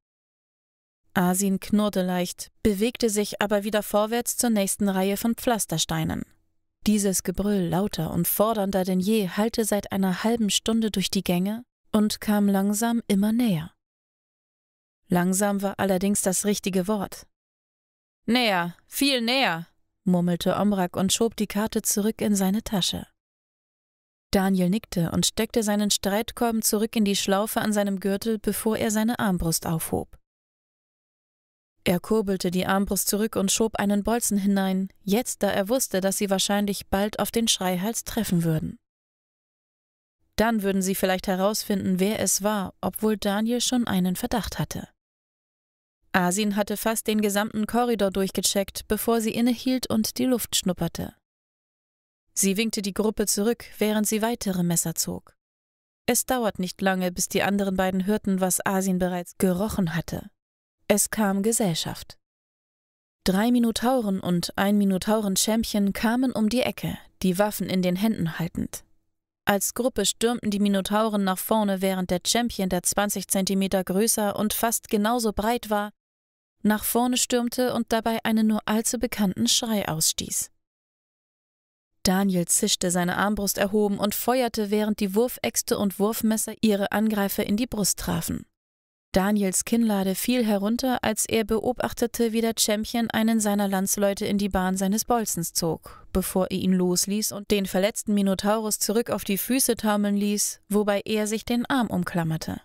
Asin knurrte leicht, bewegte sich aber wieder vorwärts zur nächsten Reihe von Pflastersteinen. Dieses Gebrüll lauter und fordernder denn je hallte seit einer halben Stunde durch die Gänge, und kam langsam immer näher. Langsam war allerdings das richtige Wort. Näher, viel näher, murmelte Omrak und schob die Karte zurück in seine Tasche. Daniel nickte und steckte seinen Streitkolben zurück in die Schlaufe an seinem Gürtel, bevor er seine Armbrust aufhob. Er kurbelte die Armbrust zurück und schob einen Bolzen hinein, jetzt da er wusste, dass sie wahrscheinlich bald auf den Schreihals treffen würden. Dann würden sie vielleicht herausfinden, wer es war, obwohl Daniel schon einen Verdacht hatte. Asin hatte fast den gesamten Korridor durchgecheckt, bevor sie innehielt und die Luft schnupperte. Sie winkte die Gruppe zurück, während sie weitere Messer zog. Es dauert nicht lange, bis die anderen beiden hörten, was Asin bereits gerochen hatte. Es kam Gesellschaft. Drei Minotauren und ein Minotauren-Champion kamen um die Ecke, die Waffen in den Händen haltend. Als Gruppe stürmten die Minotauren nach vorne, während der Champion, der 20 Zentimeter größer und fast genauso breit war, nach vorne stürmte und dabei einen nur allzu bekannten Schrei ausstieß. Daniel zischte, seine Armbrust erhoben und feuerte, während die Wurfäxte und Wurfmesser ihre Angreifer in die Brust trafen. Daniels Kinnlade fiel herunter, als er beobachtete, wie der Champion einen seiner Landsleute in die Bahn seines Bolzens zog, bevor er ihn losließ und den verletzten Minotaurus zurück auf die Füße taumeln ließ, wobei er sich den Arm umklammerte.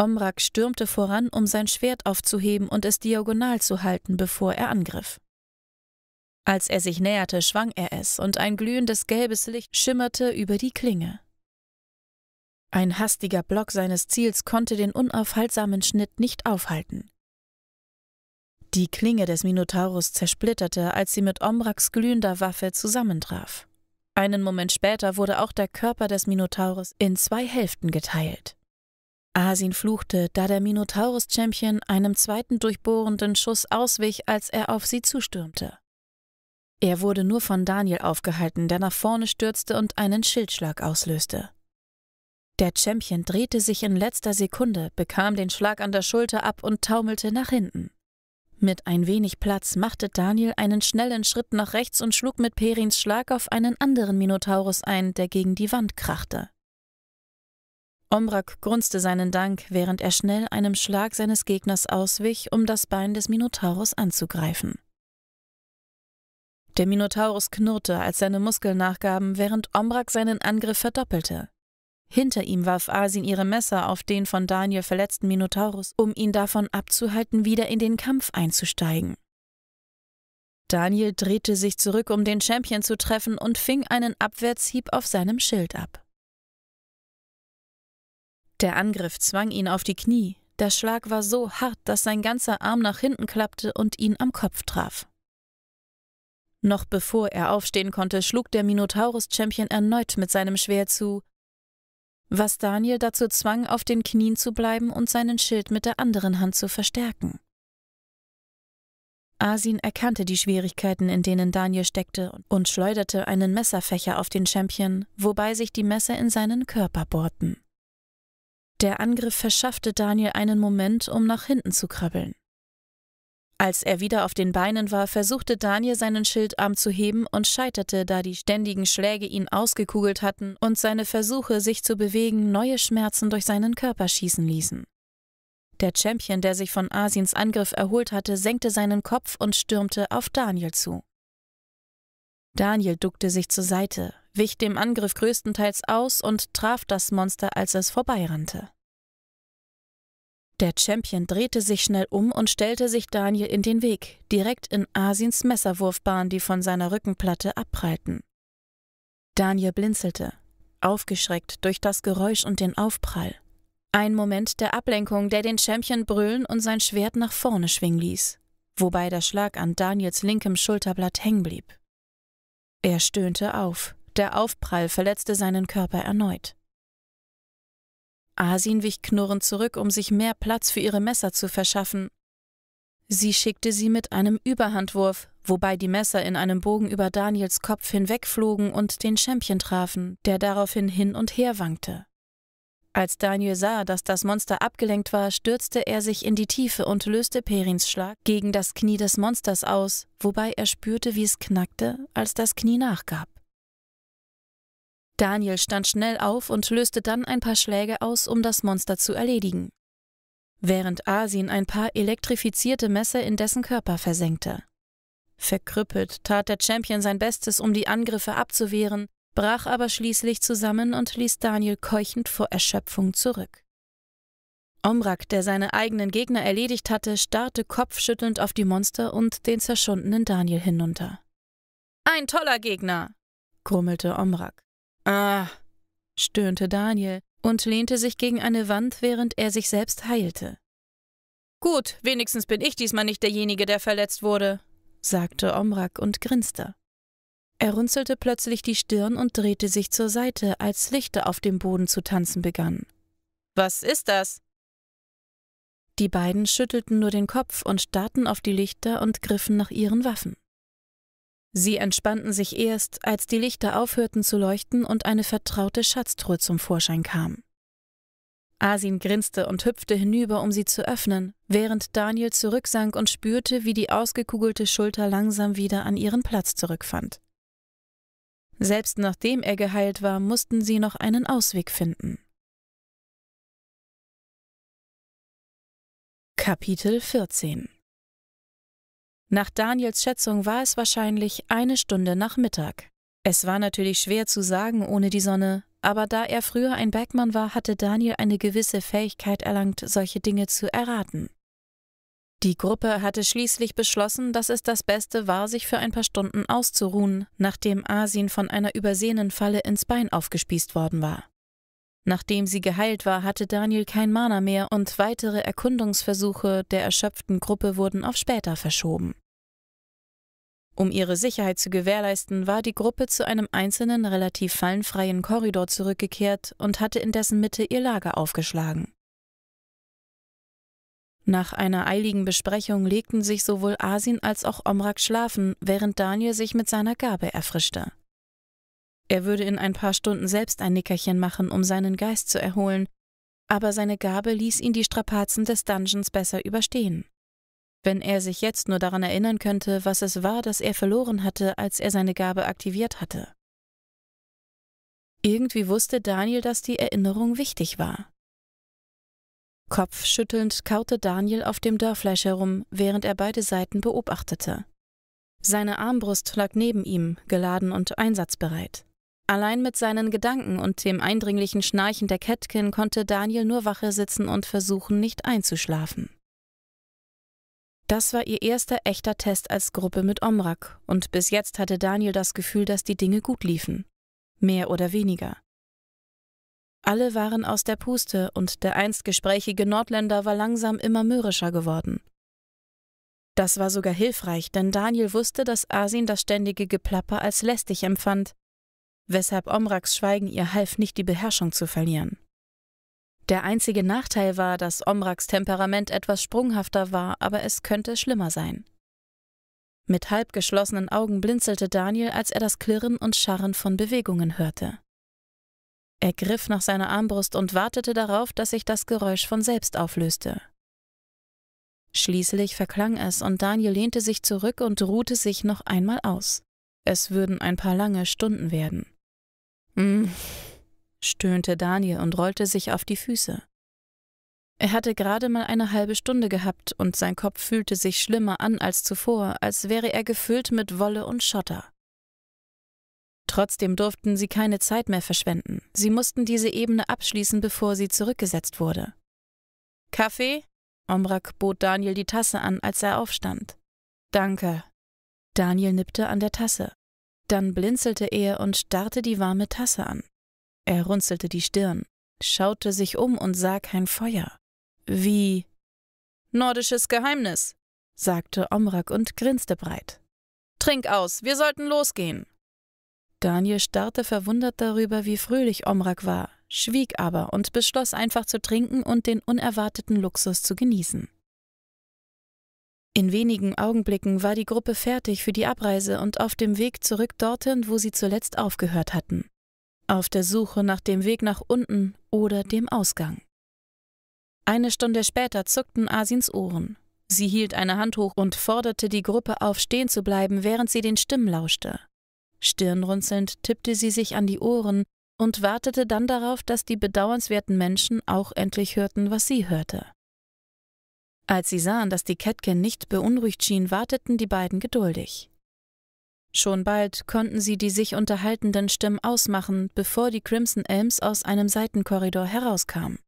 Omrak stürmte voran, um sein Schwert aufzuheben und es diagonal zu halten, bevor er angriff. Als er sich näherte, schwang er es, und ein glühendes gelbes Licht schimmerte über die Klinge. Ein hastiger Block seines Ziels konnte den unaufhaltsamen Schnitt nicht aufhalten. Die Klinge des Minotaurus zersplitterte, als sie mit Omraks glühender Waffe zusammentraf. Einen Moment später wurde auch der Körper des Minotaurus in zwei Hälften geteilt. Asin fluchte, da der Minotaurus-Champion einem zweiten durchbohrenden Schuss auswich, als er auf sie zustürmte. Er wurde nur von Daniel aufgehalten, der nach vorne stürzte und einen Schildschlag auslöste. Der Champion drehte sich in letzter Sekunde, bekam den Schlag an der Schulter ab und taumelte nach hinten. Mit ein wenig Platz machte Daniel einen schnellen Schritt nach rechts und schlug mit Perins Schlag auf einen anderen Minotaurus ein, der gegen die Wand krachte. Omrak grunzte seinen Dank, während er schnell einem Schlag seines Gegners auswich, um das Bein des Minotaurus anzugreifen. Der Minotaurus knurrte, als seine Muskeln nachgaben, während Omrak seinen Angriff verdoppelte. Hinter ihm warf Asin ihre Messer auf den von Daniel verletzten Minotaurus, um ihn davon abzuhalten, wieder in den Kampf einzusteigen. Daniel drehte sich zurück, um den Champion zu treffen, und fing einen Abwärtshieb auf seinem Schild ab. Der Angriff zwang ihn auf die Knie, der Schlag war so hart, dass sein ganzer Arm nach hinten klappte und ihn am Kopf traf. Noch bevor er aufstehen konnte, schlug der Minotaurus-Champion erneut mit seinem Schwert zu, was Daniel dazu zwang, auf den Knien zu bleiben und seinen Schild mit der anderen Hand zu verstärken. Asin erkannte die Schwierigkeiten, in denen Daniel steckte, und schleuderte einen Messerfächer auf den Champion, wobei sich die Messer in seinen Körper bohrten. Der Angriff verschaffte Daniel einen Moment, um nach hinten zu krabbeln. Als er wieder auf den Beinen war, versuchte Daniel seinen Schildarm zu heben und scheiterte, da die ständigen Schläge ihn ausgekugelt hatten und seine Versuche, sich zu bewegen, neue Schmerzen durch seinen Körper schießen ließen. Der Champion, der sich von Asiens Angriff erholt hatte, senkte seinen Kopf und stürmte auf Daniel zu. Daniel duckte sich zur Seite, wich dem Angriff größtenteils aus und traf das Monster, als es vorbeirannte. Der Champion drehte sich schnell um und stellte sich Daniel in den Weg, direkt in Asins Messerwurfbahn, die von seiner Rückenplatte abprallten. Daniel blinzelte, aufgeschreckt durch das Geräusch und den Aufprall. Ein Moment der Ablenkung, der den Champion brüllen und sein Schwert nach vorne schwingen ließ, wobei der Schlag an Daniels linkem Schulterblatt hängen blieb. Er stöhnte auf, der Aufprall verletzte seinen Körper erneut. Asin wich knurrend zurück, um sich mehr Platz für ihre Messer zu verschaffen. Sie schickte sie mit einem Überhandwurf, wobei die Messer in einem Bogen über Daniels Kopf hinwegflogen und den Champion trafen, der daraufhin hin und her wankte. Als Daniel sah, dass das Monster abgelenkt war, stürzte er sich in die Tiefe und löste Perins Schlag gegen das Knie des Monsters aus, wobei er spürte, wie es knackte, als das Knie nachgab. Daniel stand schnell auf und löste dann ein paar Schläge aus, um das Monster zu erledigen. Während Asin ein paar elektrifizierte Messer in dessen Körper versenkte. Verkrüppelt tat der Champion sein Bestes, um die Angriffe abzuwehren, brach aber schließlich zusammen und ließ Daniel keuchend vor Erschöpfung zurück. Omrak, der seine eigenen Gegner erledigt hatte, starrte kopfschüttelnd auf die Monster und den zerschundenen Daniel hinunter. Ein toller Gegner, grummelte Omrak. Ah, stöhnte Daniel und lehnte sich gegen eine Wand, während er sich selbst heilte. Gut, wenigstens bin ich diesmal nicht derjenige, der verletzt wurde, sagte Omrak und grinste. Er runzelte plötzlich die Stirn und drehte sich zur Seite, als Lichter auf dem Boden zu tanzen begannen. Was ist das? Die beiden schüttelten nur den Kopf und starrten auf die Lichter und griffen nach ihren Waffen. Sie entspannten sich erst, als die Lichter aufhörten zu leuchten und eine vertraute Schatztruhe zum Vorschein kam. Asin grinste und hüpfte hinüber, um sie zu öffnen, während Daniel zurücksank und spürte, wie die ausgekugelte Schulter langsam wieder an ihren Platz zurückfand. Selbst nachdem er geheilt war, mussten sie noch einen Ausweg finden. Kapitel 14 nach Daniels Schätzung war es wahrscheinlich eine Stunde nach Mittag. Es war natürlich schwer zu sagen ohne die Sonne, aber da er früher ein Bergmann war, hatte Daniel eine gewisse Fähigkeit erlangt, solche Dinge zu erraten. Die Gruppe hatte schließlich beschlossen, dass es das Beste war, sich für ein paar Stunden auszuruhen, nachdem Asin von einer übersehenen Falle ins Bein aufgespießt worden war. Nachdem sie geheilt war, hatte Daniel kein Mana mehr und weitere Erkundungsversuche der erschöpften Gruppe wurden auf später verschoben. Um ihre Sicherheit zu gewährleisten, war die Gruppe zu einem einzelnen, relativ fallenfreien Korridor zurückgekehrt und hatte in dessen Mitte ihr Lager aufgeschlagen. Nach einer eiligen Besprechung legten sich sowohl Asin als auch Omrak schlafen, während Daniel sich mit seiner Gabe erfrischte. Er würde in ein paar Stunden selbst ein Nickerchen machen, um seinen Geist zu erholen, aber seine Gabe ließ ihn die Strapazen des Dungeons besser überstehen. Wenn er sich jetzt nur daran erinnern könnte, was es war, das er verloren hatte, als er seine Gabe aktiviert hatte. Irgendwie wusste Daniel, dass die Erinnerung wichtig war. Kopfschüttelnd kaute Daniel auf dem Dörrfleisch herum, während er beide Seiten beobachtete. Seine Armbrust lag neben ihm, geladen und einsatzbereit. Allein mit seinen Gedanken und dem eindringlichen Schnarchen der Kätkin konnte Daniel nur wache sitzen und versuchen, nicht einzuschlafen. Das war ihr erster echter Test als Gruppe mit Omrak, und bis jetzt hatte Daniel das Gefühl, dass die Dinge gut liefen. Mehr oder weniger. Alle waren aus der Puste, und der einst gesprächige Nordländer war langsam immer mürrischer geworden. Das war sogar hilfreich, denn Daniel wusste, dass Asin das ständige Geplapper als lästig empfand weshalb Omraks Schweigen ihr half, nicht die Beherrschung zu verlieren. Der einzige Nachteil war, dass Omraks Temperament etwas sprunghafter war, aber es könnte schlimmer sein. Mit halb geschlossenen Augen blinzelte Daniel, als er das Klirren und Scharren von Bewegungen hörte. Er griff nach seiner Armbrust und wartete darauf, dass sich das Geräusch von selbst auflöste. Schließlich verklang es und Daniel lehnte sich zurück und ruhte sich noch einmal aus. Es würden ein paar lange Stunden werden. Hm, stöhnte Daniel und rollte sich auf die Füße. Er hatte gerade mal eine halbe Stunde gehabt und sein Kopf fühlte sich schlimmer an als zuvor, als wäre er gefüllt mit Wolle und Schotter. Trotzdem durften sie keine Zeit mehr verschwenden. Sie mussten diese Ebene abschließen, bevor sie zurückgesetzt wurde. Kaffee? Omrak bot Daniel die Tasse an, als er aufstand. Danke. Daniel nippte an der Tasse. Dann blinzelte er und starrte die warme Tasse an. Er runzelte die Stirn, schaute sich um und sah kein Feuer. Wie? Nordisches Geheimnis, sagte Omrak und grinste breit. Trink aus, wir sollten losgehen. Daniel starrte verwundert darüber, wie fröhlich Omrak war, schwieg aber und beschloss einfach zu trinken und den unerwarteten Luxus zu genießen. In wenigen Augenblicken war die Gruppe fertig für die Abreise und auf dem Weg zurück dorthin, wo sie zuletzt aufgehört hatten, auf der Suche nach dem Weg nach unten oder dem Ausgang. Eine Stunde später zuckten Asins Ohren. Sie hielt eine Hand hoch und forderte die Gruppe auf, stehen zu bleiben, während sie den Stimmen lauschte. Stirnrunzelnd tippte sie sich an die Ohren und wartete dann darauf, dass die bedauernswerten Menschen auch endlich hörten, was sie hörte. Als sie sahen, dass die Kätkin nicht beunruhigt schien, warteten die beiden geduldig. Schon bald konnten sie die sich unterhaltenden Stimmen ausmachen, bevor die Crimson Elms aus einem Seitenkorridor herauskamen.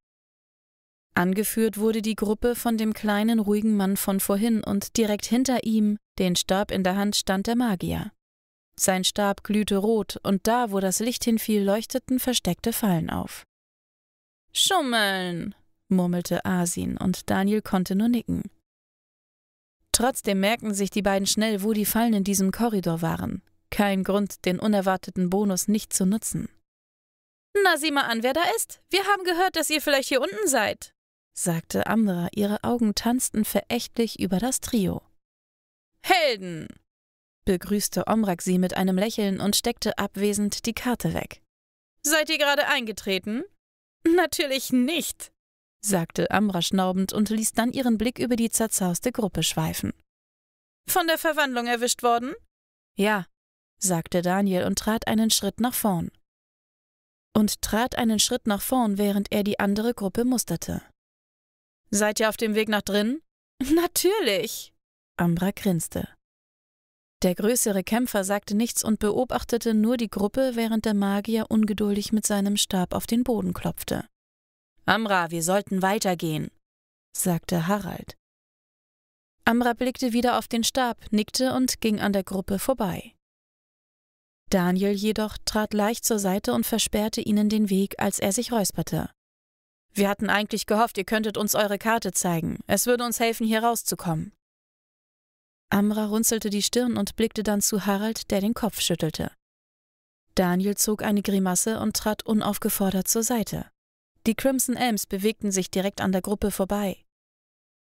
Angeführt wurde die Gruppe von dem kleinen, ruhigen Mann von vorhin und direkt hinter ihm, den Stab in der Hand, stand der Magier. Sein Stab glühte rot und da, wo das Licht hinfiel, leuchteten versteckte Fallen auf. Schummeln! murmelte Asin, und Daniel konnte nur nicken. Trotzdem merkten sich die beiden schnell, wo die Fallen in diesem Korridor waren. Kein Grund, den unerwarteten Bonus nicht zu nutzen. Na, sieh mal an, wer da ist. Wir haben gehört, dass ihr vielleicht hier unten seid, sagte Amra. Ihre Augen tanzten verächtlich über das Trio. Helden! begrüßte Omrak sie mit einem Lächeln und steckte abwesend die Karte weg. Seid ihr gerade eingetreten? Natürlich nicht, sagte Amra schnaubend und ließ dann ihren Blick über die zerzauste Gruppe schweifen. Von der Verwandlung erwischt worden? Ja, sagte Daniel und trat einen Schritt nach vorn. Und trat einen Schritt nach vorn, während er die andere Gruppe musterte. Seid ihr auf dem Weg nach drin? (laughs) Natürlich! Ambra grinste. Der größere Kämpfer sagte nichts und beobachtete nur die Gruppe, während der Magier ungeduldig mit seinem Stab auf den Boden klopfte. Amra, wir sollten weitergehen, sagte Harald. Amra blickte wieder auf den Stab, nickte und ging an der Gruppe vorbei. Daniel jedoch trat leicht zur Seite und versperrte ihnen den Weg, als er sich räusperte. Wir hatten eigentlich gehofft, ihr könntet uns eure Karte zeigen. Es würde uns helfen, hier rauszukommen. Amra runzelte die Stirn und blickte dann zu Harald, der den Kopf schüttelte. Daniel zog eine Grimasse und trat unaufgefordert zur Seite. Die Crimson Elms bewegten sich direkt an der Gruppe vorbei,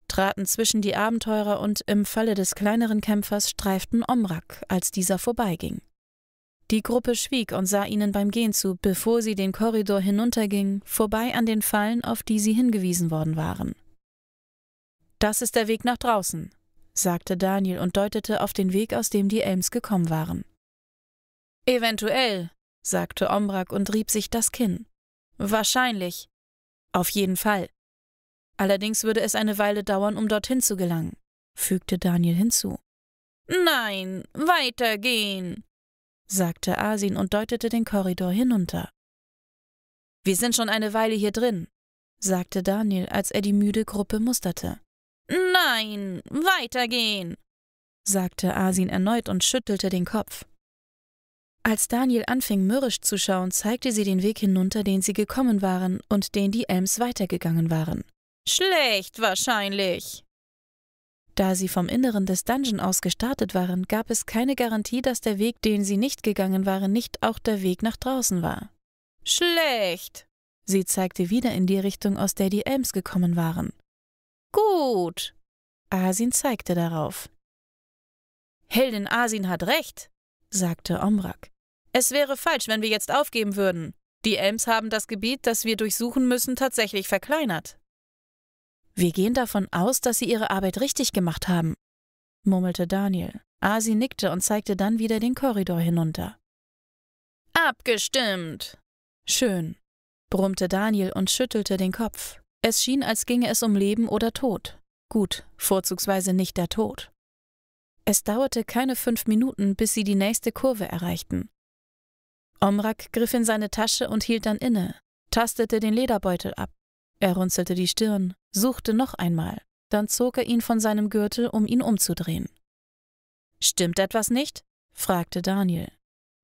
traten zwischen die Abenteurer und im Falle des kleineren Kämpfers streiften Omrak, als dieser vorbeiging. Die Gruppe schwieg und sah ihnen beim Gehen zu, bevor sie den Korridor hinunterging, vorbei an den Fallen, auf die sie hingewiesen worden waren. Das ist der Weg nach draußen, sagte Daniel und deutete auf den Weg, aus dem die Elms gekommen waren. Eventuell, sagte Omrak und rieb sich das Kinn. Wahrscheinlich. Auf jeden Fall. Allerdings würde es eine Weile dauern, um dorthin zu gelangen, fügte Daniel hinzu. Nein, weitergehen, sagte Asin und deutete den Korridor hinunter. Wir sind schon eine Weile hier drin, sagte Daniel, als er die müde Gruppe musterte. Nein, weitergehen, sagte Asin erneut und schüttelte den Kopf. Als Daniel anfing, mürrisch zu schauen, zeigte sie den Weg hinunter, den sie gekommen waren und den die Elms weitergegangen waren. Schlecht wahrscheinlich. Da sie vom Inneren des Dungeon aus gestartet waren, gab es keine Garantie, dass der Weg, den sie nicht gegangen waren, nicht auch der Weg nach draußen war. Schlecht. Sie zeigte wieder in die Richtung, aus der die Elms gekommen waren. Gut. Asin zeigte darauf. Heldin Asin hat recht, sagte Omrak. Es wäre falsch, wenn wir jetzt aufgeben würden. Die Elms haben das Gebiet, das wir durchsuchen müssen, tatsächlich verkleinert. Wir gehen davon aus, dass sie ihre Arbeit richtig gemacht haben, murmelte Daniel. Asi nickte und zeigte dann wieder den Korridor hinunter. Abgestimmt. Schön, brummte Daniel und schüttelte den Kopf. Es schien, als ginge es um Leben oder Tod. Gut, vorzugsweise nicht der Tod. Es dauerte keine fünf Minuten, bis sie die nächste Kurve erreichten. Omrak griff in seine Tasche und hielt dann inne, tastete den Lederbeutel ab. Er runzelte die Stirn, suchte noch einmal, dann zog er ihn von seinem Gürtel, um ihn umzudrehen. Stimmt etwas nicht? fragte Daniel,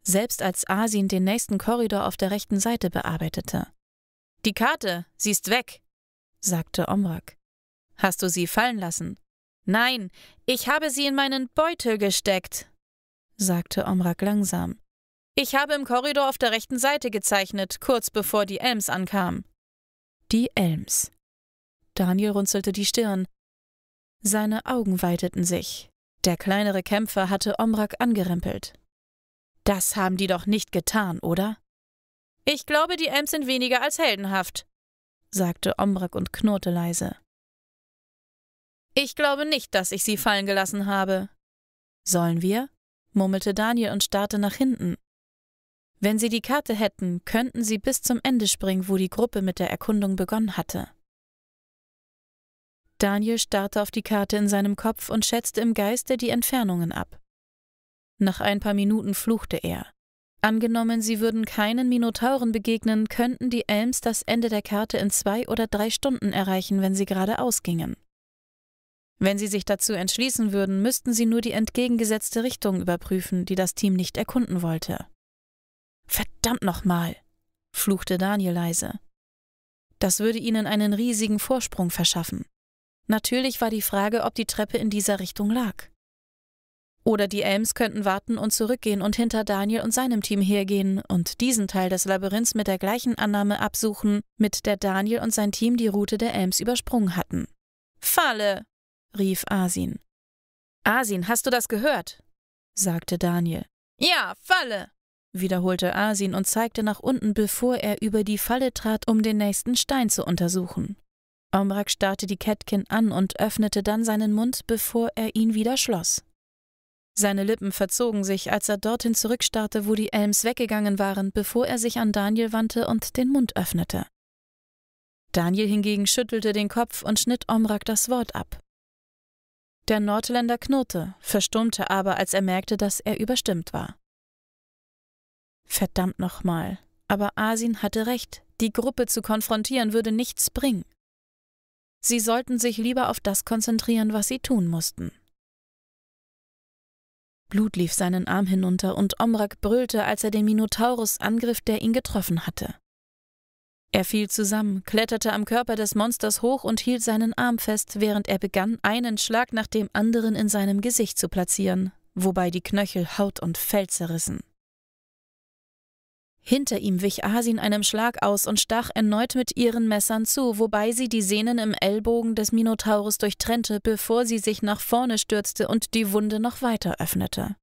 selbst als Asin den nächsten Korridor auf der rechten Seite bearbeitete. Die Karte, sie ist weg, sagte Omrak. Hast du sie fallen lassen? Nein, ich habe sie in meinen Beutel gesteckt, sagte Omrak langsam, ich habe im Korridor auf der rechten Seite gezeichnet, kurz bevor die Elms ankamen. Die Elms. Daniel runzelte die Stirn. Seine Augen weiteten sich. Der kleinere Kämpfer hatte Omrak angerempelt. Das haben die doch nicht getan, oder? Ich glaube, die Elms sind weniger als heldenhaft, sagte Omrak und knurrte leise. Ich glaube nicht, dass ich sie fallen gelassen habe. Sollen wir? murmelte Daniel und starrte nach hinten. Wenn sie die Karte hätten, könnten sie bis zum Ende springen, wo die Gruppe mit der Erkundung begonnen hatte. Daniel starrte auf die Karte in seinem Kopf und schätzte im Geiste die Entfernungen ab. Nach ein paar Minuten fluchte er. Angenommen, sie würden keinen Minotauren begegnen, könnten die Elms das Ende der Karte in zwei oder drei Stunden erreichen, wenn sie geradeaus gingen. Wenn sie sich dazu entschließen würden, müssten sie nur die entgegengesetzte Richtung überprüfen, die das Team nicht erkunden wollte. Verdammt nochmal, fluchte Daniel leise. Das würde ihnen einen riesigen Vorsprung verschaffen. Natürlich war die Frage, ob die Treppe in dieser Richtung lag. Oder die Elms könnten warten und zurückgehen und hinter Daniel und seinem Team hergehen und diesen Teil des Labyrinths mit der gleichen Annahme absuchen, mit der Daniel und sein Team die Route der Elms übersprungen hatten. Falle! rief Asin. Asin, hast du das gehört? sagte Daniel. Ja, Falle! wiederholte Asin und zeigte nach unten, bevor er über die Falle trat, um den nächsten Stein zu untersuchen. Omrak starrte die Catkin an und öffnete dann seinen Mund, bevor er ihn wieder schloss. Seine Lippen verzogen sich, als er dorthin zurückstarrte, wo die Elms weggegangen waren, bevor er sich an Daniel wandte und den Mund öffnete. Daniel hingegen schüttelte den Kopf und schnitt Omrak das Wort ab. Der Nordländer knurrte, verstummte aber, als er merkte, dass er überstimmt war. Verdammt nochmal. Aber Asin hatte recht, die Gruppe zu konfrontieren würde nichts bringen. Sie sollten sich lieber auf das konzentrieren, was sie tun mussten. Blut lief seinen Arm hinunter und Omrak brüllte, als er den Minotaurus angriff, der ihn getroffen hatte. Er fiel zusammen, kletterte am Körper des Monsters hoch und hielt seinen Arm fest, während er begann, einen Schlag nach dem anderen in seinem Gesicht zu platzieren, wobei die Knöchel Haut und Fell zerrissen. Hinter ihm wich Asin einem Schlag aus und stach erneut mit ihren Messern zu, wobei sie die Sehnen im Ellbogen des Minotaurus durchtrennte, bevor sie sich nach vorne stürzte und die Wunde noch weiter öffnete.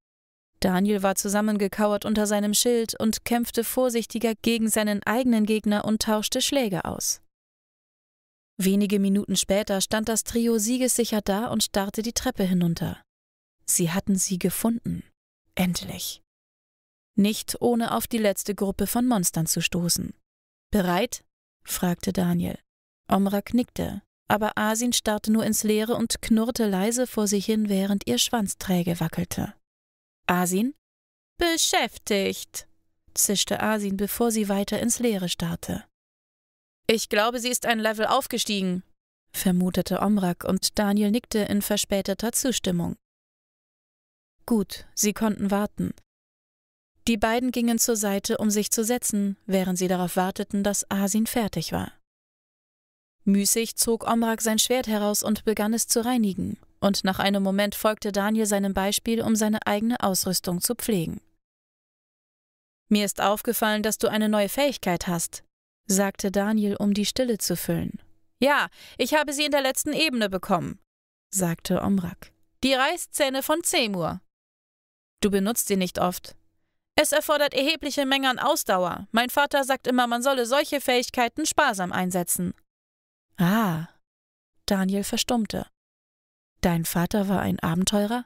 Daniel war zusammengekauert unter seinem Schild und kämpfte vorsichtiger gegen seinen eigenen Gegner und tauschte Schläge aus. Wenige Minuten später stand das Trio siegessicher da und starrte die Treppe hinunter. Sie hatten sie gefunden. Endlich. Nicht ohne auf die letzte Gruppe von Monstern zu stoßen. Bereit? fragte Daniel. Omra nickte, aber Asin starrte nur ins Leere und knurrte leise vor sich hin, während ihr Schwanz träge wackelte. Asin? Beschäftigt, zischte Asin, bevor sie weiter ins Leere starrte. Ich glaube, sie ist ein Level aufgestiegen, vermutete Omrak, und Daniel nickte in verspäteter Zustimmung. Gut, sie konnten warten, die beiden gingen zur Seite, um sich zu setzen, während sie darauf warteten, dass Asin fertig war. Müßig zog Omrak sein Schwert heraus und begann es zu reinigen, und nach einem Moment folgte Daniel seinem Beispiel, um seine eigene Ausrüstung zu pflegen. Mir ist aufgefallen, dass du eine neue Fähigkeit hast, sagte Daniel, um die Stille zu füllen. Ja, ich habe sie in der letzten Ebene bekommen, sagte Omrak. Die Reißzähne von Zemur. Du benutzt sie nicht oft, es erfordert erhebliche Mengen an Ausdauer. Mein Vater sagt immer, man solle solche Fähigkeiten sparsam einsetzen. Ah. Daniel verstummte. Dein Vater war ein Abenteurer?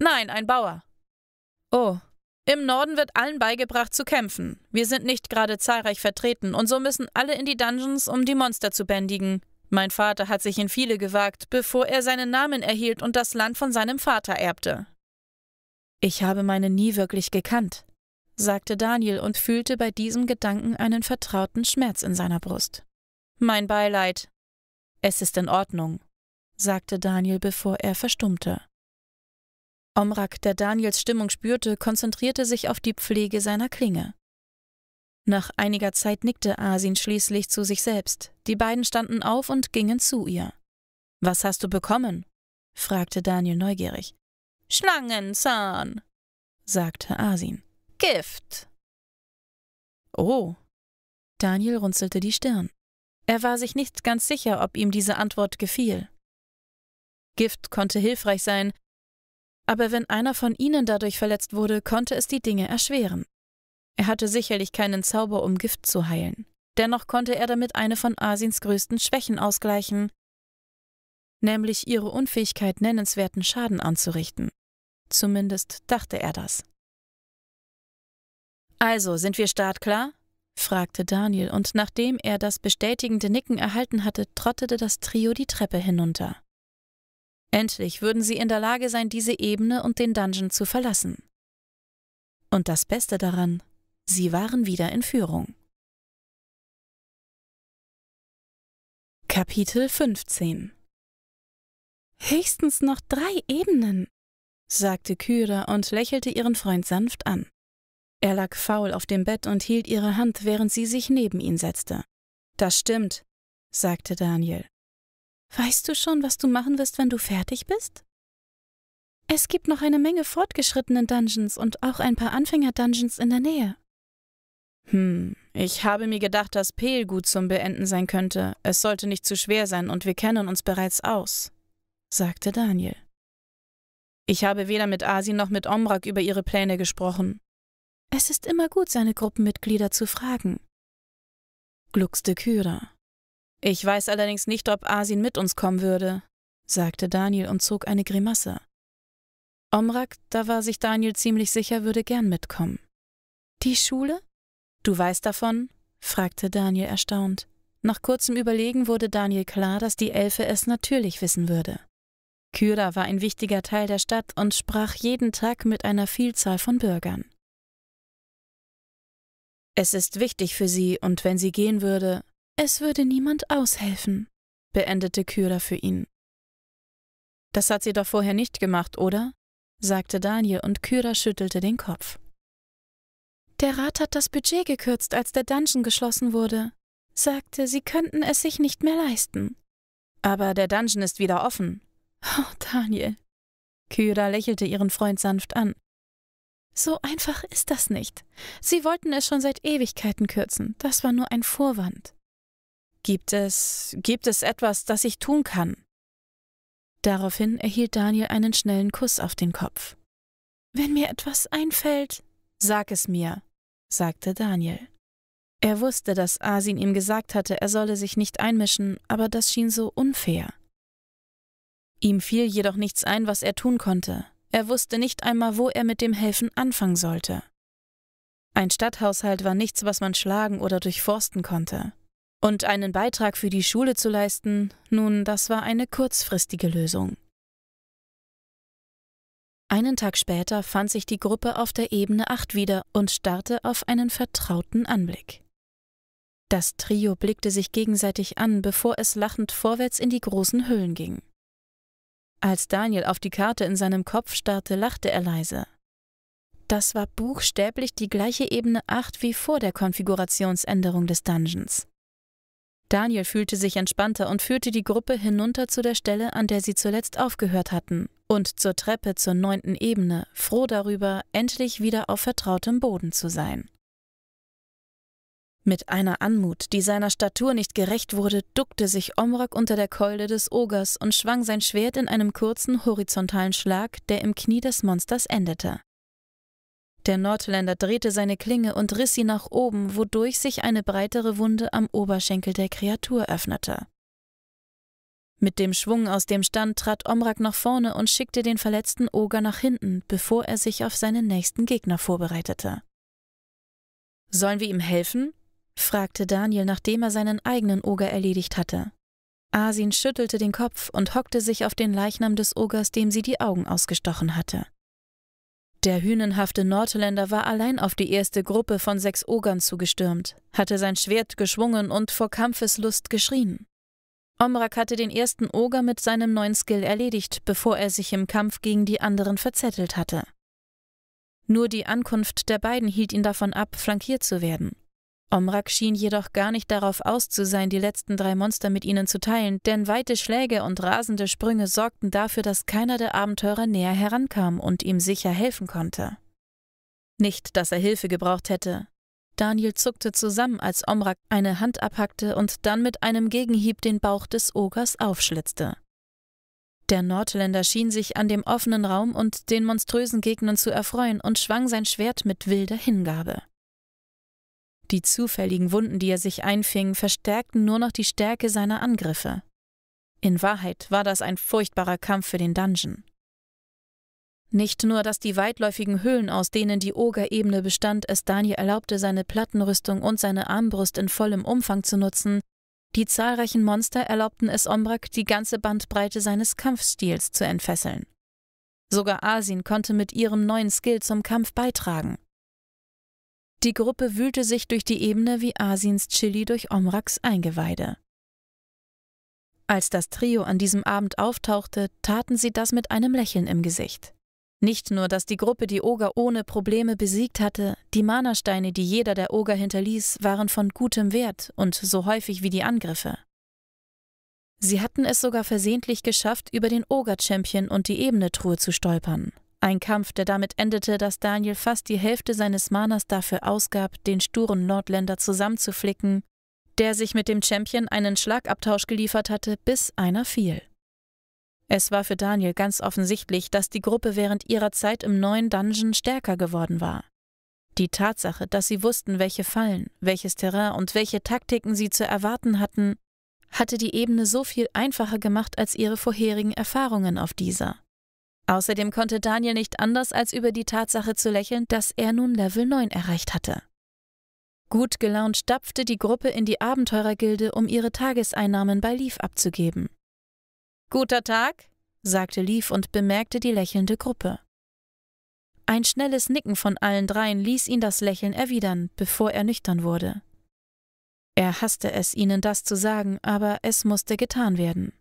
Nein, ein Bauer. Oh. Im Norden wird allen beigebracht zu kämpfen. Wir sind nicht gerade zahlreich vertreten und so müssen alle in die Dungeons, um die Monster zu bändigen. Mein Vater hat sich in viele gewagt, bevor er seinen Namen erhielt und das Land von seinem Vater erbte. Ich habe meine nie wirklich gekannt, sagte Daniel und fühlte bei diesem Gedanken einen vertrauten Schmerz in seiner Brust. Mein Beileid. Es ist in Ordnung, sagte Daniel, bevor er verstummte. Omrak, der Daniels Stimmung spürte, konzentrierte sich auf die Pflege seiner Klinge. Nach einiger Zeit nickte Asin schließlich zu sich selbst. Die beiden standen auf und gingen zu ihr. Was hast du bekommen? fragte Daniel neugierig. Schlangenzahn, sagte Asin. Gift. Oh. Daniel runzelte die Stirn. Er war sich nicht ganz sicher, ob ihm diese Antwort gefiel. Gift konnte hilfreich sein, aber wenn einer von ihnen dadurch verletzt wurde, konnte es die Dinge erschweren. Er hatte sicherlich keinen Zauber, um Gift zu heilen. Dennoch konnte er damit eine von Asins größten Schwächen ausgleichen, nämlich ihre Unfähigkeit nennenswerten Schaden anzurichten. Zumindest dachte er das. Also, sind wir startklar? fragte Daniel, und nachdem er das bestätigende Nicken erhalten hatte, trottete das Trio die Treppe hinunter. Endlich würden sie in der Lage sein, diese Ebene und den Dungeon zu verlassen. Und das Beste daran, sie waren wieder in Führung. Kapitel 15 Höchstens noch drei Ebenen, sagte Kyra und lächelte ihren Freund sanft an. Er lag faul auf dem Bett und hielt ihre Hand, während sie sich neben ihn setzte. Das stimmt, sagte Daniel. Weißt du schon, was du machen wirst, wenn du fertig bist? Es gibt noch eine Menge fortgeschrittenen Dungeons und auch ein paar Anfänger-Dungeons in der Nähe. Hm, ich habe mir gedacht, dass Peel gut zum Beenden sein könnte. Es sollte nicht zu schwer sein und wir kennen uns bereits aus, sagte Daniel. Ich habe weder mit Asin noch mit Omrak über ihre Pläne gesprochen. Es ist immer gut, seine Gruppenmitglieder zu fragen, gluckste Kyra. Ich weiß allerdings nicht, ob Asin mit uns kommen würde, sagte Daniel und zog eine Grimasse. Omrak, da war sich Daniel ziemlich sicher, würde gern mitkommen. Die Schule? Du weißt davon? fragte Daniel erstaunt. Nach kurzem Überlegen wurde Daniel klar, dass die Elfe es natürlich wissen würde. Kyra war ein wichtiger Teil der Stadt und sprach jeden Tag mit einer Vielzahl von Bürgern. Es ist wichtig für sie, und wenn sie gehen würde, es würde niemand aushelfen, beendete Kyra für ihn. Das hat sie doch vorher nicht gemacht, oder? sagte Daniel, und Kyra schüttelte den Kopf. Der Rat hat das Budget gekürzt, als der Dungeon geschlossen wurde, sagte, sie könnten es sich nicht mehr leisten. Aber der Dungeon ist wieder offen, Oh, Daniel. Kyra lächelte ihren Freund sanft an. So einfach ist das nicht. Sie wollten es schon seit Ewigkeiten kürzen. Das war nur ein Vorwand. Gibt es, gibt es etwas, das ich tun kann? Daraufhin erhielt Daniel einen schnellen Kuss auf den Kopf. Wenn mir etwas einfällt, sag es mir, sagte Daniel. Er wusste, dass Asin ihm gesagt hatte, er solle sich nicht einmischen, aber das schien so unfair. Ihm fiel jedoch nichts ein, was er tun konnte. Er wusste nicht einmal, wo er mit dem Helfen anfangen sollte. Ein Stadthaushalt war nichts, was man schlagen oder durchforsten konnte. Und einen Beitrag für die Schule zu leisten, nun, das war eine kurzfristige Lösung. Einen Tag später fand sich die Gruppe auf der Ebene 8 wieder und starrte auf einen vertrauten Anblick. Das Trio blickte sich gegenseitig an, bevor es lachend vorwärts in die großen Höhlen ging. Als Daniel auf die Karte in seinem Kopf starrte, lachte er leise. Das war buchstäblich die gleiche Ebene 8 wie vor der Konfigurationsänderung des Dungeons. Daniel fühlte sich entspannter und führte die Gruppe hinunter zu der Stelle, an der sie zuletzt aufgehört hatten, und zur Treppe zur neunten Ebene, froh darüber, endlich wieder auf vertrautem Boden zu sein. Mit einer Anmut, die seiner Statur nicht gerecht wurde, duckte sich Omrak unter der Keule des Ogers und schwang sein Schwert in einem kurzen, horizontalen Schlag, der im Knie des Monsters endete. Der Nordländer drehte seine Klinge und riss sie nach oben, wodurch sich eine breitere Wunde am Oberschenkel der Kreatur öffnete. Mit dem Schwung aus dem Stand trat Omrak nach vorne und schickte den verletzten Oger nach hinten, bevor er sich auf seinen nächsten Gegner vorbereitete. Sollen wir ihm helfen? fragte Daniel, nachdem er seinen eigenen Oger erledigt hatte. Asin schüttelte den Kopf und hockte sich auf den Leichnam des Ogers, dem sie die Augen ausgestochen hatte. Der hünenhafte Nordländer war allein auf die erste Gruppe von sechs Ogern zugestürmt, hatte sein Schwert geschwungen und vor Kampfeslust geschrien. Omrak hatte den ersten Oger mit seinem neuen Skill erledigt, bevor er sich im Kampf gegen die anderen verzettelt hatte. Nur die Ankunft der beiden hielt ihn davon ab, flankiert zu werden. Omrak schien jedoch gar nicht darauf aus zu sein, die letzten drei Monster mit ihnen zu teilen, denn weite Schläge und rasende Sprünge sorgten dafür, dass keiner der Abenteurer näher herankam und ihm sicher helfen konnte. Nicht, dass er Hilfe gebraucht hätte. Daniel zuckte zusammen, als Omrak eine Hand abhackte und dann mit einem Gegenhieb den Bauch des Ogers aufschlitzte. Der Nordländer schien sich an dem offenen Raum und den monströsen Gegnern zu erfreuen und schwang sein Schwert mit wilder Hingabe. Die zufälligen Wunden, die er sich einfing, verstärkten nur noch die Stärke seiner Angriffe. In Wahrheit war das ein furchtbarer Kampf für den Dungeon. Nicht nur, dass die weitläufigen Höhlen, aus denen die Ogerebene bestand, es Daniel erlaubte, seine Plattenrüstung und seine Armbrust in vollem Umfang zu nutzen, die zahlreichen Monster erlaubten es Ombrak, die ganze Bandbreite seines Kampfstils zu entfesseln. Sogar Asin konnte mit ihrem neuen Skill zum Kampf beitragen. Die Gruppe wühlte sich durch die Ebene wie Asiens Chili durch Omraks Eingeweide. Als das Trio an diesem Abend auftauchte, taten sie das mit einem Lächeln im Gesicht. Nicht nur, dass die Gruppe die Oger ohne Probleme besiegt hatte, die Mana-Steine, die jeder der Oger hinterließ, waren von gutem Wert und so häufig wie die Angriffe. Sie hatten es sogar versehentlich geschafft, über den Oger-Champion und die Ebene-Truhe zu stolpern. Ein Kampf, der damit endete, dass Daniel fast die Hälfte seines Manas dafür ausgab, den sturen Nordländer zusammenzuflicken, der sich mit dem Champion einen Schlagabtausch geliefert hatte, bis einer fiel. Es war für Daniel ganz offensichtlich, dass die Gruppe während ihrer Zeit im neuen Dungeon stärker geworden war. Die Tatsache, dass sie wussten, welche Fallen, welches Terrain und welche Taktiken sie zu erwarten hatten, hatte die Ebene so viel einfacher gemacht als ihre vorherigen Erfahrungen auf dieser. Außerdem konnte Daniel nicht anders, als über die Tatsache zu lächeln, dass er nun Level 9 erreicht hatte. Gut gelaunt stapfte die Gruppe in die Abenteurergilde, um ihre Tageseinnahmen bei Leaf abzugeben. Guter Tag, sagte Leaf und bemerkte die lächelnde Gruppe. Ein schnelles Nicken von allen dreien ließ ihn das Lächeln erwidern, bevor er nüchtern wurde. Er hasste es, ihnen das zu sagen, aber es musste getan werden.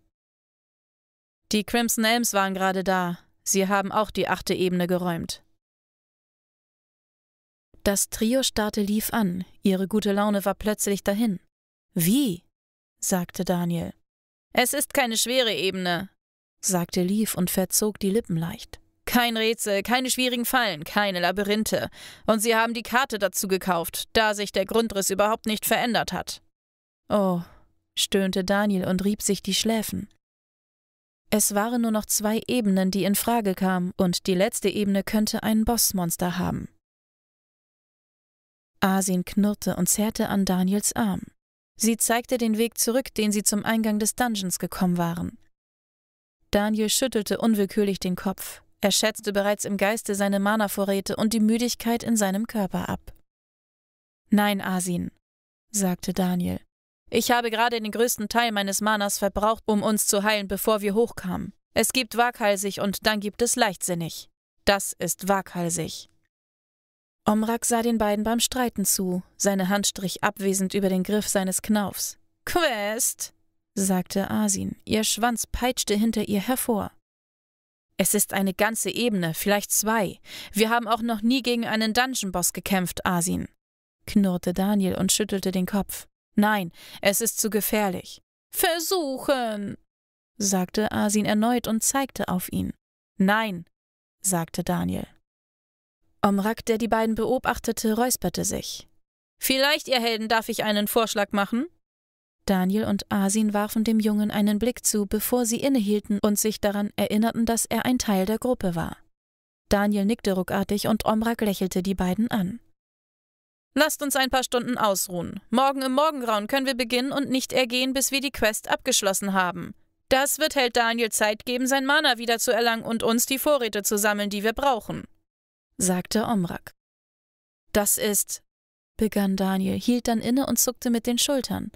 Die Crimson Elms waren gerade da, Sie haben auch die achte Ebene geräumt. Das Trio starrte Lief an, ihre gute Laune war plötzlich dahin. Wie? sagte Daniel. Es ist keine schwere Ebene, sagte Lief und verzog die Lippen leicht. Kein Rätsel, keine schwierigen Fallen, keine Labyrinthe. Und sie haben die Karte dazu gekauft, da sich der Grundriss überhaupt nicht verändert hat. Oh, stöhnte Daniel und rieb sich die Schläfen. Es waren nur noch zwei Ebenen, die in Frage kamen, und die letzte Ebene könnte ein Bossmonster haben. Asin knurrte und zerrte an Daniels Arm. Sie zeigte den Weg zurück, den sie zum Eingang des Dungeons gekommen waren. Daniel schüttelte unwillkürlich den Kopf. Er schätzte bereits im Geiste seine Mana-Vorräte und die Müdigkeit in seinem Körper ab. Nein, Asin, sagte Daniel. Ich habe gerade den größten Teil meines Manas verbraucht, um uns zu heilen, bevor wir hochkamen. Es gibt waghalsig und dann gibt es leichtsinnig. Das ist waghalsig. Omrak sah den beiden beim Streiten zu, seine Hand strich abwesend über den Griff seines Knaufs. Quest, sagte Asin, ihr Schwanz peitschte hinter ihr hervor. Es ist eine ganze Ebene, vielleicht zwei. Wir haben auch noch nie gegen einen Dungeon-Boss gekämpft, Asin, knurrte Daniel und schüttelte den Kopf. Nein, es ist zu gefährlich. Versuchen, sagte Asin erneut und zeigte auf ihn. Nein, sagte Daniel. Omrak, der die beiden beobachtete, räusperte sich. Vielleicht, ihr Helden, darf ich einen Vorschlag machen? Daniel und Asin warfen dem Jungen einen Blick zu, bevor sie innehielten und sich daran erinnerten, dass er ein Teil der Gruppe war. Daniel nickte ruckartig und Omrak lächelte die beiden an. Lasst uns ein paar Stunden ausruhen. Morgen im Morgengrauen können wir beginnen und nicht ergehen, bis wir die Quest abgeschlossen haben. Das wird Held Daniel Zeit geben, sein Mana wieder zu erlangen und uns die Vorräte zu sammeln, die wir brauchen, sagte Omrak. Das ist, begann Daniel, hielt dann inne und zuckte mit den Schultern.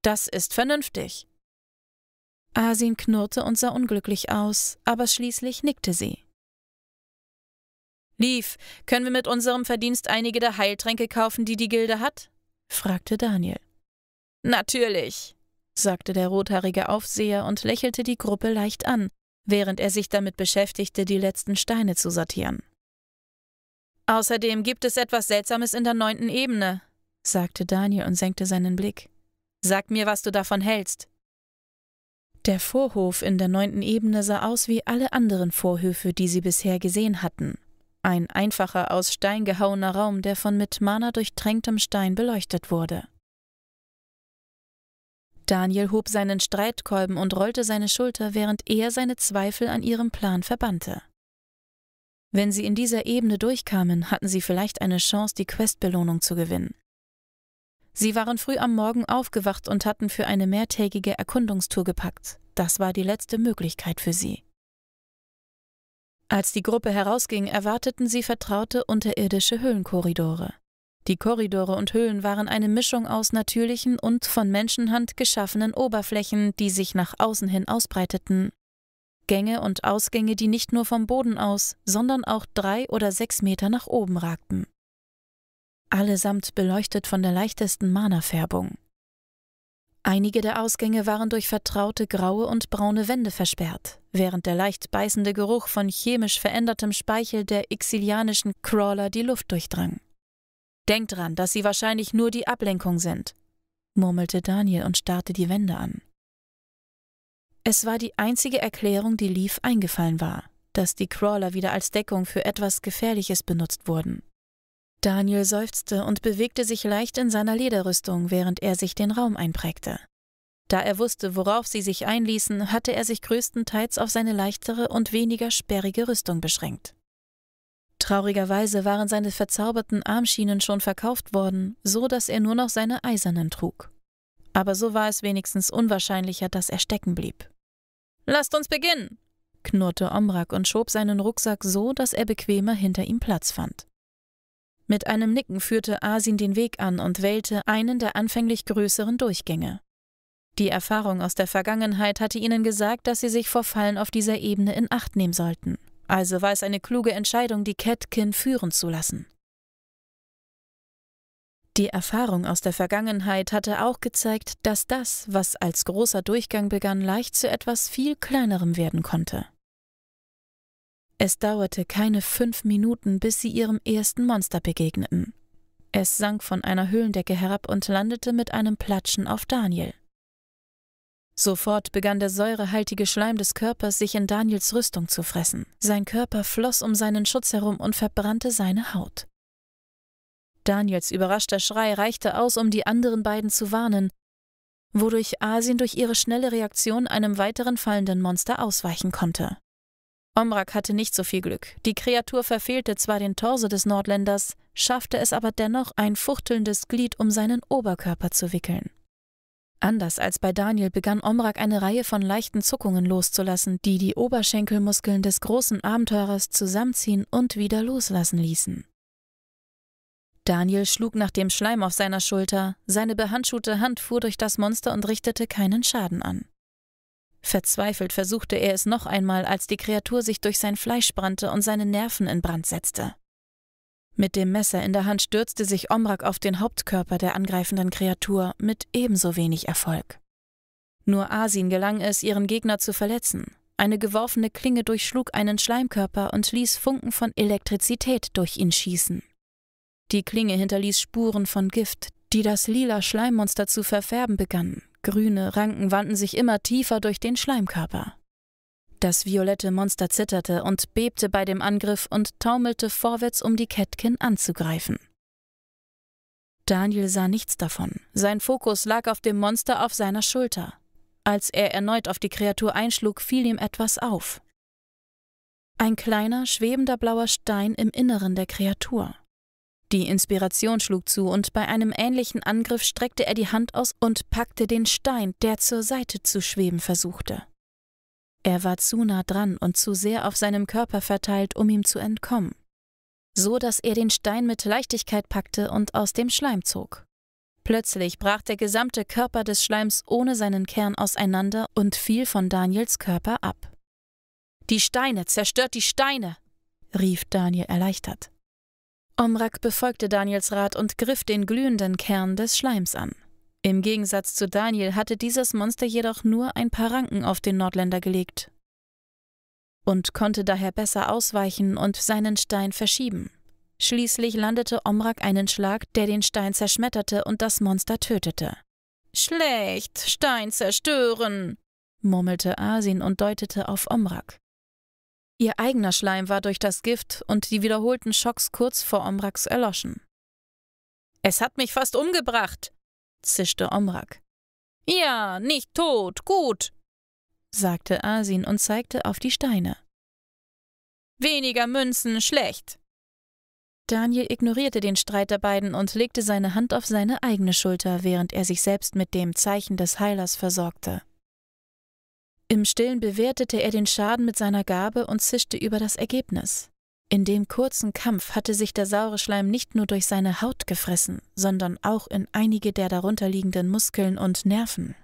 Das ist vernünftig. Asin knurrte und sah unglücklich aus, aber schließlich nickte sie. Lief, können wir mit unserem Verdienst einige der Heiltränke kaufen, die die Gilde hat? fragte Daniel. Natürlich, sagte der rothaarige Aufseher und lächelte die Gruppe leicht an, während er sich damit beschäftigte, die letzten Steine zu sortieren. Außerdem gibt es etwas Seltsames in der neunten Ebene, sagte Daniel und senkte seinen Blick. Sag mir, was du davon hältst. Der Vorhof in der neunten Ebene sah aus wie alle anderen Vorhöfe, die sie bisher gesehen hatten. Ein einfacher, aus Stein gehauener Raum, der von mit Mana durchtränktem Stein beleuchtet wurde. Daniel hob seinen Streitkolben und rollte seine Schulter, während er seine Zweifel an ihrem Plan verbannte. Wenn sie in dieser Ebene durchkamen, hatten sie vielleicht eine Chance, die Questbelohnung zu gewinnen. Sie waren früh am Morgen aufgewacht und hatten für eine mehrtägige Erkundungstour gepackt. Das war die letzte Möglichkeit für sie. Als die Gruppe herausging, erwarteten sie vertraute unterirdische Höhlenkorridore. Die Korridore und Höhlen waren eine Mischung aus natürlichen und von Menschenhand geschaffenen Oberflächen, die sich nach außen hin ausbreiteten. Gänge und Ausgänge, die nicht nur vom Boden aus, sondern auch drei oder sechs Meter nach oben ragten. Allesamt beleuchtet von der leichtesten Mana-Färbung. Einige der Ausgänge waren durch vertraute graue und braune Wände versperrt, während der leicht beißende Geruch von chemisch verändertem Speichel der exilianischen Crawler die Luft durchdrang. Denkt dran, dass sie wahrscheinlich nur die Ablenkung sind, murmelte Daniel und starrte die Wände an. Es war die einzige Erklärung, die Leaf eingefallen war, dass die Crawler wieder als Deckung für etwas Gefährliches benutzt wurden. Daniel seufzte und bewegte sich leicht in seiner Lederrüstung, während er sich den Raum einprägte. Da er wusste, worauf sie sich einließen, hatte er sich größtenteils auf seine leichtere und weniger sperrige Rüstung beschränkt. Traurigerweise waren seine verzauberten Armschienen schon verkauft worden, so dass er nur noch seine eisernen trug. Aber so war es wenigstens unwahrscheinlicher, dass er stecken blieb. Lasst uns beginnen! knurrte Omrak und schob seinen Rucksack so, dass er bequemer hinter ihm Platz fand. Mit einem Nicken führte Asin den Weg an und wählte einen der anfänglich größeren Durchgänge. Die Erfahrung aus der Vergangenheit hatte ihnen gesagt, dass sie sich vor Fallen auf dieser Ebene in Acht nehmen sollten. Also war es eine kluge Entscheidung, die Catkin führen zu lassen. Die Erfahrung aus der Vergangenheit hatte auch gezeigt, dass das, was als großer Durchgang begann, leicht zu etwas viel kleinerem werden konnte. Es dauerte keine fünf Minuten, bis sie ihrem ersten Monster begegneten. Es sank von einer Höhlendecke herab und landete mit einem Platschen auf Daniel. Sofort begann der säurehaltige Schleim des Körpers sich in Daniels Rüstung zu fressen. Sein Körper floss um seinen Schutz herum und verbrannte seine Haut. Daniels überraschter Schrei reichte aus, um die anderen beiden zu warnen, wodurch Asien durch ihre schnelle Reaktion einem weiteren fallenden Monster ausweichen konnte. Omrak hatte nicht so viel Glück. Die Kreatur verfehlte zwar den Torso des Nordländers, schaffte es aber dennoch, ein fuchtelndes Glied um seinen Oberkörper zu wickeln. Anders als bei Daniel begann Omrak eine Reihe von leichten Zuckungen loszulassen, die die Oberschenkelmuskeln des großen Abenteurers zusammenziehen und wieder loslassen ließen. Daniel schlug nach dem Schleim auf seiner Schulter, seine behandschuhte Hand fuhr durch das Monster und richtete keinen Schaden an. Verzweifelt versuchte er es noch einmal, als die Kreatur sich durch sein Fleisch brannte und seine Nerven in Brand setzte. Mit dem Messer in der Hand stürzte sich Omrak auf den Hauptkörper der angreifenden Kreatur mit ebenso wenig Erfolg. Nur Asin gelang es, ihren Gegner zu verletzen. Eine geworfene Klinge durchschlug einen Schleimkörper und ließ Funken von Elektrizität durch ihn schießen. Die Klinge hinterließ Spuren von Gift, die das lila Schleimmonster zu verfärben begannen, Grüne Ranken wandten sich immer tiefer durch den Schleimkörper. Das violette Monster zitterte und bebte bei dem Angriff und taumelte vorwärts, um die Catkin anzugreifen. Daniel sah nichts davon. Sein Fokus lag auf dem Monster auf seiner Schulter. Als er erneut auf die Kreatur einschlug, fiel ihm etwas auf. Ein kleiner, schwebender blauer Stein im Inneren der Kreatur. Die Inspiration schlug zu, und bei einem ähnlichen Angriff streckte er die Hand aus und packte den Stein, der zur Seite zu schweben versuchte. Er war zu nah dran und zu sehr auf seinem Körper verteilt, um ihm zu entkommen, so dass er den Stein mit Leichtigkeit packte und aus dem Schleim zog. Plötzlich brach der gesamte Körper des Schleims ohne seinen Kern auseinander und fiel von Daniels Körper ab. Die Steine, zerstört die Steine! rief Daniel erleichtert. Omrak befolgte Daniels Rat und griff den glühenden Kern des Schleims an. Im Gegensatz zu Daniel hatte dieses Monster jedoch nur ein paar Ranken auf den Nordländer gelegt und konnte daher besser ausweichen und seinen Stein verschieben. Schließlich landete Omrak einen Schlag, der den Stein zerschmetterte und das Monster tötete. Schlecht, Stein zerstören, murmelte Asin und deutete auf Omrak. Ihr eigener Schleim war durch das Gift und die wiederholten Schocks kurz vor Omraks Erloschen. Es hat mich fast umgebracht, zischte Omrak. Ja, nicht tot, gut, sagte Asin und zeigte auf die Steine. Weniger Münzen, schlecht. Daniel ignorierte den Streit der beiden und legte seine Hand auf seine eigene Schulter, während er sich selbst mit dem Zeichen des Heilers versorgte. Im Stillen bewertete er den Schaden mit seiner Gabe und zischte über das Ergebnis. In dem kurzen Kampf hatte sich der saure Schleim nicht nur durch seine Haut gefressen, sondern auch in einige der darunterliegenden Muskeln und Nerven.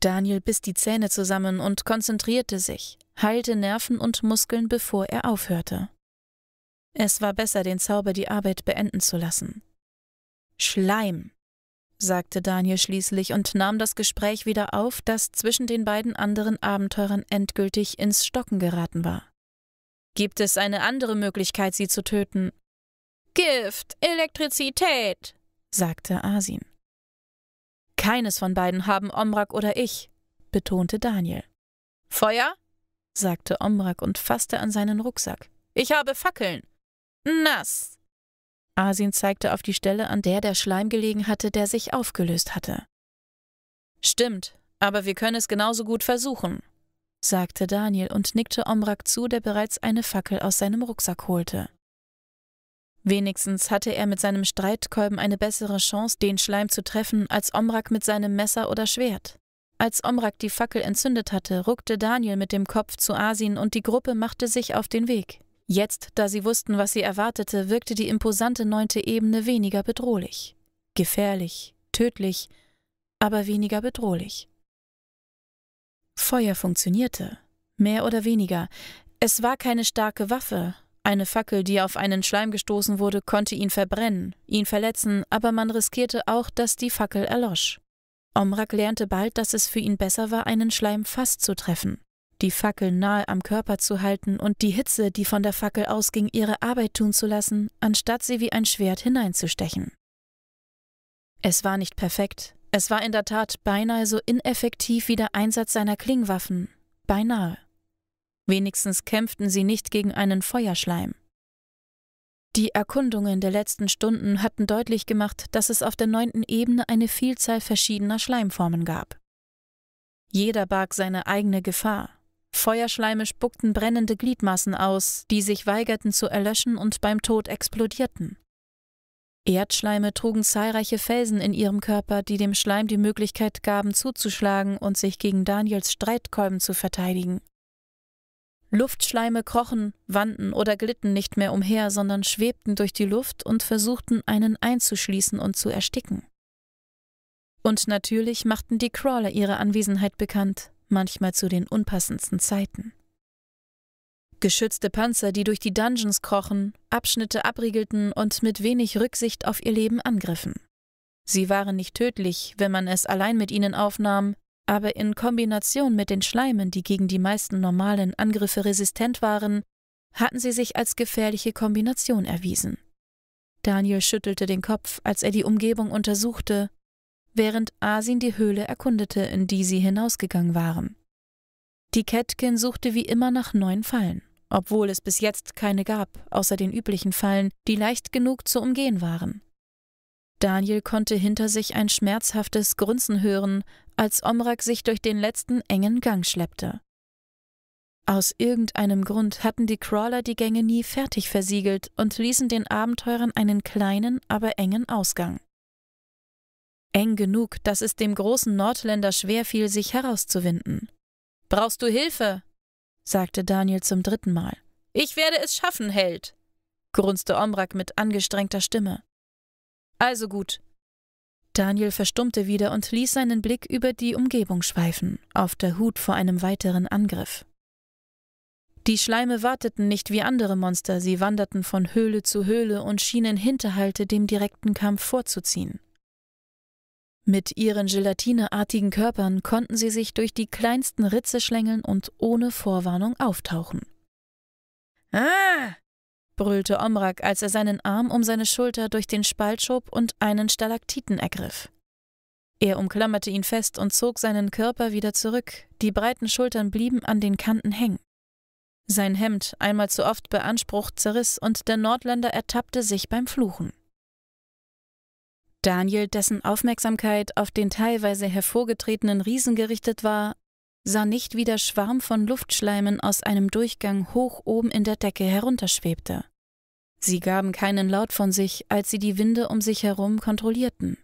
Daniel biss die Zähne zusammen und konzentrierte sich, heilte Nerven und Muskeln, bevor er aufhörte. Es war besser, den Zauber die Arbeit beenden zu lassen. Schleim, sagte Daniel schließlich und nahm das Gespräch wieder auf, das zwischen den beiden anderen Abenteurern endgültig ins Stocken geraten war. Gibt es eine andere Möglichkeit, sie zu töten? Gift, Elektrizität, sagte Asin. Keines von beiden haben Omrak oder ich, betonte Daniel. Feuer? sagte Omrak und fasste an seinen Rucksack. Ich habe Fackeln. Nass, Asin zeigte auf die Stelle, an der der Schleim gelegen hatte, der sich aufgelöst hatte. Stimmt, aber wir können es genauso gut versuchen, sagte Daniel und nickte Omrak zu, der bereits eine Fackel aus seinem Rucksack holte. Wenigstens hatte er mit seinem Streitkolben eine bessere Chance, den Schleim zu treffen, als Omrak mit seinem Messer oder Schwert. Als Omrak die Fackel entzündet hatte, ruckte Daniel mit dem Kopf zu Asin und die Gruppe machte sich auf den Weg. Jetzt, da sie wussten, was sie erwartete, wirkte die imposante neunte Ebene weniger bedrohlich. Gefährlich, tödlich, aber weniger bedrohlich. Feuer funktionierte, mehr oder weniger. Es war keine starke Waffe. Eine Fackel, die auf einen Schleim gestoßen wurde, konnte ihn verbrennen, ihn verletzen, aber man riskierte auch, dass die Fackel erlosch. Omrak lernte bald, dass es für ihn besser war, einen Schleim fast zu treffen die Fackel nahe am Körper zu halten und die Hitze, die von der Fackel ausging, ihre Arbeit tun zu lassen, anstatt sie wie ein Schwert hineinzustechen. Es war nicht perfekt, es war in der Tat beinahe so ineffektiv wie der Einsatz seiner Klingwaffen, beinahe. Wenigstens kämpften sie nicht gegen einen Feuerschleim. Die Erkundungen der letzten Stunden hatten deutlich gemacht, dass es auf der neunten Ebene eine Vielzahl verschiedener Schleimformen gab. Jeder barg seine eigene Gefahr, Feuerschleime spuckten brennende Gliedmassen aus, die sich weigerten zu erlöschen und beim Tod explodierten. Erdschleime trugen zahlreiche Felsen in ihrem Körper, die dem Schleim die Möglichkeit gaben, zuzuschlagen und sich gegen Daniels Streitkolben zu verteidigen. Luftschleime krochen, wandten oder glitten nicht mehr umher, sondern schwebten durch die Luft und versuchten, einen einzuschließen und zu ersticken. Und natürlich machten die Crawler ihre Anwesenheit bekannt, manchmal zu den unpassendsten Zeiten. Geschützte Panzer, die durch die Dungeons krochen, Abschnitte abriegelten und mit wenig Rücksicht auf ihr Leben angriffen. Sie waren nicht tödlich, wenn man es allein mit ihnen aufnahm, aber in Kombination mit den Schleimen, die gegen die meisten normalen Angriffe resistent waren, hatten sie sich als gefährliche Kombination erwiesen. Daniel schüttelte den Kopf, als er die Umgebung untersuchte während Asin die Höhle erkundete, in die sie hinausgegangen waren. Die Ketkin suchte wie immer nach neuen Fallen, obwohl es bis jetzt keine gab, außer den üblichen Fallen, die leicht genug zu umgehen waren. Daniel konnte hinter sich ein schmerzhaftes Grunzen hören, als Omrak sich durch den letzten engen Gang schleppte. Aus irgendeinem Grund hatten die Crawler die Gänge nie fertig versiegelt und ließen den Abenteurern einen kleinen, aber engen Ausgang. Eng genug, dass es dem großen Nordländer schwer fiel, sich herauszuwinden. Brauchst du Hilfe? sagte Daniel zum dritten Mal. Ich werde es schaffen, Held, grunzte Omrak mit angestrengter Stimme. Also gut. Daniel verstummte wieder und ließ seinen Blick über die Umgebung schweifen, auf der Hut vor einem weiteren Angriff. Die Schleime warteten nicht wie andere Monster, sie wanderten von Höhle zu Höhle und schienen Hinterhalte dem direkten Kampf vorzuziehen. Mit ihren gelatineartigen Körpern konnten sie sich durch die kleinsten Ritze schlängeln und ohne Vorwarnung auftauchen. Ah! brüllte Omrak, als er seinen Arm um seine Schulter durch den Spalt schob und einen Stalaktiten ergriff. Er umklammerte ihn fest und zog seinen Körper wieder zurück, die breiten Schultern blieben an den Kanten hängen. Sein Hemd, einmal zu oft beansprucht, zerriss und der Nordländer ertappte sich beim Fluchen. Daniel, dessen Aufmerksamkeit auf den teilweise hervorgetretenen Riesen gerichtet war, sah nicht, wie der Schwarm von Luftschleimen aus einem Durchgang hoch oben in der Decke herunterschwebte. Sie gaben keinen Laut von sich, als sie die Winde um sich herum kontrollierten.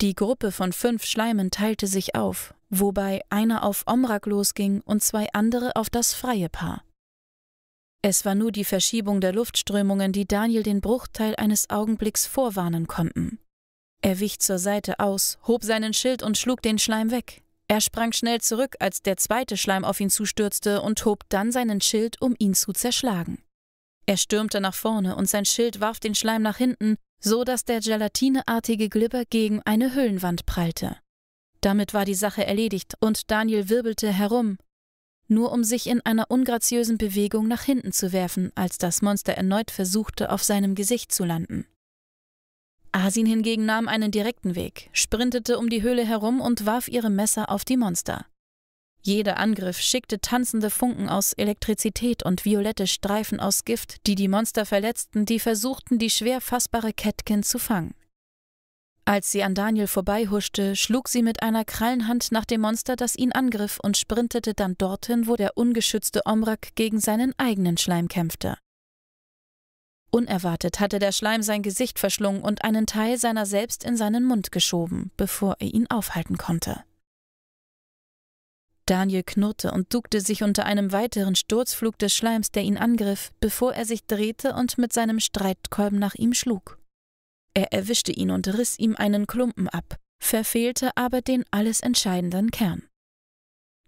Die Gruppe von fünf Schleimen teilte sich auf, wobei einer auf Omrak losging und zwei andere auf das freie Paar. Es war nur die Verschiebung der Luftströmungen, die Daniel den Bruchteil eines Augenblicks vorwarnen konnten. Er wich zur Seite aus, hob seinen Schild und schlug den Schleim weg. Er sprang schnell zurück, als der zweite Schleim auf ihn zustürzte und hob dann seinen Schild, um ihn zu zerschlagen. Er stürmte nach vorne und sein Schild warf den Schleim nach hinten, so dass der gelatineartige Glibber gegen eine Höhlenwand prallte. Damit war die Sache erledigt und Daniel wirbelte herum, nur um sich in einer ungraziösen Bewegung nach hinten zu werfen, als das Monster erneut versuchte, auf seinem Gesicht zu landen. Asin hingegen nahm einen direkten Weg, sprintete um die Höhle herum und warf ihre Messer auf die Monster. Jeder Angriff schickte tanzende Funken aus Elektrizität und violette Streifen aus Gift, die die Monster verletzten, die versuchten, die schwer fassbare Catkin zu fangen. Als sie an Daniel vorbeihuschte, schlug sie mit einer Krallenhand nach dem Monster, das ihn angriff, und sprintete dann dorthin, wo der ungeschützte Omrak gegen seinen eigenen Schleim kämpfte. Unerwartet hatte der Schleim sein Gesicht verschlungen und einen Teil seiner selbst in seinen Mund geschoben, bevor er ihn aufhalten konnte. Daniel knurrte und duckte sich unter einem weiteren Sturzflug des Schleims, der ihn angriff, bevor er sich drehte und mit seinem Streitkolben nach ihm schlug. Er erwischte ihn und riss ihm einen Klumpen ab, verfehlte aber den alles entscheidenden Kern.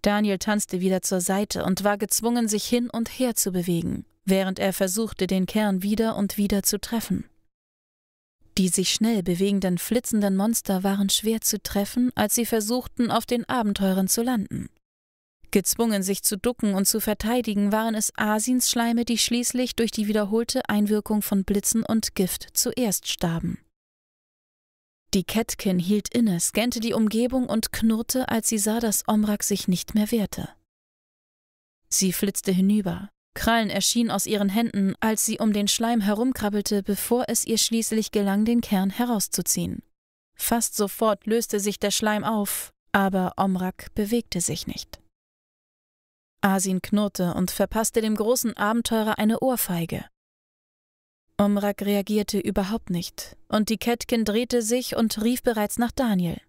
Daniel tanzte wieder zur Seite und war gezwungen, sich hin und her zu bewegen, während er versuchte, den Kern wieder und wieder zu treffen. Die sich schnell bewegenden, flitzenden Monster waren schwer zu treffen, als sie versuchten, auf den Abenteurern zu landen. Gezwungen, sich zu ducken und zu verteidigen, waren es Asins Schleime, die schließlich durch die wiederholte Einwirkung von Blitzen und Gift zuerst starben. Die Catkin hielt inne, scannte die Umgebung und knurrte, als sie sah, dass Omrak sich nicht mehr wehrte. Sie flitzte hinüber, Krallen erschienen aus ihren Händen, als sie um den Schleim herumkrabbelte, bevor es ihr schließlich gelang, den Kern herauszuziehen. Fast sofort löste sich der Schleim auf, aber Omrak bewegte sich nicht. Asin knurrte und verpasste dem großen Abenteurer eine Ohrfeige. Omrak reagierte überhaupt nicht, und die Kätkin drehte sich und rief bereits nach Daniel.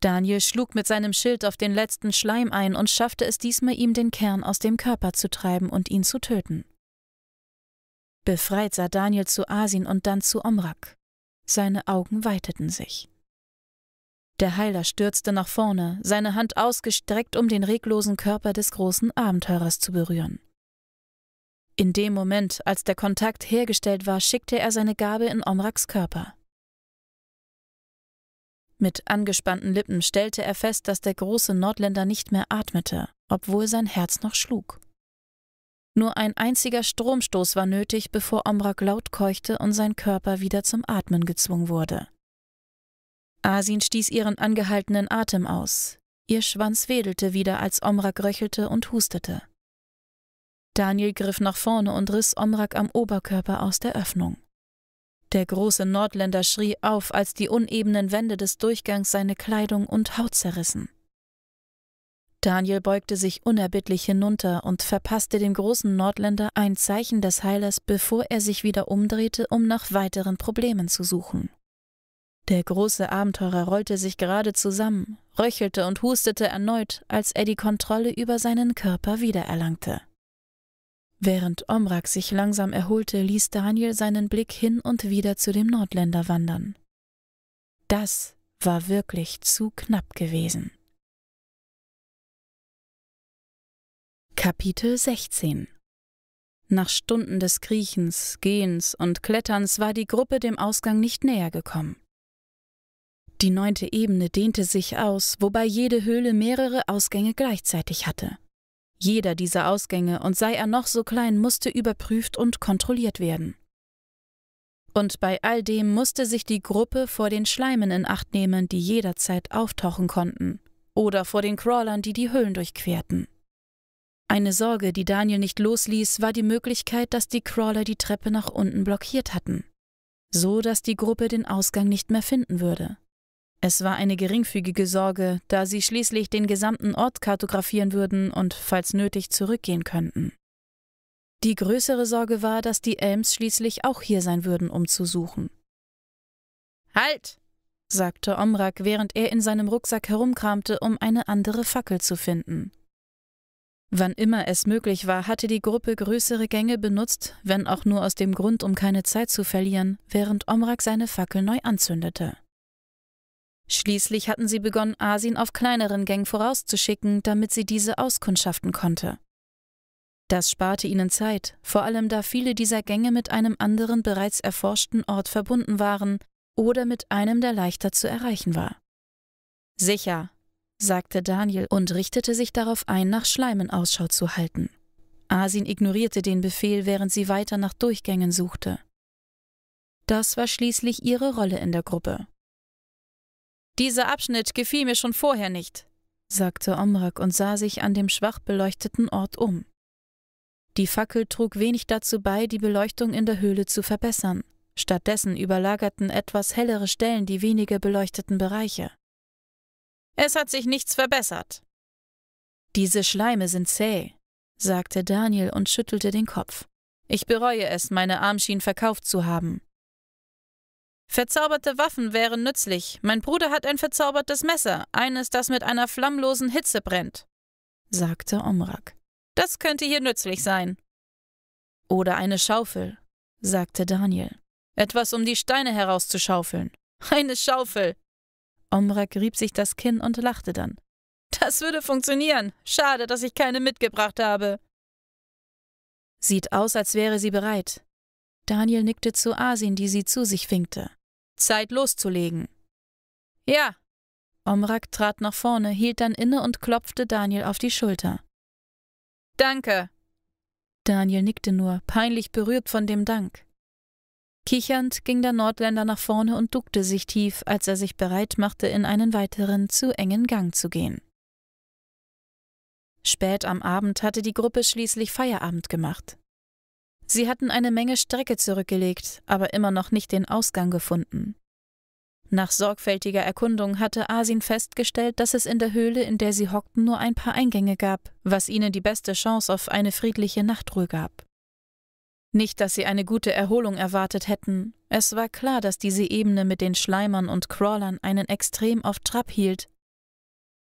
Daniel schlug mit seinem Schild auf den letzten Schleim ein und schaffte es diesmal, ihm den Kern aus dem Körper zu treiben und ihn zu töten. Befreit sah Daniel zu Asin und dann zu Omrak. Seine Augen weiteten sich. Der Heiler stürzte nach vorne, seine Hand ausgestreckt, um den reglosen Körper des großen Abenteurers zu berühren. In dem Moment, als der Kontakt hergestellt war, schickte er seine Gabe in Omraks Körper. Mit angespannten Lippen stellte er fest, dass der große Nordländer nicht mehr atmete, obwohl sein Herz noch schlug. Nur ein einziger Stromstoß war nötig, bevor Omrak laut keuchte und sein Körper wieder zum Atmen gezwungen wurde. Asin stieß ihren angehaltenen Atem aus. Ihr Schwanz wedelte wieder, als Omrak röchelte und hustete. Daniel griff nach vorne und riss Omrak am Oberkörper aus der Öffnung. Der große Nordländer schrie auf, als die unebenen Wände des Durchgangs seine Kleidung und Haut zerrissen. Daniel beugte sich unerbittlich hinunter und verpasste dem großen Nordländer ein Zeichen des Heilers, bevor er sich wieder umdrehte, um nach weiteren Problemen zu suchen. Der große Abenteurer rollte sich gerade zusammen, röchelte und hustete erneut, als er die Kontrolle über seinen Körper wiedererlangte. Während Omrak sich langsam erholte, ließ Daniel seinen Blick hin und wieder zu dem Nordländer wandern. Das war wirklich zu knapp gewesen. Kapitel 16 Nach Stunden des Kriechens, Gehens und Kletterns war die Gruppe dem Ausgang nicht näher gekommen. Die neunte Ebene dehnte sich aus, wobei jede Höhle mehrere Ausgänge gleichzeitig hatte. Jeder dieser Ausgänge, und sei er noch so klein, musste überprüft und kontrolliert werden. Und bei all dem musste sich die Gruppe vor den Schleimen in Acht nehmen, die jederzeit auftauchen konnten, oder vor den Crawlern, die die Höhlen durchquerten. Eine Sorge, die Daniel nicht losließ, war die Möglichkeit, dass die Crawler die Treppe nach unten blockiert hatten, so dass die Gruppe den Ausgang nicht mehr finden würde. Es war eine geringfügige Sorge, da sie schließlich den gesamten Ort kartografieren würden und, falls nötig, zurückgehen könnten. Die größere Sorge war, dass die Elms schließlich auch hier sein würden, um zu suchen. Halt! sagte Omrak, während er in seinem Rucksack herumkramte, um eine andere Fackel zu finden. Wann immer es möglich war, hatte die Gruppe größere Gänge benutzt, wenn auch nur aus dem Grund, um keine Zeit zu verlieren, während Omrak seine Fackel neu anzündete. Schließlich hatten sie begonnen, Asin auf kleineren Gängen vorauszuschicken, damit sie diese auskundschaften konnte. Das sparte ihnen Zeit, vor allem da viele dieser Gänge mit einem anderen bereits erforschten Ort verbunden waren oder mit einem, der leichter zu erreichen war. Sicher, sagte Daniel und richtete sich darauf ein, nach Schleimen Ausschau zu halten. Asin ignorierte den Befehl, während sie weiter nach Durchgängen suchte. Das war schließlich ihre Rolle in der Gruppe. Dieser Abschnitt gefiel mir schon vorher nicht, sagte Omrak und sah sich an dem schwach beleuchteten Ort um. Die Fackel trug wenig dazu bei, die Beleuchtung in der Höhle zu verbessern. Stattdessen überlagerten etwas hellere Stellen die weniger beleuchteten Bereiche. Es hat sich nichts verbessert. Diese Schleime sind zäh, sagte Daniel und schüttelte den Kopf. Ich bereue es, meine Armschienen verkauft zu haben. Verzauberte Waffen wären nützlich. Mein Bruder hat ein verzaubertes Messer, eines, das mit einer flammlosen Hitze brennt, sagte Omrak. Das könnte hier nützlich sein. Oder eine Schaufel, sagte Daniel. Etwas, um die Steine herauszuschaufeln. Eine Schaufel! Omrak rieb sich das Kinn und lachte dann. Das würde funktionieren. Schade, dass ich keine mitgebracht habe. Sieht aus, als wäre sie bereit. Daniel nickte zu Asin, die sie zu sich winkte. Zeit loszulegen. Ja. Omrak trat nach vorne, hielt dann inne und klopfte Daniel auf die Schulter. Danke. Daniel nickte nur, peinlich berührt von dem Dank. Kichernd ging der Nordländer nach vorne und duckte sich tief, als er sich bereit machte, in einen weiteren, zu engen Gang zu gehen. Spät am Abend hatte die Gruppe schließlich Feierabend gemacht. Sie hatten eine Menge Strecke zurückgelegt, aber immer noch nicht den Ausgang gefunden. Nach sorgfältiger Erkundung hatte Asin festgestellt, dass es in der Höhle, in der sie hockten, nur ein paar Eingänge gab, was ihnen die beste Chance auf eine friedliche Nachtruhe gab. Nicht, dass sie eine gute Erholung erwartet hätten, es war klar, dass diese Ebene mit den Schleimern und Crawlern einen extrem auf Trab hielt,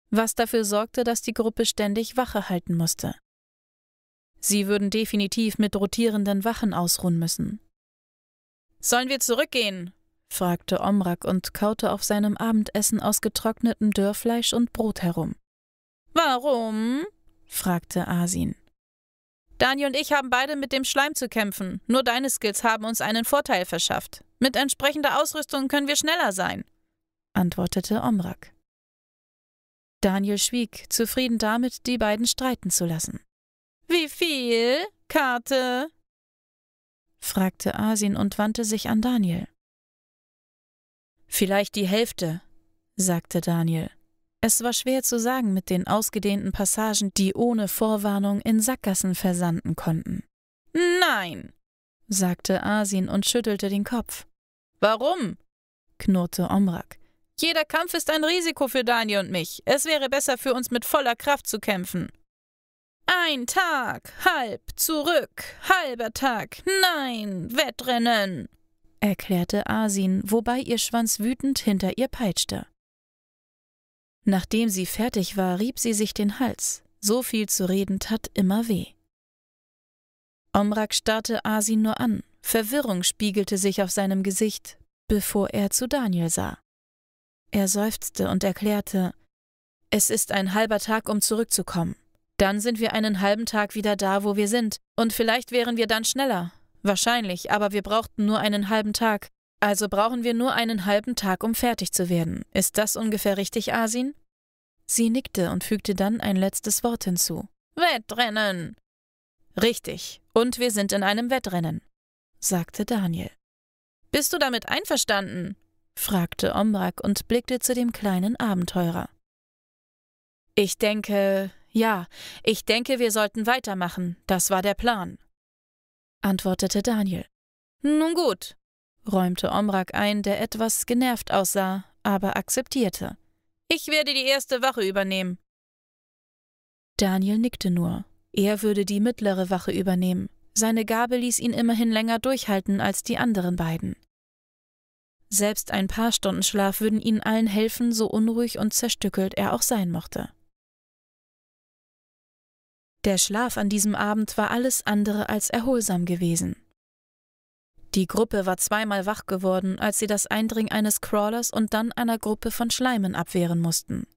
was dafür sorgte, dass die Gruppe ständig Wache halten musste. Sie würden definitiv mit rotierenden Wachen ausruhen müssen. Sollen wir zurückgehen? fragte Omrak und kaute auf seinem Abendessen aus getrocknetem Dörrfleisch und Brot herum. Warum? fragte Asin. Dani und ich haben beide mit dem Schleim zu kämpfen. Nur deine Skills haben uns einen Vorteil verschafft. Mit entsprechender Ausrüstung können wir schneller sein, antwortete Omrak. Daniel schwieg, zufrieden damit, die beiden streiten zu lassen. Wie viel, Karte? fragte Asin und wandte sich an Daniel. Vielleicht die Hälfte, sagte Daniel. Es war schwer zu sagen mit den ausgedehnten Passagen, die ohne Vorwarnung in Sackgassen versanden konnten. Nein, sagte Asin und schüttelte den Kopf. Warum? knurrte Omrak. Jeder Kampf ist ein Risiko für Daniel und mich. Es wäre besser für uns mit voller Kraft zu kämpfen. Ein Tag, halb, zurück, halber Tag, nein, Wettrennen, erklärte Asin, wobei ihr Schwanz wütend hinter ihr peitschte. Nachdem sie fertig war, rieb sie sich den Hals. So viel zu reden tat immer weh. Omrak starrte Asin nur an. Verwirrung spiegelte sich auf seinem Gesicht, bevor er zu Daniel sah. Er seufzte und erklärte: Es ist ein halber Tag, um zurückzukommen. Dann sind wir einen halben Tag wieder da, wo wir sind. Und vielleicht wären wir dann schneller. Wahrscheinlich, aber wir brauchten nur einen halben Tag. Also brauchen wir nur einen halben Tag, um fertig zu werden. Ist das ungefähr richtig, Asin? Sie nickte und fügte dann ein letztes Wort hinzu. Wettrennen. Richtig, und wir sind in einem Wettrennen, sagte Daniel. Bist du damit einverstanden? fragte Omrak und blickte zu dem kleinen Abenteurer. Ich denke, ja, ich denke, wir sollten weitermachen. Das war der Plan, antwortete Daniel. Nun gut, räumte Omrak ein, der etwas genervt aussah, aber akzeptierte. Ich werde die erste Wache übernehmen. Daniel nickte nur. Er würde die mittlere Wache übernehmen. Seine Gabe ließ ihn immerhin länger durchhalten als die anderen beiden. Selbst ein paar Stunden Schlaf würden ihnen allen helfen, so unruhig und zerstückelt er auch sein mochte. Der Schlaf an diesem Abend war alles andere als erholsam gewesen. Die Gruppe war zweimal wach geworden, als sie das Eindringen eines Crawlers und dann einer Gruppe von Schleimen abwehren mussten.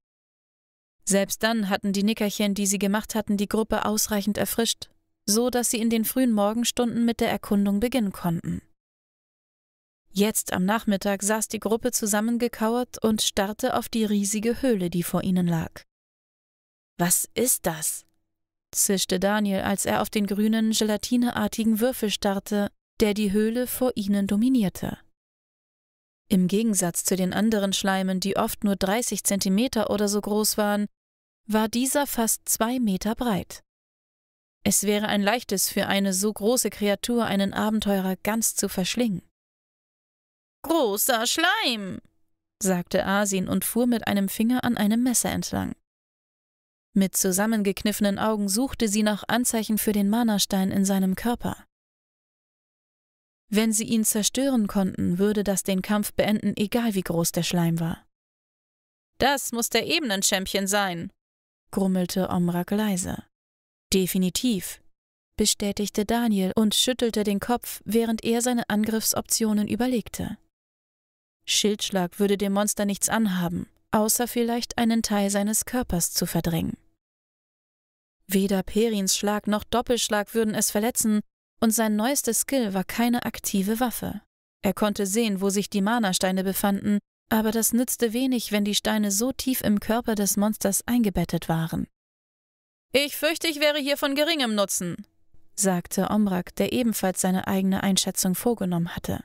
Selbst dann hatten die Nickerchen, die sie gemacht hatten, die Gruppe ausreichend erfrischt, so dass sie in den frühen Morgenstunden mit der Erkundung beginnen konnten. Jetzt am Nachmittag saß die Gruppe zusammengekauert und starrte auf die riesige Höhle, die vor ihnen lag. Was ist das? zischte Daniel, als er auf den grünen, gelatineartigen Würfel starrte, der die Höhle vor ihnen dominierte. Im Gegensatz zu den anderen Schleimen, die oft nur 30 Zentimeter oder so groß waren, war dieser fast zwei Meter breit. Es wäre ein leichtes für eine so große Kreatur, einen Abenteurer ganz zu verschlingen. Großer Schleim! sagte Asin und fuhr mit einem Finger an einem Messer entlang. Mit zusammengekniffenen Augen suchte sie nach Anzeichen für den Mana-Stein in seinem Körper. Wenn sie ihn zerstören konnten, würde das den Kampf beenden, egal wie groß der Schleim war. Das muss der Ebenen-Champion sein, grummelte Omrak leise. Definitiv, bestätigte Daniel und schüttelte den Kopf, während er seine Angriffsoptionen überlegte. Schildschlag würde dem Monster nichts anhaben, außer vielleicht einen Teil seines Körpers zu verdrängen. Weder Perins Schlag noch Doppelschlag würden es verletzen, und sein neuestes Skill war keine aktive Waffe. Er konnte sehen, wo sich die Mana-Steine befanden, aber das nützte wenig, wenn die Steine so tief im Körper des Monsters eingebettet waren. Ich fürchte, ich wäre hier von geringem Nutzen, sagte Omrak, der ebenfalls seine eigene Einschätzung vorgenommen hatte.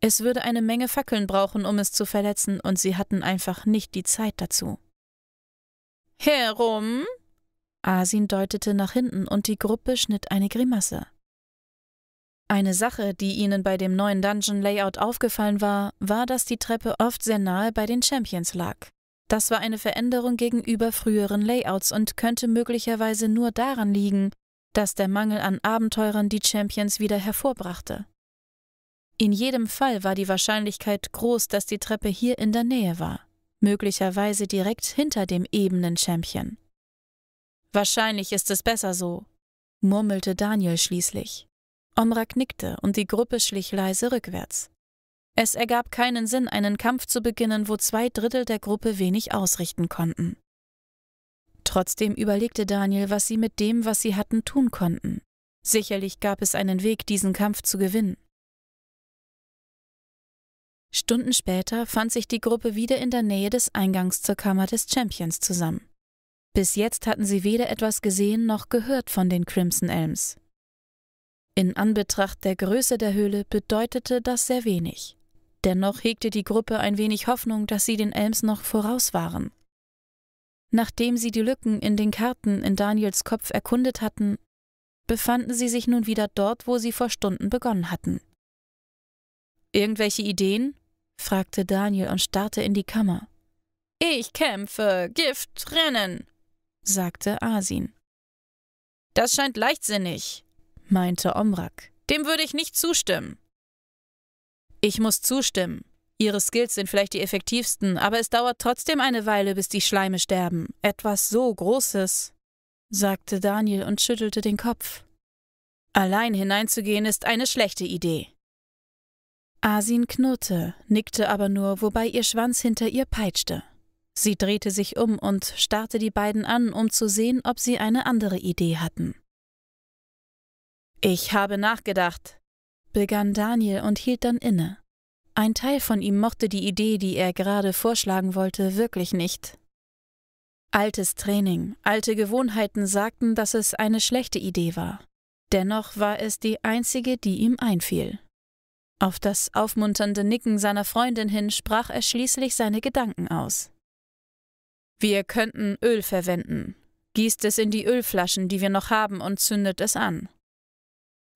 Es würde eine Menge Fackeln brauchen, um es zu verletzen, und sie hatten einfach nicht die Zeit dazu. Herum, Asin deutete nach hinten und die Gruppe schnitt eine Grimasse. Eine Sache, die ihnen bei dem neuen Dungeon-Layout aufgefallen war, war, dass die Treppe oft sehr nahe bei den Champions lag. Das war eine Veränderung gegenüber früheren Layouts und könnte möglicherweise nur daran liegen, dass der Mangel an Abenteurern die Champions wieder hervorbrachte. In jedem Fall war die Wahrscheinlichkeit groß, dass die Treppe hier in der Nähe war, möglicherweise direkt hinter dem ebenen Champion. Wahrscheinlich ist es besser so, murmelte Daniel schließlich. Omra knickte und die Gruppe schlich leise rückwärts. Es ergab keinen Sinn, einen Kampf zu beginnen, wo zwei Drittel der Gruppe wenig ausrichten konnten. Trotzdem überlegte Daniel, was sie mit dem, was sie hatten, tun konnten. Sicherlich gab es einen Weg, diesen Kampf zu gewinnen. Stunden später fand sich die Gruppe wieder in der Nähe des Eingangs zur Kammer des Champions zusammen. Bis jetzt hatten sie weder etwas gesehen noch gehört von den Crimson Elms. In Anbetracht der Größe der Höhle bedeutete das sehr wenig. Dennoch hegte die Gruppe ein wenig Hoffnung, dass sie den Elms noch voraus waren. Nachdem sie die Lücken in den Karten in Daniels Kopf erkundet hatten, befanden sie sich nun wieder dort, wo sie vor Stunden begonnen hatten. Irgendwelche Ideen? fragte Daniel und starrte in die Kammer. Ich kämpfe, Gift, Rennen, sagte Asin. Das scheint leichtsinnig, meinte Omrak. Dem würde ich nicht zustimmen. Ich muss zustimmen. Ihre Skills sind vielleicht die effektivsten, aber es dauert trotzdem eine Weile, bis die Schleime sterben. Etwas so Großes, sagte Daniel und schüttelte den Kopf. Allein hineinzugehen ist eine schlechte Idee. Asin knurrte, nickte aber nur, wobei ihr Schwanz hinter ihr peitschte. Sie drehte sich um und starrte die beiden an, um zu sehen, ob sie eine andere Idee hatten. Ich habe nachgedacht, begann Daniel und hielt dann inne. Ein Teil von ihm mochte die Idee, die er gerade vorschlagen wollte, wirklich nicht. Altes Training, alte Gewohnheiten sagten, dass es eine schlechte Idee war. Dennoch war es die einzige, die ihm einfiel. Auf das aufmunternde Nicken seiner Freundin hin sprach er schließlich seine Gedanken aus. Wir könnten Öl verwenden. Gießt es in die Ölflaschen, die wir noch haben, und zündet es an.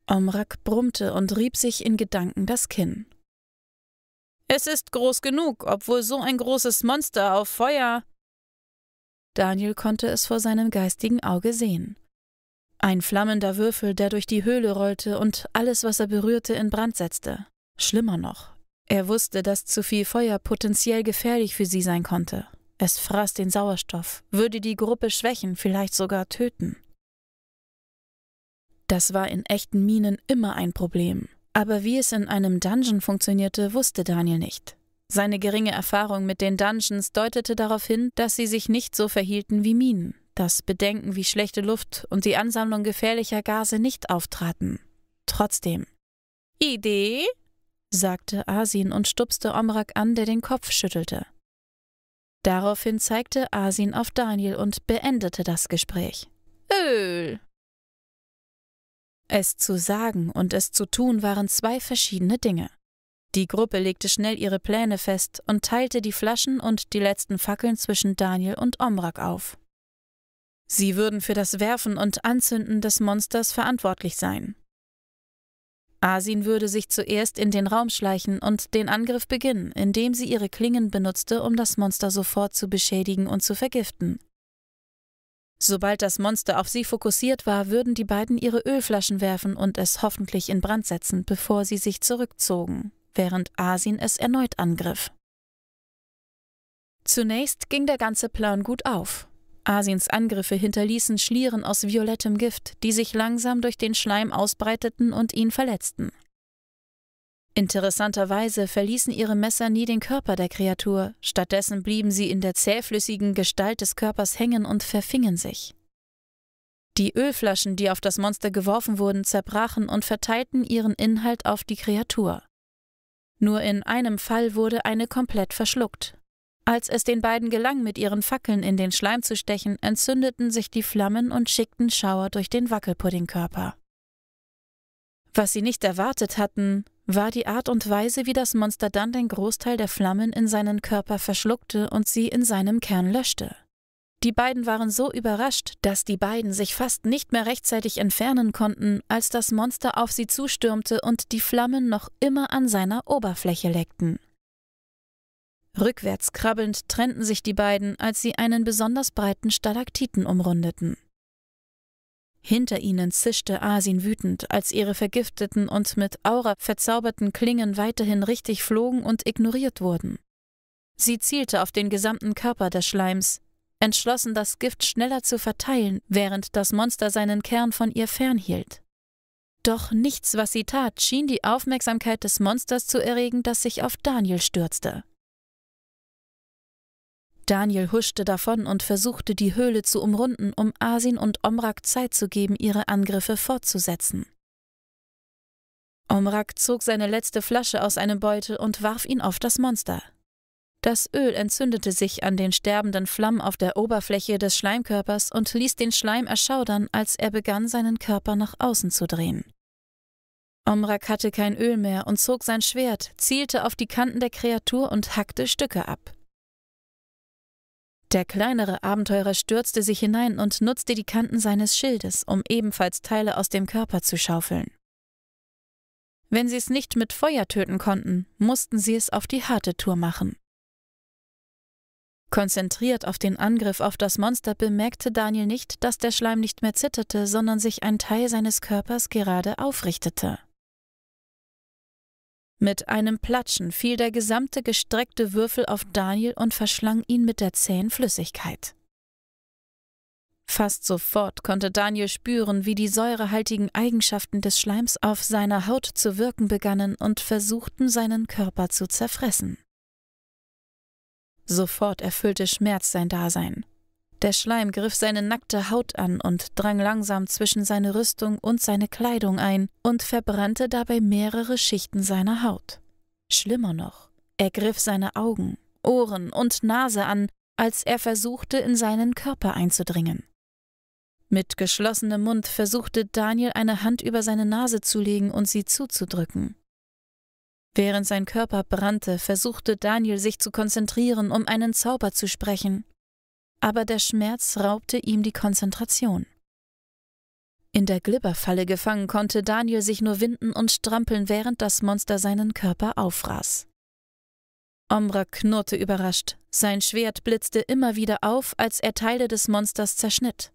Omrak brummte und rieb sich in Gedanken das Kinn. Es ist groß genug, obwohl so ein großes Monster auf Feuer. Daniel konnte es vor seinem geistigen Auge sehen. Ein flammender Würfel, der durch die Höhle rollte und alles, was er berührte, in Brand setzte. Schlimmer noch, er wusste, dass zu viel Feuer potenziell gefährlich für sie sein konnte. Es fraß den Sauerstoff, würde die Gruppe schwächen, vielleicht sogar töten. Das war in echten Minen immer ein Problem. Aber wie es in einem Dungeon funktionierte, wusste Daniel nicht. Seine geringe Erfahrung mit den Dungeons deutete darauf hin, dass sie sich nicht so verhielten wie Minen, dass Bedenken wie schlechte Luft und die Ansammlung gefährlicher Gase nicht auftraten. Trotzdem. Idee? sagte Asin und stupste Omrak an, der den Kopf schüttelte. Daraufhin zeigte Asin auf Daniel und beendete das Gespräch. Öl! Es zu sagen und es zu tun waren zwei verschiedene Dinge. Die Gruppe legte schnell ihre Pläne fest und teilte die Flaschen und die letzten Fackeln zwischen Daniel und Omrak auf. Sie würden für das Werfen und Anzünden des Monsters verantwortlich sein. Asin würde sich zuerst in den Raum schleichen und den Angriff beginnen, indem sie ihre Klingen benutzte, um das Monster sofort zu beschädigen und zu vergiften. Sobald das Monster auf sie fokussiert war, würden die beiden ihre Ölflaschen werfen und es hoffentlich in Brand setzen, bevor sie sich zurückzogen, während Asin es erneut angriff. Zunächst ging der ganze Plan gut auf. Asiens Angriffe hinterließen Schlieren aus violettem Gift, die sich langsam durch den Schleim ausbreiteten und ihn verletzten. Interessanterweise verließen ihre Messer nie den Körper der Kreatur, stattdessen blieben sie in der zähflüssigen Gestalt des Körpers hängen und verfingen sich. Die Ölflaschen, die auf das Monster geworfen wurden, zerbrachen und verteilten ihren Inhalt auf die Kreatur. Nur in einem Fall wurde eine komplett verschluckt. Als es den beiden gelang, mit ihren Fackeln in den Schleim zu stechen, entzündeten sich die Flammen und schickten Schauer durch den Wackelpuddingkörper. Was sie nicht erwartet hatten, war die Art und Weise, wie das Monster dann den Großteil der Flammen in seinen Körper verschluckte und sie in seinem Kern löschte. Die beiden waren so überrascht, dass die beiden sich fast nicht mehr rechtzeitig entfernen konnten, als das Monster auf sie zustürmte und die Flammen noch immer an seiner Oberfläche leckten. Rückwärts krabbelnd trennten sich die beiden, als sie einen besonders breiten Stalaktiten umrundeten. Hinter ihnen zischte Asin wütend, als ihre vergifteten und mit Aura verzauberten Klingen weiterhin richtig flogen und ignoriert wurden. Sie zielte auf den gesamten Körper des Schleims, entschlossen, das Gift schneller zu verteilen, während das Monster seinen Kern von ihr fernhielt. Doch nichts, was sie tat, schien die Aufmerksamkeit des Monsters zu erregen, das sich auf Daniel stürzte. Daniel huschte davon und versuchte, die Höhle zu umrunden, um Asin und Omrak Zeit zu geben, ihre Angriffe fortzusetzen. Omrak zog seine letzte Flasche aus einem Beutel und warf ihn auf das Monster. Das Öl entzündete sich an den sterbenden Flammen auf der Oberfläche des Schleimkörpers und ließ den Schleim erschaudern, als er begann, seinen Körper nach außen zu drehen. Omrak hatte kein Öl mehr und zog sein Schwert, zielte auf die Kanten der Kreatur und hackte Stücke ab. Der kleinere Abenteurer stürzte sich hinein und nutzte die Kanten seines Schildes, um ebenfalls Teile aus dem Körper zu schaufeln. Wenn sie es nicht mit Feuer töten konnten, mussten sie es auf die harte Tour machen. Konzentriert auf den Angriff auf das Monster bemerkte Daniel nicht, dass der Schleim nicht mehr zitterte, sondern sich ein Teil seines Körpers gerade aufrichtete. Mit einem Platschen fiel der gesamte gestreckte Würfel auf Daniel und verschlang ihn mit der zähen Flüssigkeit. Fast sofort konnte Daniel spüren, wie die säurehaltigen Eigenschaften des Schleims auf seiner Haut zu wirken begannen und versuchten, seinen Körper zu zerfressen. Sofort erfüllte Schmerz sein Dasein. Der Schleim griff seine nackte Haut an und drang langsam zwischen seine Rüstung und seine Kleidung ein und verbrannte dabei mehrere Schichten seiner Haut. Schlimmer noch, er griff seine Augen, Ohren und Nase an, als er versuchte, in seinen Körper einzudringen. Mit geschlossenem Mund versuchte Daniel eine Hand über seine Nase zu legen und sie zuzudrücken. Während sein Körper brannte, versuchte Daniel sich zu konzentrieren, um einen Zauber zu sprechen aber der Schmerz raubte ihm die Konzentration. In der Glibberfalle gefangen konnte Daniel sich nur winden und strampeln, während das Monster seinen Körper auffraß. Omra knurrte überrascht, sein Schwert blitzte immer wieder auf, als er Teile des Monsters zerschnitt.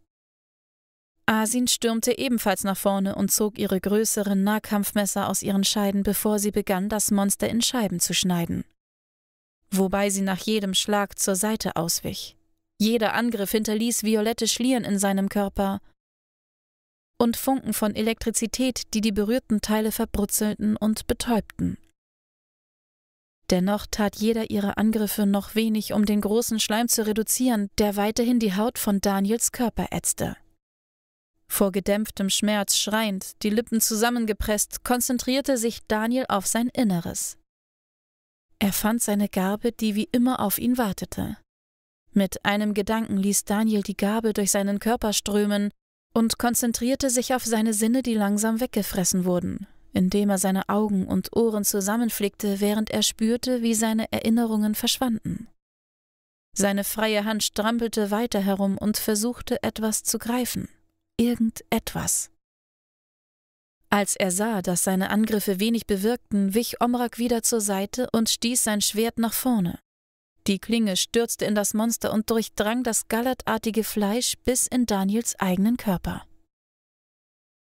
Asin stürmte ebenfalls nach vorne und zog ihre größeren Nahkampfmesser aus ihren Scheiden, bevor sie begann, das Monster in Scheiben zu schneiden. Wobei sie nach jedem Schlag zur Seite auswich. Jeder Angriff hinterließ violette Schlieren in seinem Körper und Funken von Elektrizität, die die berührten Teile verbrutzelten und betäubten. Dennoch tat jeder ihrer Angriffe noch wenig, um den großen Schleim zu reduzieren, der weiterhin die Haut von Daniels Körper ätzte. Vor gedämpftem Schmerz schreiend, die Lippen zusammengepresst, konzentrierte sich Daniel auf sein Inneres. Er fand seine Gabe, die wie immer auf ihn wartete. Mit einem Gedanken ließ Daniel die Gabel durch seinen Körper strömen und konzentrierte sich auf seine Sinne, die langsam weggefressen wurden, indem er seine Augen und Ohren zusammenflickte, während er spürte, wie seine Erinnerungen verschwanden. Seine freie Hand strampelte weiter herum und versuchte etwas zu greifen. Irgendetwas. Als er sah, dass seine Angriffe wenig bewirkten, wich Omrak wieder zur Seite und stieß sein Schwert nach vorne. Die Klinge stürzte in das Monster und durchdrang das gallertartige Fleisch bis in Daniels eigenen Körper.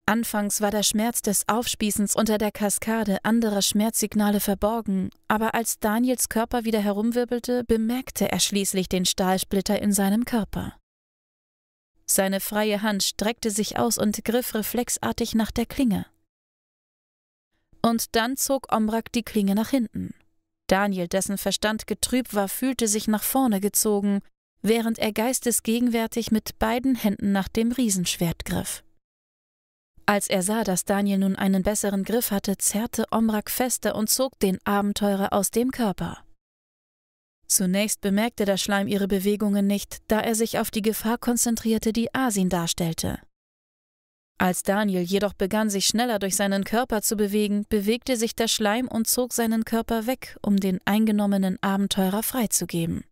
Anfangs war der Schmerz des Aufspießens unter der Kaskade anderer Schmerzsignale verborgen, aber als Daniels Körper wieder herumwirbelte, bemerkte er schließlich den Stahlsplitter in seinem Körper. Seine freie Hand streckte sich aus und griff reflexartig nach der Klinge. Und dann zog Omrak die Klinge nach hinten. Daniel, dessen Verstand getrübt war, fühlte sich nach vorne gezogen, während er geistesgegenwärtig mit beiden Händen nach dem Riesenschwert griff. Als er sah, dass Daniel nun einen besseren Griff hatte, zerrte Omrak fester und zog den Abenteurer aus dem Körper. Zunächst bemerkte der Schleim ihre Bewegungen nicht, da er sich auf die Gefahr konzentrierte, die Asin darstellte. Als Daniel jedoch begann, sich schneller durch seinen Körper zu bewegen, bewegte sich der Schleim und zog seinen Körper weg, um den eingenommenen Abenteurer freizugeben.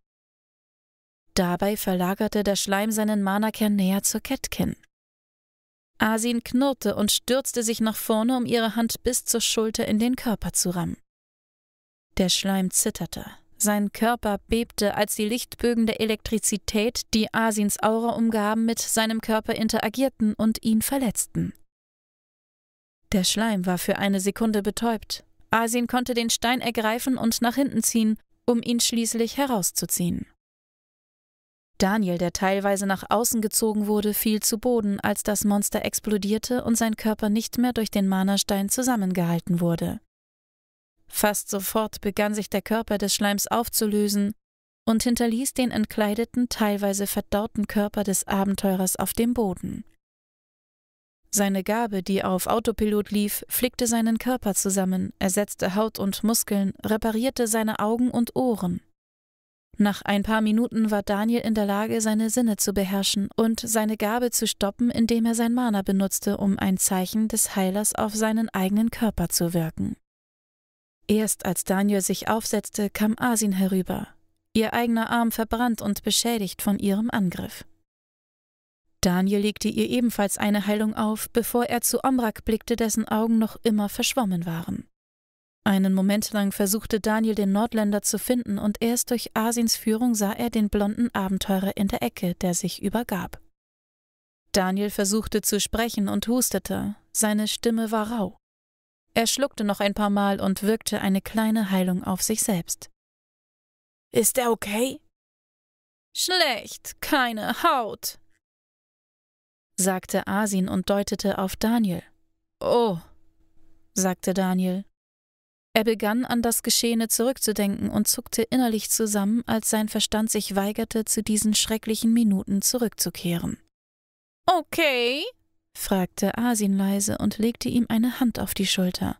Dabei verlagerte der Schleim seinen Mana-Kern näher zur Kettkin. Asin knurrte und stürzte sich nach vorne, um ihre Hand bis zur Schulter in den Körper zu rammen. Der Schleim zitterte, sein Körper bebte, als die Lichtbögen der Elektrizität, die Asins Aura umgaben, mit seinem Körper interagierten und ihn verletzten. Der Schleim war für eine Sekunde betäubt. Asin konnte den Stein ergreifen und nach hinten ziehen, um ihn schließlich herauszuziehen. Daniel, der teilweise nach außen gezogen wurde, fiel zu Boden, als das Monster explodierte und sein Körper nicht mehr durch den Mana-Stein zusammengehalten wurde. Fast sofort begann sich der Körper des Schleims aufzulösen und hinterließ den entkleideten, teilweise verdauten Körper des Abenteurers auf dem Boden. Seine Gabe, die auf Autopilot lief, flickte seinen Körper zusammen, ersetzte Haut und Muskeln, reparierte seine Augen und Ohren. Nach ein paar Minuten war Daniel in der Lage, seine Sinne zu beherrschen und seine Gabe zu stoppen, indem er sein Mana benutzte, um ein Zeichen des Heilers auf seinen eigenen Körper zu wirken. Erst als Daniel sich aufsetzte, kam Asin herüber, ihr eigener Arm verbrannt und beschädigt von ihrem Angriff. Daniel legte ihr ebenfalls eine Heilung auf, bevor er zu Omrak blickte, dessen Augen noch immer verschwommen waren. Einen Moment lang versuchte Daniel den Nordländer zu finden und erst durch Asins Führung sah er den blonden Abenteurer in der Ecke, der sich übergab. Daniel versuchte zu sprechen und hustete, seine Stimme war rau. Er schluckte noch ein paar Mal und wirkte eine kleine Heilung auf sich selbst. Ist er okay? Schlecht, keine Haut, sagte Asin und deutete auf Daniel. Oh, sagte Daniel. Er begann an das Geschehene zurückzudenken und zuckte innerlich zusammen, als sein Verstand sich weigerte, zu diesen schrecklichen Minuten zurückzukehren. Okay, fragte Asin leise und legte ihm eine Hand auf die Schulter.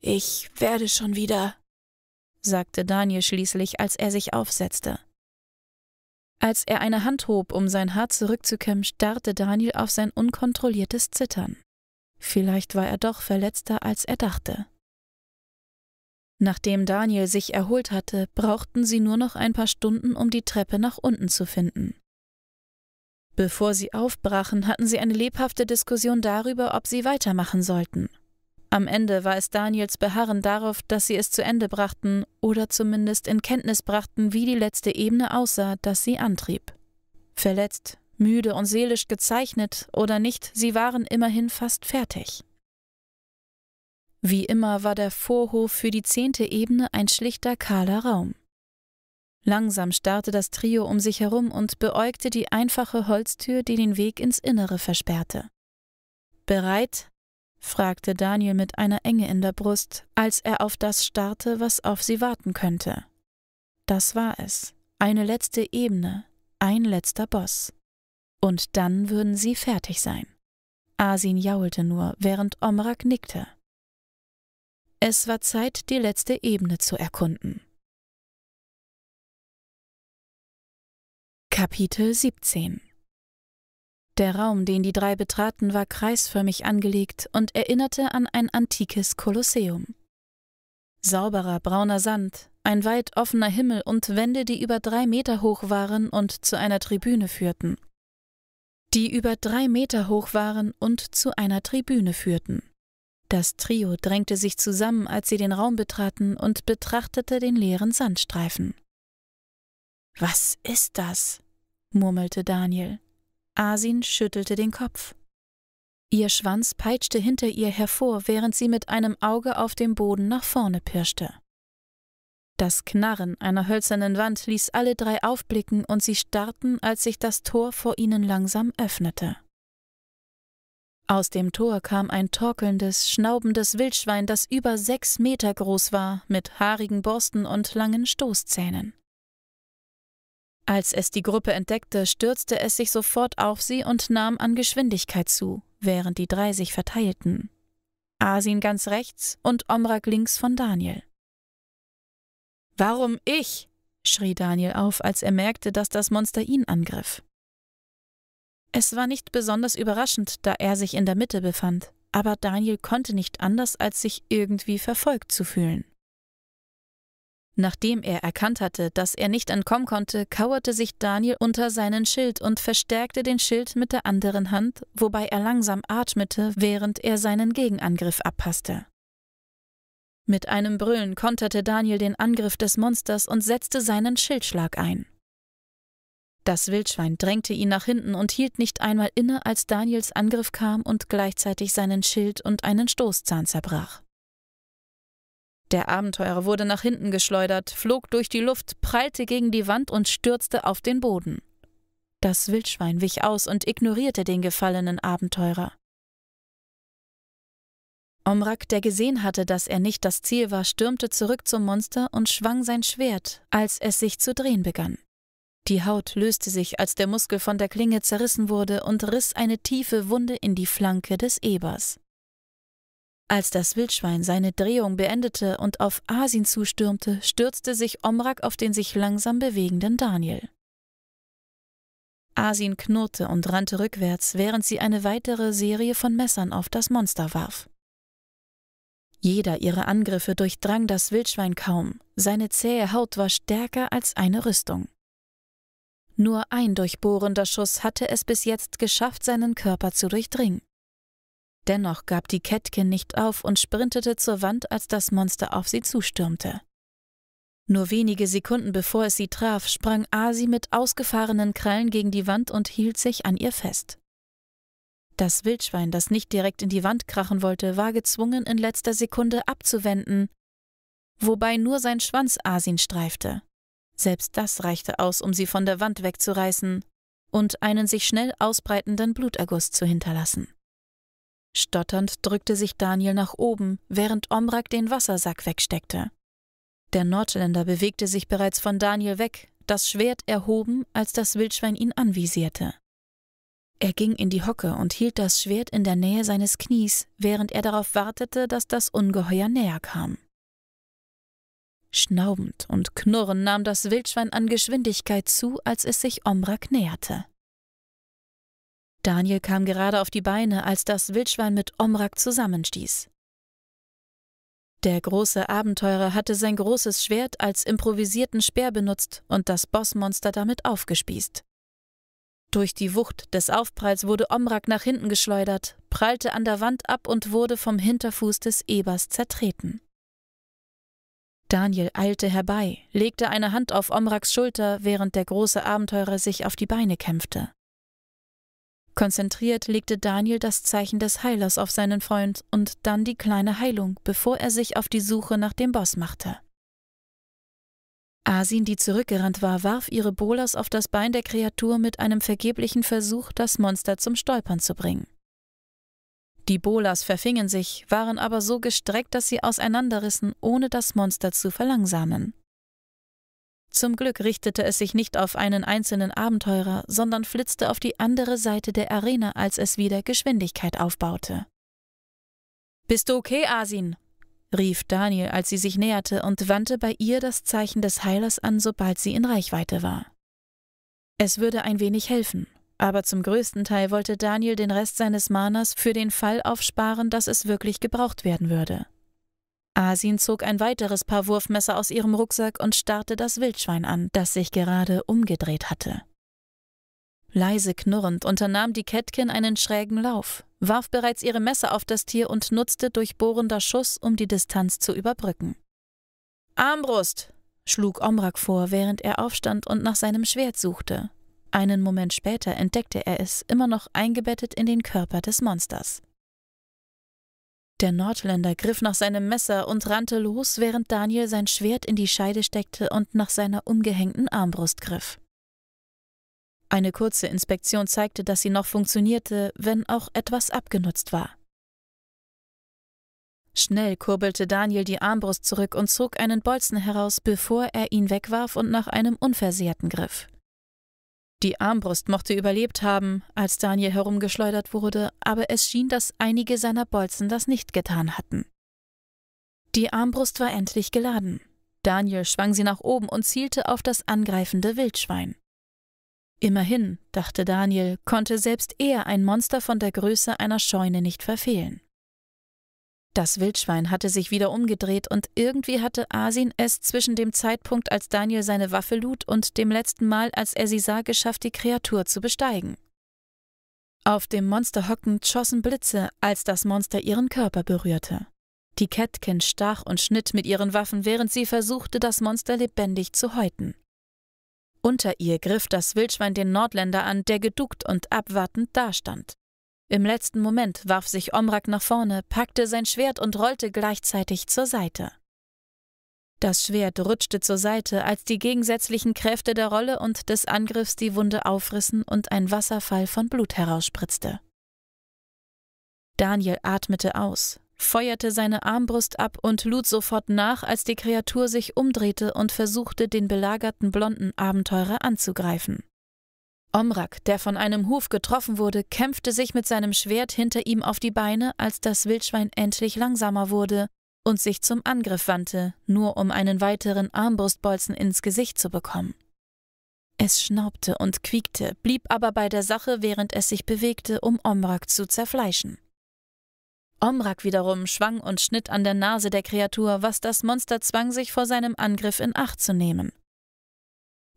Ich werde schon wieder, sagte Daniel schließlich, als er sich aufsetzte. Als er eine Hand hob, um sein Haar zurückzukämmen, starrte Daniel auf sein unkontrolliertes Zittern. Vielleicht war er doch verletzter, als er dachte. Nachdem Daniel sich erholt hatte, brauchten sie nur noch ein paar Stunden, um die Treppe nach unten zu finden. Bevor sie aufbrachen, hatten sie eine lebhafte Diskussion darüber, ob sie weitermachen sollten. Am Ende war es Daniels Beharren darauf, dass sie es zu Ende brachten oder zumindest in Kenntnis brachten, wie die letzte Ebene aussah, das sie antrieb. Verletzt, müde und seelisch gezeichnet oder nicht, sie waren immerhin fast fertig. Wie immer war der Vorhof für die zehnte Ebene ein schlichter kahler Raum. Langsam starrte das Trio um sich herum und beäugte die einfache Holztür, die den Weg ins Innere versperrte. Bereit? fragte Daniel mit einer Enge in der Brust, als er auf das starrte, was auf sie warten könnte. Das war es, eine letzte Ebene, ein letzter Boss. Und dann würden sie fertig sein. Asin jaulte nur, während Omrak nickte. Es war Zeit, die letzte Ebene zu erkunden. Kapitel 17 Der Raum, den die drei betraten, war kreisförmig angelegt und erinnerte an ein antikes Kolosseum. Sauberer brauner Sand, ein weit offener Himmel und Wände, die über drei Meter hoch waren und zu einer Tribüne führten. Die über drei Meter hoch waren und zu einer Tribüne führten. Das Trio drängte sich zusammen, als sie den Raum betraten und betrachtete den leeren Sandstreifen. Was ist das? murmelte Daniel. Asin schüttelte den Kopf. Ihr Schwanz peitschte hinter ihr hervor, während sie mit einem Auge auf dem Boden nach vorne pirschte. Das Knarren einer hölzernen Wand ließ alle drei aufblicken und sie starrten, als sich das Tor vor ihnen langsam öffnete. Aus dem Tor kam ein torkelndes, schnaubendes Wildschwein, das über sechs Meter groß war, mit haarigen Borsten und langen Stoßzähnen. Als es die Gruppe entdeckte, stürzte es sich sofort auf sie und nahm an Geschwindigkeit zu, während die drei sich verteilten. Asin ganz rechts und Omrak links von Daniel. Warum ich? schrie Daniel auf, als er merkte, dass das Monster ihn angriff. Es war nicht besonders überraschend, da er sich in der Mitte befand, aber Daniel konnte nicht anders, als sich irgendwie verfolgt zu fühlen. Nachdem er erkannt hatte, dass er nicht entkommen konnte, kauerte sich Daniel unter seinen Schild und verstärkte den Schild mit der anderen Hand, wobei er langsam atmete, während er seinen Gegenangriff abpasste. Mit einem Brüllen konterte Daniel den Angriff des Monsters und setzte seinen Schildschlag ein. Das Wildschwein drängte ihn nach hinten und hielt nicht einmal inne, als Daniels Angriff kam und gleichzeitig seinen Schild und einen Stoßzahn zerbrach. Der Abenteurer wurde nach hinten geschleudert, flog durch die Luft, prallte gegen die Wand und stürzte auf den Boden. Das Wildschwein wich aus und ignorierte den gefallenen Abenteurer. Omrak, der gesehen hatte, dass er nicht das Ziel war, stürmte zurück zum Monster und schwang sein Schwert, als es sich zu drehen begann. Die Haut löste sich, als der Muskel von der Klinge zerrissen wurde und riss eine tiefe Wunde in die Flanke des Ebers. Als das Wildschwein seine Drehung beendete und auf Asin zustürmte, stürzte sich Omrak auf den sich langsam bewegenden Daniel. Asin knurrte und rannte rückwärts, während sie eine weitere Serie von Messern auf das Monster warf. Jeder ihrer Angriffe durchdrang das Wildschwein kaum, seine zähe Haut war stärker als eine Rüstung. Nur ein durchbohrender Schuss hatte es bis jetzt geschafft, seinen Körper zu durchdringen. Dennoch gab die Kätkin nicht auf und sprintete zur Wand, als das Monster auf sie zustürmte. Nur wenige Sekunden bevor es sie traf, sprang Asi mit ausgefahrenen Krallen gegen die Wand und hielt sich an ihr fest. Das Wildschwein, das nicht direkt in die Wand krachen wollte, war gezwungen, in letzter Sekunde abzuwenden, wobei nur sein Schwanz Asin streifte. Selbst das reichte aus, um sie von der Wand wegzureißen und einen sich schnell ausbreitenden Bluterguss zu hinterlassen. Stotternd drückte sich Daniel nach oben, während Omrak den Wassersack wegsteckte. Der Nordländer bewegte sich bereits von Daniel weg, das Schwert erhoben, als das Wildschwein ihn anvisierte. Er ging in die Hocke und hielt das Schwert in der Nähe seines Knies, während er darauf wartete, dass das Ungeheuer näher kam. Schnaubend und knurrend nahm das Wildschwein an Geschwindigkeit zu, als es sich Omrak näherte. Daniel kam gerade auf die Beine, als das Wildschwein mit Omrak zusammenstieß. Der große Abenteurer hatte sein großes Schwert als improvisierten Speer benutzt und das Bossmonster damit aufgespießt. Durch die Wucht des Aufpralls wurde Omrak nach hinten geschleudert, prallte an der Wand ab und wurde vom Hinterfuß des Ebers zertreten. Daniel eilte herbei, legte eine Hand auf Omraks Schulter, während der große Abenteurer sich auf die Beine kämpfte. Konzentriert legte Daniel das Zeichen des Heilers auf seinen Freund und dann die kleine Heilung, bevor er sich auf die Suche nach dem Boss machte. Asin, die zurückgerannt war, warf ihre Bolas auf das Bein der Kreatur mit einem vergeblichen Versuch, das Monster zum Stolpern zu bringen. Die Bolas verfingen sich, waren aber so gestreckt, dass sie auseinanderrissen, ohne das Monster zu verlangsamen. Zum Glück richtete es sich nicht auf einen einzelnen Abenteurer, sondern flitzte auf die andere Seite der Arena, als es wieder Geschwindigkeit aufbaute. Bist du okay, Asin? rief Daniel, als sie sich näherte, und wandte bei ihr das Zeichen des Heilers an, sobald sie in Reichweite war. Es würde ein wenig helfen, aber zum größten Teil wollte Daniel den Rest seines Manas für den Fall aufsparen, dass es wirklich gebraucht werden würde. Asin zog ein weiteres Paar Wurfmesser aus ihrem Rucksack und starrte das Wildschwein an, das sich gerade umgedreht hatte. Leise knurrend unternahm die Kätkin einen schrägen Lauf, warf bereits ihre Messer auf das Tier und nutzte durchbohrender Schuss, um die Distanz zu überbrücken. Armbrust! schlug Omrak vor, während er aufstand und nach seinem Schwert suchte. Einen Moment später entdeckte er es, immer noch eingebettet in den Körper des Monsters. Der Nordländer griff nach seinem Messer und rannte los, während Daniel sein Schwert in die Scheide steckte und nach seiner umgehängten Armbrust griff. Eine kurze Inspektion zeigte, dass sie noch funktionierte, wenn auch etwas abgenutzt war. Schnell kurbelte Daniel die Armbrust zurück und zog einen Bolzen heraus, bevor er ihn wegwarf und nach einem unversehrten griff. Die Armbrust mochte überlebt haben, als Daniel herumgeschleudert wurde, aber es schien, dass einige seiner Bolzen das nicht getan hatten. Die Armbrust war endlich geladen. Daniel schwang sie nach oben und zielte auf das angreifende Wildschwein. Immerhin, dachte Daniel, konnte selbst er ein Monster von der Größe einer Scheune nicht verfehlen. Das Wildschwein hatte sich wieder umgedreht und irgendwie hatte Asin es zwischen dem Zeitpunkt, als Daniel seine Waffe lud, und dem letzten Mal, als er sie sah, geschafft, die Kreatur zu besteigen. Auf dem Monster hockend schossen Blitze, als das Monster ihren Körper berührte. Die Catkin stach und schnitt mit ihren Waffen, während sie versuchte, das Monster lebendig zu häuten. Unter ihr griff das Wildschwein den Nordländer an, der geduckt und abwartend dastand. Im letzten Moment warf sich Omrak nach vorne, packte sein Schwert und rollte gleichzeitig zur Seite. Das Schwert rutschte zur Seite, als die gegensätzlichen Kräfte der Rolle und des Angriffs die Wunde aufrissen und ein Wasserfall von Blut herausspritzte. Daniel atmete aus, feuerte seine Armbrust ab und lud sofort nach, als die Kreatur sich umdrehte und versuchte, den belagerten blonden Abenteurer anzugreifen. Omrak, der von einem Huf getroffen wurde, kämpfte sich mit seinem Schwert hinter ihm auf die Beine, als das Wildschwein endlich langsamer wurde und sich zum Angriff wandte, nur um einen weiteren Armbrustbolzen ins Gesicht zu bekommen. Es schnaubte und quiekte, blieb aber bei der Sache, während es sich bewegte, um Omrak zu zerfleischen. Omrak wiederum schwang und schnitt an der Nase der Kreatur, was das Monster zwang, sich vor seinem Angriff in Acht zu nehmen.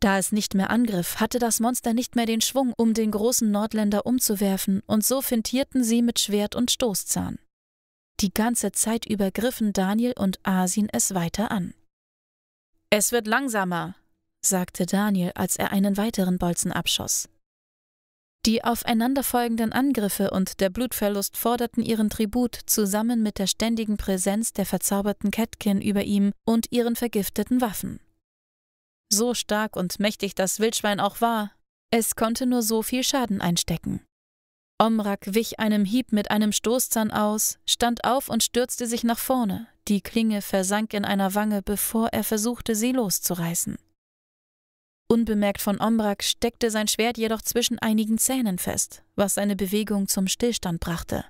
Da es nicht mehr angriff, hatte das Monster nicht mehr den Schwung, um den großen Nordländer umzuwerfen, und so fintierten sie mit Schwert und Stoßzahn. Die ganze Zeit über griffen Daniel und Asin es weiter an. Es wird langsamer, sagte Daniel, als er einen weiteren Bolzen abschoss. Die aufeinanderfolgenden Angriffe und der Blutverlust forderten ihren Tribut zusammen mit der ständigen Präsenz der verzauberten Catkin über ihm und ihren vergifteten Waffen. So stark und mächtig das Wildschwein auch war, es konnte nur so viel Schaden einstecken. Omrak wich einem Hieb mit einem Stoßzahn aus, stand auf und stürzte sich nach vorne. Die Klinge versank in einer Wange, bevor er versuchte, sie loszureißen. Unbemerkt von Omrak steckte sein Schwert jedoch zwischen einigen Zähnen fest, was seine Bewegung zum Stillstand brachte.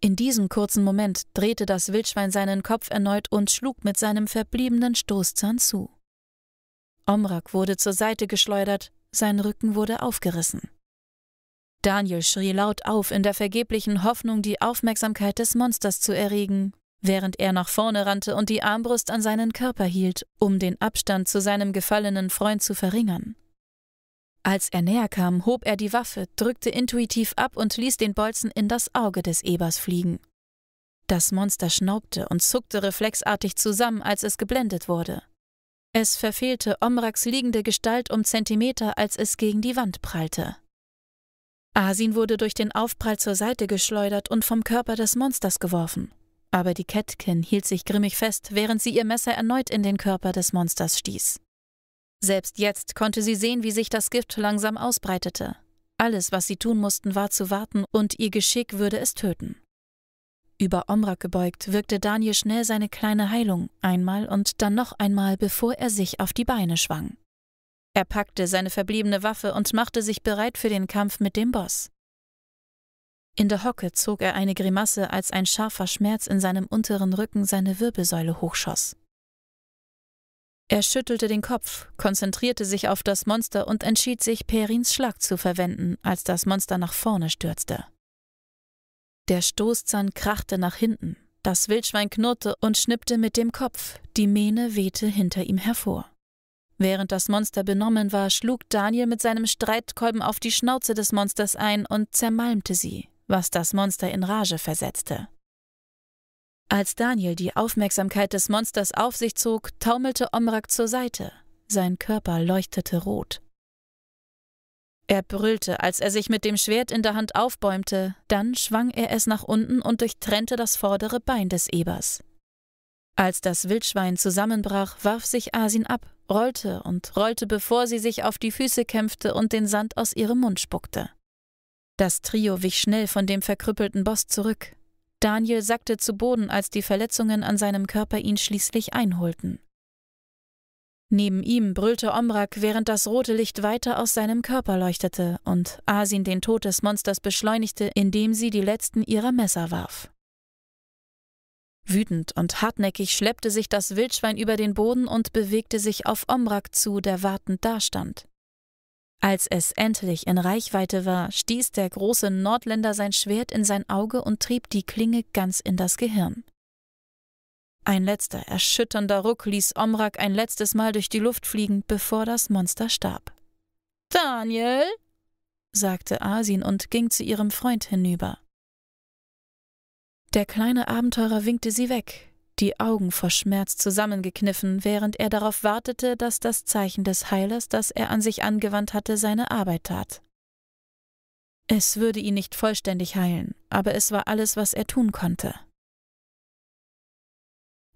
In diesem kurzen Moment drehte das Wildschwein seinen Kopf erneut und schlug mit seinem verbliebenen Stoßzahn zu. Omrak wurde zur Seite geschleudert, sein Rücken wurde aufgerissen. Daniel schrie laut auf in der vergeblichen Hoffnung, die Aufmerksamkeit des Monsters zu erregen, während er nach vorne rannte und die Armbrust an seinen Körper hielt, um den Abstand zu seinem gefallenen Freund zu verringern. Als er näher kam, hob er die Waffe, drückte intuitiv ab und ließ den Bolzen in das Auge des Ebers fliegen. Das Monster schnaubte und zuckte reflexartig zusammen, als es geblendet wurde. Es verfehlte Omraks liegende Gestalt um Zentimeter, als es gegen die Wand prallte. Asin wurde durch den Aufprall zur Seite geschleudert und vom Körper des Monsters geworfen. Aber die Catkin hielt sich grimmig fest, während sie ihr Messer erneut in den Körper des Monsters stieß. Selbst jetzt konnte sie sehen, wie sich das Gift langsam ausbreitete. Alles, was sie tun mussten, war zu warten, und ihr Geschick würde es töten. Über Omrak gebeugt, wirkte Daniel schnell seine kleine Heilung, einmal und dann noch einmal, bevor er sich auf die Beine schwang. Er packte seine verbliebene Waffe und machte sich bereit für den Kampf mit dem Boss. In der Hocke zog er eine Grimasse, als ein scharfer Schmerz in seinem unteren Rücken seine Wirbelsäule hochschoss. Er schüttelte den Kopf, konzentrierte sich auf das Monster und entschied sich, Perins Schlag zu verwenden, als das Monster nach vorne stürzte. Der Stoßzahn krachte nach hinten, das Wildschwein knurrte und schnippte mit dem Kopf, die Mähne wehte hinter ihm hervor. Während das Monster benommen war, schlug Daniel mit seinem Streitkolben auf die Schnauze des Monsters ein und zermalmte sie, was das Monster in Rage versetzte. Als Daniel die Aufmerksamkeit des Monsters auf sich zog, taumelte Omrak zur Seite. Sein Körper leuchtete rot. Er brüllte, als er sich mit dem Schwert in der Hand aufbäumte, dann schwang er es nach unten und durchtrennte das vordere Bein des Ebers. Als das Wildschwein zusammenbrach, warf sich Asin ab, rollte und rollte, bevor sie sich auf die Füße kämpfte und den Sand aus ihrem Mund spuckte. Das Trio wich schnell von dem verkrüppelten Boss zurück. Daniel sackte zu Boden, als die Verletzungen an seinem Körper ihn schließlich einholten. Neben ihm brüllte Omrak, während das rote Licht weiter aus seinem Körper leuchtete und Asin den Tod des Monsters beschleunigte, indem sie die letzten ihrer Messer warf. Wütend und hartnäckig schleppte sich das Wildschwein über den Boden und bewegte sich auf Omrak zu, der wartend dastand. Als es endlich in Reichweite war, stieß der große Nordländer sein Schwert in sein Auge und trieb die Klinge ganz in das Gehirn. Ein letzter erschütternder Ruck ließ Omrak ein letztes Mal durch die Luft fliegen, bevor das Monster starb. Daniel, sagte Asin und ging zu ihrem Freund hinüber. Der kleine Abenteurer winkte sie weg, die Augen vor Schmerz zusammengekniffen, während er darauf wartete, dass das Zeichen des Heilers, das er an sich angewandt hatte, seine Arbeit tat. Es würde ihn nicht vollständig heilen, aber es war alles, was er tun konnte.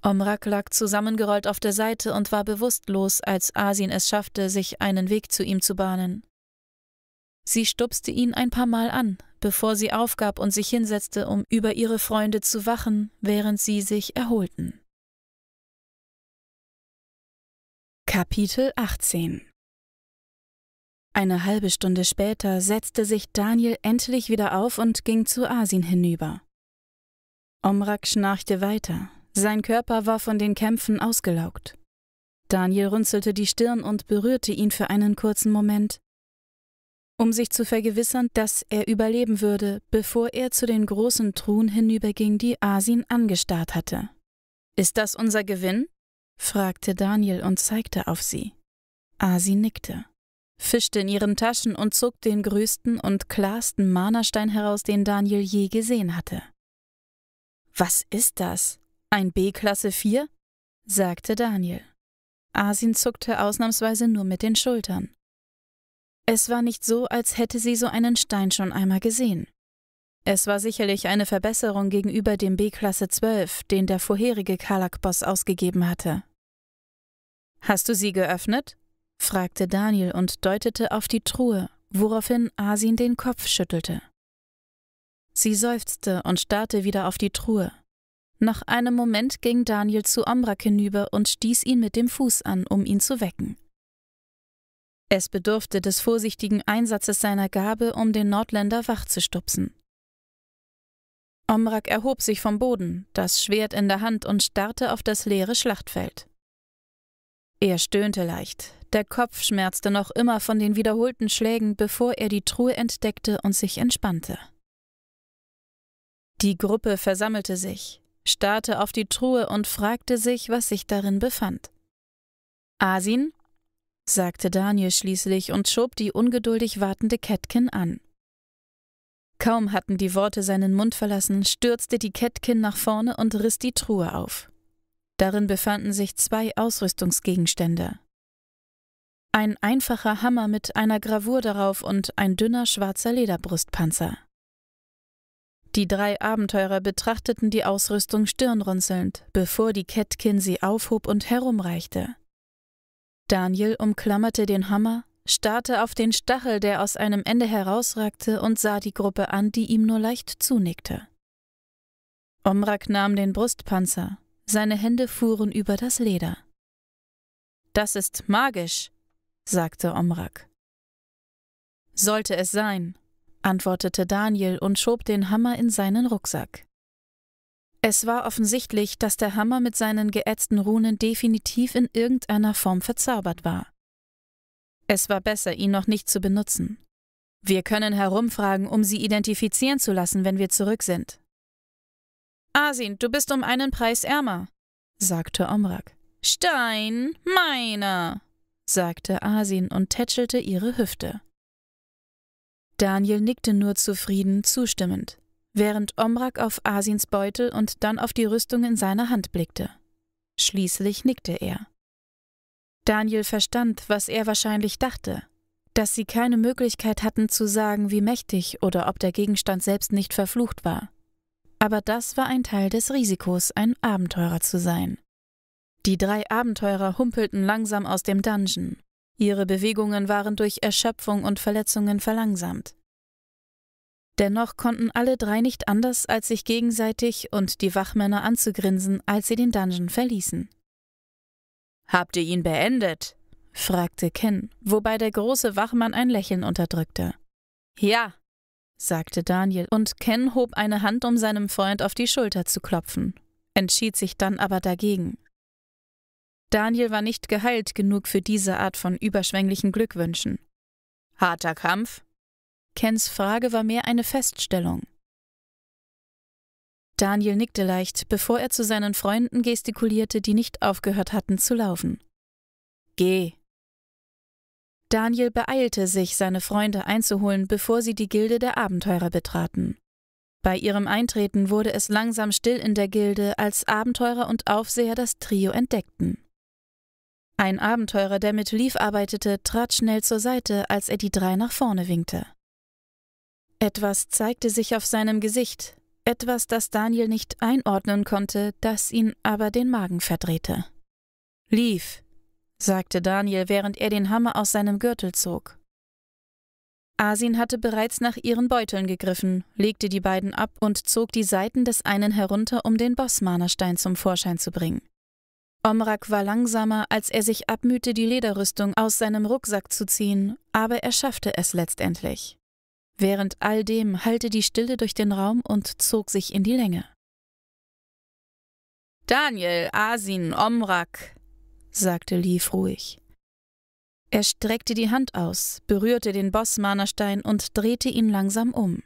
Omrak lag zusammengerollt auf der Seite und war bewusstlos, als Asin es schaffte, sich einen Weg zu ihm zu bahnen. Sie stupste ihn ein paar Mal an, bevor sie aufgab und sich hinsetzte, um über ihre Freunde zu wachen, während sie sich erholten. Kapitel 18 Eine halbe Stunde später setzte sich Daniel endlich wieder auf und ging zu Asin hinüber. Omrak schnarchte weiter, sein Körper war von den Kämpfen ausgelaugt. Daniel runzelte die Stirn und berührte ihn für einen kurzen Moment. Um sich zu vergewissern, dass er überleben würde, bevor er zu den großen Truhen hinüberging, die Asin angestarrt hatte. Ist das unser Gewinn? fragte Daniel und zeigte auf sie. Asin nickte, fischte in ihren Taschen und zog den größten und klarsten Manerstein heraus, den Daniel je gesehen hatte. Was ist das? Ein B-Klasse 4? sagte Daniel. Asin zuckte ausnahmsweise nur mit den Schultern. Es war nicht so, als hätte sie so einen Stein schon einmal gesehen. Es war sicherlich eine Verbesserung gegenüber dem B-Klasse 12, den der vorherige Kalak-Boss ausgegeben hatte. Hast du sie geöffnet? fragte Daniel und deutete auf die Truhe, woraufhin Asin den Kopf schüttelte. Sie seufzte und starrte wieder auf die Truhe. Nach einem Moment ging Daniel zu Amrak hinüber und stieß ihn mit dem Fuß an, um ihn zu wecken. Es bedurfte des vorsichtigen Einsatzes seiner Gabe, um den Nordländer wachzustupsen. Omrak erhob sich vom Boden, das Schwert in der Hand und starrte auf das leere Schlachtfeld. Er stöhnte leicht, der Kopf schmerzte noch immer von den wiederholten Schlägen, bevor er die Truhe entdeckte und sich entspannte. Die Gruppe versammelte sich, starrte auf die Truhe und fragte sich, was sich darin befand. Asin? sagte Daniel schließlich und schob die ungeduldig wartende Kätkin an. Kaum hatten die Worte seinen Mund verlassen, stürzte die Kätkin nach vorne und riss die Truhe auf. Darin befanden sich zwei Ausrüstungsgegenstände. Ein einfacher Hammer mit einer Gravur darauf und ein dünner schwarzer Lederbrustpanzer. Die drei Abenteurer betrachteten die Ausrüstung stirnrunzelnd, bevor die Kettkin sie aufhob und herumreichte. Daniel umklammerte den Hammer, starrte auf den Stachel, der aus einem Ende herausragte, und sah die Gruppe an, die ihm nur leicht zunickte. Omrak nahm den Brustpanzer, seine Hände fuhren über das Leder. Das ist magisch, sagte Omrak. Sollte es sein, antwortete Daniel und schob den Hammer in seinen Rucksack. Es war offensichtlich, dass der Hammer mit seinen geätzten Runen definitiv in irgendeiner Form verzaubert war. Es war besser, ihn noch nicht zu benutzen. Wir können herumfragen, um sie identifizieren zu lassen, wenn wir zurück sind. Asin, du bist um einen Preis ärmer, sagte Omrak. Stein, meiner, sagte Asin und tätschelte ihre Hüfte. Daniel nickte nur zufrieden zustimmend, während Omrak auf Asins Beutel und dann auf die Rüstung in seiner Hand blickte. Schließlich nickte er. Daniel verstand, was er wahrscheinlich dachte, dass sie keine Möglichkeit hatten zu sagen, wie mächtig oder ob der Gegenstand selbst nicht verflucht war. Aber das war ein Teil des Risikos, ein Abenteurer zu sein. Die drei Abenteurer humpelten langsam aus dem Dungeon, Ihre Bewegungen waren durch Erschöpfung und Verletzungen verlangsamt. Dennoch konnten alle drei nicht anders, als sich gegenseitig und die Wachmänner anzugrinsen, als sie den Dungeon verließen. Habt ihr ihn beendet? fragte Ken, wobei der große Wachmann ein Lächeln unterdrückte. Ja, sagte Daniel, und Ken hob eine Hand, um seinem Freund auf die Schulter zu klopfen, entschied sich dann aber dagegen. Daniel war nicht geheilt genug für diese Art von überschwänglichen Glückwünschen. Harter Kampf? Kens Frage war mehr eine Feststellung. Daniel nickte leicht, bevor er zu seinen Freunden gestikulierte, die nicht aufgehört hatten zu laufen. Geh. Daniel beeilte sich, seine Freunde einzuholen, bevor sie die Gilde der Abenteurer betraten. Bei ihrem Eintreten wurde es langsam still in der Gilde, als Abenteurer und Aufseher das Trio entdeckten. Ein Abenteurer, der mit Leaf arbeitete, trat schnell zur Seite, als er die drei nach vorne winkte. Etwas zeigte sich auf seinem Gesicht, etwas, das Daniel nicht einordnen konnte, das ihn aber den Magen verdrehte. Leaf, sagte Daniel, während er den Hammer aus seinem Gürtel zog. Asin hatte bereits nach ihren Beuteln gegriffen, legte die beiden ab und zog die Seiten des einen herunter, um den Bossmanerstein zum Vorschein zu bringen. Omrak war langsamer, als er sich abmühte, die Lederrüstung aus seinem Rucksack zu ziehen, aber er schaffte es letztendlich. Während all dem hallte die Stille durch den Raum und zog sich in die Länge. Daniel, Asin, Omrak, sagte Lief ruhig. Er streckte die Hand aus, berührte den Bossmanerstein und drehte ihn langsam um.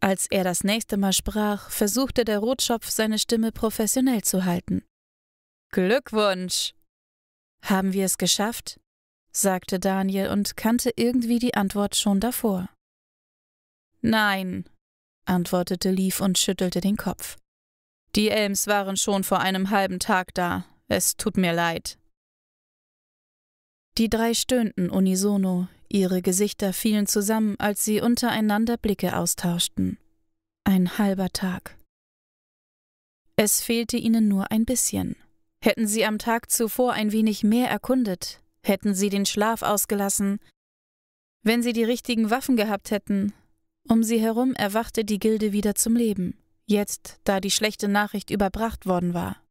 Als er das nächste Mal sprach, versuchte der Rotschopf seine Stimme professionell zu halten. Glückwunsch! Haben wir es geschafft? sagte Daniel und kannte irgendwie die Antwort schon davor. Nein, antwortete Leaf und schüttelte den Kopf. Die Elms waren schon vor einem halben Tag da. Es tut mir leid. Die drei stöhnten unisono, ihre Gesichter fielen zusammen, als sie untereinander Blicke austauschten. Ein halber Tag. Es fehlte ihnen nur ein bisschen. Hätten sie am Tag zuvor ein wenig mehr erkundet, hätten sie den Schlaf ausgelassen, wenn sie die richtigen Waffen gehabt hätten. Um sie herum erwachte die Gilde wieder zum Leben, jetzt, da die schlechte Nachricht überbracht worden war.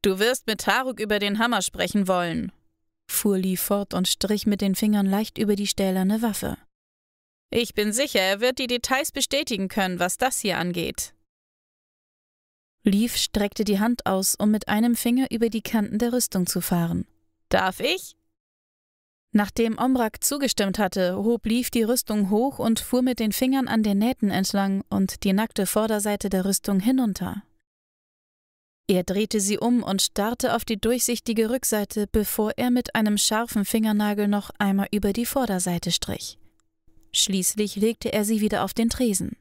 Du wirst mit Taruk über den Hammer sprechen wollen, fuhr Lee fort und strich mit den Fingern leicht über die stählerne Waffe. Ich bin sicher, er wird die Details bestätigen können, was das hier angeht. Leaf streckte die Hand aus, um mit einem Finger über die Kanten der Rüstung zu fahren. Darf ich? Nachdem Omrak zugestimmt hatte, hob Leaf die Rüstung hoch und fuhr mit den Fingern an den Nähten entlang und die nackte Vorderseite der Rüstung hinunter. Er drehte sie um und starrte auf die durchsichtige Rückseite, bevor er mit einem scharfen Fingernagel noch einmal über die Vorderseite strich. Schließlich legte er sie wieder auf den Tresen.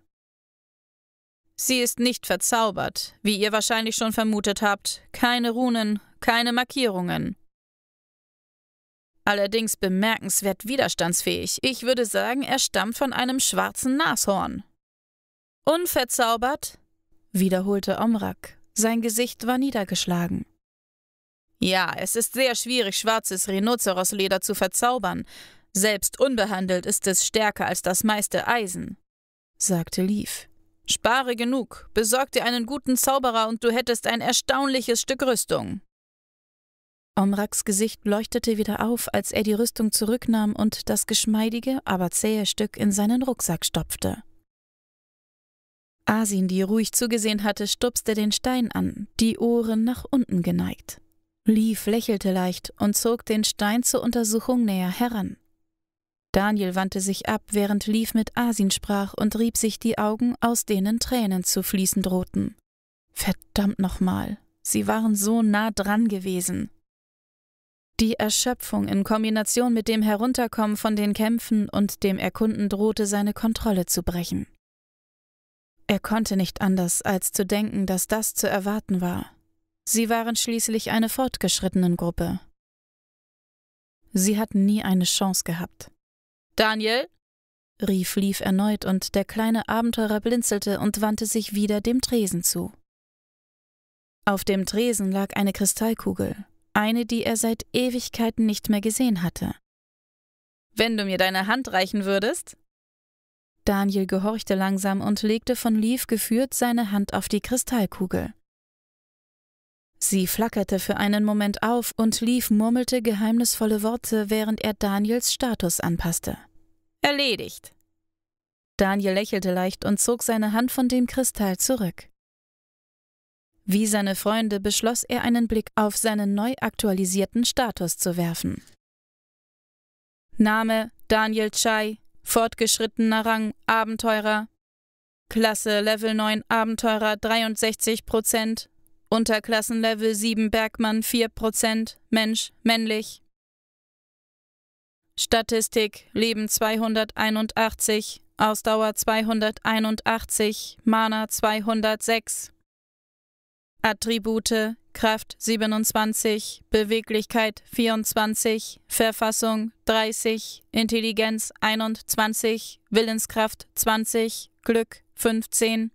Sie ist nicht verzaubert, wie ihr wahrscheinlich schon vermutet habt, keine Runen, keine Markierungen. Allerdings bemerkenswert widerstandsfähig. Ich würde sagen, er stammt von einem schwarzen Nashorn. Unverzaubert? wiederholte Omrak. Sein Gesicht war niedergeschlagen. Ja, es ist sehr schwierig, schwarzes Rhinozerosleder zu verzaubern. Selbst unbehandelt ist es stärker als das meiste Eisen, sagte Leaf. Spare genug, besorg dir einen guten Zauberer und du hättest ein erstaunliches Stück Rüstung. Omraks Gesicht leuchtete wieder auf, als er die Rüstung zurücknahm und das geschmeidige, aber zähe Stück in seinen Rucksack stopfte. Asin, die ruhig zugesehen hatte, stupste den Stein an, die Ohren nach unten geneigt. Lief lächelte leicht und zog den Stein zur Untersuchung näher heran. Daniel wandte sich ab, während Lief mit Asin sprach und rieb sich die Augen, aus denen Tränen zu fließen drohten. Verdammt nochmal, sie waren so nah dran gewesen. Die Erschöpfung in Kombination mit dem Herunterkommen von den Kämpfen und dem Erkunden drohte seine Kontrolle zu brechen. Er konnte nicht anders, als zu denken, dass das zu erwarten war. Sie waren schließlich eine fortgeschrittenen Gruppe. Sie hatten nie eine Chance gehabt. Daniel? rief Lief erneut, und der kleine Abenteurer blinzelte und wandte sich wieder dem Tresen zu. Auf dem Tresen lag eine Kristallkugel, eine, die er seit Ewigkeiten nicht mehr gesehen hatte. Wenn du mir deine Hand reichen würdest? Daniel gehorchte langsam und legte von Leaf geführt seine Hand auf die Kristallkugel. Sie flackerte für einen Moment auf und lief murmelte geheimnisvolle Worte, während er Daniels Status anpasste. Erledigt. Daniel lächelte leicht und zog seine Hand von dem Kristall zurück. Wie seine Freunde beschloss er einen Blick auf seinen neu aktualisierten Status zu werfen. Name Daniel Chai, fortgeschrittener Rang Abenteurer. Klasse Level 9 Abenteurer 63%, Unterklassenlevel 7 Bergmann 4%, Mensch, männlich. Statistik, Leben 281, Ausdauer 281, Mana 206. Attribute, Kraft 27, Beweglichkeit 24, Verfassung 30, Intelligenz 21, Willenskraft 20, Glück 15.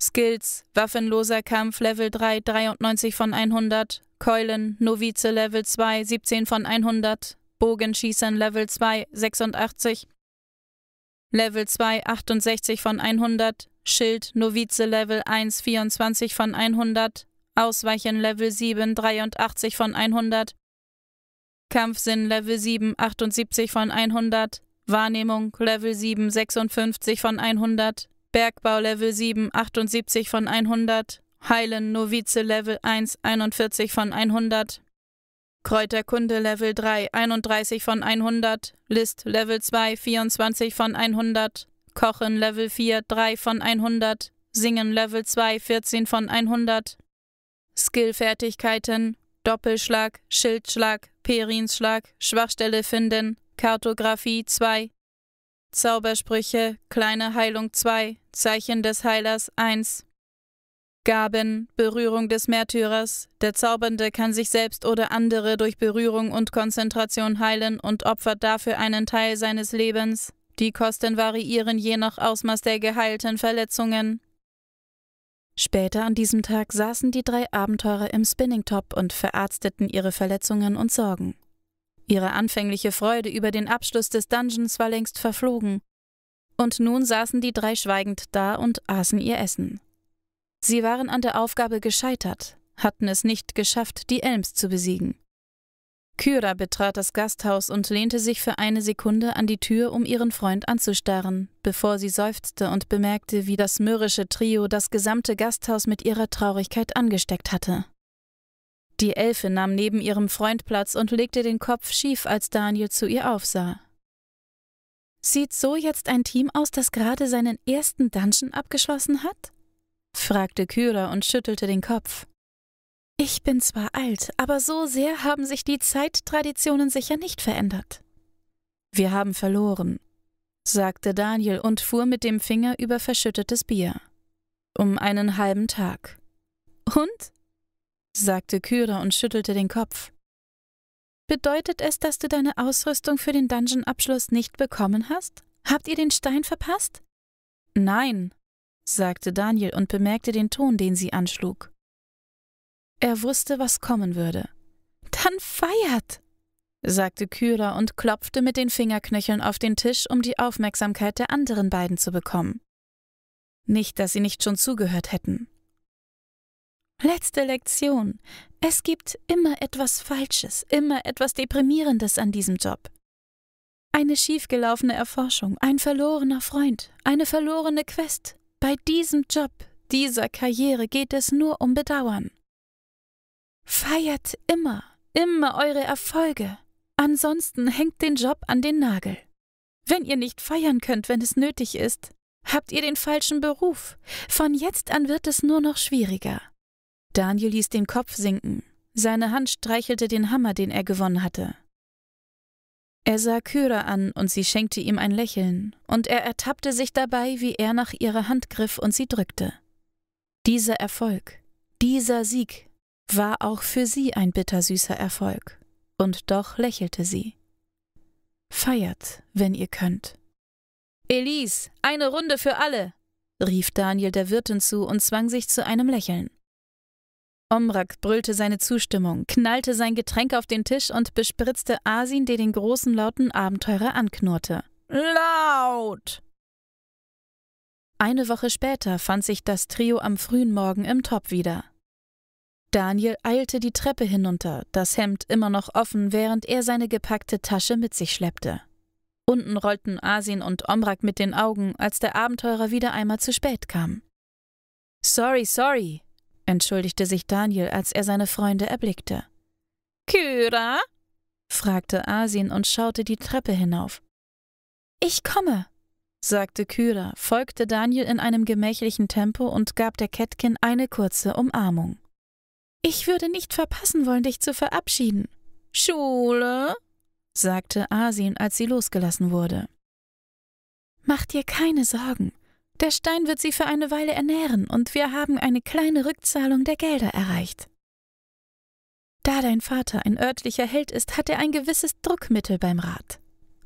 Skills, waffenloser Kampf Level 3, 93 von 100. Keulen, Novize Level 2, 17 von 100. Bogenschießen Level 2, 86. Level 2, 68 von 100. Schild, Novize Level 1, 24 von 100. Ausweichen Level 7, 83 von 100. Kampfsinn Level 7, 78 von 100. Wahrnehmung Level 7, 56 von 100. Bergbau Level 7 78 von 100, Heilen Novize Level 1 41 von 100, Kräuterkunde Level 3 31 von 100, List Level 2 24 von 100, Kochen Level 4 3 von 100, Singen Level 2 14 von 100, Skillfertigkeiten Doppelschlag, Schildschlag, Perinsschlag, Schwachstelle finden, Kartografie 2, Zaubersprüche, kleine Heilung 2, Zeichen des Heilers 1. Gaben, Berührung des Märtyrers. Der Zaubernde kann sich selbst oder andere durch Berührung und Konzentration heilen und opfert dafür einen Teil seines Lebens. Die Kosten variieren je nach Ausmaß der geheilten Verletzungen. Später an diesem Tag saßen die drei Abenteurer im Spinningtop und verarzteten ihre Verletzungen und Sorgen. Ihre anfängliche Freude über den Abschluss des Dungeons war längst verflogen. Und nun saßen die drei schweigend da und aßen ihr Essen. Sie waren an der Aufgabe gescheitert, hatten es nicht geschafft, die Elms zu besiegen. Kyra betrat das Gasthaus und lehnte sich für eine Sekunde an die Tür, um ihren Freund anzustarren, bevor sie seufzte und bemerkte, wie das mürrische Trio das gesamte Gasthaus mit ihrer Traurigkeit angesteckt hatte. Die Elfe nahm neben ihrem Freund Platz und legte den Kopf schief, als Daniel zu ihr aufsah. Sieht so jetzt ein Team aus, das gerade seinen ersten Dungeon abgeschlossen hat? fragte Kyra und schüttelte den Kopf. Ich bin zwar alt, aber so sehr haben sich die Zeittraditionen sicher nicht verändert. Wir haben verloren, sagte Daniel und fuhr mit dem Finger über verschüttetes Bier. Um einen halben Tag. Und? sagte Kyra und schüttelte den Kopf. Bedeutet es, dass du deine Ausrüstung für den Dungeon-Abschluss nicht bekommen hast? Habt ihr den Stein verpasst? Nein, sagte Daniel und bemerkte den Ton, den sie anschlug. Er wusste, was kommen würde. Dann feiert! sagte Kyra und klopfte mit den Fingerknöcheln auf den Tisch, um die Aufmerksamkeit der anderen beiden zu bekommen. Nicht, dass sie nicht schon zugehört hätten. Letzte Lektion. Es gibt immer etwas Falsches, immer etwas Deprimierendes an diesem Job. Eine schiefgelaufene Erforschung, ein verlorener Freund, eine verlorene Quest. Bei diesem Job, dieser Karriere geht es nur um Bedauern. Feiert immer, immer eure Erfolge. Ansonsten hängt den Job an den Nagel. Wenn ihr nicht feiern könnt, wenn es nötig ist, habt ihr den falschen Beruf. Von jetzt an wird es nur noch schwieriger. Daniel ließ den Kopf sinken, seine Hand streichelte den Hammer, den er gewonnen hatte. Er sah Kyra an und sie schenkte ihm ein Lächeln, und er ertappte sich dabei, wie er nach ihrer Hand griff und sie drückte. Dieser Erfolg, dieser Sieg war auch für sie ein bittersüßer Erfolg, und doch lächelte sie. Feiert, wenn ihr könnt. Elise, eine Runde für alle! rief Daniel der Wirtin zu und zwang sich zu einem Lächeln. Omrak brüllte seine Zustimmung, knallte sein Getränk auf den Tisch und bespritzte Asin, der den großen lauten Abenteurer anknurrte. Laut! Eine Woche später fand sich das Trio am frühen Morgen im Top wieder. Daniel eilte die Treppe hinunter, das Hemd immer noch offen, während er seine gepackte Tasche mit sich schleppte. Unten rollten Asin und Omrak mit den Augen, als der Abenteurer wieder einmal zu spät kam. Sorry, sorry, entschuldigte sich Daniel, als er seine Freunde erblickte. Kyra? fragte Asin und schaute die Treppe hinauf. Ich komme, sagte Kyra, folgte Daniel in einem gemächlichen Tempo und gab der Kätkin eine kurze Umarmung. Ich würde nicht verpassen wollen, dich zu verabschieden. Schule? sagte Asin, als sie losgelassen wurde. Mach dir keine Sorgen, der Stein wird sie für eine Weile ernähren, und wir haben eine kleine Rückzahlung der Gelder erreicht. Da dein Vater ein örtlicher Held ist, hat er ein gewisses Druckmittel beim Rat,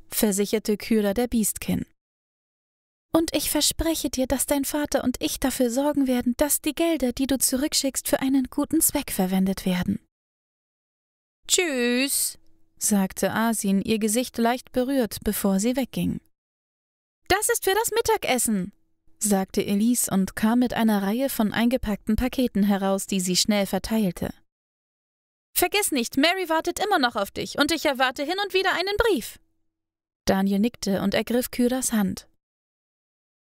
versicherte Kühler der Biestkin. Und ich verspreche dir, dass dein Vater und ich dafür sorgen werden, dass die Gelder, die du zurückschickst, für einen guten Zweck verwendet werden. Tschüss, sagte Asin, ihr Gesicht leicht berührt, bevor sie wegging. Das ist für das Mittagessen, sagte Elise und kam mit einer Reihe von eingepackten Paketen heraus, die sie schnell verteilte. Vergiss nicht, Mary wartet immer noch auf dich und ich erwarte hin und wieder einen Brief. Daniel nickte und ergriff Kyras Hand.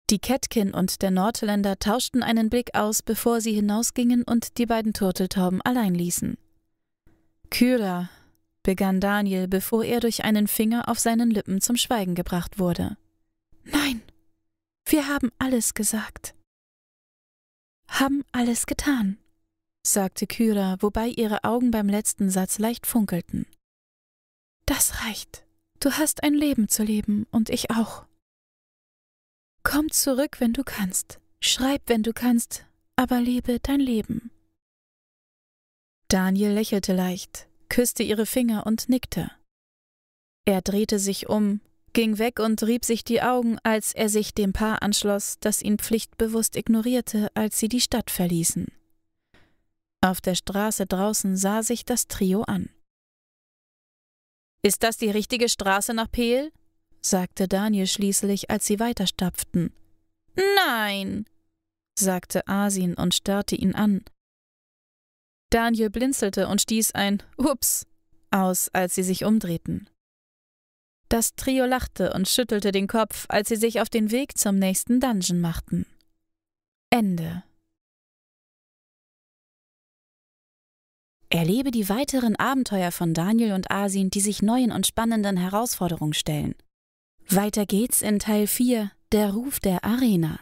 Die Catkin und der Nordländer tauschten einen Blick aus, bevor sie hinausgingen und die beiden Turteltauben allein ließen. Kyra, begann Daniel, bevor er durch einen Finger auf seinen Lippen zum Schweigen gebracht wurde. Nein, wir haben alles gesagt. Haben alles getan, sagte Kyra, wobei ihre Augen beim letzten Satz leicht funkelten. Das reicht. Du hast ein Leben zu leben und ich auch. Komm zurück, wenn du kannst. Schreib, wenn du kannst, aber lebe dein Leben. Daniel lächelte leicht, küsste ihre Finger und nickte. Er drehte sich um, ging weg und rieb sich die Augen, als er sich dem Paar anschloss, das ihn pflichtbewusst ignorierte, als sie die Stadt verließen. Auf der Straße draußen sah sich das Trio an. Ist das die richtige Straße nach Peel? sagte Daniel schließlich, als sie weiterstapften. Nein, sagte Asin und starrte ihn an. Daniel blinzelte und stieß ein Ups aus, als sie sich umdrehten. Das Trio lachte und schüttelte den Kopf, als sie sich auf den Weg zum nächsten Dungeon machten. Ende. Erlebe die weiteren Abenteuer von Daniel und Asin, die sich neuen und spannenden Herausforderungen stellen. Weiter geht's in Teil 4, der Ruf der Arena.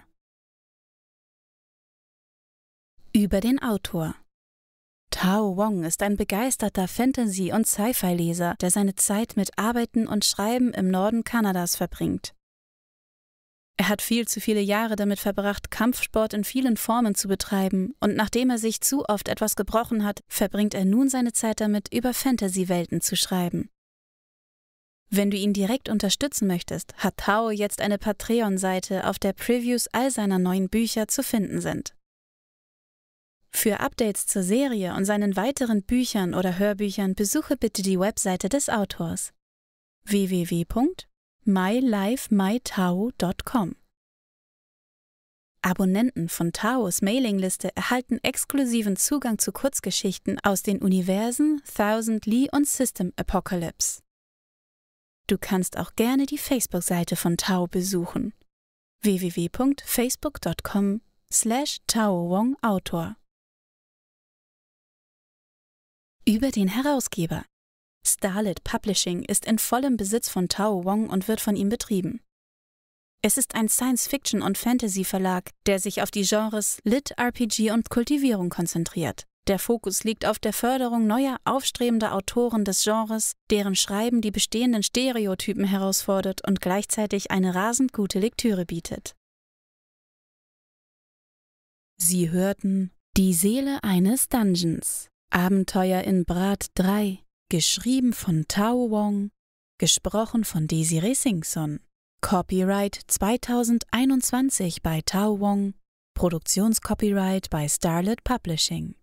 Über den Autor. Tao Wong ist ein begeisterter Fantasy- und Sci-Fi-Leser, der seine Zeit mit Arbeiten und Schreiben im Norden Kanadas verbringt. Er hat viel zu viele Jahre damit verbracht, Kampfsport in vielen Formen zu betreiben, und nachdem er sich zu oft etwas gebrochen hat, verbringt er nun seine Zeit damit, über Fantasy-Welten zu schreiben. Wenn du ihn direkt unterstützen möchtest, hat Tao jetzt eine Patreon-Seite, auf der Previews all seiner neuen Bücher zu finden sind. Für Updates zur Serie und seinen weiteren Büchern oder Hörbüchern besuche bitte die Webseite des Autors www.mylifemytao.com. Abonnenten von Taos Mailingliste erhalten exklusiven Zugang zu Kurzgeschichten aus den Universen Thousand Lee und System Apocalypse. Du kannst auch gerne die Facebook-Seite von Tao besuchen www.facebook.com slash Tao Wong Autor über den Herausgeber. Starlit Publishing ist in vollem Besitz von Tao Wong und wird von ihm betrieben. Es ist ein Science-Fiction- und Fantasy-Verlag, der sich auf die Genres Lit, RPG und Kultivierung konzentriert. Der Fokus liegt auf der Förderung neuer, aufstrebender Autoren des Genres, deren Schreiben die bestehenden Stereotypen herausfordert und gleichzeitig eine rasend gute Lektüre bietet. Sie hörten Die Seele eines Dungeons Abenteuer in Brat 3, geschrieben von Tao Wong, gesprochen von Daisy Racingson. Copyright 2021 bei Tao Wong, Produktionscopyright bei Starlet Publishing.